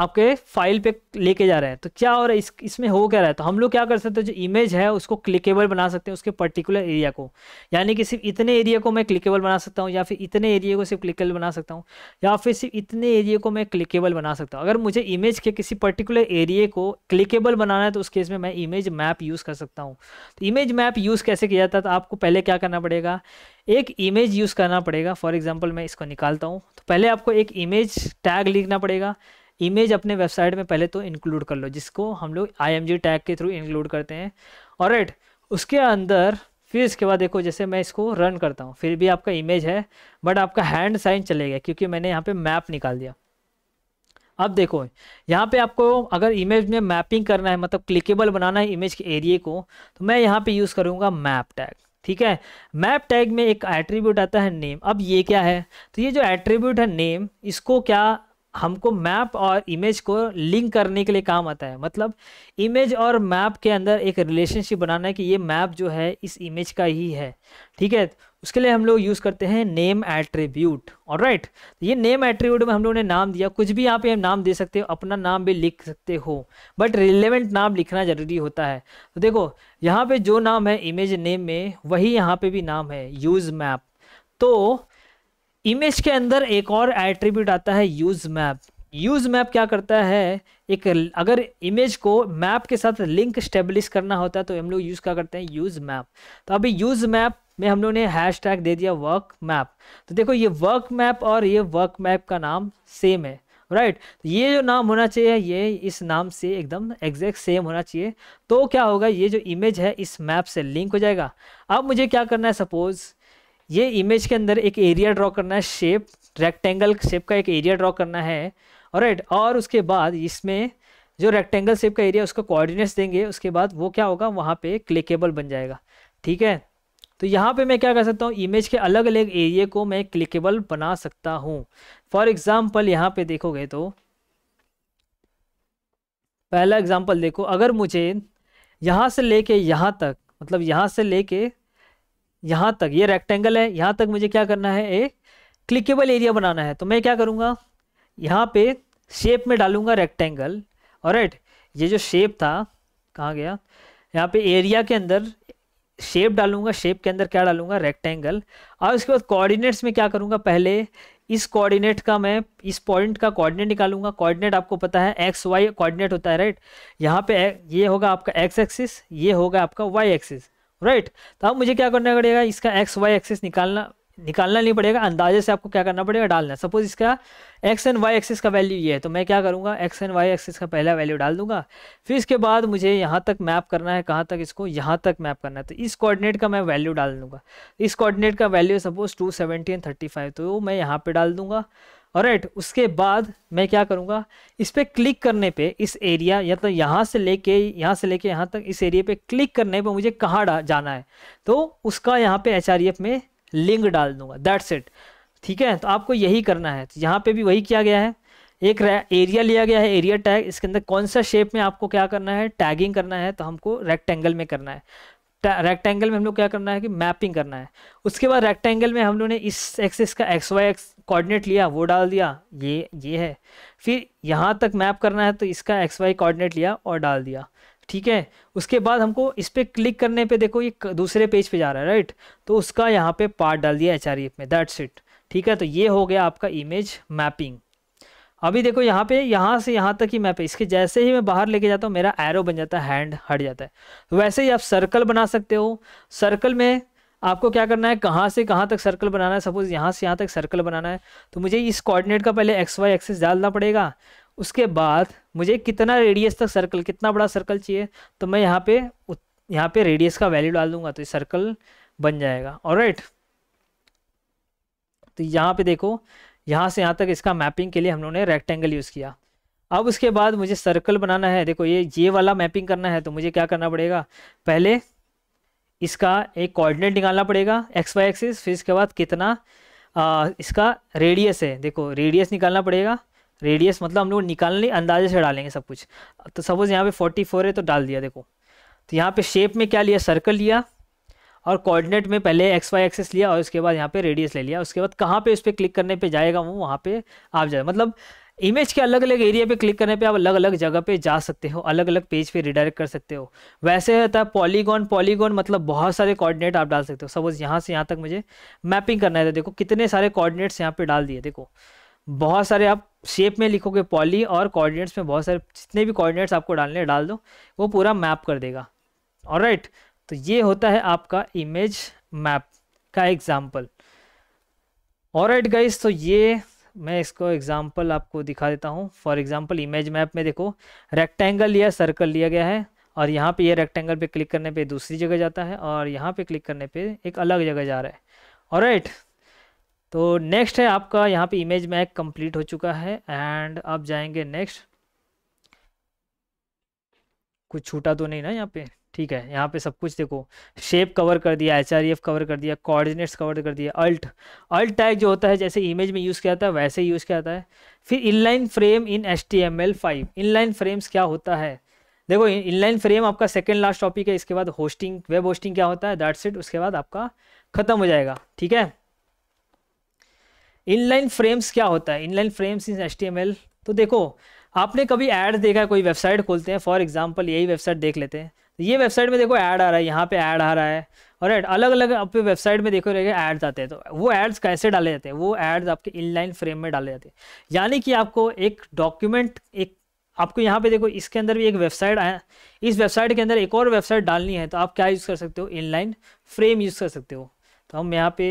आपके फाइल पे लेके जा रहे हैं तो क्या हो रहा है इस इसमें हो क्या रहा है तो हम लोग क्या कर सकते हैं जो इमेज है उसको क्लिकेबल बना सकते हैं उसके पर्टिकुलर एरिया को यानी कि सिर्फ इतने एरिया को मैं क्लिकेबल बना सकता हूँ या फिर इतने एरिया को सिर्फ क्लिकेबल बना सकता हूँ या फिर सिर्फ इतने एरिए को मैं क्लिकेबल बना सकता हूँ अगर मुझे इमेज के किसी पर्टिकुलर एरिए को क्लिकेबल बनाना है तो उस केस में मैं इमेज मैप यूज़ कर सकता हूँ तो इमेज मैप यूज़ कैसे किया जाता है तो आपको पहले क्या करना पड़ेगा एक इमेज यूज़ करना पड़ेगा फॉर एग्जाम्पल मैं इसको निकालता हूँ तो पहले आपको एक इमेज टैग लिखना पड़ेगा इमेज अपने वेबसाइट में पहले तो इंक्लूड कर लो जिसको हम लोग आई टैग के थ्रू इंक्लूड करते हैं और राइट उसके अंदर फिर इसके बाद देखो जैसे मैं इसको रन करता हूँ फिर भी आपका इमेज है बट आपका हैंड साइन चलेगा क्योंकि मैंने यहाँ पे मैप निकाल दिया अब देखो यहाँ पे आपको अगर इमेज में मैपिंग करना है मतलब क्लिकेबल बनाना है इमेज के एरिए को तो मैं यहाँ पे यूज़ करूँगा मैप टैग ठीक है मैप टैग में एक एट्रीब्यूट आता है नेम अब ये क्या है तो ये जो एट्रीब्यूट है नेम इसको क्या हमको मैप और इमेज को लिंक करने के लिए काम आता है मतलब इमेज और मैप के अंदर एक रिलेशनशिप बनाना है कि ये मैप जो है इस इमेज का ही है ठीक है उसके लिए हम लोग यूज़ करते हैं नेम एट्रीब्यूट और राइट ये नेम एट्रीब्यूट में हम लोगों ने नाम दिया कुछ भी आप ये नाम दे सकते हो अपना नाम भी लिख सकते हो बट रिलेवेंट नाम लिखना ज़रूरी होता है तो देखो यहाँ पे जो नाम है इमेज नेम में वही यहाँ पे भी नाम है यूज़ मैप तो इमेज के अंदर एक और एट्रीब्यूट आता है यूज मैप यूज मैप क्या करता है एक अगर इमेज को मैप के साथ लिंक स्टेब्लिश करना होता है तो हम लोग यूज़ क्या करते हैं यूज मैप तो अभी यूज मैप में हम लोग ने हैश टैग दे दिया वर्क मैप तो देखो ये वर्क मैप और ये वर्क मैप का नाम सेम है राइट right. तो ये जो नाम होना चाहिए ये इस नाम से एकदम एग्जैक्ट सेम होना चाहिए तो क्या होगा ये जो इमेज है इस मैप से लिंक हो जाएगा अब मुझे क्या करना है सपोज़ ये इमेज के अंदर एक एरिया ड्रॉ करना है शेप रेक्टेंगल शेप का एक एरिया ड्रॉ करना है और और उसके बाद इसमें जो रेक्टेंगल शेप का एरिया उसको कोऑर्डिनेट्स देंगे उसके बाद वो क्या होगा वहाँ पे क्लिकेबल बन जाएगा ठीक है तो यहाँ पे मैं क्या कर सकता हूँ इमेज के अलग अलग एरिए को मैं क्लिकेबल बना सकता हूँ फॉर एग्ज़ाम्पल यहाँ पे देखोगे तो पहला एग्ज़ाम्पल देखो अगर मुझे यहाँ से लेके यहाँ तक मतलब यहाँ से लेके यहाँ तक ये रेक्टेंगल है यहाँ तक मुझे क्या करना है एक क्लिकेबल एरिया बनाना है तो मैं क्या करूँगा यहाँ पे शेप में डालूंगा रेक्टेंगल और राइट ये जो शेप था कहाँ गया यहाँ पे एरिया के अंदर शेप डालूंगा शेप के अंदर क्या डालूंगा रेक्टेंगल और उसके बाद कोऑर्डिनेट्स में क्या करूँगा पहले इस कोऑर्डिनेट का मैं इस पॉइंट का कोऑर्डिनेट निकालूंगा कोऑर्डिनेट आपको पता है एक्स वाई कोऑर्डिनेट होता है राइट यहाँ पे ये होगा आपका एक्स एक्सिस ये होगा आपका वाई एक्सिस राइट तो अब मुझे क्या करना पड़ेगा इसका एक्स वाई एक्सेस निकालना निकालना नहीं पड़ेगा अंदाजे से आपको क्या करना पड़ेगा डालना सपोज इसका एक्स एंड वाई एक्सिस का वैल्यू ये है तो मैं क्या करूँगा एक्स एंड वाई एक्सिस का पहला वैल्यू डाल दूंगा फिर इसके बाद मुझे यहाँ तक मैप करना है कहाँ तक इसको यहाँ तक मैप करना है तो इस कोऑर्डिनेट का मैं वैल्यू डाल दूंगा इस कोऑर्डिनेट का value suppose two seventy and thirty five तो मैं यहाँ पर डाल दूंगा और right, उसके बाद मैं क्या करूँगा इस पर क्लिक करने पे इस एरिया या तो यहाँ से लेके यहाँ से लेके यहाँ तक इस एरिया पे क्लिक करने पे मुझे कहाँ जाना है तो उसका यहाँ पे एच e में लिंक डाल दूंगा दैट्स इट ठीक है तो आपको यही करना है तो यहाँ पे भी वही किया गया है एक एरिया लिया गया है एरिया टैग इसके अंदर कौन सा शेप में आपको क्या करना है टैगिंग करना है तो हमको रेक्टेंगल में करना है रेक्टेंगल में हम लोग क्या करना है कि मैपिंग करना है उसके बाद रेक्टेंगल में हम लोगों ने इस एक्सिस का एक्स वाई एक्स कोऑर्डिनेट लिया वो डाल दिया ये ये है फिर यहाँ तक मैप करना है तो इसका एक्स वाई कोऑर्डिनेट लिया और डाल दिया ठीक है उसके बाद हमको इस पर क्लिक करने पे देखो ये दूसरे पेज पे जा रहा है राइट तो उसका यहाँ पे पार्ट डाल दिया एच e में दैट्स इट ठीक है तो ये हो गया आपका इमेज मैपिंग अभी देखो यहाँ पे यहाँ से यहाँ तक ही मैप है इसके जैसे ही मैं बाहर लेके जाता हूँ मेरा एरो बन जाता है हैंड हट जाता है तो वैसे ही आप सर्कल बना सकते हो सर्कल में आपको क्या करना है कहाँ से कहाँ तक सर्कल बनाना है सपोज यहाँ से यहाँ तक सर्कल बनाना है तो मुझे इस कोऑर्डिनेट का पहले एक्स वाई एक्सेस डालना पड़ेगा उसके बाद मुझे कितना रेडियस तक सर्कल कितना बड़ा सर्कल चाहिए तो मैं यहाँ पे यहाँ पे रेडियस का वैल्यू डाल दूंगा तो ये सर्कल बन जाएगा और राइट तो यहाँ पे देखो यहाँ से यहाँ तक इसका मैपिंग के लिए हम लोगों ने रेक्टेंगल यूज़ किया अब उसके बाद मुझे सर्कल बनाना है देखो ये ये वाला मैपिंग करना है तो मुझे क्या करना पड़ेगा पहले इसका एक कोऑर्डिनेट निकालना पड़ेगा एक्स वाई एक्सिस फिर इसके बाद कितना आ, इसका रेडियस है देखो रेडियस निकालना पड़ेगा रेडियस मतलब हम लोग निकालने अंदाजे से डालेंगे सब कुछ तो सपोज़ यहाँ पे 44 है तो डाल दिया देखो तो यहाँ पे शेप में क्या लिया सर्कल लिया और कोऑर्डिनेट में पहले एक्स वाई एक्सेस लिया और उसके बाद यहाँ पे रेडियस ले लिया उसके बाद कहाँ पे उस पर क्लिक करने पे जाएगा वो वहाँ पे आप जाए मतलब इमेज के अलग अलग एरिया पे क्लिक करने पे आप अलग अलग जगह पे जा सकते हो अलग अलग पेज पे रिडायरेक्ट कर सकते हो वैसे होता है पॉलीगॉन पॉलीगॉन मतलब बहुत सारे कोऑर्डिनेट आप डाल सकते हो सपोज यहाँ से यहाँ तक मुझे मैपिंग करना है तो देखो कितने सारे कोऑर्डिनेट्स यहाँ पे डाल दिए देखो बहुत सारे आप शेप में लिखोगे पॉली और कोऑर्डिनेट्स में बहुत सारे जितने भी कोऑर्डिनेट्स आपको डालने डाल दो वो पूरा मैप कर देगा और राइट right. तो ये होता है आपका इमेज मैप का एग्जाम्पल और एट गाइज तो ये मैं इसको एग्जाम्पल आपको दिखा देता हूँ फॉर एग्जाम्पल इमेज मैप में देखो रेक्टेंगल या सर्कल लिया गया है और यहाँ पे ये रेक्टेंगल पे क्लिक करने पे दूसरी जगह जाता है और यहाँ पे क्लिक करने पे एक अलग जगह जा रहा है और राइट तो नेक्स्ट है आपका यहाँ पे इमेज मैप कंप्लीट हो चुका है एंड आप जाएंगे नेक्स्ट कुछ छूटा तो नहीं ना यहाँ पे ठीक है यहाँ पे सब कुछ देखो शेप कवर कर दिया एच आर एफ कवर कर दिया कोऑर्डिनेट्स कवर कर दिया अल्ट अल्ट टैग जो होता है जैसे इमेज में यूज़ किया जाता है वैसे ही यूज़ किया जाता है फिर inline frame in H T M L five inline frames क्या होता है देखो इनलाइन फ्रेम आपका सेकेंड लास्ट टॉपिक है इसके बाद होस्टिंग वेब होस्टिंग क्या होता है दैट्स इट उसके बाद आपका ख़त्म हो जाएगा ठीक है इनलाइन फ्रेम्स क्या होता है inline frames in H T M L तो देखो आपने कभी एड देखा है कोई वेबसाइट खोलते हैं फॉर एग्जाम्पल यही वेबसाइट देख लेते हैं तो ये वेबसाइट में देखो ऐड आ रहा है यहाँ पे ऐड आ रहा है और एड अलग अलग आपके वेबसाइट में देखो रहेगा एड्स आते हैं तो वो एड्स कैसे डाले जाते हैं वो एड्स आपके इनलाइन फ्रेम में डाले जाते हैं यानी कि आपको एक डॉक्यूमेंट एक आपको यहाँ पे देखो इसके अंदर भी एक वेबसाइट आया इस वेबसाइट के अंदर एक और वेबसाइट डालनी है तो आप क्या यूज़ कर सकते हो इनलाइन फ्रेम यूज़ कर सकते हो तो हम यहाँ पे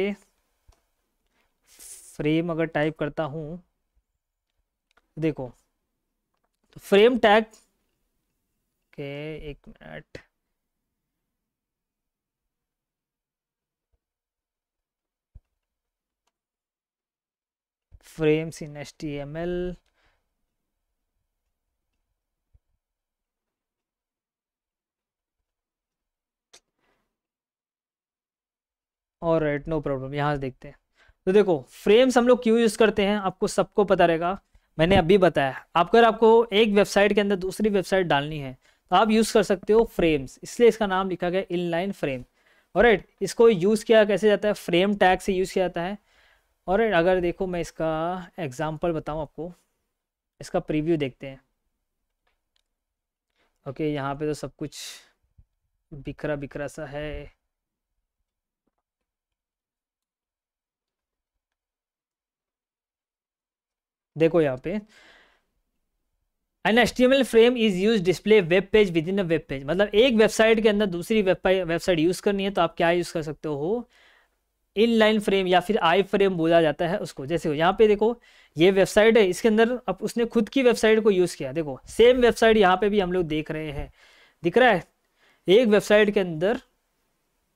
फ्रेम अगर टाइप करता हूँ देखो तो फ्रेम टैग ओके एक minute frames in S T M L और राइट नो प्रॉब्लम यहां देखते हैं तो देखो फ्रेम्स हम लोग क्यों यूज़ करते हैं आपको सबको पता रहेगा मैंने अभी बताया अगर आपको एक वेबसाइट के अंदर दूसरी वेबसाइट डालनी है आप यूज कर सकते हो फ्रेम्स इसलिए इसका नाम लिखा गया इनलाइन फ्रेम और इसको यूज किया कैसे जाता है फ्रेम टैग से यूज किया जाता है और अगर देखो मैं इसका एग्जाम्पल बताऊँ आपको इसका प्रीव्यू देखते हैं ओके okay, यहाँ पे तो सब कुछ बिखरा बिखरा सा है देखो यहाँ पे N S T M L frame is use display web page within a web page मतलब एक वेबसाइट के अंदर दूसरी वेबसाइट यूज करनी है तो आप क्या यूज कर सकते हो इन लाइन फ्रेम या फिर आई फ्रेम बोला जाता है उसको जैसे यहाँ पे देखो ये वेबसाइट है इसके अंदर अब उसने खुद की वेबसाइट को यूज किया देखो सेम वेबसाइट यहाँ पे भी हम लोग देख रहे हैं दिख रहा है एक वेबसाइट के अंदर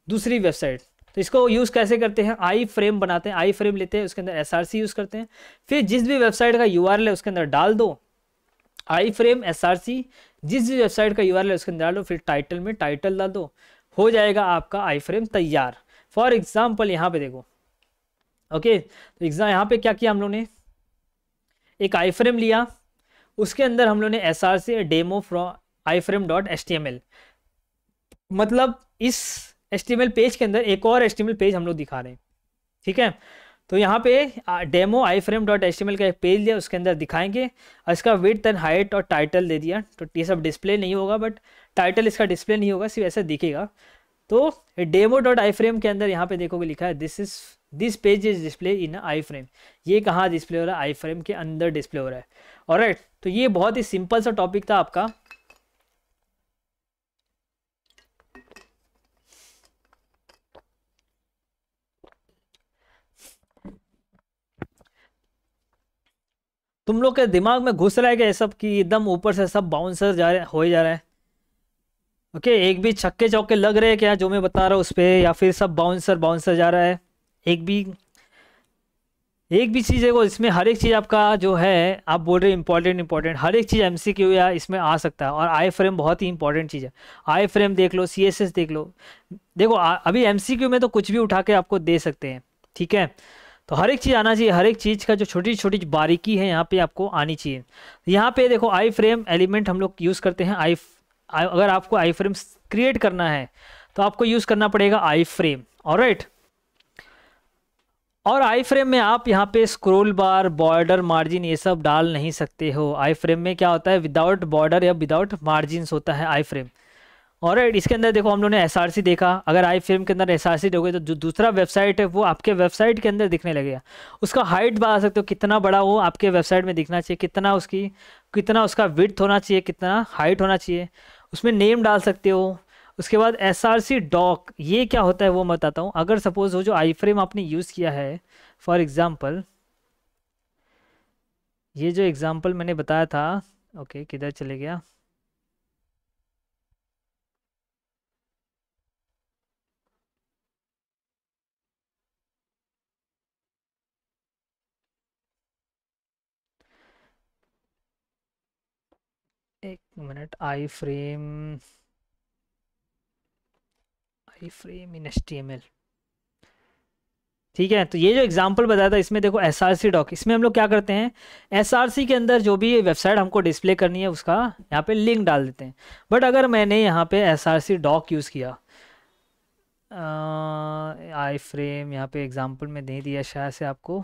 दूसरी वेबसाइट तो इसको यूज़ कैसे करते हैं आई फ्रेम बनाते हैं आई फ्रेम लेते हैं उसके अंदर एस यूज़ करते हैं फिर जिस भी वेबसाइट का यू है उसके अंदर डाल दो iframe S R C जिस जिस वेबसाइट का यू आर है उसके अंदर डालो फिर टाइटल में टाइटल डाल दो हो जाएगा आपका आई फ्रेम तैयार फॉर एग्जाम्पल यहाँ पे देखो ओके तो एग्जाम यहाँ पे क्या किया हम लोग ने एक आई फ्रेम लिया उसके अंदर हम लोग ने S R C demo from iframe dot S T M L मतलब इस S T M L page के अंदर एक और S T M L page हम लोग दिखा रहे हैं ठीक है तो यहाँ पे demo iframe dot H का एक पेज दिया उसके अंदर दिखाएंगे और इसका विड एंड हाइट और टाइटल दे दिया तो ये सब डिस्प्ले नहीं होगा बट टाइटल इसका डिस्प्ले नहीं होगा सिर्फ ऐसा दिखेगा तो डेमो डॉट आई फ्रेम के अंदर यहाँ पे देखोगे लिखा है this is this page is display in iframe ये कहाँ डिस्प्ले हो रहा है आई फ्रेम के अंदर डिस्प्ले हो रहा है और राइट तो ये बहुत ही सिंपल सा टॉपिक था आपका तुम लोग के दिमाग में घुस रहा है क्या सब कि एकदम ऊपर से सब बाउंसर जा रहे हो जा रहा है ओके एक भी छक्के चौके लग रहे हैं क्या जो मैं बता रहा हूँ उस पर या फिर सब बाउंसर बाउंसर जा रहा है एक भी एक भी चीज़ है वो इसमें हर एक चीज़ आपका जो है आप बोल रहे इंपॉर्टेंट इंपॉर्टेंट हर एक चीज़ एम सी क्यू या इसमें आ सकता है और आई फ्रेम बहुत ही इंपॉर्टेंट चीज़ है आई फ्रेम देख लो सी एस एस देख लो देखो अभी एम सी क्यू में तो कुछ भी उठा के आपको दे सकते हैं ठीक है तो हर एक चीज़ आना चाहिए हर एक चीज़ का जो छोटी छोटी बारीकी है यहाँ पे आपको आनी चाहिए यहाँ पे देखो आई फ्रेम एलिमेंट हम लोग यूज़ करते हैं आई अगर आपको आई फ्रेम क्रिएट करना है तो आपको यूज़ करना पड़ेगा आई फ्रेम और राइट और आई फ्रेम में आप यहाँ पे स्क्रोल बार बॉर्डर मार्जिन ये सब डाल नहीं सकते हो आई फ्रेम में क्या होता है विदाउट बॉर्डर या विदाउट मार्जिन होता है आई फ्रेम और इसके अंदर देखो हम लोगों ने एस देखा अगर आई फिल्म के अंदर एस देखोगे तो जो दूसरा वेबसाइट है वो आपके वेबसाइट के अंदर दिखने लगेगा उसका हाइट बता सकते हो कितना बड़ा हो आपके वेबसाइट में दिखना चाहिए कितना उसकी कितना उसका विथ होना चाहिए कितना हाइट होना चाहिए उसमें नेम डाल सकते हो उसके बाद एस आर सी डॉक ये क्या होता है वो मैं बताता हूँ अगर सपोज वो जो आई फ्रेम आपने यूज़ किया है फॉर एग्ज़ाम्पल ये जो एग्ज़ाम्पल मैंने बताया था ओके किधर चले गया एक minute iframe iframe in S ठीक है तो ये जो एग्जांपल बताया था इसमें देखो एस आर सी डॉक इसमें हम लोग क्या करते हैं एस आर सी के अंदर जो भी वेबसाइट हमको डिस्प्ले करनी है उसका यहाँ पे लिंक डाल देते हैं बट अगर मैंने यहाँ पे S R C doc use किया आई फ्रेम यहाँ पे एग्जांपल में दे दिया शायद से आपको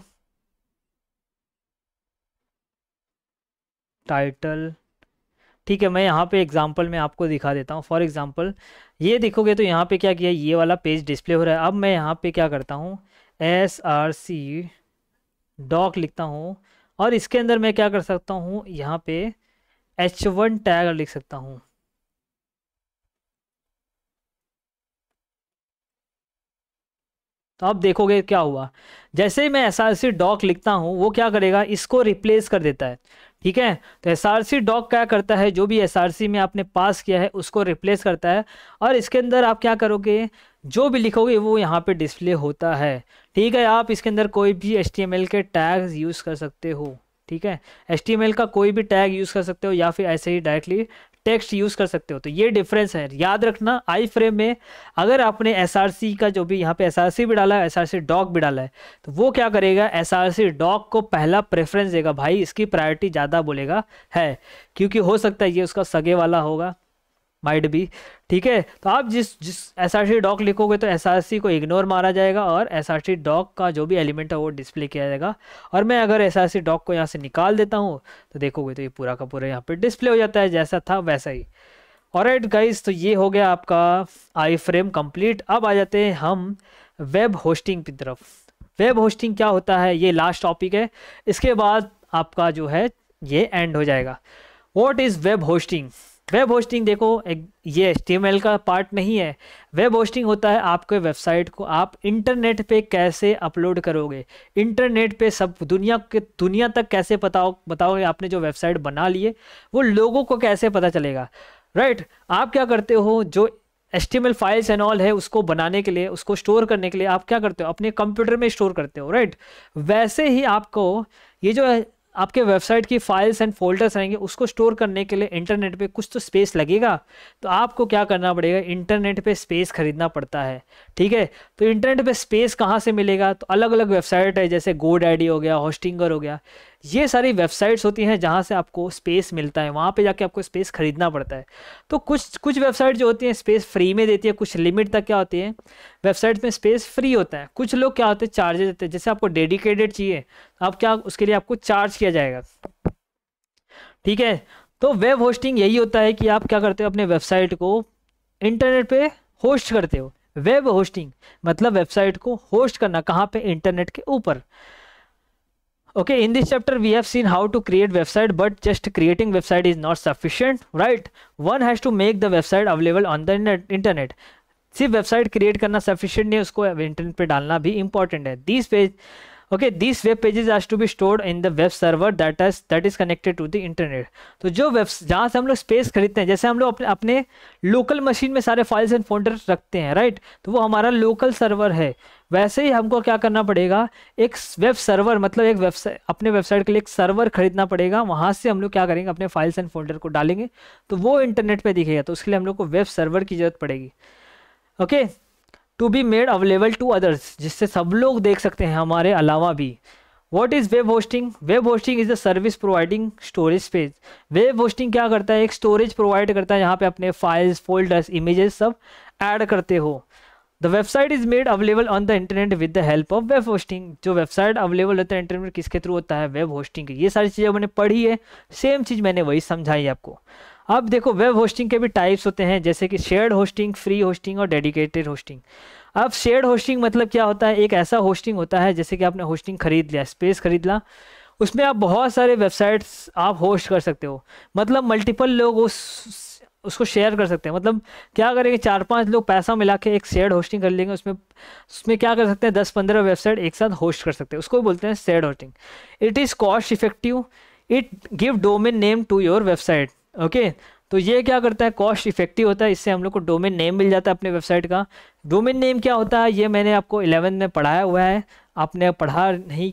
टाइटल ठीक है मैं यहाँ पे एग्जांपल में आपको दिखा देता हूँ फॉर एग्जांपल ये देखोगे तो यहाँ पे क्या किया ये वाला पेज डिस्प्ले हो रहा है अब मैं यहाँ पे क्या करता हूँ एस आर सी डॉक लिखता हूँ और इसके अंदर मैं क्या कर सकता हूँ यहाँ पे एच वन टैग लिख सकता हूँ तो आप देखोगे क्या हुआ जैसे ही मैं एस आर सी डॉक लिखता हूँ वो क्या करेगा इसको रिप्लेस कर देता है ठीक है तो एस आर सी डॉक क्या करता है जो भी एस आर सी में आपने पास किया है उसको रिप्लेस करता है और इसके अंदर आप क्या करोगे जो भी लिखोगे वो यहाँ पे डिस्प्ले होता है ठीक है आप इसके अंदर कोई भी एच टी एम एल के टैग्स यूज़ कर सकते हो ठीक है एच टी एम एल का कोई भी टैग यूज़ कर सकते हो या फिर ऐसे ही डायरेक्टली टेक्स्ट यूज़ कर सकते हो तो ये डिफरेंस है याद रखना आई फ्रेम में अगर आपने एस का जो भी यहाँ पे एस भी डाला है एस डॉक भी डाला है तो वो क्या करेगा एस डॉक को पहला प्रेफरेंस देगा भाई इसकी प्रायोरिटी ज़्यादा बोलेगा है क्योंकि हो सकता है ये उसका सगे वाला होगा माइड बी ठीक है तो आप जिस जिस एस आर सी डॉक लिखोगे तो एस आर सी को इग्नोर मारा जाएगा और एस आर सी डॉक का जो भी एलिमेंट है वो डिस्प्ले किया जाएगा और मैं अगर एस आर सी डॉक को यहाँ से निकाल देता हूँ तो देखोगे तो ये पूरा का पूरा यहाँ पर डिस्प्ले हो जाता है जैसा था वैसा ही और राइट गाइज तो ये हो गया आपका आई फ्रेम कम्प्लीट अब आ जाते हैं हम वेब होस्टिंग की तरफ वेब होस्टिंग क्या होता है ये लास्ट टॉपिक है इसके बाद आपका जो है ये एंड हो जाएगा what is web hosting web hosting देखो ये एच का पार्ट नहीं है वेब होस्टिंग होता है आपके वेबसाइट को आप इंटरनेट पे कैसे अपलोड करोगे इंटरनेट पे सब दुनिया के दुनिया तक कैसे बताओ बताओगे आपने जो वेबसाइट बना लिए वो लोगों को कैसे पता चलेगा राइट right? आप क्या करते हो जो एल फाइल्स एंड ऑल है उसको बनाने के लिए उसको स्टोर करने के लिए आप क्या करते हो अपने कंप्यूटर में स्टोर करते हो राइट right? वैसे ही आपको ये जो आपके वेबसाइट की फाइल्स एंड फोल्डर्स रहेंगे उसको स्टोर करने के लिए इंटरनेट पे कुछ तो स्पेस लगेगा तो आपको क्या करना पड़ेगा इंटरनेट पे स्पेस खरीदना पड़ता है ठीक है तो इंटरनेट पे स्पेस कहाँ से मिलेगा तो अलग अलग वेबसाइट है जैसे गोड आईडी हो गया हॉस्टिंगर हो गया ये सारी वेबसाइट्स होती हैं जहाँ से आपको स्पेस मिलता है वहाँ पे जाके आपको स्पेस ख़रीदना पड़ता है तो कुछ कुछ वेबसाइट जो होती हैं स्पेस फ्री में देती है कुछ लिमिट तक क्या होती है वेबसाइट में स्पेस फ्री होता है कुछ लोग क्या होते हैं चार्जेज देते हैं जैसे आपको डेडिकेटेड चाहिए तो आप क्या उसके लिए आपको चार्ज किया जाएगा ठीक है तो वेब होस्टिंग यही होता है कि आप क्या करते हो अपने वेबसाइट को इंटरनेट पर होस्ट करते हो वेब होस्टिंग मतलब वेबसाइट को होस्ट करना कहाँ पे इंटरनेट के ऊपर okay in this chapter we have seen how to create website but just creating website is not sufficient right one has to make the website available on the internet see website create करना sufficient नहीं है उसको internet पे डालना भी इंपॉर्टेंट है this okay this web pages has to be stored in the web server that is that is connected to the internet तो जो वेब जहाँ से हम लोग स्पेस खरीदते हैं जैसे हम लोग अपने अपने लोकल मशीन में सारे फाइल्स एंड फोल्डर रखते हैं राइट तो वो हमारा लोकल सर्वर है वैसे ही हमको क्या करना पड़ेगा एक वेब सर्वर मतलब एक वेबसाइट अपने वेबसाइट के लिए एक सर्वर खरीदना पड़ेगा वहाँ से हम लोग क्या करेंगे अपने फाइल्स एंड फोल्डर को डालेंगे तो वो इंटरनेट पर दिखेगा तो उसके लिए हम लोग को वेब सर्वर की जरूरत पड़ेगी okay okay? To be made available to others जिससे सब लोग देख सकते हैं हमारे अलावा भी what is web hosting web hosting is the service providing storage space web hosting क्या करता है एक स्टोरेज प्रोवाइड करता है जहाँ पे अपने फाइल्स फोल्डर्स इमेजेस सब ऐड करते हो the website is made available on the internet with the help of web hosting जो वेबसाइट अवेलेबल होता है इंटरनेट किसके थ्रू होता है वेब होस्टिंग ये सारी चीज़ें मैंने पढ़ी है सेम चीज़ मैंने वही समझाई आपको अब देखो वेब होस्टिंग के भी टाइप्स होते हैं जैसे कि शेयर्ड होस्टिंग फ्री होस्टिंग और डेडिकेटेड होस्टिंग अब शेयर्ड होस्टिंग मतलब क्या होता है एक ऐसा होस्टिंग होता है जैसे कि आपने होस्टिंग खरीद लिया स्पेस खरीद ला उसमें आप बहुत सारे वेबसाइट्स आप होस्ट कर सकते हो मतलब मल्टीपल लोग उस उसको शेयर कर सकते हैं मतलब क्या करेंगे चार पांच लोग पैसा मिला के एक शेयर होस्टिंग कर लेंगे उसमें उसमें क्या कर सकते हैं दस पंद्रह वेबसाइट एक साथ होस्ट कर सकते हैं उसको बोलते हैं share hosting it is cost effective it give domain name to your website okay तो ये क्या करता है कॉस्ट इफेक्टिव होता है इससे हम लोग को डोमेन नेम मिल जाता है अपने वेबसाइट का डोमेन नेम क्या होता है ये मैंने आपको इलेवन में पढ़ाया हुआ है आपने पढ़ा नहीं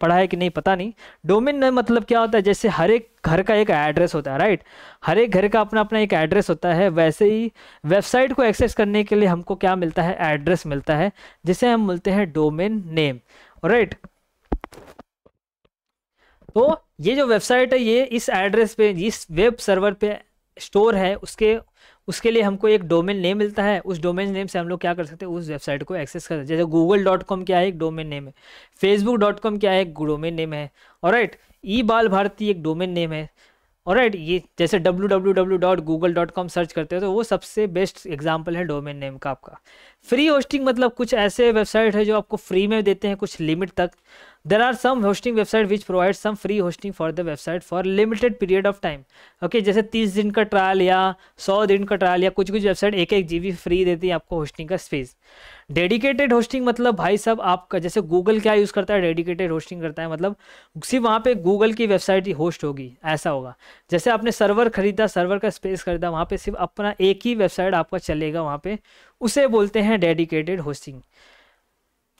पढ़ा है कि नहीं पता नहीं डोमेन नेम मतलब क्या होता है जैसे हर एक घर का एक एड्रेस होता है राइट हर एक घर का अपना अपना एक एड्रेस होता है वैसे ही वेबसाइट को एक्सेस करने के लिए हमको क्या मिलता है एड्रेस मिलता है जिसे हम मिलते हैं डोमेन नेम राइट तो ये जो वेबसाइट है ये इस एड्रेस पे इस वेब सर्वर पे स्टोर है उसके उसके लिए हमको एक डोमेन नेम मिलता है उस डोमेन नेम से हम लोग क्या कर सकते हैं उस वेबसाइट को एक्सेस कर सकते हैं जैसे गूगल डॉट कॉम क्या है एक डोमेन नेम है फेसबुक डॉट कॉम क्या है एक डोमेन नेम है और राइट ई बाल भारती एक डोमेन नेम है और राइट ये जैसे W W W dot Google dot com search करते हो तो वो सबसे बेस्ट एग्जाम्पल है डोमेन नेम का आपका फ्री होस्टिंग मतलब कुछ ऐसे वेबसाइट है जो आपको फ्री में देते हैं कुछ लिमिट तक there are some hosting website which provide some free hosting for the website for limited period of time okay जैसे 30 दिन का ट्रायल या 100 दिन का ट्रायल या कुछ कुछ वेबसाइट एक एक जी बी फ्री देती है आपको होस्टिंग का स्पेस डेडिकेटेड होस्टिंग मतलब भाई साहब आपका जैसे गूगल क्या यूज़ करता है डेडिकेटेड होस्टिंग करता है मतलब सिर्फ वहाँ पे गूगल की वेबसाइट ही होस्ट होगी ऐसा होगा जैसे आपने सर्वर खरीदा सर्वर का स्पेस खरीदा वहाँ पे सिर्फ अपना एक ही वेबसाइट आपका चलेगा वहाँ पे उसे बोलते हैं dedicated hosting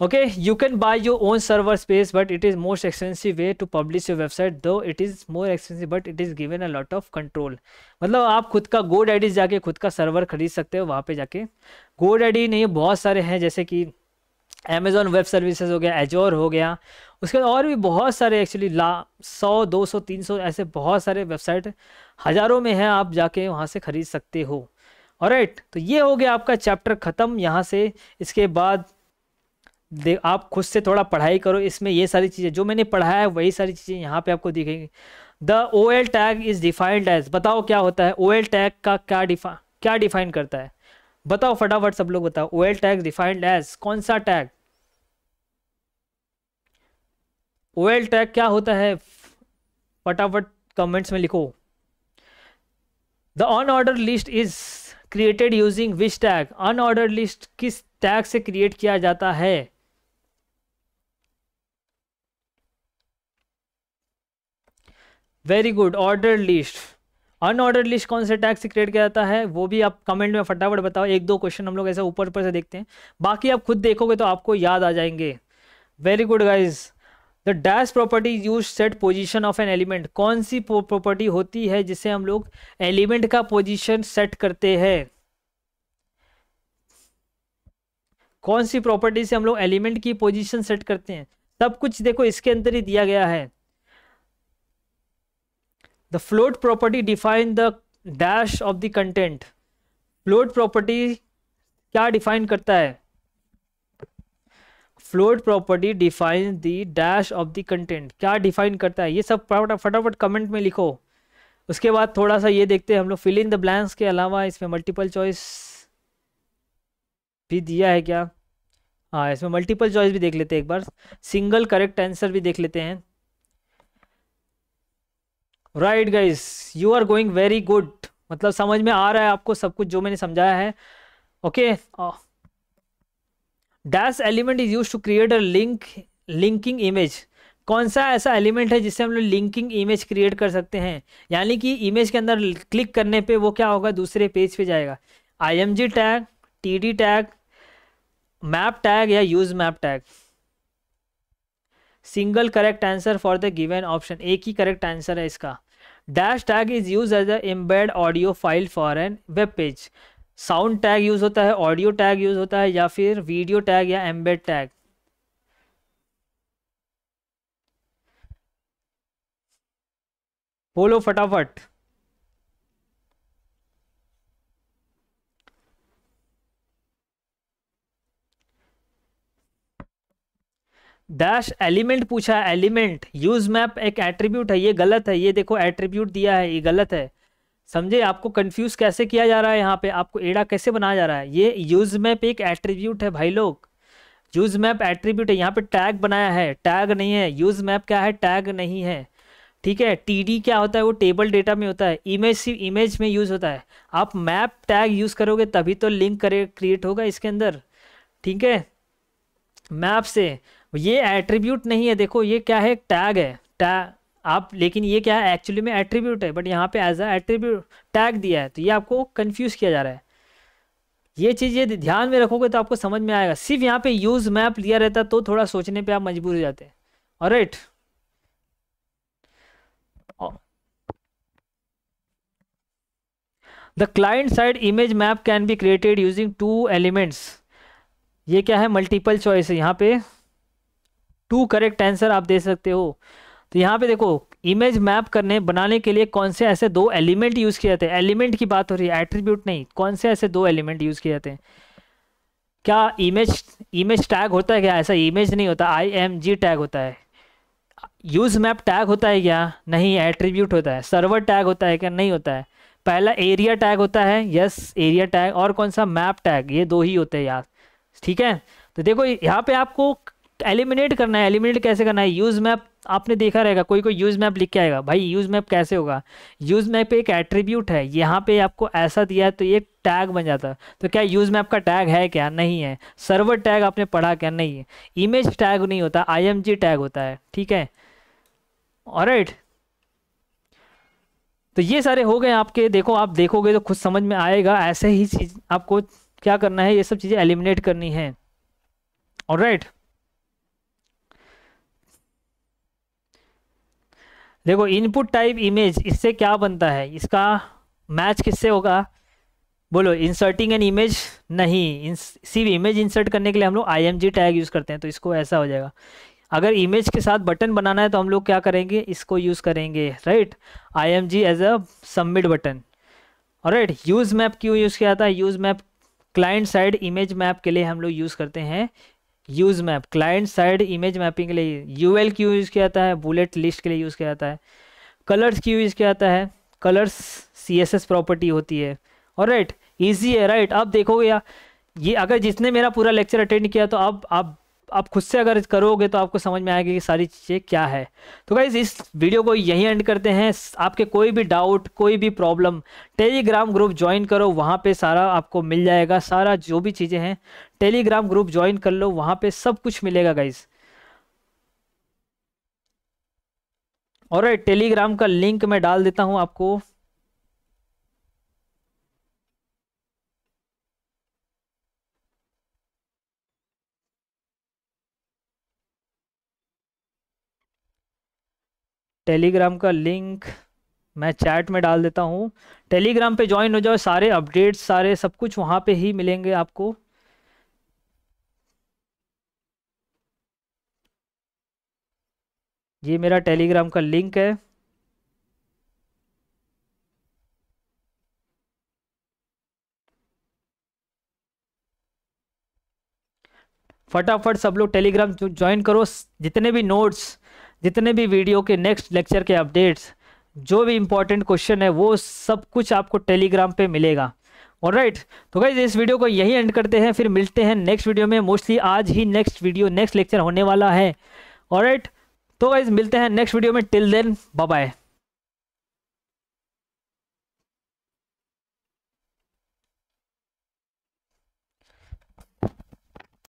okay you can buy your own server space but it is most expensive way to publish your website though it is more expensive but it is given a lot of control मतलब आप खुद का गोड आई जाके खुद का सर्वर खरीद सकते हो वहाँ पे जाके गोड आई नहीं बहुत सारे हैं जैसे कि अमेजोन वेब Services हो गया Azure हो गया उसके बाद और भी बहुत सारे एक्चुअली ला सौ दो सौ तीन सौ ऐसे बहुत सारे वेबसाइट हज़ारों में हैं आप जाके वहाँ से ख़रीद सकते हो और राइट तो ये हो गया आपका चैप्टर ख़त्म यहाँ से इसके बाद दे आप खुद से थोड़ा पढ़ाई करो इसमें ये सारी चीज़ें जो मैंने पढ़ाया है वही सारी चीज़ें यहाँ पे आपको दिखेंगी the O L tag is defined as बताओ क्या होता है ओ एल टैग का क्या डिफा क्या डिफाइन करता है बताओ फटाफट सब लोग बताओ O L tag defined as कौन सा टैग ओ एल टैग क्या होता है फटाफट कमेंट्स में लिखो the on order list is created using which tag unorder list किस टैग से क्रिएट किया जाता है very good order list unorder list कौन से टैग से क्रिएट किया जाता है वो भी आप कमेंट में फटाफट बताओ एक दो क्वेश्चन हम लोग ऐसे ऊपर ऊपर से देखते हैं बाकी आप खुद देखोगे तो आपको याद आ जाएंगे very good guys the dash property use set position of an element कौन सी प्रॉपर्टी होती है जिसे हम लोग एलिमेंट का पोजिशन सेट करते हैं कौन सी प्रॉपर्टी से हम लोग एलिमेंट की पोजिशन सेट करते हैं सब कुछ देखो इसके अंदर ही दिया गया है the float property define the dash of the content float property क्या define करता है float property define the dash of the content क्या डिफाइन करता है ये सब फटाफट कमेंट में लिखो उसके बाद थोड़ा सा ये देखते हैं हम लोग फिल इन द ब्लैंक्स के अलावा इसमें मल्टीपल चॉइस भी दिया है क्या हाँ इसमें मल्टीपल चॉइस भी देख लेते हैं एक बार सिंगल करेक्ट आंसर भी देख लेते हैं right guys you are going very good मतलब समझ में आ रहा है आपको सब कुछ जो मैंने समझाया है okay dash element is use to create a link linking image कौन सा ऐसा एलिमेंट है जिससे हम लोग लिंकिंग इमेज क्रिएट कर सकते हैं यानी कि इमेज के अंदर क्लिक करने पे वो क्या होगा दूसरे पेज पे जाएगा IMG tag TD tag map tag या use map tag single correct answer for the given option एक ही करेक्ट आंसर है इसका dash tag is use as embed audio file for an web page sound tag use होता है ऑडियो टैग यूज होता है या फिर वीडियो टैग या एम्बेड टैग बोलो फटाफट डैश एलिमेंट पूछा है एलिमेंट यूज मैप एक एट्रीब्यूट है ये गलत है ये देखो एट्रीब्यूट दिया है ये गलत है समझे आपको कंफ्यूज कैसे किया जा रहा है यहाँ पे आपको एड़ा कैसे बनाया जा रहा है ये यूज मैप एक एट्रीब्यूट है भाई लोग यूज मैप एट्रीब्यूट है यहाँ पे टैग बनाया है टैग नहीं है यूज मैप क्या है टैग नहीं है ठीक है टी क्या होता है वो टेबल डेटा में होता है इमेज सिर्फ इमेज में यूज़ होता है आप मैप टैग यूज़ करोगे तभी तो लिंक करे क्रिएट होगा इसके अंदर ठीक है मैप से ये एट्रीब्यूट नहीं है देखो ये क्या है टैग है टैग आप लेकिन ये क्या है एक्चुअली में एट्रीब्यूट है बट यहाँ पे एज अ एट्रीब्यूट टैग दिया है तो ये आपको कन्फ्यूज किया जा रहा है ये चीज़ ये ध्यान में रखोगे तो आपको समझ में आएगा सिर्फ यहाँ पे यूज़ मैप लिया रहता तो थोड़ा सोचने पे आप मजबूर हो जाते और right the client side image map can be created using two elements ये क्या है मल्टीपल चॉइस है यहाँ पे टू करेक्ट आंसर आप दे सकते हो तो यहाँ पे देखो इमेज मैप करने बनाने के लिए कौन से ऐसे दो एलिमेंट यूज़ किए जाते हैं एलिमेंट की बात हो रही है एट्रीब्यूट नहीं कौन से ऐसे दो एलिमेंट यूज़ किए जाते हैं क्या इमेज इमेज टैग होता है क्या ऐसा इमेज नहीं होता आई एम जी टैग होता है यूज़ मैप टैग होता है क्या नहीं एट्रीब्यूट होता है सर्वर टैग होता है क्या नहीं होता है पहला एरिया टैग होता है यस एरिया टैग और कौन सा मैप टैग ये दो ही होते हैं यार ठीक है तो देखो यहाँ पे आपको एलिमिनेट करना है एलिमिनेट कैसे करना है यूज़ मैप आपने देखा रहेगा कोई कोई यूज़ मैप लिख के आएगा भाई यूज़ मैप कैसे होगा यूज़ मैप एक एट्रीब्यूट है यहाँ पे आपको ऐसा दिया है तो ये टैग बन जाता है तो क्या यूज़ मैप का टैग है क्या नहीं है सर्वर टैग आपने पढ़ा क्या नहीं है इमेज टैग नहीं होता आई टैग होता है ठीक है और तो ये सारे हो गए आपके देखो आप देखोगे तो खुद समझ में आएगा ऐसे ही चीज़ आपको क्या करना है ये सब चीज़ें एलिमिनेट करनी है और राइट right. देखो इनपुट टाइप इमेज इससे क्या बनता है इसका मैच किससे होगा बोलो इंसर्टिंग एन इमेज नहीं सिर्फ इमेज इंसर्ट करने के लिए हम लोग आई टैग यूज़ करते हैं तो इसको ऐसा हो जाएगा अगर इमेज के साथ बटन बनाना है तो हम लोग क्या करेंगे इसको यूज़ करेंगे right I M G as a submit button और राइट यूज़ मैप क्यों यूज़ किया था use map client side image map के लिए हम लोग यूज़ करते हैं use map client side image mapping के लिए यू एल क्यू यूज़ किया जाता है बुलेट लिस्ट के लिए यूज़ किया जाता है कलर्स क्यों यूज़ किया जाता है colours C S S property होती है और राइट ईजी है राइट आप देखोगे या ये अगर जिसने मेरा पूरा लेक्चर अटेंड किया तो अब आप आप खुद से अगर करोगे तो आपको समझ में आएगा कि सारी चीज़ें क्या है तो गाइज इस वीडियो को यहीं एंड करते हैं आपके कोई भी डाउट कोई भी प्रॉब्लम टेलीग्राम ग्रुप ज्वाइन करो वहाँ पे सारा आपको मिल जाएगा सारा जो भी चीज़ें हैं टेलीग्राम ग्रुप ज्वाइन कर लो वहाँ पे सब कुछ मिलेगा गाइज और टेलीग्राम का लिंक मैं डाल देता हूँ आपको टेलीग्राम का लिंक मैं चैट में डाल देता हूँ टेलीग्राम पे ज्वाइन हो जाओ सारे अपडेट्स सारे सब कुछ वहाँ पे ही मिलेंगे आपको ये मेरा टेलीग्राम का लिंक है फटाफट सब लोग टेलीग्राम ज्वाइन करो जितने भी नोट्स जितने भी वीडियो के नेक्स्ट लेक्चर के अपडेट्स जो भी इंपॉर्टेंट क्वेश्चन है वो सब कुछ आपको टेलीग्राम पे मिलेगा और राइट तो गाइज इस वीडियो को यही एंड करते हैं फिर मिलते हैं नेक्स्ट वीडियो में मोस्टली आज ही नेक्स्ट वीडियो नेक्स्ट लेक्चर होने वाला है और राइट तो गाइज मिलते हैं नेक्स्ट वीडियो में टिल देन बाय